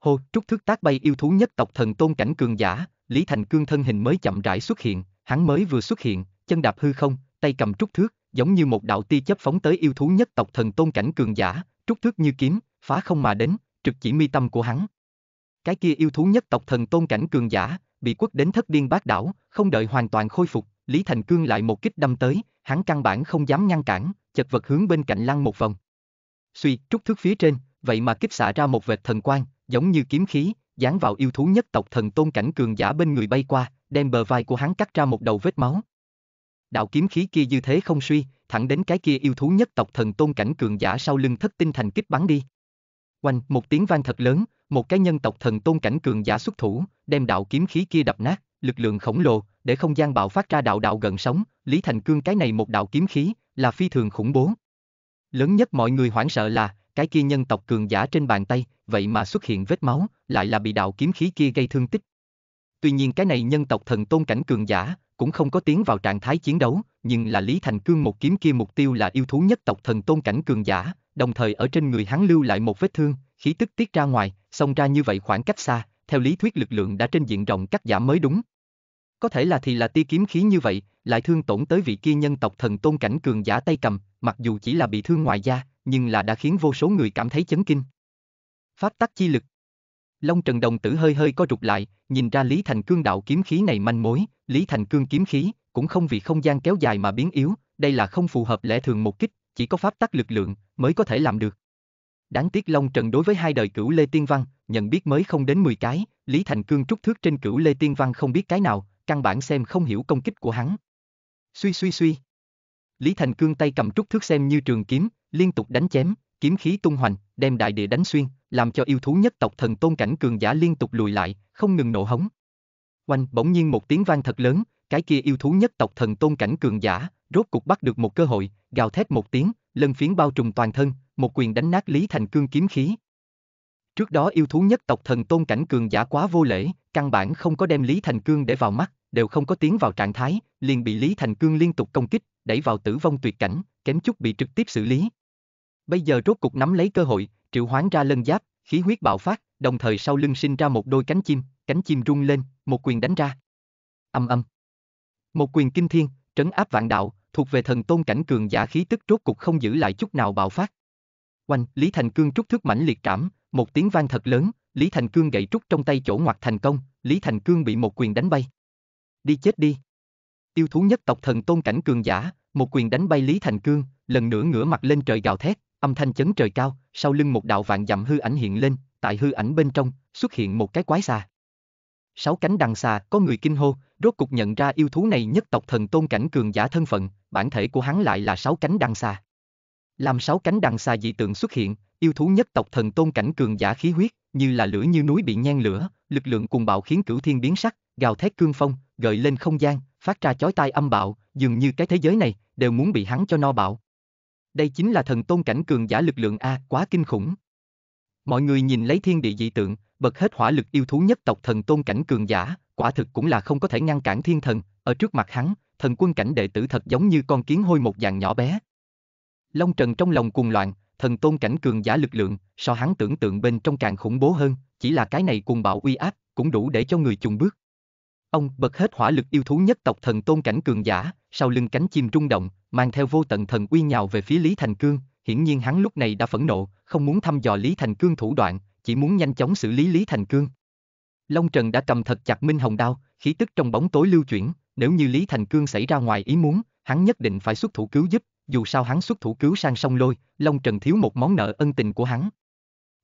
Speaker 1: Hô, trúc thước tác bay yêu thú nhất tộc thần tôn cảnh cường giả, Lý Thành Cương thân hình mới chậm rãi xuất hiện, hắn mới vừa xuất hiện, chân đạp hư không, tay cầm trúc thước, giống như một đạo tia chấp phóng tới yêu thú nhất tộc thần tôn cảnh cường giả, trúc thước như kiếm, phá không mà đến, trực chỉ mi tâm của hắn. Cái kia yêu thú nhất tộc thần tôn cảnh cường giả, bị quất đến thất điên bát đảo, không đợi hoàn toàn khôi phục, Lý Thành Cương lại một kích đâm tới, hắn căn bản không dám ngăn cản, chật vật hướng bên cạnh lăn một vòng. Suy, trúc thước phía trên, vậy mà kích xạ ra một vệt thần quang, giống như kiếm khí, dán vào yêu thú nhất tộc thần tôn cảnh cường giả bên người bay qua, đem bờ vai của hắn cắt ra một đầu vết máu đạo kiếm khí kia như thế không suy, thẳng đến cái kia yêu thú nhất tộc thần tôn cảnh cường giả sau lưng thất tinh thành kích bắn đi. Oanh, một tiếng vang thật lớn, một cái nhân tộc thần tôn cảnh cường giả xuất thủ, đem đạo kiếm khí kia đập nát, lực lượng khổng lồ, để không gian bạo phát ra đạo đạo gần sóng, Lý Thành Cương cái này một đạo kiếm khí, là phi thường khủng bố. Lớn nhất mọi người hoảng sợ là, cái kia nhân tộc cường giả trên bàn tay, vậy mà xuất hiện vết máu, lại là bị đạo kiếm khí kia gây thương tích. Tuy nhiên cái này nhân tộc thần tôn cảnh cường giả, cũng không có tiến vào trạng thái chiến đấu, nhưng là Lý Thành Cương một kiếm kia mục tiêu là yêu thú nhất tộc thần tôn cảnh cường giả, đồng thời ở trên người hắn lưu lại một vết thương, khí tức tiết ra ngoài, xông ra như vậy khoảng cách xa, theo lý thuyết lực lượng đã trên diện rộng cắt giảm mới đúng. Có thể là thì là tia kiếm khí như vậy, lại thương tổn tới vị kia nhân tộc thần tôn cảnh cường giả tay cầm, mặc dù chỉ là bị thương ngoài da, nhưng là đã khiến vô số người cảm thấy chấn kinh. Pháp tắc chi lực Long Trần Đồng Tử hơi hơi co rụt lại, nhìn ra Lý Thành Cương đạo kiếm khí này manh mối, Lý Thành Cương kiếm khí cũng không vì không gian kéo dài mà biến yếu, đây là không phù hợp lẽ thường một kích, chỉ có pháp tắc lực lượng mới có thể làm được. Đáng tiếc Long Trần đối với hai đời cửu Lê Tiên Văn, nhận biết mới không đến 10 cái, Lý Thành Cương trúc thước trên cửu Lê Tiên Văn không biết cái nào, căn bản xem không hiểu công kích của hắn. Suy suy suy. Lý Thành Cương tay cầm trúc thước xem như trường kiếm, liên tục đánh chém, kiếm khí tung hoành, đem đại địa đánh xuyên, làm cho yêu thú nhất tộc thần tôn cảnh cường giả liên tục lùi lại, không ngừng nổ hống. Oanh, bỗng nhiên một tiếng vang thật lớn, cái kia yêu thú nhất tộc thần tôn cảnh cường giả, rốt cục bắt được một cơ hội, gào thét một tiếng, lân phiến bao trùm toàn thân, một quyền đánh nát Lý Thành Cương kiếm khí. Trước đó yêu thú nhất tộc thần tôn cảnh cường giả quá vô lễ, căn bản không có đem Lý Thành Cương để vào mắt, đều không có tiến vào trạng thái, liền bị Lý Thành Cương liên tục công kích, đẩy vào tử vong tuyệt cảnh, kém chút bị trực tiếp xử lý. Bây giờ rốt cục nắm lấy cơ hội, triệu hoán ra lân giáp, khí huyết bạo phát, đồng thời sau lưng sinh ra một đôi cánh chim, cánh chim rung lên, một quyền đánh ra. Âm âm. Một quyền kinh thiên, trấn áp vạn đạo, thuộc về thần tôn cảnh cường giả khí tức rốt cục không giữ lại chút nào bạo phát. Oanh, Lý Thành Cương trúc thước mãnh liệt cảm, một tiếng vang thật lớn, Lý Thành Cương gậy trúc trong tay chỗ ngoặt thành công, Lý Thành Cương bị một quyền đánh bay. Đi chết đi. Tiêu thú nhất tộc thần tôn cảnh cường giả, một quyền đánh bay Lý Thành Cương, lần nữa ngửa mặt lên trời gào thét, âm thanh chấn trời cao, sau lưng một đạo vạn dặm hư ảnh hiện lên, tại hư ảnh bên trong, xuất hiện một cái quái xà. Sáu cánh đằng xà, có người kinh hô, rốt cục nhận ra yêu thú này nhất tộc thần tôn cảnh cường giả thân phận, bản thể của hắn lại là sáu cánh đằng xà. Làm sáu cánh đằng xà dị tượng xuất hiện, yêu thú nhất tộc thần tôn cảnh cường giả khí huyết, như là lửa như núi bị nhen lửa, lực lượng cùng bạo khiến cửu thiên biến sắc, gào thét cương phong, gợi lên không gian, phát ra chói tai âm bạo, dường như cái thế giới này đều muốn bị hắn cho no bạo đây chính là thần tôn cảnh cường giả lực lượng A, quá kinh khủng. Mọi người nhìn lấy thiên địa dị tượng, bật hết hỏa lực yêu thú nhất tộc thần tôn cảnh cường giả, quả thực cũng là không có thể ngăn cản thiên thần, ở trước mặt hắn, thần quân cảnh đệ tử thật giống như con kiến hôi một dạng nhỏ bé. Long Trần trong lòng cuồng loạn, thần tôn cảnh cường giả lực lượng, so hắn tưởng tượng bên trong càng khủng bố hơn, chỉ là cái này cuồng bạo uy áp, cũng đủ để cho người chùng bước. Ông bật hết hỏa lực yêu thú nhất tộc thần tôn cảnh cường giả, sau lưng cánh chim rung động, mang theo vô tận thần uy nhào về phía Lý Thành Cương, hiển nhiên hắn lúc này đã phẫn nộ, không muốn thăm dò Lý Thành Cương thủ đoạn, chỉ muốn nhanh chóng xử lý Lý Thành Cương. Long Trần đã cầm thật chặt Minh Hồng đao, khí tức trong bóng tối lưu chuyển, nếu như Lý Thành Cương xảy ra ngoài ý muốn, hắn nhất định phải xuất thủ cứu giúp, dù sao hắn xuất thủ cứu sang sông lôi, Long Trần thiếu một món nợ ân tình của hắn.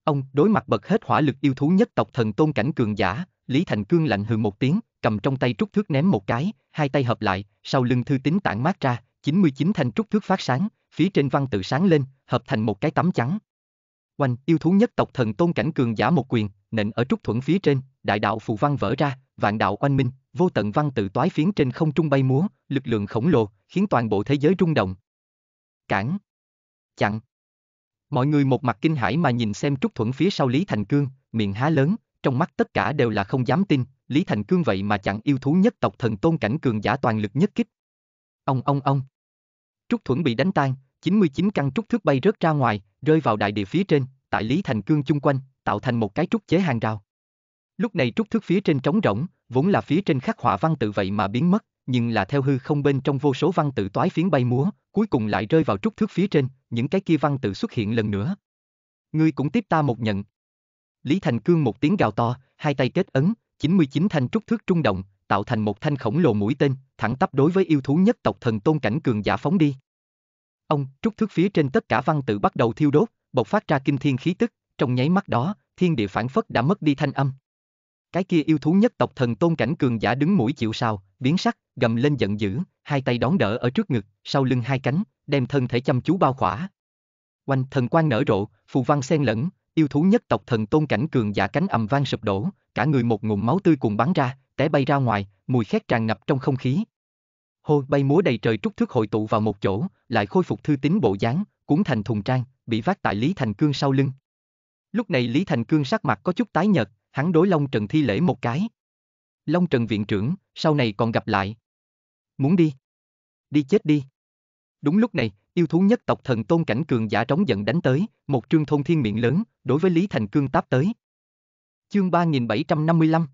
Speaker 1: Ông đối mặt bật hết hỏa lực yêu thú nhất tộc thần tôn cảnh cường giả, Lý Thành Cương lạnh hừ một tiếng, cầm trong tay trúc thước ném một cái, hai tay hợp lại, sau lưng thư tín tản mát ra, 99 thanh trúc thước phát sáng, phía trên văn tự sáng lên, hợp thành một cái tấm trắng. Oanh, yêu thú nhất tộc thần tôn cảnh cường giả một quyền, nện ở trúc thuẫn phía trên, đại đạo phù văn vỡ ra, vạn đạo oanh minh, vô tận văn tự toái phiến trên không trung bay múa, lực lượng khổng lồ, khiến toàn bộ thế giới rung động. Cản. Chặn. Mọi người một mặt kinh hãi mà nhìn xem trúc thuẫn phía sau Lý Thành Cương, miệng há lớn, trong mắt tất cả đều là không dám tin, Lý Thành Cương vậy mà chặn yêu thú nhất tộc thần tôn cảnh cường giả toàn lực nhất kích. Ông ông ông. Trúc Thuẫn bị đánh tan, 99 căn trúc thước bay rớt ra ngoài, rơi vào đại địa phía trên, tại Lý Thành Cương chung quanh, tạo thành một cái trúc chế hàng rào. Lúc này trúc thước phía trên trống rỗng, vốn là phía trên khắc họa văn tự vậy mà biến mất, nhưng là theo hư không bên trong vô số văn tự toái phiến bay múa, cuối cùng lại rơi vào trúc thước phía trên, những cái kia văn tự xuất hiện lần nữa. Ngươi cũng tiếp ta một nhận. Lý Thành Cương một tiếng gào to, hai tay kết ấn, 99 thanh trúc thước trung động, tạo thành một thanh khổng lồ mũi tên, thẳng tắp đối với yêu thú nhất tộc thần tôn cảnh cường giả phóng đi. Ông, trúc thước phía trên tất cả văn tự bắt đầu thiêu đốt, bộc phát ra kinh thiên khí tức, trong nháy mắt đó, thiên địa phản phất đã mất đi thanh âm. Cái kia yêu thú nhất tộc thần tôn cảnh cường giả đứng mũi chịu sào, biến sắc, gầm lên giận dữ, hai tay đón đỡ ở trước ngực, sau lưng hai cánh, đem thân thể chăm chú bao khỏa. Oanh thần quan nở rộ, phù văn xen lẫn, yêu thú nhất tộc thần tôn cảnh cường giả cánh ầm vang sụp đổ, cả người một ngụm máu tươi cùng bắn ra, té bay ra ngoài, mùi khét tràn ngập trong không khí. Hôi bay múa đầy trời trúc thước hội tụ vào một chỗ, lại khôi phục thư tính bộ dáng, cuốn thành thùng trang, bị vác tại Lý Thành Cương sau lưng. Lúc này Lý Thành Cương sắc mặt có chút tái nhợt, hắn đối Long Trần thi lễ một cái. Long Trần viện trưởng, sau này còn gặp lại. Muốn đi? Đi chết đi. Đúng lúc này, yêu thú nhất tộc thần tôn cảnh cường giả trống giận đánh tới, một trương thôn thiên miệng lớn, đối với Lý Thành Cương táp tới. Chương 3755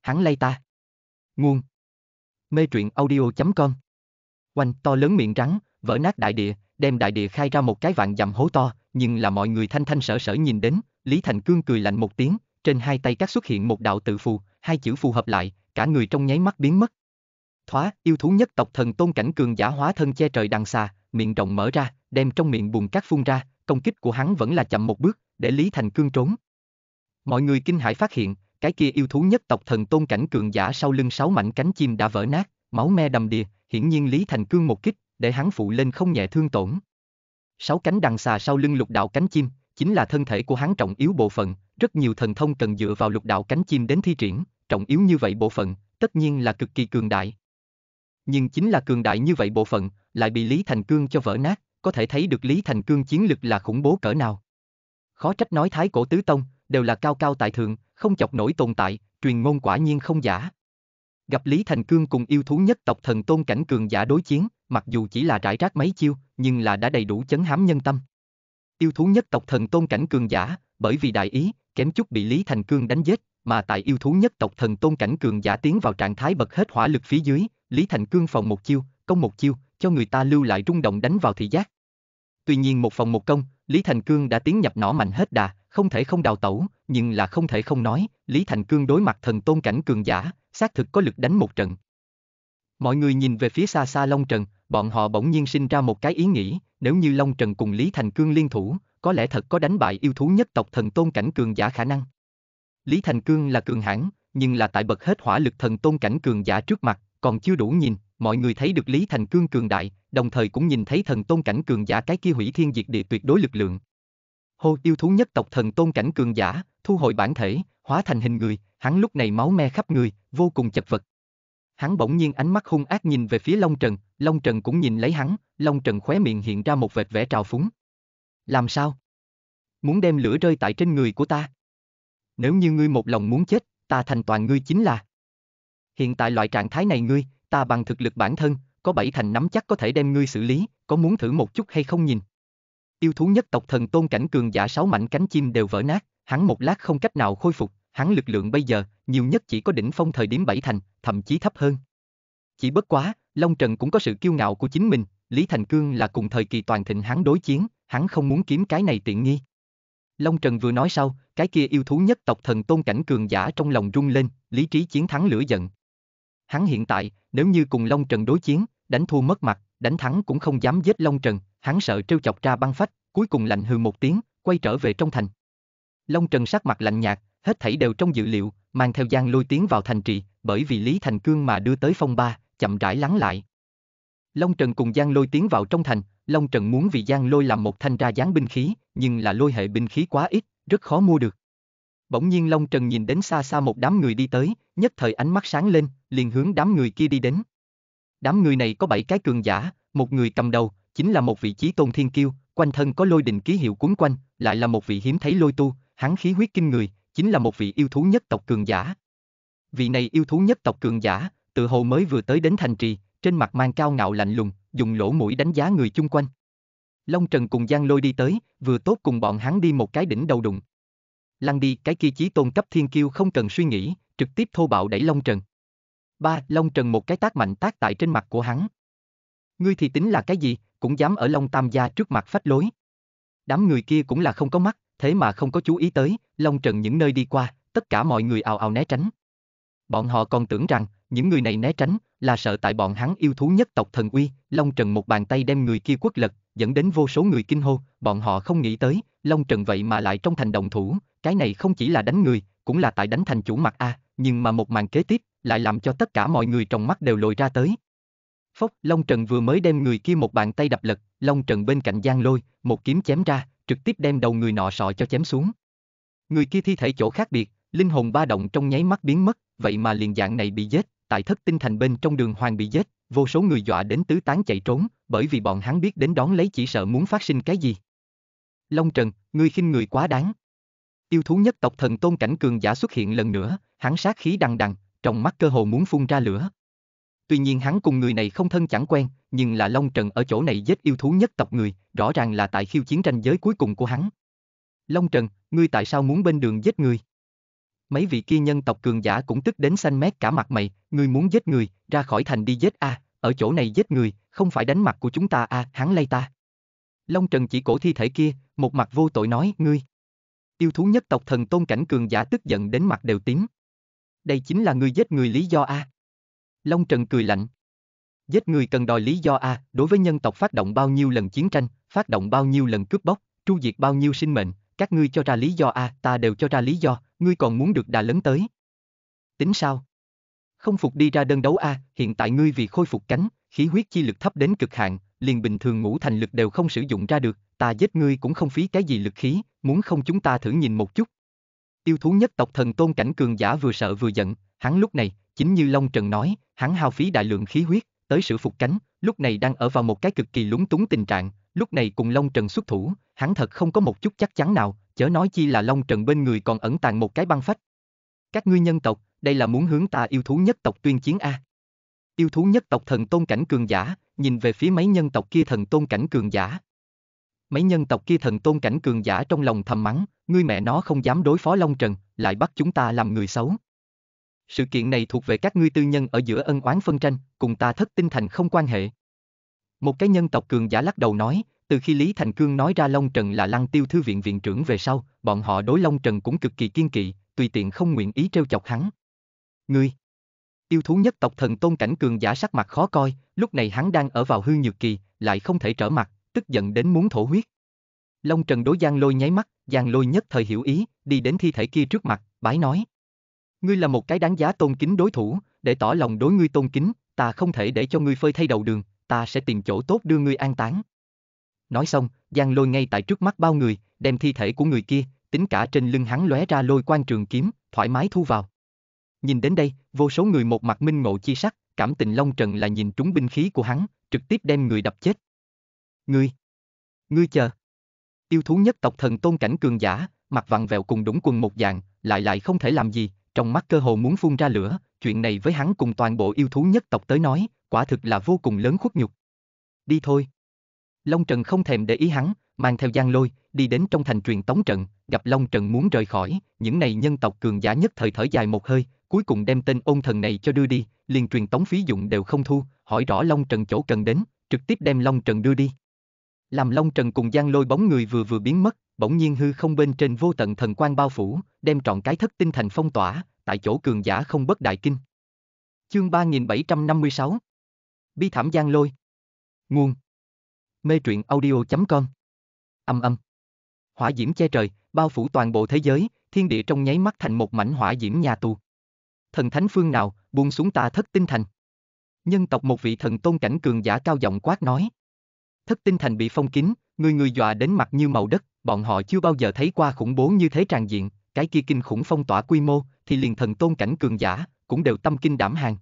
Speaker 1: Hắn lay ta Nguồn Mê truyện audio.com Oanh to lớn miệng rắn, vỡ nát đại địa, đem đại địa khai ra một cái vạn dặm hố to, nhưng là mọi người thanh thanh sở sở nhìn đến, Lý Thành Cương cười lạnh một tiếng, trên hai tay các xuất hiện một đạo tự phù, hai chữ phù hợp lại, cả người trong nháy mắt biến mất. Thoá, yêu thú nhất tộc thần tôn cảnh cường giả hóa thân che trời đằng xa, miệng rộng mở ra, đem trong miệng bùn cát phun ra, công kích của hắn vẫn là chậm một bước, để Lý Thành Cương trốn. Mọi người kinh hãi phát hiện, cái kia yêu thú nhất tộc thần tôn cảnh cường giả sau lưng sáu mảnh cánh chim đã vỡ nát, máu me đầm đìa, hiển nhiên Lý Thành Cương một kích, để hắn phụ lên không nhẹ thương tổn. Sáu cánh đằng xà sau lưng lục đạo cánh chim, chính là thân thể của hắn trọng yếu bộ phận, rất nhiều thần thông cần dựa vào lục đạo cánh chim đến thi triển, trọng yếu như vậy bộ phận, tất nhiên là cực kỳ cường đại. Nhưng chính là cường đại như vậy bộ phận, lại bị Lý Thành Cương cho vỡ nát, có thể thấy được Lý Thành Cương chiến lực là khủng bố cỡ nào. Khó trách nói Thái Cổ Tứ Tông, đều là cao cao tại thượng, không chọc nổi tồn tại, truyền ngôn quả nhiên không giả. Gặp Lý Thành Cương cùng yêu thú nhất tộc thần tôn cảnh cường giả đối chiến, mặc dù chỉ là rải rác mấy chiêu, nhưng là đã đầy đủ chấn hám nhân tâm. Yêu thú nhất tộc thần tôn cảnh cường giả, bởi vì đại ý, kém chút bị Lý Thành Cương đánh giết, mà tại yêu thú nhất tộc thần tôn cảnh cường giả tiến vào trạng thái bật hết hỏa lực phía dưới, Lý Thành Cương phòng một chiêu, công một chiêu, cho người ta lưu lại rung động đánh vào thị giác. Tuy nhiên một phòng một công, Lý Thành Cương đã tiến nhập nỏ mạnh hết đà, không thể không đào tẩu, nhưng là không thể không nói, Lý Thành Cương đối mặt thần tôn cảnh cường giả, xác thực có lực đánh một trận. Mọi người nhìn về phía xa xa Long Trần, bọn họ bỗng nhiên sinh ra một cái ý nghĩ, nếu như Long Trần cùng Lý Thành Cương liên thủ, có lẽ thật có đánh bại yêu thú nhất tộc thần tôn cảnh cường giả khả năng. Lý Thành Cương là cường hãn, nhưng là tại bậc hết hỏa lực thần tôn cảnh cường giả trước mặt, còn chưa đủ nhìn, mọi người thấy được Lý Thành Cương cường đại, đồng thời cũng nhìn thấy thần tôn cảnh cường giả cái kia hủy thiên diệt địa tuyệt đối lực lượng hô yêu thú nhất tộc thần tôn cảnh cường giả, thu hồi bản thể, hóa thành hình người, hắn lúc này máu me khắp người, vô cùng chật vật. Hắn bỗng nhiên ánh mắt hung ác nhìn về phía Long Trần, Long Trần cũng nhìn lấy hắn, Long Trần khóe miệng hiện ra một vệt vẻ trào phúng. Làm sao? Muốn đem lửa rơi tại trên người của ta? Nếu như ngươi một lòng muốn chết, ta thành toàn ngươi chính là. Hiện tại loại trạng thái này ngươi, ta bằng thực lực bản thân, có bảy thành nắm chắc có thể đem ngươi xử lý, có muốn thử một chút hay không nhìn? Yêu thú nhất tộc thần tôn cảnh cường giả sáu mảnh cánh chim đều vỡ nát, hắn một lát không cách nào khôi phục, hắn lực lượng bây giờ, nhiều nhất chỉ có đỉnh phong thời điểm bảy thành, thậm chí thấp hơn. Chỉ bất quá, Long Trần cũng có sự kiêu ngạo của chính mình, Lý Thành Cương là cùng thời kỳ toàn thịnh hắn đối chiến, hắn không muốn kiếm cái này tiện nghi. Long Trần vừa nói sau, cái kia yêu thú nhất tộc thần tôn cảnh cường giả trong lòng rung lên, lý trí chiến thắng lửa giận. Hắn hiện tại, nếu như cùng Long Trần đối chiến, đánh thua mất mặt, đánh thắng cũng không dám giết Long Trần, hắn sợ trêu chọc ra băng phách, cuối cùng lạnh hừ một tiếng, quay trở về trong thành. Long Trần sắc mặt lạnh nhạt, hết thảy đều trong dự liệu, mang theo Giang Lôi tiến vào thành trì, bởi vì Lý Thành Cương mà đưa tới phong ba, chậm rãi lắng lại. Long Trần cùng Giang Lôi tiến vào trong thành, Long Trần muốn vì Giang Lôi làm một thanh ra dáng binh khí, nhưng là lôi hệ binh khí quá ít, rất khó mua được. Bỗng nhiên Long Trần nhìn đến xa xa một đám người đi tới, nhất thời ánh mắt sáng lên, liền hướng đám người kia đi đến. Đám người này có bảy cái cường giả, một người cầm đầu, chính là một vị trí tôn thiên kiêu, quanh thân có lôi đình ký hiệu cuốn quanh, lại là một vị hiếm thấy lôi tu, hắn khí huyết kinh người, chính là một vị yêu thú nhất tộc cường giả. Vị này yêu thú nhất tộc cường giả, tự hồ mới vừa tới đến thành trì, trên mặt mang cao ngạo lạnh lùng, dùng lỗ mũi đánh giá người chung quanh. Long Trần cùng Giang Lôi đi tới, vừa tốt cùng bọn hắn đi một cái đỉnh đầu đụng. Lăn đi, cái kia chí tôn cấp thiên kiêu không cần suy nghĩ, trực tiếp thô bạo đẩy Long Trần. Ba, Long Trần một cái tác mạnh tác tại trên mặt của hắn. Ngươi thì tính là cái gì, cũng dám ở Long Tam Gia trước mặt phách lối. Đám người kia cũng là không có mắt, thế mà không có chú ý tới, Long Trần những nơi đi qua, tất cả mọi người ào ào né tránh. Bọn họ còn tưởng rằng, những người này né tránh, là sợ tại bọn hắn yêu thú nhất tộc thần uy, Long Trần một bàn tay đem người kia quất lật, dẫn đến vô số người kinh hô, bọn họ không nghĩ tới, Long Trần vậy mà lại trong thành đồng thủ, cái này không chỉ là đánh người, cũng là tại đánh thành chủ mặt A, nhưng mà một màn kế tiếp, lại làm cho tất cả mọi người trong mắt đều lồi ra tới. Phốc, Long Trần vừa mới đem người kia một bàn tay đập lật, Long Trần bên cạnh Giang Lôi, một kiếm chém ra, trực tiếp đem đầu người nọ sọ cho chém xuống. Người kia thi thể chỗ khác biệt, linh hồn ba động trong nháy mắt biến mất, vậy mà liền dạng này bị giết, tại thất tinh thành bên trong đường hoàng bị giết, vô số người dọa đến tứ tán chạy trốn, bởi vì bọn hắn biết đến đón lấy chỉ sợ muốn phát sinh cái gì. Long Trần, ngươi khinh người quá đáng. Yêu thú nhất tộc thần tôn cảnh cường giả xuất hiện lần nữa, hắn sát khí đằng đằng, trong mắt cơ hồ muốn phun ra lửa, Tuy nhiên hắn cùng người này không thân chẳng quen, nhưng là Long Trần ở chỗ này giết yêu thú nhất tộc người, rõ ràng là tại khiêu chiến tranh giới cuối cùng của hắn. Long Trần, ngươi tại sao muốn bên đường giết người? Mấy vị kia nhân tộc cường giả cũng tức đến xanh mét cả mặt mày, ngươi muốn giết người, ra khỏi thành đi giết a, à, ở chỗ này giết người, không phải đánh mặt của chúng ta a, à, hắn lay ta. Long Trần chỉ cổ thi thể kia, một mặt vô tội nói, ngươi. Yêu thú nhất tộc thần tôn cảnh cường giả tức giận đến mặt đều tím. Đây chính là ngươi giết người lý do a. À. Long Trần cười lạnh. Giết người cần đòi lý do A, đối với nhân tộc phát động bao nhiêu lần chiến tranh, phát động bao nhiêu lần cướp bóc, tru diệt bao nhiêu sinh mệnh, các ngươi cho ra lý do A, ta đều cho ra lý do, ngươi còn muốn được đà lớn tới. Tính sao? Không phục đi ra đơn đấu A, hiện tại ngươi vì khôi phục cánh, khí huyết chi lực thấp đến cực hạn, liền bình thường ngũ thành lực đều không sử dụng ra được, ta giết ngươi cũng không phí cái gì lực khí, muốn không chúng ta thử nhìn một chút. Tiêu thú nhất tộc thần tôn cảnh cường giả vừa sợ vừa giận, hắn lúc này, Chính như Long Trần nói, hắn hao phí đại lượng khí huyết, tới sự phục cánh, lúc này đang ở vào một cái cực kỳ lúng túng tình trạng, lúc này cùng Long Trần xuất thủ, hắn thật không có một chút chắc chắn nào, chớ nói chi là Long Trần bên người còn ẩn tàng một cái băng phách. Các ngươi nhân tộc, đây là muốn hướng ta yêu thú nhất tộc tuyên chiến A. Yêu thú nhất tộc thần tôn cảnh cường giả, nhìn về phía mấy nhân tộc kia thần tôn cảnh cường giả. Mấy nhân tộc kia thần tôn cảnh cường giả trong lòng thầm mắng, ngươi mẹ nó không dám đối phó Long Trần, lại bắt chúng ta làm người xấu sự kiện này thuộc về các ngươi tư nhân ở giữa ân oán phân tranh, cùng ta thất tinh thành không quan hệ. Một cái nhân tộc cường giả lắc đầu nói, từ khi Lý Thành Cương nói ra Long Trần là lăng tiêu thư viện viện trưởng về sau, bọn họ đối Long Trần cũng cực kỳ kiên kỵ, tùy tiện không nguyện ý trêu chọc hắn. Ngươi! Yêu thú nhất tộc thần tôn cảnh cường giả sắc mặt khó coi, lúc này hắn đang ở vào hư nhược kỳ, lại không thể trở mặt, tức giận đến muốn thổ huyết. Long Trần đối Giang Lôi nháy mắt, Giang Lôi nhất thời hiểu ý, đi đến thi thể kia trước mặt, bái nói. Ngươi là một cái đáng giá tôn kính đối thủ, để tỏ lòng đối ngươi tôn kính, ta không thể để cho ngươi phơi thay đầu đường, ta sẽ tìm chỗ tốt đưa ngươi an táng. Nói xong, Giang lôi ngay tại trước mắt bao người, đem thi thể của người kia, tính cả trên lưng hắn lóe ra lôi quan trường kiếm, thoải mái thu vào. Nhìn đến đây, vô số người một mặt minh ngộ chi sắc, cảm tình Long Trần là nhìn trúng binh khí của hắn, trực tiếp đem người đập chết. Ngươi! Ngươi chờ! Yêu thú nhất tộc thần tôn cảnh cường giả, mặt vặn vẹo cùng đúng quần một dạng, lại lại không thể làm gì, trong mắt cơ hồ muốn phun ra lửa, chuyện này với hắn cùng toàn bộ yêu thú nhất tộc tới nói, quả thực là vô cùng lớn khuất nhục. Đi thôi. Long Trần không thèm để ý hắn, mang theo Giang Lôi, đi đến trong thành truyền tống trận, gặp Long Trần muốn rời khỏi, những này nhân tộc cường giả nhất thời thở dài một hơi, cuối cùng đem tên ôn thần này cho đưa đi, liền truyền tống phí dụng đều không thu, hỏi rõ Long Trần chỗ cần đến, trực tiếp đem Long Trần đưa đi. Làm Long Trần cùng Giang Lôi bóng người vừa vừa biến mất, bỗng nhiên hư không bên trên vô tận thần quan bao phủ, đem trọn cái thất tinh thành phong tỏa, tại chỗ cường giả không bất đại kinh. Chương 3756 Bi thảm giang lôi Nguồn Mê truyện audio.com Âm âm Hỏa diễm che trời, bao phủ toàn bộ thế giới, thiên địa trong nháy mắt thành một mảnh hỏa diễm nhà tù. Thần thánh phương nào, buông xuống ta thất tinh thành. Nhân tộc một vị thần tôn cảnh cường giả cao giọng quát nói. Thất tinh thành bị phong kín, người người dọa đến mặt như màu đất, bọn họ chưa bao giờ thấy qua khủng bố như thế tràn diện, cái kia kinh khủng phong tỏa quy mô, thì liền thần tôn cảnh cường giả, cũng đều tâm kinh đảm hàng.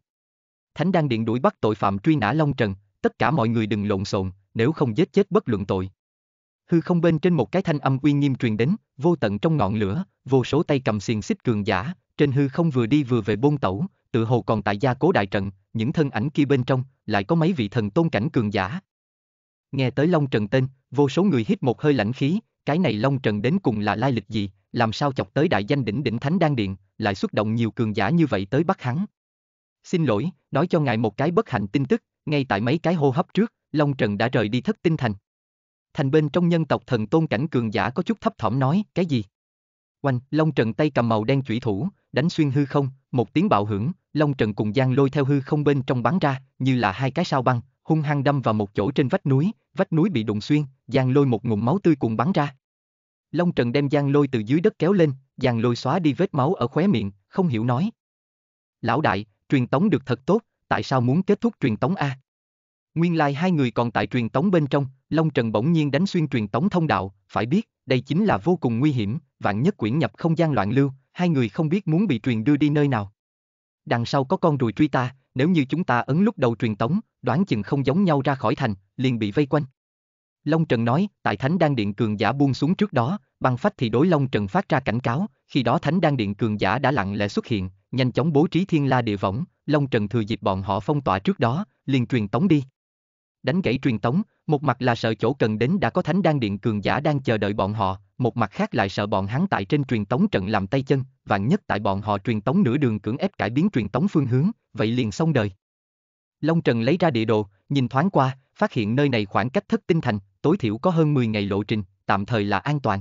Speaker 1: Thánh đan điện đuổi bắt tội phạm truy nã Long Trần, tất cả mọi người đừng lộn xộn, nếu không giết chết bất luận tội. Hư không bên trên một cái thanh âm uy nghiêm truyền đến, vô tận trong ngọn lửa, vô số tay cầm xiềng xích cường giả, trên hư không vừa đi vừa về bôn tẩu, tự hồ còn tại gia cố đại trận, những thân ảnh kia bên trong, lại có mấy vị thần tôn cảnh cường giả. Nghe tới Long Trần tên, vô số người hít một hơi lạnh khí, cái này Long Trần đến cùng là lai lịch gì, làm sao chọc tới đại danh đỉnh đỉnh thánh đan điện, lại xuất động nhiều cường giả như vậy tới bắt hắn. Xin lỗi, nói cho ngài một cái bất hạnh tin tức, ngay tại mấy cái hô hấp trước, Long Trần đã rời đi thất tinh thành. Thành bên trong nhân tộc thần tôn cảnh cường giả có chút thấp thỏm nói, cái gì? Oanh, Long Trần tay cầm màu đen chủy thủ, đánh xuyên hư không, một tiếng bạo hưởng, Long Trần cùng Giang lôi theo hư không bên trong bắn ra, như là hai cái sao băng, hung hăng đâm vào một chỗ trên vách núi, vách núi bị đụng xuyên, Giang lôi một ngụm máu tươi cùng bắn ra. Long Trần đem Giang Lôi từ dưới đất kéo lên, Giang Lôi xóa đi vết máu ở khóe miệng, không hiểu nói. Lão đại, truyền tống được thật tốt, tại sao muốn kết thúc truyền tống A? Nguyên lai like hai người còn tại truyền tống bên trong, Long Trần bỗng nhiên đánh xuyên truyền tống thông đạo, phải biết, đây chính là vô cùng nguy hiểm, vạn nhất quyển nhập không gian loạn lưu, hai người không biết muốn bị truyền đưa đi nơi nào. Đằng sau có con rùi truy ta, nếu như chúng ta ấn lúc đầu truyền tống, đoán chừng không giống nhau ra khỏi thành, liền bị vây quanh. Long Trần nói, tại Thánh Đan Điện Cường Giả buông xuống trước đó, băng phách thì đối Long Trần phát ra cảnh cáo, khi đó Thánh Đan Điện Cường Giả đã lặng lẽ xuất hiện, nhanh chóng bố trí thiên la địa võng, Long Trần thừa dịp bọn họ phong tỏa trước đó, liền truyền tống đi. Đánh gãy truyền tống, một mặt là sợ chỗ cần đến đã có Thánh Đan Điện Cường Giả đang chờ đợi bọn họ, một mặt khác lại sợ bọn hắn tại trên truyền tống trận làm tay chân, vạn nhất tại bọn họ truyền tống nửa đường cưỡng ép cải biến truyền tống phương hướng, vậy liền xong đời. Long Trần lấy ra địa đồ, nhìn thoáng qua, phát hiện nơi này khoảng cách thất tinh thành, tối thiểu có hơn 10 ngày lộ trình, tạm thời là an toàn.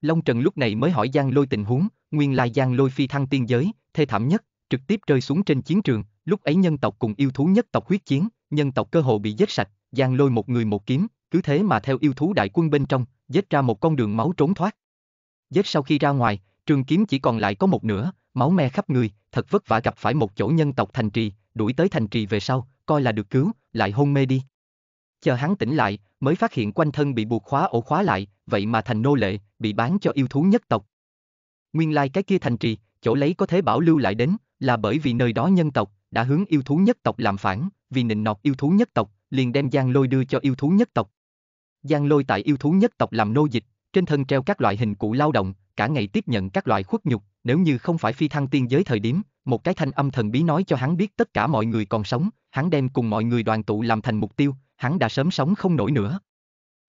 Speaker 1: Long Trần lúc này mới hỏi Giang Lôi tình huống, nguyên lai Giang Lôi phi thăng tiên giới, thê thảm nhất, trực tiếp rơi xuống trên chiến trường, lúc ấy nhân tộc cùng yêu thú nhất tộc huyết chiến, nhân tộc cơ hồ bị giết sạch, Giang Lôi một người một kiếm, cứ thế mà theo yêu thú đại quân bên trong, giết ra một con đường máu trốn thoát. Giết sau khi ra ngoài, trường kiếm chỉ còn lại có một nửa, máu me khắp người, thật vất vả gặp phải một chỗ nhân tộc thành trì, đuổi tới thành trì về sau, coi là được cứu, lại hôn mê đi chờ hắn tỉnh lại, mới phát hiện quanh thân bị buộc khóa ổ khóa lại, vậy mà thành nô lệ, bị bán cho yêu thú nhất tộc. Nguyên lai like cái kia thành trì, chỗ lấy có thể bảo lưu lại đến, là bởi vì nơi đó nhân tộc, đã hướng yêu thú nhất tộc làm phản, vì nịnh nọt yêu thú nhất tộc, liền đem Giang Lôi đưa cho yêu thú nhất tộc. Giang Lôi tại yêu thú nhất tộc làm nô dịch, trên thân treo các loại hình cụ lao động, cả ngày tiếp nhận các loại khuất nhục, nếu như không phải phi thăng tiên giới thời điểm, một cái thanh âm thần bí nói cho hắn biết tất cả mọi người còn sống, hắn đem cùng mọi người đoàn tụ làm thành mục tiêu, hắn đã sớm sống không nổi nữa.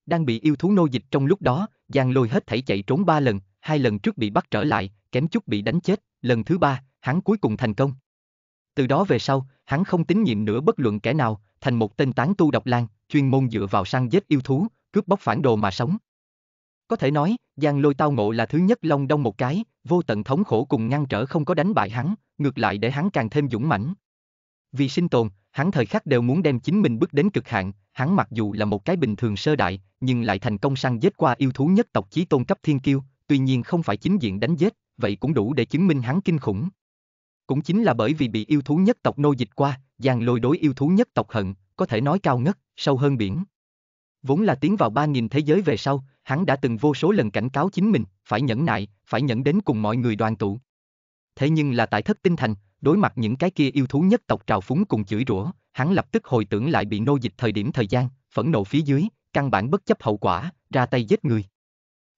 Speaker 1: Đang bị yêu thú nô dịch trong lúc đó, Giang lôi hết thảy chạy trốn ba lần, hai lần trước bị bắt trở lại, kém chút bị đánh chết, lần thứ ba, hắn cuối cùng thành công. Từ đó về sau, hắn không tín nhiệm nữa bất luận kẻ nào, thành một tên tán tu độc lang, chuyên môn dựa vào săn giết yêu thú, cướp bóc phản đồ mà sống. Có thể nói, Giang lôi tao ngộ là thứ nhất long đông một cái, vô tận thống khổ cùng ngăn trở không có đánh bại hắn, ngược lại để hắn càng thêm dũng mãnh. Vì sinh tồn, hắn thời khắc đều muốn đem chính mình bước đến cực hạn, hắn mặc dù là một cái bình thường sơ đại, nhưng lại thành công săn giết qua yêu thú nhất tộc chí tôn cấp thiên kiêu, tuy nhiên không phải chính diện đánh giết, vậy cũng đủ để chứng minh hắn kinh khủng. Cũng chính là bởi vì bị yêu thú nhất tộc nô dịch qua, giang lôi đối yêu thú nhất tộc hận, có thể nói cao ngất, sâu hơn biển. Vốn là tiến vào 3.000 thế giới về sau, hắn đã từng vô số lần cảnh cáo chính mình, phải nhẫn nại, phải nhẫn đến cùng mọi người đoàn tụ. Thế nhưng là tại thất tinh thành, Đối mặt những cái kia yêu thú nhất tộc trào phúng cùng chửi rủa, hắn lập tức hồi tưởng lại bị nô dịch thời điểm thời gian, phẫn nộ phía dưới, căn bản bất chấp hậu quả, ra tay giết người.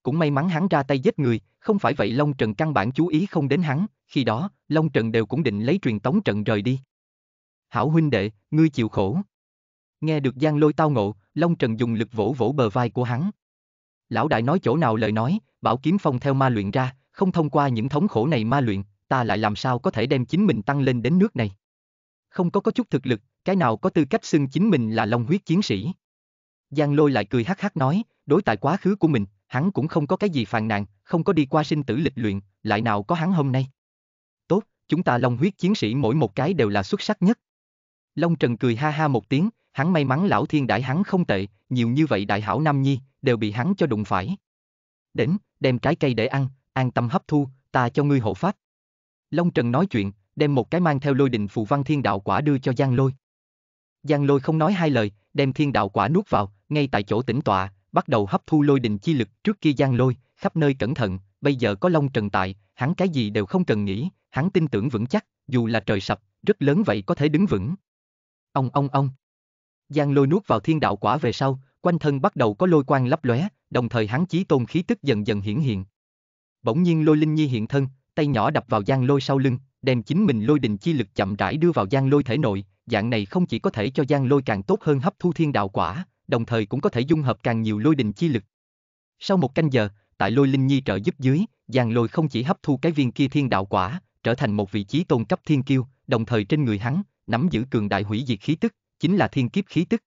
Speaker 1: Cũng may mắn hắn ra tay giết người, không phải vậy Long Trần căn bản chú ý không đến hắn, khi đó, Long Trần đều cũng định lấy truyền tống trận rời đi. Hảo huynh đệ, ngươi chịu khổ. Nghe được Giang Lôi tao ngộ, Long Trần dùng lực vỗ vỗ bờ vai của hắn. Lão đại nói chỗ nào lời nói, Bảo Kiếm Phong theo ma luyện ra, không thông qua những thống khổ này ma luyện, ta lại làm sao có thể đem chính mình tăng lên đến nước này? Không có có chút thực lực, cái nào có tư cách xưng chính mình là long huyết chiến sĩ? Giang lôi lại cười hắc hắc nói, đối tại quá khứ của mình, hắn cũng không có cái gì phàn nàn, không có đi qua sinh tử lịch luyện, lại nào có hắn hôm nay. Tốt, chúng ta long huyết chiến sĩ mỗi một cái đều là xuất sắc nhất. Long Trần cười ha ha một tiếng, hắn may mắn lão thiên đại hắn không tệ, nhiều như vậy đại hảo nam nhi, đều bị hắn cho đụng phải. Đến, đem trái cây để ăn, an tâm hấp thu, ta cho ngươi hộ pháp. Long Trần nói chuyện, đem một cái mang theo lôi đình phù văn thiên đạo quả đưa cho Giang Lôi. Giang Lôi không nói hai lời, đem thiên đạo quả nuốt vào, ngay tại chỗ tĩnh tọa, bắt đầu hấp thu lôi đình chi lực trước kia Giang Lôi, khắp nơi cẩn thận, bây giờ có Long Trần tại, hắn cái gì đều không cần nghĩ, hắn tin tưởng vững chắc, dù là trời sập, rất lớn vậy có thể đứng vững. Ông ông ông. Giang Lôi nuốt vào thiên đạo quả về sau, quanh thân bắt đầu có lôi quang lấp lóe, đồng thời hắn chí tôn khí tức dần dần hiển hiện. Bỗng nhiên Lôi Linh Nhi hiện thân, tay nhỏ đập vào giang lôi sau lưng, đem chính mình lôi đình chi lực chậm rãi đưa vào giang lôi thể nội, dạng này không chỉ có thể cho giang lôi càng tốt hơn hấp thu thiên đạo quả, đồng thời cũng có thể dung hợp càng nhiều lôi đình chi lực. Sau một canh giờ, tại lôi linh nhi trợ giúp dưới, giang lôi không chỉ hấp thu cái viên kia thiên đạo quả, trở thành một vị trí tôn cấp thiên kiêu, đồng thời trên người hắn, nắm giữ cường đại hủy diệt khí tức, chính là thiên kiếp khí tức.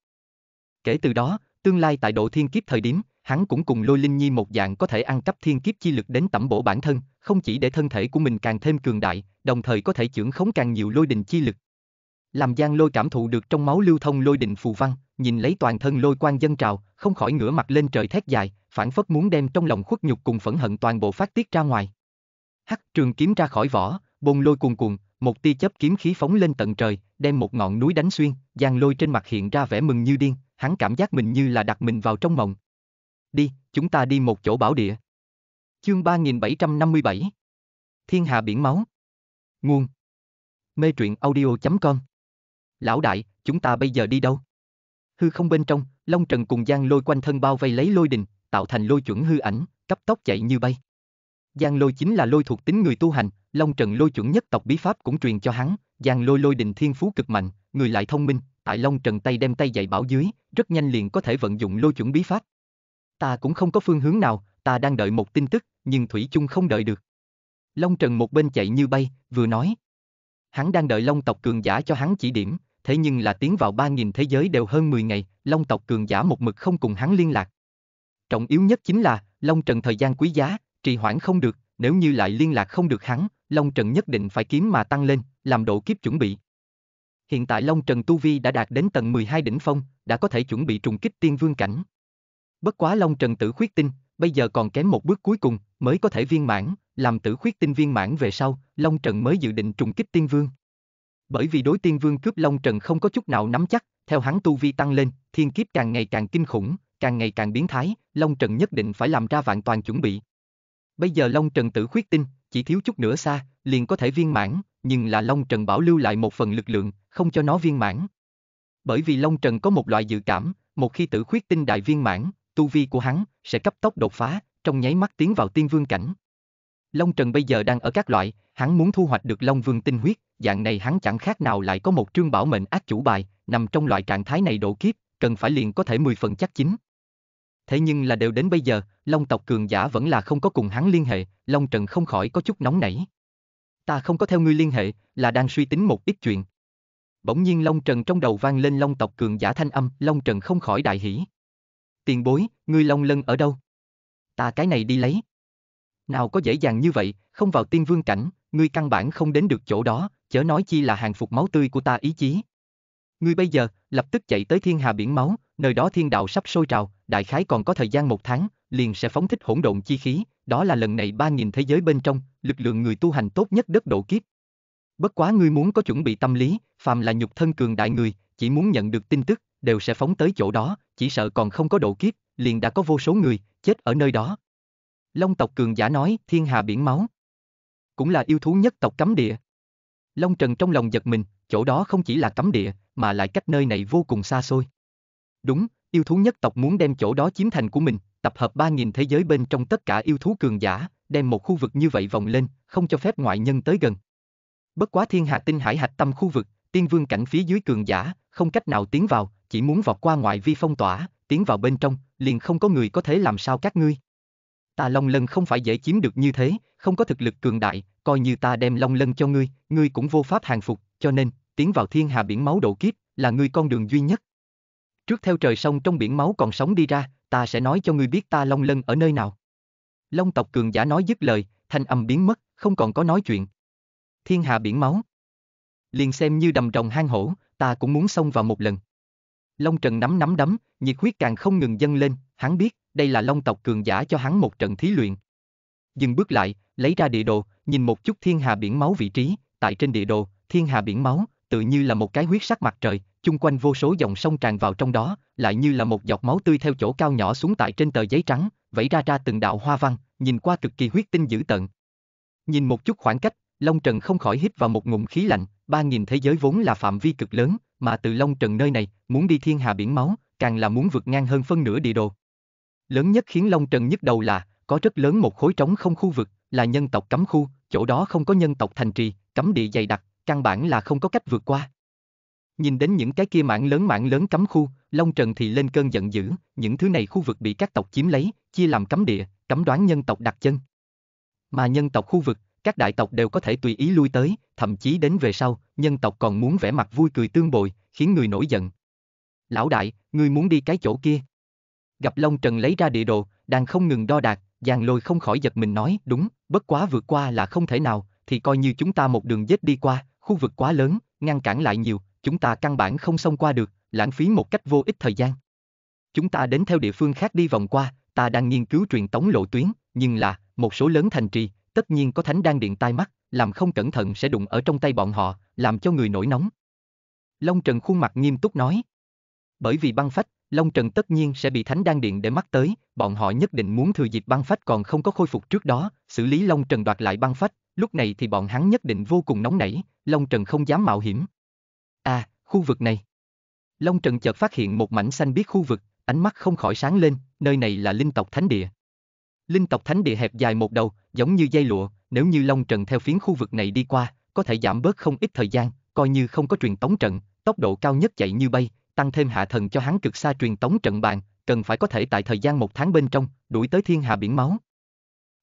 Speaker 1: Kể từ đó, tương lai tại độ thiên kiếp thời điểm, hắn cũng cùng lôi linh nhi một dạng có thể ăn cấp thiên kiếp chi lực đến tẩm bổ bản thân, không chỉ để thân thể của mình càng thêm cường đại, đồng thời có thể chưởng khống càng nhiều lôi đình chi lực. Làm Giang Lôi cảm thụ được trong máu lưu thông lôi đình phù văn, nhìn lấy toàn thân lôi quang dân trào, không khỏi ngửa mặt lên trời thét dài, phản phất muốn đem trong lòng khuất nhục cùng phẫn hận toàn bộ phát tiết ra ngoài. Hắc trường kiếm ra khỏi vỏ, bồn lôi cuồn cuồn, một tia chớp kiếm khí phóng lên tận trời, đem một ngọn núi đánh xuyên, Giang Lôi trên mặt hiện ra vẻ mừng như điên, hắn cảm giác mình như là đặt mình vào trong mộng. Đi, chúng ta đi một chỗ bảo địa. Chương 3757 Thiên hạ biển máu Nguồn Mê truyện audio.com Lão đại, chúng ta bây giờ đi đâu? Hư không bên trong, Long Trần cùng Giang lôi quanh thân bao vây lấy lôi đình, tạo thành lôi chuẩn hư ảnh, cấp tốc chạy như bay. Giang lôi chính là lôi thuộc tính người tu hành, Long Trần lôi chuẩn nhất tộc bí pháp cũng truyền cho hắn, Giang lôi lôi đình thiên phú cực mạnh, người lại thông minh, tại Long Trần tay đem tay dạy bảo dưới, rất nhanh liền có thể vận dụng lôi chuẩn bí pháp. Ta cũng không có phương hướng nào, ta đang đợi một tin tức, nhưng Thủy chung không đợi được. Long Trần một bên chạy như bay, vừa nói. Hắn đang đợi Long tộc cường giả cho hắn chỉ điểm, thế nhưng là tiến vào 3.000 thế giới đều hơn 10 ngày, Long tộc cường giả một mực không cùng hắn liên lạc. Trọng yếu nhất chính là, Long Trần thời gian quý giá, trì hoãn không được, nếu như lại liên lạc không được hắn, Long Trần nhất định phải kiếm mà tăng lên, làm độ kiếp chuẩn bị. Hiện tại Long Trần Tu Vi đã đạt đến tầng 12 đỉnh phong, đã có thể chuẩn bị trùng kích tiên vương cảnh. Bất quá Long Trần tử khuyết tin, bây giờ còn kém một bước cuối cùng, mới có thể viên mãn, làm tử khuyết tinh viên mãn về sau, Long Trần mới dự định trùng kích tiên vương. Bởi vì đối tiên vương cướp Long Trần không có chút nào nắm chắc, theo hắn tu vi tăng lên, thiên kiếp càng ngày càng kinh khủng, càng ngày càng biến thái, Long Trần nhất định phải làm ra vạn toàn chuẩn bị. Bây giờ Long Trần tử khuyết tinh, chỉ thiếu chút nữa xa, liền có thể viên mãn, nhưng là Long Trần bảo lưu lại một phần lực lượng, không cho nó viên mãn. Bởi vì Long Trần có một loại dự cảm, một khi tử khuyết tinh đại viên mãn, tu vi của hắn sẽ cấp tốc đột phá, trong nháy mắt tiến vào tiên vương cảnh. Long Trần bây giờ đang ở các loại, hắn muốn thu hoạch được Long Vương tinh huyết, dạng này hắn chẳng khác nào lại có một trương bảo mệnh ác chủ bài, nằm trong loại trạng thái này độ kiếp, cần phải liền có thể 10 phần chắc chính. Thế nhưng là đều đến bây giờ, Long tộc cường giả vẫn là không có cùng hắn liên hệ, Long Trần không khỏi có chút nóng nảy. Ta không có theo ngươi liên hệ, là đang suy tính một ít chuyện. Bỗng nhiên Long Trần trong đầu vang lên Long tộc cường giả thanh âm, Long Trần không khỏi đại hỉ tiền bối, ngươi long lân ở đâu? Ta cái này đi lấy. Nào có dễ dàng như vậy, không vào tiên vương cảnh, ngươi căn bản không đến được chỗ đó, chớ nói chi là hàng phục máu tươi của ta ý chí. Ngươi bây giờ, lập tức chạy tới thiên hà biển máu, nơi đó thiên đạo sắp sôi trào, đại khái còn có thời gian một tháng, liền sẽ phóng thích hỗn độn chi khí, đó là lần này ba nghìn thế giới bên trong, lực lượng người tu hành tốt nhất đất độ kiếp. Bất quá ngươi muốn có chuẩn bị tâm lý, phàm là nhục thân cường đại người, chỉ muốn nhận được tin tức, đều sẽ phóng tới chỗ đó, chỉ sợ còn không có độ kiếp, liền đã có vô số người, chết ở nơi đó. Long tộc cường giả nói, thiên hà biển máu. Cũng là yêu thú nhất tộc cấm địa. Long Trần trong lòng giật mình, chỗ đó không chỉ là cấm địa, mà lại cách nơi này vô cùng xa xôi. Đúng, yêu thú nhất tộc muốn đem chỗ đó chiếm thành của mình, tập hợp 3.000 thế giới bên trong tất cả yêu thú cường giả, đem một khu vực như vậy vòng lên, không cho phép ngoại nhân tới gần. Bất quá thiên hạ tinh hải hạch tâm khu vực, tiên vương cảnh phía dưới cường giả, không cách nào tiến vào, chỉ muốn vọt qua ngoại vi phong tỏa, tiến vào bên trong, liền không có người có thể làm sao các ngươi. Ta Long Lân không phải dễ chiếm được như thế, không có thực lực cường đại, coi như ta đem Long Lân cho ngươi, ngươi cũng vô pháp hàng phục, cho nên, tiến vào thiên hà biển máu độ kiếp, là ngươi con đường duy nhất. Trước theo trời sông trong biển máu còn sống đi ra, ta sẽ nói cho ngươi biết ta Long Lân ở nơi nào. Long tộc cường giả nói dứt lời, thanh âm biến mất, không còn có nói chuyện. Thiên hà biển máu. Liền xem như đầm rồng hang hổ, ta cũng muốn xông vào một lần. Long Trần nắm nắm đấm, nhiệt huyết càng không ngừng dâng lên, hắn biết, đây là Long tộc cường giả cho hắn một trận thí luyện. Dừng bước lại, lấy ra địa đồ, nhìn một chút thiên hà biển máu vị trí, tại trên địa đồ, thiên hà biển máu, tự như là một cái huyết sắc mặt trời, chung quanh vô số dòng sông tràn vào trong đó, lại như là một giọt máu tươi theo chỗ cao nhỏ xuống tại trên tờ giấy trắng, vẫy ra ra từng đạo hoa văn, nhìn qua cực kỳ huyết tinh dữ tận. Nhìn một chút khoảng cách, Long Trần không khỏi hít vào một ngụm khí lạnh, ba nghìn thế giới vốn là phạm vi cực lớn, mà từ Long Trần nơi này, muốn đi thiên hà biển máu, càng là muốn vượt ngang hơn phân nửa địa đồ. Lớn nhất khiến Long Trần nhức đầu là, có rất lớn một khối trống không khu vực, là nhân tộc cấm khu, chỗ đó không có nhân tộc thành trì, cấm địa dày đặc, căn bản là không có cách vượt qua. Nhìn đến những cái kia mảng lớn mảng lớn cấm khu, Long Trần thì lên cơn giận dữ, những thứ này khu vực bị các tộc chiếm lấy, chia làm cấm địa, cấm đoán nhân tộc đặt chân. Mà nhân tộc khu vực, các đại tộc đều có thể tùy ý lui tới, thậm chí đến về sau, nhân tộc còn muốn vẻ mặt vui cười tương bồi, khiến người nổi giận. Lão đại, ngươi muốn đi cái chỗ kia. Gặp Long Trần lấy ra địa đồ, đang không ngừng đo đạc, Giang lôi không khỏi giật mình nói, đúng, bất quá vượt qua là không thể nào, thì coi như chúng ta một đường dết đi qua, khu vực quá lớn, ngăn cản lại nhiều, chúng ta căn bản không xông qua được, lãng phí một cách vô ích thời gian. Chúng ta đến theo địa phương khác đi vòng qua, ta đang nghiên cứu truyền tống lộ tuyến, nhưng là, một số lớn thành trì, tất nhiên có thánh đan điện tai mắt, làm không cẩn thận sẽ đụng ở trong tay bọn họ, làm cho người nổi nóng. Long Trần khuôn mặt nghiêm túc nói. Bởi vì băng phách, Long Trần tất nhiên sẽ bị thánh đan điện để mắt tới, bọn họ nhất định muốn thừa dịp băng phách còn không có khôi phục trước đó, xử lý Long Trần đoạt lại băng phách, lúc này thì bọn hắn nhất định vô cùng nóng nảy, Long Trần không dám mạo hiểm. À, khu vực này. Long Trần chợt phát hiện một mảnh xanh biết khu vực, ánh mắt không khỏi sáng lên, nơi này là linh tộc thánh địa. Linh tộc thánh địa hẹp dài một đầu, giống như dây lụa, nếu như Long Trần theo phiến khu vực này đi qua, có thể giảm bớt không ít thời gian, coi như không có truyền tống trận, tốc độ cao nhất chạy như bay, tăng thêm hạ thần cho hắn cực xa truyền tống trận bàn, cần phải có thể tại thời gian một tháng bên trong, đuổi tới thiên hà biển máu.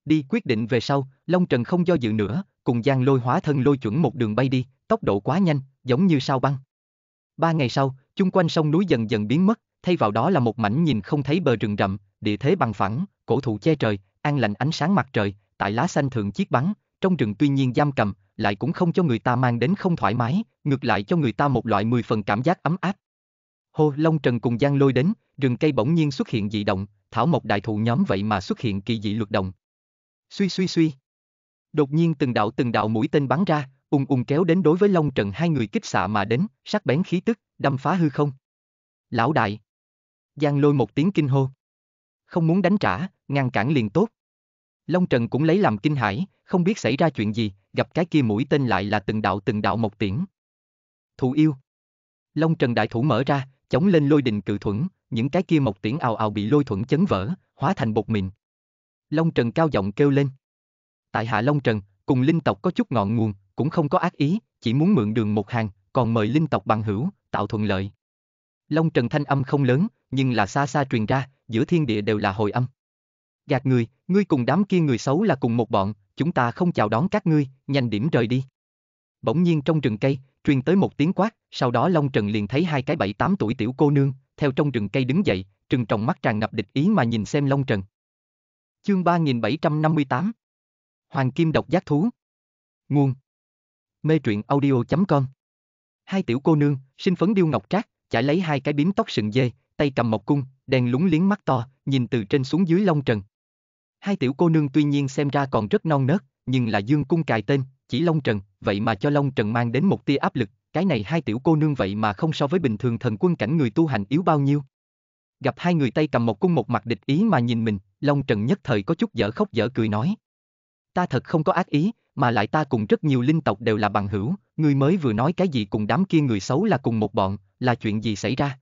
Speaker 1: Đi quyết định về sau, Long Trần không do dự nữa, cùng Giang lôi hóa thân lôi chuẩn một đường bay đi, tốc độ quá nhanh, giống như sao băng. Ba ngày sau, chung quanh sông núi dần dần biến mất, thay vào đó là một mảnh nhìn không thấy bờ rừng rậm, địa thế bằng phẳng, cổ thụ che trời, an lành ánh sáng mặt trời, tại lá xanh thường chiếc bắn, trong rừng tuy nhiên giam cầm, lại cũng không cho người ta mang đến không thoải mái, ngược lại cho người ta một loại mười phần cảm giác ấm áp. Hồ Long Trần cùng Giang lôi đến, rừng cây bỗng nhiên xuất hiện dị động, thảo mộc đại thụ nhóm vậy mà xuất hiện kỳ dị luật động. Suy suy suy. Đột nhiên từng đạo từng đạo mũi tên bắn ra, ung ung kéo đến đối với Long Trần hai người kích xạ mà đến, sắc bén khí tức, đâm phá hư không. Lão đại. Giang lôi một tiếng kinh hô. Không muốn đánh trả, ngăn cản liền tốt. Long Trần cũng lấy làm kinh hãi, không biết xảy ra chuyện gì, gặp cái kia mũi tên lại là từng đạo từng đạo một tiễn. Thủ yêu. Long Trần đại thủ mở ra, chống lên lôi đình cự thuẫn, những cái kia một tiễn ào ào bị lôi thuẫn chấn vỡ, hóa thành bột mịn. Long Trần cao giọng kêu lên. Tại hạ Long Trần, cùng linh tộc có chút ngọn nguồn, cũng không có ác ý, chỉ muốn mượn đường một hàng, còn mời linh tộc bằng hữu, tạo thuận lợi. Long Trần thanh âm không lớn, nhưng là xa xa truyền ra, giữa thiên địa đều là hồi âm. Gạt người, ngươi cùng đám kia người xấu là cùng một bọn, chúng ta không chào đón các ngươi, nhanh điểm rời đi. Bỗng nhiên trong rừng cây, truyền tới một tiếng quát, sau đó Long Trần liền thấy hai cái bảy tám tuổi tiểu cô nương, theo trong rừng cây đứng dậy, trừng trọng mắt tràn ngập địch ý mà nhìn xem Long Trần. Chương 3758 Hoàng Kim độc giác thú Nguồn Mê truyện audio.com Hai tiểu cô nương, sinh phấn điêu ngọc trác, chải lấy hai cái bím tóc sừng dê, tay cầm một cung, đèn lúng liếng mắt to, nhìn từ trên xuống dưới Long Trần, Hai tiểu cô nương tuy nhiên xem ra còn rất non nớt, nhưng là Dương Cung cài tên, chỉ Long Trần, vậy mà cho Long Trần mang đến một tia áp lực, cái này hai tiểu cô nương vậy mà không so với bình thường thần quân cảnh người tu hành yếu bao nhiêu. Gặp hai người tay cầm một cung một mặt địch ý mà nhìn mình, Long Trần nhất thời có chút dở khóc dở cười nói. Ta thật không có ác ý, mà lại ta cùng rất nhiều linh tộc đều là bằng hữu, ngươi mới vừa nói cái gì cùng đám kia người xấu là cùng một bọn, là chuyện gì xảy ra?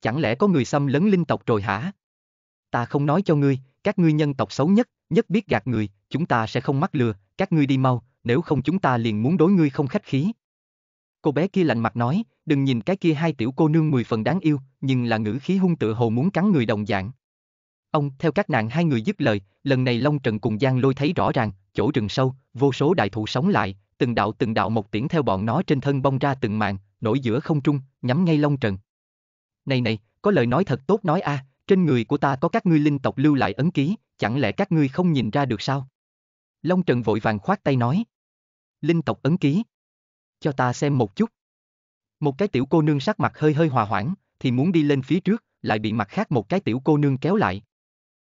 Speaker 1: Chẳng lẽ có người xâm lấn linh tộc rồi hả? Ta không nói cho ngươi, các ngươi nhân tộc xấu nhất, nhất biết gạt người, chúng ta sẽ không mắc lừa, các ngươi đi mau, nếu không chúng ta liền muốn đối ngươi không khách khí. Cô bé kia lạnh mặt nói, đừng nhìn cái kia hai tiểu cô nương mười phần đáng yêu, nhưng là ngữ khí hung tựa hồ muốn cắn người đồng dạng. Ông, theo các nàng hai người dứt lời, lần này Long Trần cùng Giang lôi thấy rõ ràng, chỗ rừng sâu, vô số đại thụ sống lại, từng đạo từng đạo một tiễn theo bọn nó trên thân bong ra từng mạng, nổi giữa không trung, nhắm ngay Long Trần. Này này, có lời nói thật tốt nói a, à, trên người của ta có các ngươi linh tộc lưu lại ấn ký, chẳng lẽ các ngươi không nhìn ra được sao? Long Trần vội vàng khoát tay nói. Linh tộc ấn ký. Cho ta xem một chút. Một cái tiểu cô nương sắc mặt hơi hơi hòa hoãn, thì muốn đi lên phía trước, lại bị mặt khác một cái tiểu cô nương kéo lại.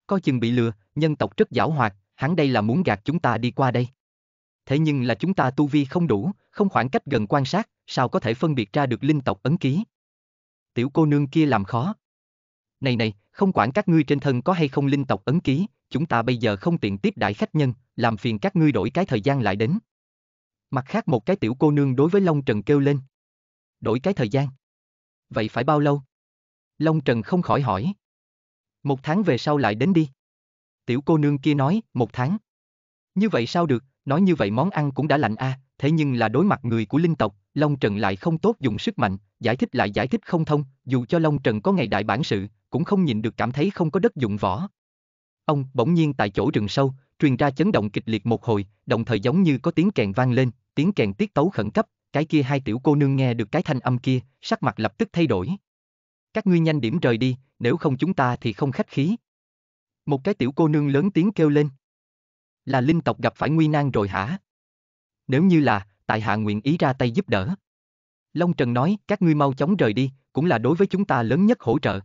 Speaker 1: Coi chừng bị lừa, nhân tộc rất giảo hoạt, hắn đây là muốn gạt chúng ta đi qua đây. Thế nhưng là chúng ta tu vi không đủ, không khoảng cách gần quan sát, sao có thể phân biệt ra được linh tộc ấn ký. Tiểu cô nương kia làm khó này này, không quản các ngươi trên thân có hay không linh tộc ấn ký, chúng ta bây giờ không tiện tiếp đại khách nhân, làm phiền các ngươi đổi cái thời gian lại đến. Mặt khác một cái tiểu cô nương đối với Long Trần kêu lên. Đổi cái thời gian. Vậy phải bao lâu? Long Trần không khỏi hỏi. Một tháng về sau lại đến đi. Tiểu cô nương kia nói, một tháng. Như vậy sao được, nói như vậy món ăn cũng đã lạnh a, à, thế nhưng là đối mặt người của linh tộc, Long Trần lại không tốt dùng sức mạnh, giải thích lại giải thích không thông, dù cho Long Trần có ngày đại bản sự, cũng không nhìn được cảm thấy không có đất dụng võ. Ông bỗng nhiên tại chỗ rừng sâu, truyền ra chấn động kịch liệt một hồi, đồng thời giống như có tiếng kèn vang lên, tiếng kèn tiết tấu khẩn cấp, cái kia hai tiểu cô nương nghe được cái thanh âm kia, sắc mặt lập tức thay đổi. Các ngươi nhanh điểm rời đi, nếu không chúng ta thì không khách khí. Một cái tiểu cô nương lớn tiếng kêu lên. Là linh tộc gặp phải nguy nan rồi hả? Nếu như là, tại hạ nguyện ý ra tay giúp đỡ. Long Trần nói, các ngươi mau chóng rời đi, cũng là đối với chúng ta lớn nhất hỗ trợ.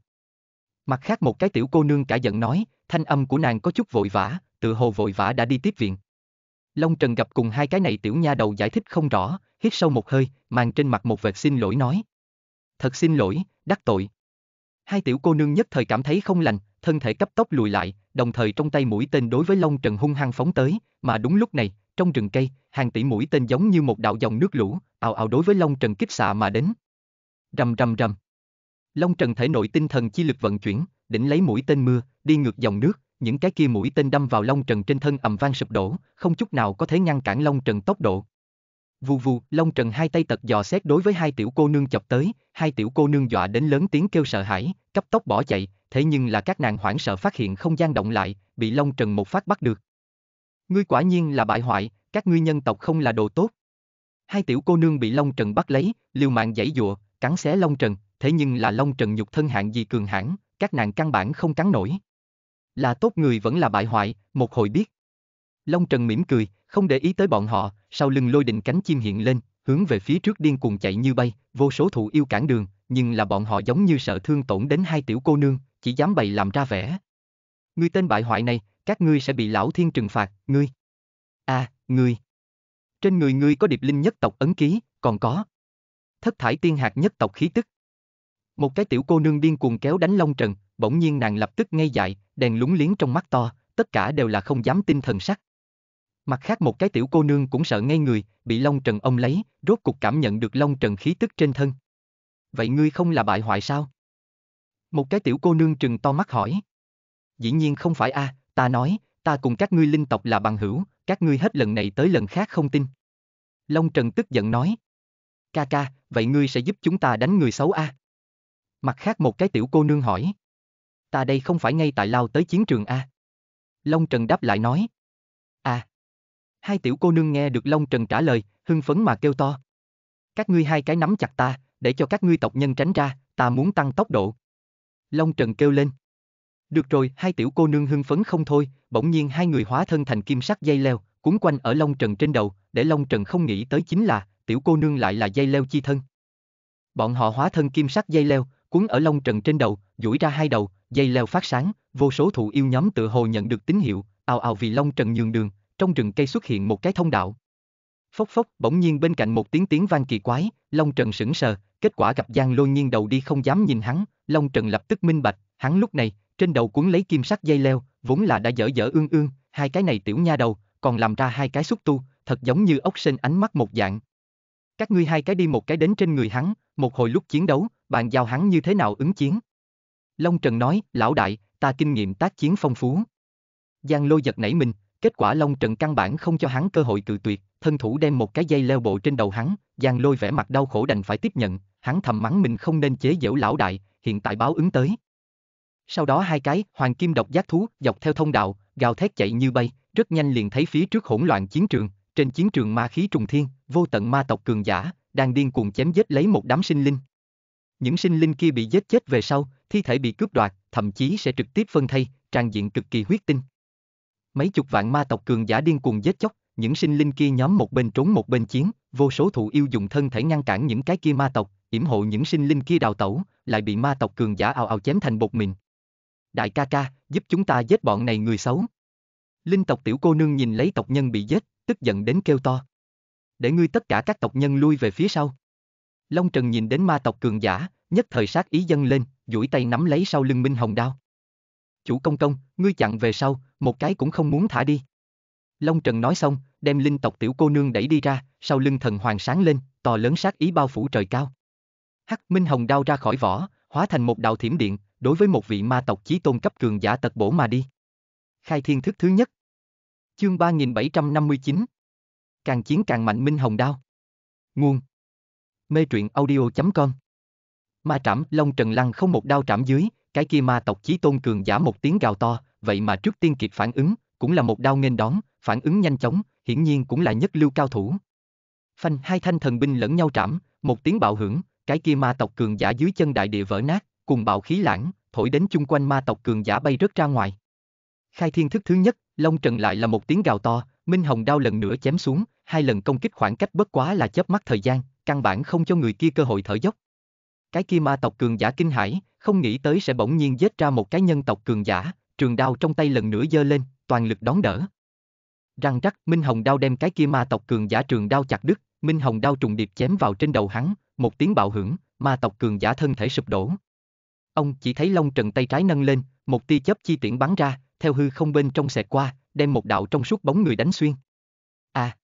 Speaker 1: Mặt khác một cái tiểu cô nương cả giận nói, thanh âm của nàng có chút vội vã, tự hồ vội vã đã đi tiếp viện. Long Trần gặp cùng hai cái này tiểu nha đầu giải thích không rõ, hít sâu một hơi, mang trên mặt một vệt xin lỗi nói. Thật xin lỗi, đắc tội. Hai tiểu cô nương nhất thời cảm thấy không lành, thân thể cấp tốc lùi lại, đồng thời trong tay mũi tên đối với Long Trần hung hăng phóng tới, mà đúng lúc này, trong rừng cây, hàng tỷ mũi tên giống như một đạo dòng nước lũ, ào ào đối với Long Trần kích xạ mà đến. Rầm rầm rầm. Long Trần thể nội tinh thần chi lực vận chuyển, đỉnh lấy mũi tên mưa, đi ngược dòng nước, những cái kia mũi tên đâm vào Long Trần trên thân ầm vang sụp đổ, không chút nào có thể ngăn cản Long Trần tốc độ. Vù vù, Long Trần hai tay tật dò xét đối với hai tiểu cô nương chập tới, hai tiểu cô nương dọa đến lớn tiếng kêu sợ hãi, cấp tốc bỏ chạy, thế nhưng là các nàng hoảng sợ phát hiện không gian động lại, bị Long Trần một phát bắt được. Ngươi quả nhiên là bại hoại, các ngươi nhân tộc không là đồ tốt. Hai tiểu cô nương bị Long Trần bắt lấy, liều mạng giãy dụa, cắn xé Long Trần, thế nhưng là Long Trần nhục thân hạng gì cường hãn, các nàng căn bản không cắn nổi. Là tốt người vẫn là bại hoại, một hồi biết. Long Trần mỉm cười, không để ý tới bọn họ, sau lưng lôi đình cánh chim hiện lên, hướng về phía trước điên cuồng chạy như bay, vô số thụ yêu cản đường, nhưng là bọn họ giống như sợ thương tổn đến hai tiểu cô nương, chỉ dám bày làm ra vẻ. Ngươi tên bại hoại này, các ngươi sẽ bị lão thiên trừng phạt, ngươi. a, à, ngươi. Trên người ngươi có điệp linh nhất tộc ấn ký, còn có. Thất thải tiên hạt nhất tộc khí tức. Một cái tiểu cô nương điên cuồng kéo đánh Long Trần, bỗng nhiên nàng lập tức ngay dại, đèn lúng liếng trong mắt to, tất cả đều là không dám tin thần sắc. Mặt khác một cái tiểu cô nương cũng sợ ngay người, bị Long Trần ông lấy, rốt cục cảm nhận được Long Trần khí tức trên thân. Vậy ngươi không là bại hoại sao? Một cái tiểu cô nương trừng to mắt hỏi. Dĩ nhiên không phải a, à, ta nói, ta cùng các ngươi linh tộc là bằng hữu, các ngươi hết lần này tới lần khác không tin. Long Trần tức giận nói. Ca ca, vậy ngươi sẽ giúp chúng ta đánh người xấu a? À? Mặt khác một cái tiểu cô nương hỏi. Ta đây không phải ngay tại Lao tới chiến trường A. Long Trần đáp lại nói. À. Hai tiểu cô nương nghe được Long Trần trả lời, hưng phấn mà kêu to. Các ngươi hai cái nắm chặt ta, để cho các ngươi tộc nhân tránh ra, ta muốn tăng tốc độ. Long Trần kêu lên. Được rồi, hai tiểu cô nương hưng phấn không thôi, bỗng nhiên hai người hóa thân thành kim sắc dây leo, cuốn quanh ở Long Trần trên đầu, để Long Trần không nghĩ tới chính là, tiểu cô nương lại là dây leo chi thân. Bọn họ hóa thân kim sắc dây leo, quấn ở lông trần trên đầu, duỗi ra hai đầu, dây leo phát sáng, vô số thụ yêu nhóm tự hồ nhận được tín hiệu, ào ào vì lông trần nhường đường, trong rừng cây xuất hiện một cái thông đạo. Phốc phốc, bỗng nhiên bên cạnh một tiếng tiếng vang kỳ quái, Long Trần sững sờ, kết quả gặp Giang Lôi Nhiên đầu đi không dám nhìn hắn, Long Trần lập tức minh bạch, hắn lúc này, trên đầu cuốn lấy kim sắc dây leo, vốn là đã dở dở ương ương, hai cái này tiểu nha đầu, còn làm ra hai cái xúc tu, thật giống như ốc sên ánh mắt một dạng. Các ngươi hai cái đi một cái đến trên người hắn, một hồi lúc chiến đấu, bạn giao hắn như thế nào ứng chiến? Long Trần nói, lão đại, ta kinh nghiệm tác chiến phong phú. Giang lôi giật nảy mình, kết quả Long Trần căn bản không cho hắn cơ hội cự tuyệt, thân thủ đem một cái dây leo bộ trên đầu hắn, Giang lôi vẻ mặt đau khổ đành phải tiếp nhận, hắn thầm mắng mình không nên chế giễu lão đại, hiện tại báo ứng tới. Sau đó hai cái, hoàng kim độc giác thú, dọc theo thông đạo, gào thét chạy như bay, rất nhanh liền thấy phía trước hỗn loạn chiến trường, trên chiến trường ma khí trùng thiên, vô tận ma tộc cường giả, đang điên cuồng chém giết lấy một đám sinh linh những sinh linh kia bị giết chết về sau, thi thể bị cướp đoạt, thậm chí sẽ trực tiếp phân thây, trang diện cực kỳ huyết tinh. Mấy chục vạn ma tộc cường giả điên cuồng giết chóc, những sinh linh kia nhóm một bên trốn một bên chiến, vô số thụ yêu dùng thân thể ngăn cản những cái kia ma tộc, yểm hộ những sinh linh kia đào tẩu, lại bị ma tộc cường giả ào ào chém thành bột mịn. Đại ca ca, giúp chúng ta giết bọn này người xấu. Linh tộc tiểu cô nương nhìn lấy tộc nhân bị giết, tức giận đến kêu to. Để ngươi tất cả các tộc nhân lui về phía sau. Long Trần nhìn đến ma tộc cường giả, nhất thời sát ý dâng lên, duỗi tay nắm lấy sau lưng Minh Hồng đao. Chủ công công, ngươi chặn về sau, một cái cũng không muốn thả đi. Long Trần nói xong, đem linh tộc tiểu cô nương đẩy đi ra, sau lưng thần hoàng sáng lên, to lớn sát ý bao phủ trời cao. Hắc Minh Hồng đao ra khỏi vỏ, hóa thành một đạo thiểm điện, đối với một vị ma tộc chí tôn cấp cường giả tật bổ mà đi. Khai thiên thức thứ nhất. Chương 3759. Càng chiến càng mạnh Minh Hồng đao. Nguồn mê truyện audio.com. Ma trảm, Long Trần Lăng không một đao trảm dưới, cái kia ma tộc chí tôn cường giả một tiếng gào to, vậy mà trước tiên kịp phản ứng, cũng là một đao nghênh đón, phản ứng nhanh chóng, hiển nhiên cũng là nhất lưu cao thủ. Phanh hai thanh thần binh lẫn nhau trảm, một tiếng bạo hưởng, cái kia ma tộc cường giả dưới chân đại địa vỡ nát, cùng bạo khí lãng, thổi đến chung quanh ma tộc cường giả bay rớt ra ngoài. Khai thiên thức thứ nhất, Long Trần lại là một tiếng gào to, Minh Hồng đao lần nữa chém xuống, hai lần công kích khoảng cách bất quá là chớp mắt thời gian, căn bản không cho người kia cơ hội thở dốc. Cái kia ma tộc cường giả kinh hãi, không nghĩ tới sẽ bỗng nhiên giết ra một cái nhân tộc cường giả, trường đao trong tay lần nữa giơ lên, toàn lực đón đỡ. Răng rắc, Minh Hồng đao đem cái kia ma tộc cường giả trường đao chặt đứt, Minh Hồng đao trùng điệp chém vào trên đầu hắn, một tiếng bạo hưởng, ma tộc cường giả thân thể sụp đổ. Ông chỉ thấy Long Trần tay trái nâng lên, một tia chớp chi tiễn bắn ra, theo hư không bên trong xẹt qua, đem một đạo trong suốt bóng người đánh xuyên. À!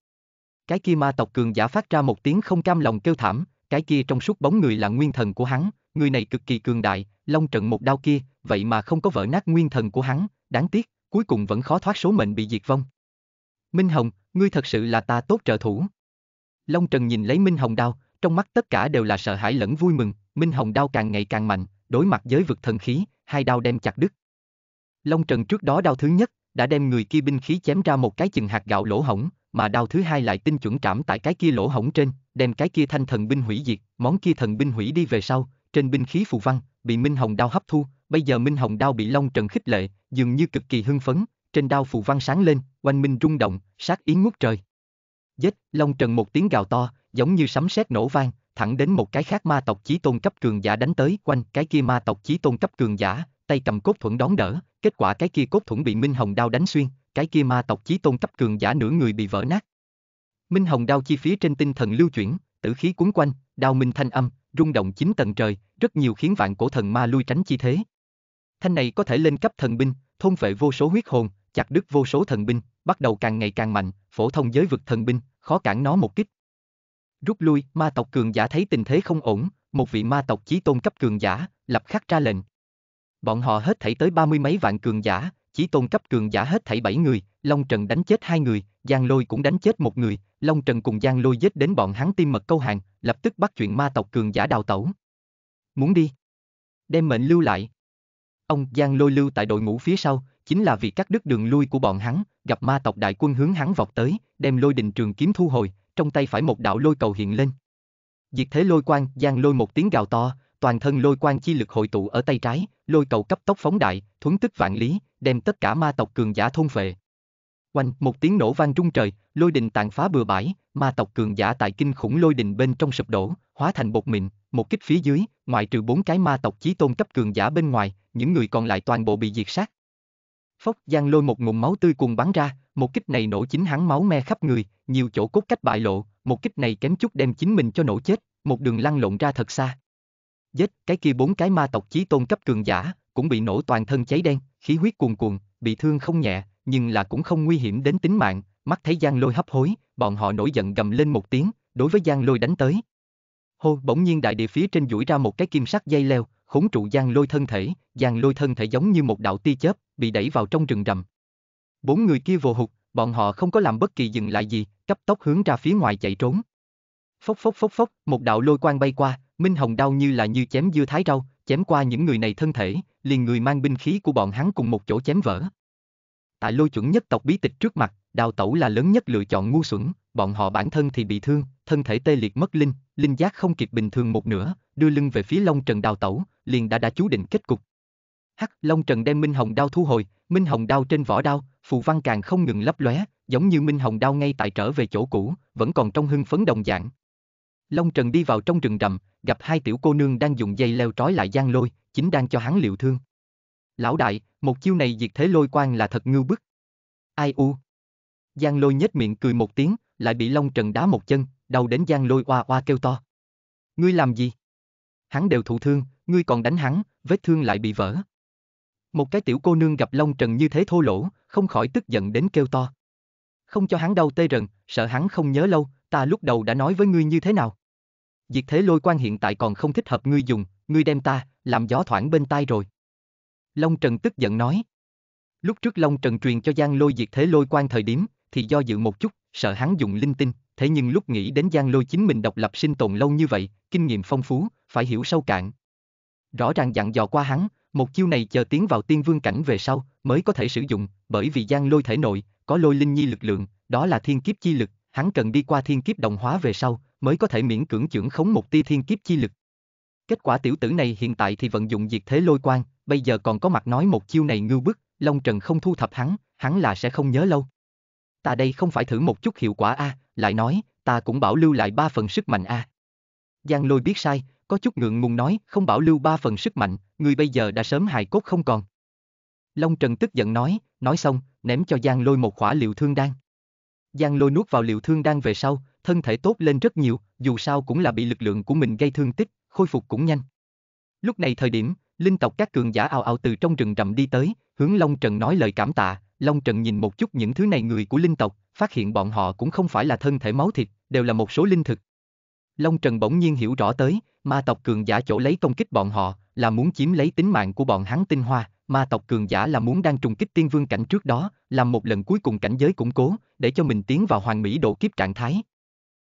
Speaker 1: Cái kia ma tộc cường giả phát ra một tiếng không cam lòng kêu thảm, cái kia trong suốt bóng người là nguyên thần của hắn, người này cực kỳ cường đại, long trận một đao kia, vậy mà không có vỡ nát nguyên thần của hắn, đáng tiếc, cuối cùng vẫn khó thoát số mệnh bị diệt vong. Minh Hồng, ngươi thật sự là ta tốt trợ thủ. Long Trần nhìn lấy Minh Hồng đao, trong mắt tất cả đều là sợ hãi lẫn vui mừng, Minh Hồng đao càng ngày càng mạnh, đối mặt giới vực thần khí, hai đao đem chặt đứt. Long Trần trước đó đao thứ nhất, đã đem người kia binh khí chém ra một cái chừng hạt gạo lỗ hổng, mà đao thứ hai lại tinh chuẩn trảm tại cái kia lỗ hổng trên, đem cái kia thanh thần binh hủy diệt, món kia thần binh hủy đi về sau, trên binh khí phù văn, bị Minh Hồng đao hấp thu, bây giờ Minh Hồng đao bị Long Trần khích lệ, dường như cực kỳ hưng phấn, trên đao phù văn sáng lên, quanh minh rung động, sát ý ngút trời. Dết, Long Trần một tiếng gào to, giống như sấm sét nổ vang, thẳng đến một cái khác ma tộc chí tôn cấp cường giả đánh tới, quanh cái kia ma tộc chí tôn cấp cường giả, tay cầm cốt thuẫn đón đỡ, kết quả cái kia cốt thuẫn bị Minh Hồng đao đánh xuyên, cái kia ma tộc chí tôn cấp cường giả nửa người bị vỡ nát. Minh Hồng đao chi phía trên tinh thần lưu chuyển, tử khí cuốn quanh, đao minh thanh âm, rung động chín tầng trời, rất nhiều khiến vạn cổ thần ma lui tránh chi thế. Thanh này có thể lên cấp thần binh, thôn vệ vô số huyết hồn, chặt đứt vô số thần binh, bắt đầu càng ngày càng mạnh, phổ thông giới vực thần binh, khó cản nó một kích. Rút lui, ma tộc cường giả thấy tình thế không ổn, một vị ma tộc chí tôn cấp cường giả, lập khắc ra lệnh, Bọn họ hết thảy tới ba mươi mấy vạn cường giả, chỉ tôn cấp cường giả hết thảy bảy người, Long Trần đánh chết hai người, Giang Lôi cũng đánh chết một người, Long Trần cùng Giang Lôi giết đến bọn hắn tim mật câu hàng, lập tức bắt chuyện ma tộc cường giả đào tẩu. Muốn đi? Đem mệnh lưu lại. Ông Giang Lôi lưu tại đội ngũ phía sau, chính là vì cắt đứt đường lui của bọn hắn, gặp ma tộc đại quân hướng hắn vọt tới, đem lôi đình trường kiếm thu hồi, trong tay phải một đạo lôi cầu hiện lên. Diệt thế lôi quang, Giang Lôi một tiếng gào to, toàn thân lôi quan chi lực hội tụ ở tay trái, lôi cầu cấp tốc phóng đại, thuấn tức vạn lý, đem tất cả ma tộc cường giả thôn phệ. Oanh, một tiếng nổ vang trung trời, lôi đình tàn phá bừa bãi, ma tộc cường giả tại kinh khủng lôi đình bên trong sụp đổ, hóa thành bột mịn, một kích phía dưới, ngoại trừ bốn cái ma tộc chí tôn cấp cường giả bên ngoài, những người còn lại toàn bộ bị diệt sát. Phốc, Giang Lôi một ngụm máu tươi cùng bắn ra, một kích này nổ chính hắn máu me khắp người, nhiều chỗ cốt cách bại lộ, một kích này kém chút đem chính mình cho nổ chết, một đường lăn lộn ra thật xa. Dết, cái kia bốn cái ma tộc chí tôn cấp cường giả, cũng bị nổ toàn thân cháy đen, khí huyết cuồn cuồn, bị thương không nhẹ, nhưng là cũng không nguy hiểm đến tính mạng, mắt thấy Giang Lôi hấp hối, bọn họ nổi giận gầm lên một tiếng, đối với Giang Lôi đánh tới. Hô, bỗng nhiên đại địa phía trên duỗi ra một cái kim sắc dây leo, khốn trụ Giang Lôi thân thể, Giang Lôi thân thể giống như một đạo tia chớp, bị đẩy vào trong rừng rậm. Bốn người kia vô hụt, bọn họ không có làm bất kỳ dừng lại gì, cấp tốc hướng ra phía ngoài chạy trốn. Phốc phốc phốc phốc, một đạo lôi quang bay qua, Minh Hồng đau như là như chém dưa thái rau, chém qua những người này thân thể, liền người mang binh khí của bọn hắn cùng một chỗ chém vỡ. Tại lôi chuẩn nhất tộc bí tịch trước mặt, đào tẩu là lớn nhất lựa chọn ngu xuẩn, bọn họ bản thân thì bị thương, thân thể tê liệt mất linh, linh giác không kịp bình thường một nửa, đưa lưng về phía Long Trần đào tẩu, liền đã đã chú định kết cục. Hắc, Long Trần đem Minh Hồng đao thu hồi, Minh Hồng đao trên vỏ đao, phù văn càng không ngừng lấp lóe, giống như Minh Hồng đao ngay tại trở về chỗ cũ, vẫn còn trong hưng phấn đồng dạng, Long Trần đi vào trong rừng rậm, gặp hai tiểu cô nương đang dùng dây leo trói lại Giang Lôi, chính đang cho hắn liệu thương. Lão đại, một chiêu này diệt thế lôi quan là thật ngưu bức. Ai u? Giang Lôi nhếch miệng cười một tiếng, lại bị Long Trần đá một chân, đau đến Giang Lôi oa oa kêu to. Ngươi làm gì? Hắn đều thụ thương, ngươi còn đánh hắn, vết thương lại bị vỡ. Một cái tiểu cô nương gặp Long Trần như thế thô lỗ, không khỏi tức giận đến kêu to. Không cho hắn đau tê rần, sợ hắn không nhớ lâu, ta lúc đầu đã nói với ngươi như thế nào? Diệt thế lôi quan hiện tại còn không thích hợp ngươi dùng, ngươi đem ta, làm gió thoảng bên tai rồi. Long Trần tức giận nói. Lúc trước Long Trần truyền cho Giang Lôi diệt thế lôi quan thời điểm, thì do dự một chút, sợ hắn dùng linh tinh, thế nhưng lúc nghĩ đến Giang Lôi chính mình độc lập sinh tồn lâu như vậy, kinh nghiệm phong phú, phải hiểu sâu cạn. Rõ ràng dặn dò qua hắn, một chiêu này chờ tiến vào tiên vương cảnh về sau mới có thể sử dụng, bởi vì Giang Lôi thể nội có lôi linh nhi lực lượng, đó là thiên kiếp chi lực, hắn cần đi qua thiên kiếp đồng hóa về sau, mới có thể miễn cưỡng chưởng khống một tia thiên kiếp chi lực. Kết quả tiểu tử này hiện tại thì vận dụng diệt thế lôi quan, bây giờ còn có mặt nói một chiêu này ngưu bức, Long Trần không thu thập hắn, hắn là sẽ không nhớ lâu. Ta đây không phải thử một chút hiệu quả a, à, lại nói, ta cũng bảo lưu lại ba phần sức mạnh a. À. Giang lôi biết sai, có chút ngượng ngùng nói, không bảo lưu ba phần sức mạnh, người bây giờ đã sớm hài cốt không còn. Long Trần tức giận nói, nói xong, ném cho Giang lôi một khỏa liệu thương đan. Giang lôi nuốt vào liệu thương đang về sau, thân thể tốt lên rất nhiều, dù sao cũng là bị lực lượng của mình gây thương tích, khôi phục cũng nhanh. Lúc này thời điểm, linh tộc các cường giả ào ào từ trong rừng rậm đi tới, hướng Long Trần nói lời cảm tạ, Long Trần nhìn một chút những thứ này người của linh tộc, phát hiện bọn họ cũng không phải là thân thể máu thịt, đều là một số linh thực. Long Trần bỗng nhiên hiểu rõ tới, ma tộc cường giả chỗ lấy công kích bọn họ, là muốn chiếm lấy tính mạng của bọn hắn tinh hoa, ma tộc cường giả là muốn đang trùng kích tiên vương cảnh trước đó, làm một lần cuối cùng cảnh giới củng cố, để cho mình tiến vào hoàng mỹ độ kiếp trạng thái.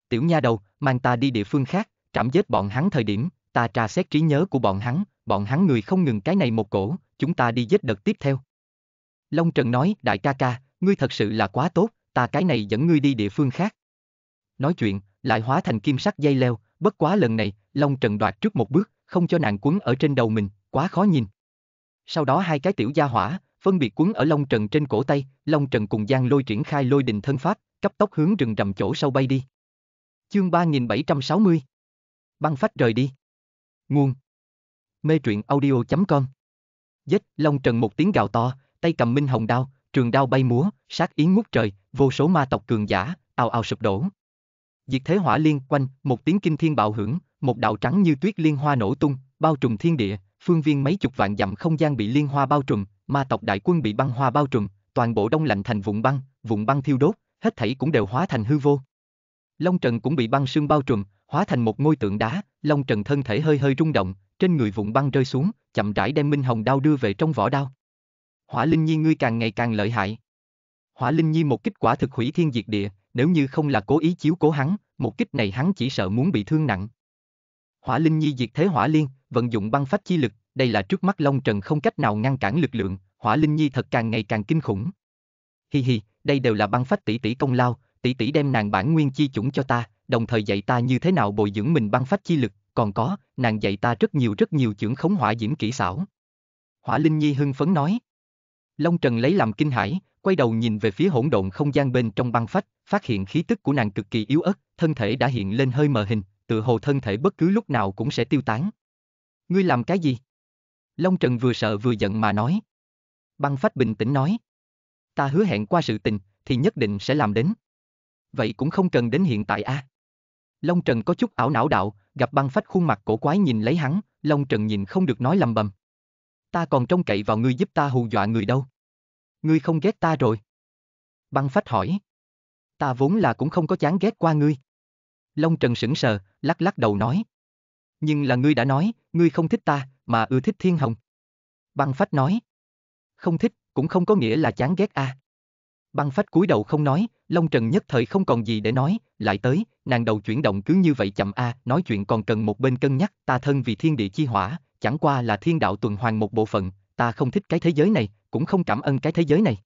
Speaker 1: Tiểu nha đầu, mang ta đi địa phương khác, trảm giết bọn hắn thời điểm, ta tra xét trí nhớ của bọn hắn, bọn hắn người không ngừng cái này một cổ, chúng ta đi giết đợt tiếp theo. Long Trần nói, đại ca ca, ngươi thật sự là quá tốt, ta cái này dẫn ngươi đi địa phương khác. Nói chuyện, lại hóa thành kim sắc dây leo, bất quá lần này, Long Trần đoạt trước một bước, không cho nàng quấn ở trên đầu mình, quá khó nhìn. Sau đó hai cái tiểu gia hỏa, phân biệt quấn ở Long Trần trên cổ tay, Long Trần cùng Giang Lôi triển khai lôi đình thân pháp, cấp tốc hướng rừng rầm chỗ sâu bay đi. Chương 3760 Băng phách rời đi. Nguồn Mê truyện audio.com Dết, Long Trần một tiếng gào to, tay cầm minh hồng đao, trường đao bay múa, sát yến ngút trời, vô số ma tộc cường giả, ào ào sụp đổ. Diệt thế hỏa liên quanh, một tiếng kinh thiên bạo hưởng, một đạo trắng như tuyết liên hoa nổ tung, bao trùm thiên địa, phương viên mấy chục vạn dặm không gian bị liên hoa bao trùm, ma tộc đại quân bị băng hoa bao trùm, toàn bộ đông lạnh thành vụn băng, vụn băng thiêu đốt, hết thảy cũng đều hóa thành hư vô. Long Trần cũng bị băng sương bao trùm, hóa thành một ngôi tượng đá, Long Trần thân thể hơi hơi rung động, trên người vụn băng rơi xuống, chậm rãi đem Minh Hồng đao đưa về trong vỏ đao. Hỏa Linh Nhi ngươi càng ngày càng lợi hại. Hỏa Linh Nhi một kích quả thực hủy thiên diệt địa, nếu như không là cố ý chiếu cố hắn, một kích này hắn chỉ sợ muốn bị thương nặng. Hỏa Linh Nhi diệt thế hỏa liên, vận dụng băng phách chi lực, đây là trước mắt Long Trần không cách nào ngăn cản lực lượng, Hỏa Linh Nhi thật càng ngày càng kinh khủng. Hi hi, đây đều là băng phách tỷ tỷ công lao, tỷ tỷ đem nàng bản nguyên chi chủng cho ta, đồng thời dạy ta như thế nào bồi dưỡng mình băng phách chi lực, còn có, nàng dạy ta rất nhiều rất nhiều chưởng khống hỏa diễm kỹ xảo. Hỏa Linh Nhi hưng phấn nói. Long Trần lấy làm kinh hãi, quay đầu nhìn về phía hỗn độn không gian bên trong băng phách, phát hiện khí tức của nàng cực kỳ yếu ớt, thân thể đã hiện lên hơi mờ hình, tự hồ thân thể bất cứ lúc nào cũng sẽ tiêu tán. Ngươi làm cái gì? Long Trần vừa sợ vừa giận mà nói. Băng Phách bình tĩnh nói. Ta hứa hẹn qua sự tình, thì nhất định sẽ làm đến. Vậy cũng không cần đến hiện tại a. À? Long Trần có chút ảo não đạo, gặp băng phách khuôn mặt cổ quái nhìn lấy hắn, Long Trần nhìn không được nói lầm bầm. Ta còn trông cậy vào ngươi giúp ta hù dọa người đâu. Ngươi không ghét ta rồi. Băng phách hỏi. Ta vốn là cũng không có chán ghét qua ngươi. Long Trần sững sờ, lắc lắc đầu nói. Nhưng là ngươi đã nói, ngươi không thích ta, mà ưa thích Thiên Hồng. Băng Phách nói. Không thích, cũng không có nghĩa là chán ghét a. À. Băng Phách cúi đầu không nói, Long Trần nhất thời không còn gì để nói, lại tới, nàng đầu chuyển động cứ như vậy chậm a, à, nói chuyện còn cần một bên cân nhắc, ta thân vì thiên địa chi hỏa, chẳng qua là thiên đạo tuần hoàn một bộ phận, ta không thích cái thế giới này, cũng không cảm ơn cái thế giới này.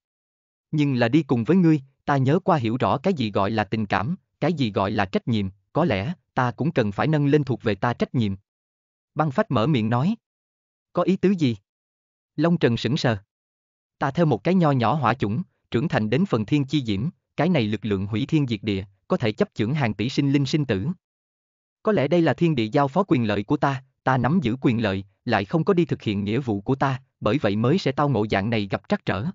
Speaker 1: Nhưng là đi cùng với ngươi, ta nhớ qua hiểu rõ cái gì gọi là tình cảm, cái gì gọi là trách nhiệm, có lẽ, ta cũng cần phải nâng lên thuộc về ta trách nhiệm. Băng phách mở miệng nói. Có ý tứ gì? Long Trần sững sờ. Ta theo một cái nho nhỏ hỏa chủng, trưởng thành đến phần thiên chi diễm, cái này lực lượng hủy thiên diệt địa, có thể chấp chưởng hàng tỷ sinh linh sinh tử. Có lẽ đây là thiên địa giao phó quyền lợi của ta, ta nắm giữ quyền lợi, lại không có đi thực hiện nghĩa vụ của ta, bởi vậy mới sẽ tao ngộ dạng này gặp trắc trở.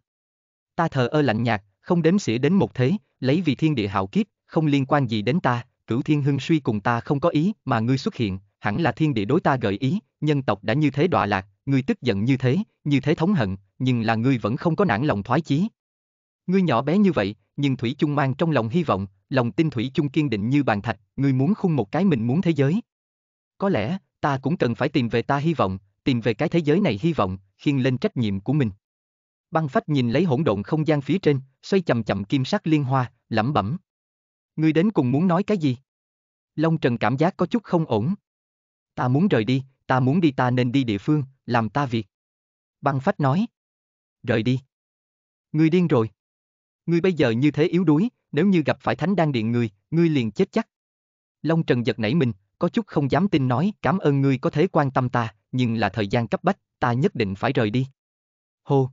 Speaker 1: Ta thờ ơ lạnh nhạt, không đếm xỉa đến một thế, lấy vì thiên địa hạo kiếp, không liên quan gì đến ta, Cửu Thiên Hưng suy cùng ta không có ý, mà ngươi xuất hiện, hẳn là thiên địa đối ta gợi ý, nhân tộc đã như thế đọa lạc, ngươi tức giận như thế, như thế thống hận, nhưng là ngươi vẫn không có nản lòng thoái chí. Ngươi nhỏ bé như vậy, nhưng Thủy chung mang trong lòng hy vọng, lòng tin Thủy chung kiên định như bàn thạch, ngươi muốn khung một cái mình muốn thế giới. Có lẽ, ta cũng cần phải tìm về ta hy vọng, tìm về cái thế giới này hy vọng, khiêng lên trách nhiệm của mình. Băng phách nhìn lấy hỗn độn không gian phía trên, xoay chậm chậm kim sắc liên hoa, lẩm bẩm. Ngươi đến cùng muốn nói cái gì? Long Trần cảm giác có chút không ổn. Ta muốn rời đi, ta muốn đi ta nên đi địa phương, làm ta việc. Băng phách nói. Rời đi. Ngươi điên rồi. Ngươi bây giờ như thế yếu đuối, nếu như gặp phải thánh đan điện người, ngươi liền chết chắc. Long Trần giật nảy mình, có chút không dám tin nói cảm ơn ngươi có thể quan tâm ta, nhưng là thời gian cấp bách, ta nhất định phải rời đi. Hô!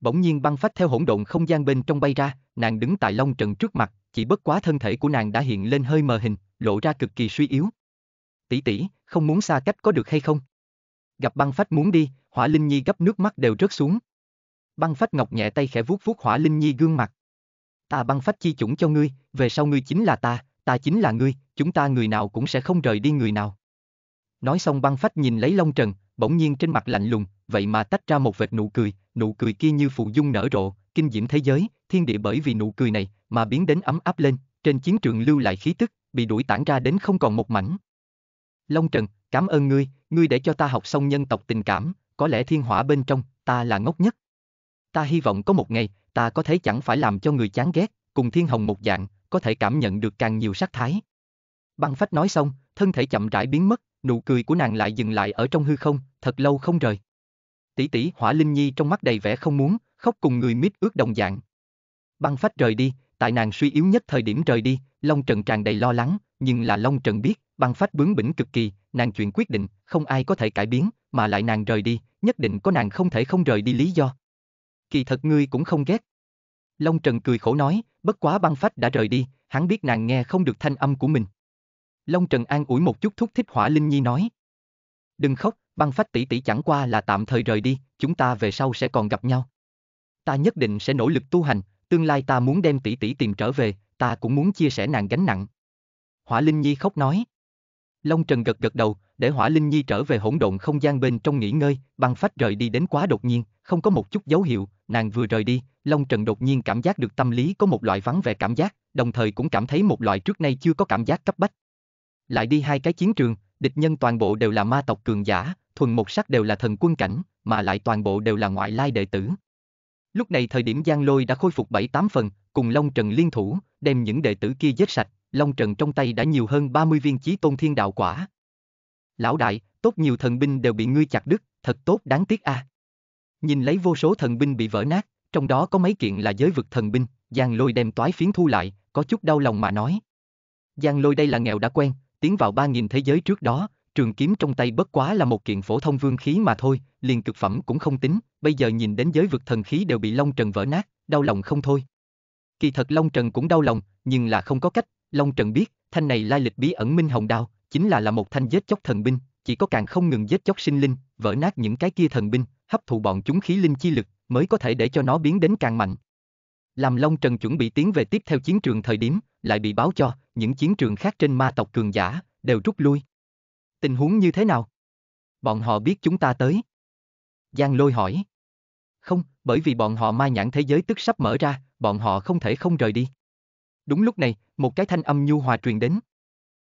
Speaker 1: Bỗng nhiên băng phách theo hỗn độn không gian bên trong bay ra, nàng đứng tại Long Trần trước mặt, chỉ bất quá thân thể của nàng đã hiện lên hơi mờ hình, lộ ra cực kỳ suy yếu. Tỷ tỷ, không muốn xa cách có được hay không? Gặp băng phách muốn đi, hỏa linh nhi gấp nước mắt đều rớt xuống. Băng phách ngọc nhẹ tay khẽ vuốt vuốt hỏa linh nhi gương mặt. Ta băng phách chi chủng cho ngươi, về sau ngươi chính là ta, ta chính là ngươi, chúng ta người nào cũng sẽ không rời đi người nào. Nói xong băng phách nhìn lấy Long Trần, bỗng nhiên trên mặt lạnh lùng, vậy mà tách ra một vệt nụ cười, nụ cười kia như phù dung nở rộ, kinh diễm thế giới, thiên địa bởi vì nụ cười này, mà biến đến ấm áp lên, trên chiến trường lưu lại khí tức, bị đuổi tản ra đến không còn một mảnh. Long Trần, cảm ơn ngươi, ngươi để cho ta học xong nhân tộc tình cảm, có lẽ thiên hỏa bên trong, ta là ngốc nhất. Ta hy vọng có một ngày, ta có thể chẳng phải làm cho người chán ghét, cùng thiên hồng một dạng, có thể cảm nhận được càng nhiều sắc thái. Băng phách nói xong, thân thể chậm rãi biến mất, nụ cười của nàng lại dừng lại ở trong hư không, thật lâu không rời. Tỷ tỷ hỏa linh nhi trong mắt đầy vẻ không muốn, khóc cùng người mít ướt đồng dạng. Băng phách rời đi, tại nàng suy yếu nhất thời điểm rời đi, Long Trần tràn đầy lo lắng, nhưng là Long Trần biết, băng phách bướng bỉnh cực kỳ, nàng chuyện quyết định, không ai có thể cải biến, mà lại nàng rời đi, nhất định có nàng không thể không rời đi lý do. Kỳ thật ngươi cũng không ghét. Long Trần cười khổ nói, bất quá băng phách đã rời đi, hắn biết nàng nghe không được thanh âm của mình. Long Trần an ủi một chút thúc thích hỏa Linh Nhi nói. Đừng khóc, băng phách tỷ tỷ chẳng qua là tạm thời rời đi, chúng ta về sau sẽ còn gặp nhau. Ta nhất định sẽ nỗ lực tu hành, Tương lai ta muốn đem tỷ tỷ tìm trở về, ta cũng muốn chia sẻ nàng gánh nặng. Hỏa Linh Nhi khóc nói. Long Trần gật gật đầu, để Hỏa Linh Nhi trở về hỗn độn không gian bên trong nghỉ ngơi, băng phách rời đi đến quá đột nhiên, không có một chút dấu hiệu, nàng vừa rời đi, Long Trần đột nhiên cảm giác được tâm lý có một loại vắng vẻ cảm giác, đồng thời cũng cảm thấy một loại trước nay chưa có cảm giác cấp bách. Lại đi hai cái chiến trường, địch nhân toàn bộ đều là ma tộc cường giả, thuần một sắc đều là thần quân cảnh, mà lại toàn bộ đều là ngoại lai đệ tử. Lúc này thời điểm Giang Lôi đã khôi phục 7-8 phần, cùng Long Trần liên thủ, đem những đệ tử kia giết sạch, Long Trần trong tay đã nhiều hơn 30 viên chí tôn thiên đạo quả. Lão đại, tốt nhiều thần binh đều bị ngươi chặt đứt, thật tốt đáng tiếc a. À. Nhìn lấy vô số thần binh bị vỡ nát, trong đó có mấy kiện là giới vực thần binh, Giang Lôi đem toái phiến thu lại, có chút đau lòng mà nói. Giang Lôi đây là nghèo đã quen, tiến vào 3000 thế giới trước đó, trường kiếm trong tay bất quá là một kiện phổ thông vương khí mà thôi, liền cực phẩm cũng không tính, bây giờ nhìn đến giới vực thần khí đều bị Long Trần vỡ nát, đau lòng không thôi. Kỳ thật Long Trần cũng đau lòng, nhưng là không có cách, Long Trần biết, thanh này lai lịch bí ẩn minh hồng đao, chính là là một thanh giết chóc thần binh, chỉ có càng không ngừng giết chóc sinh linh, vỡ nát những cái kia thần binh, hấp thụ bọn chúng khí linh chi lực, mới có thể để cho nó biến đến càng mạnh. Làm Long Trần chuẩn bị tiến về tiếp theo chiến trường thời điểm, lại bị báo cho, những chiến trường khác trên ma tộc cường giả, đều rút lui. Tình huống như thế nào? Bọn họ biết chúng ta tới. Giang lôi hỏi. Không, bởi vì bọn họ mai nhãn thế giới tức sắp mở ra, bọn họ không thể không rời đi. Đúng lúc này, một cái thanh âm nhu hòa truyền đến.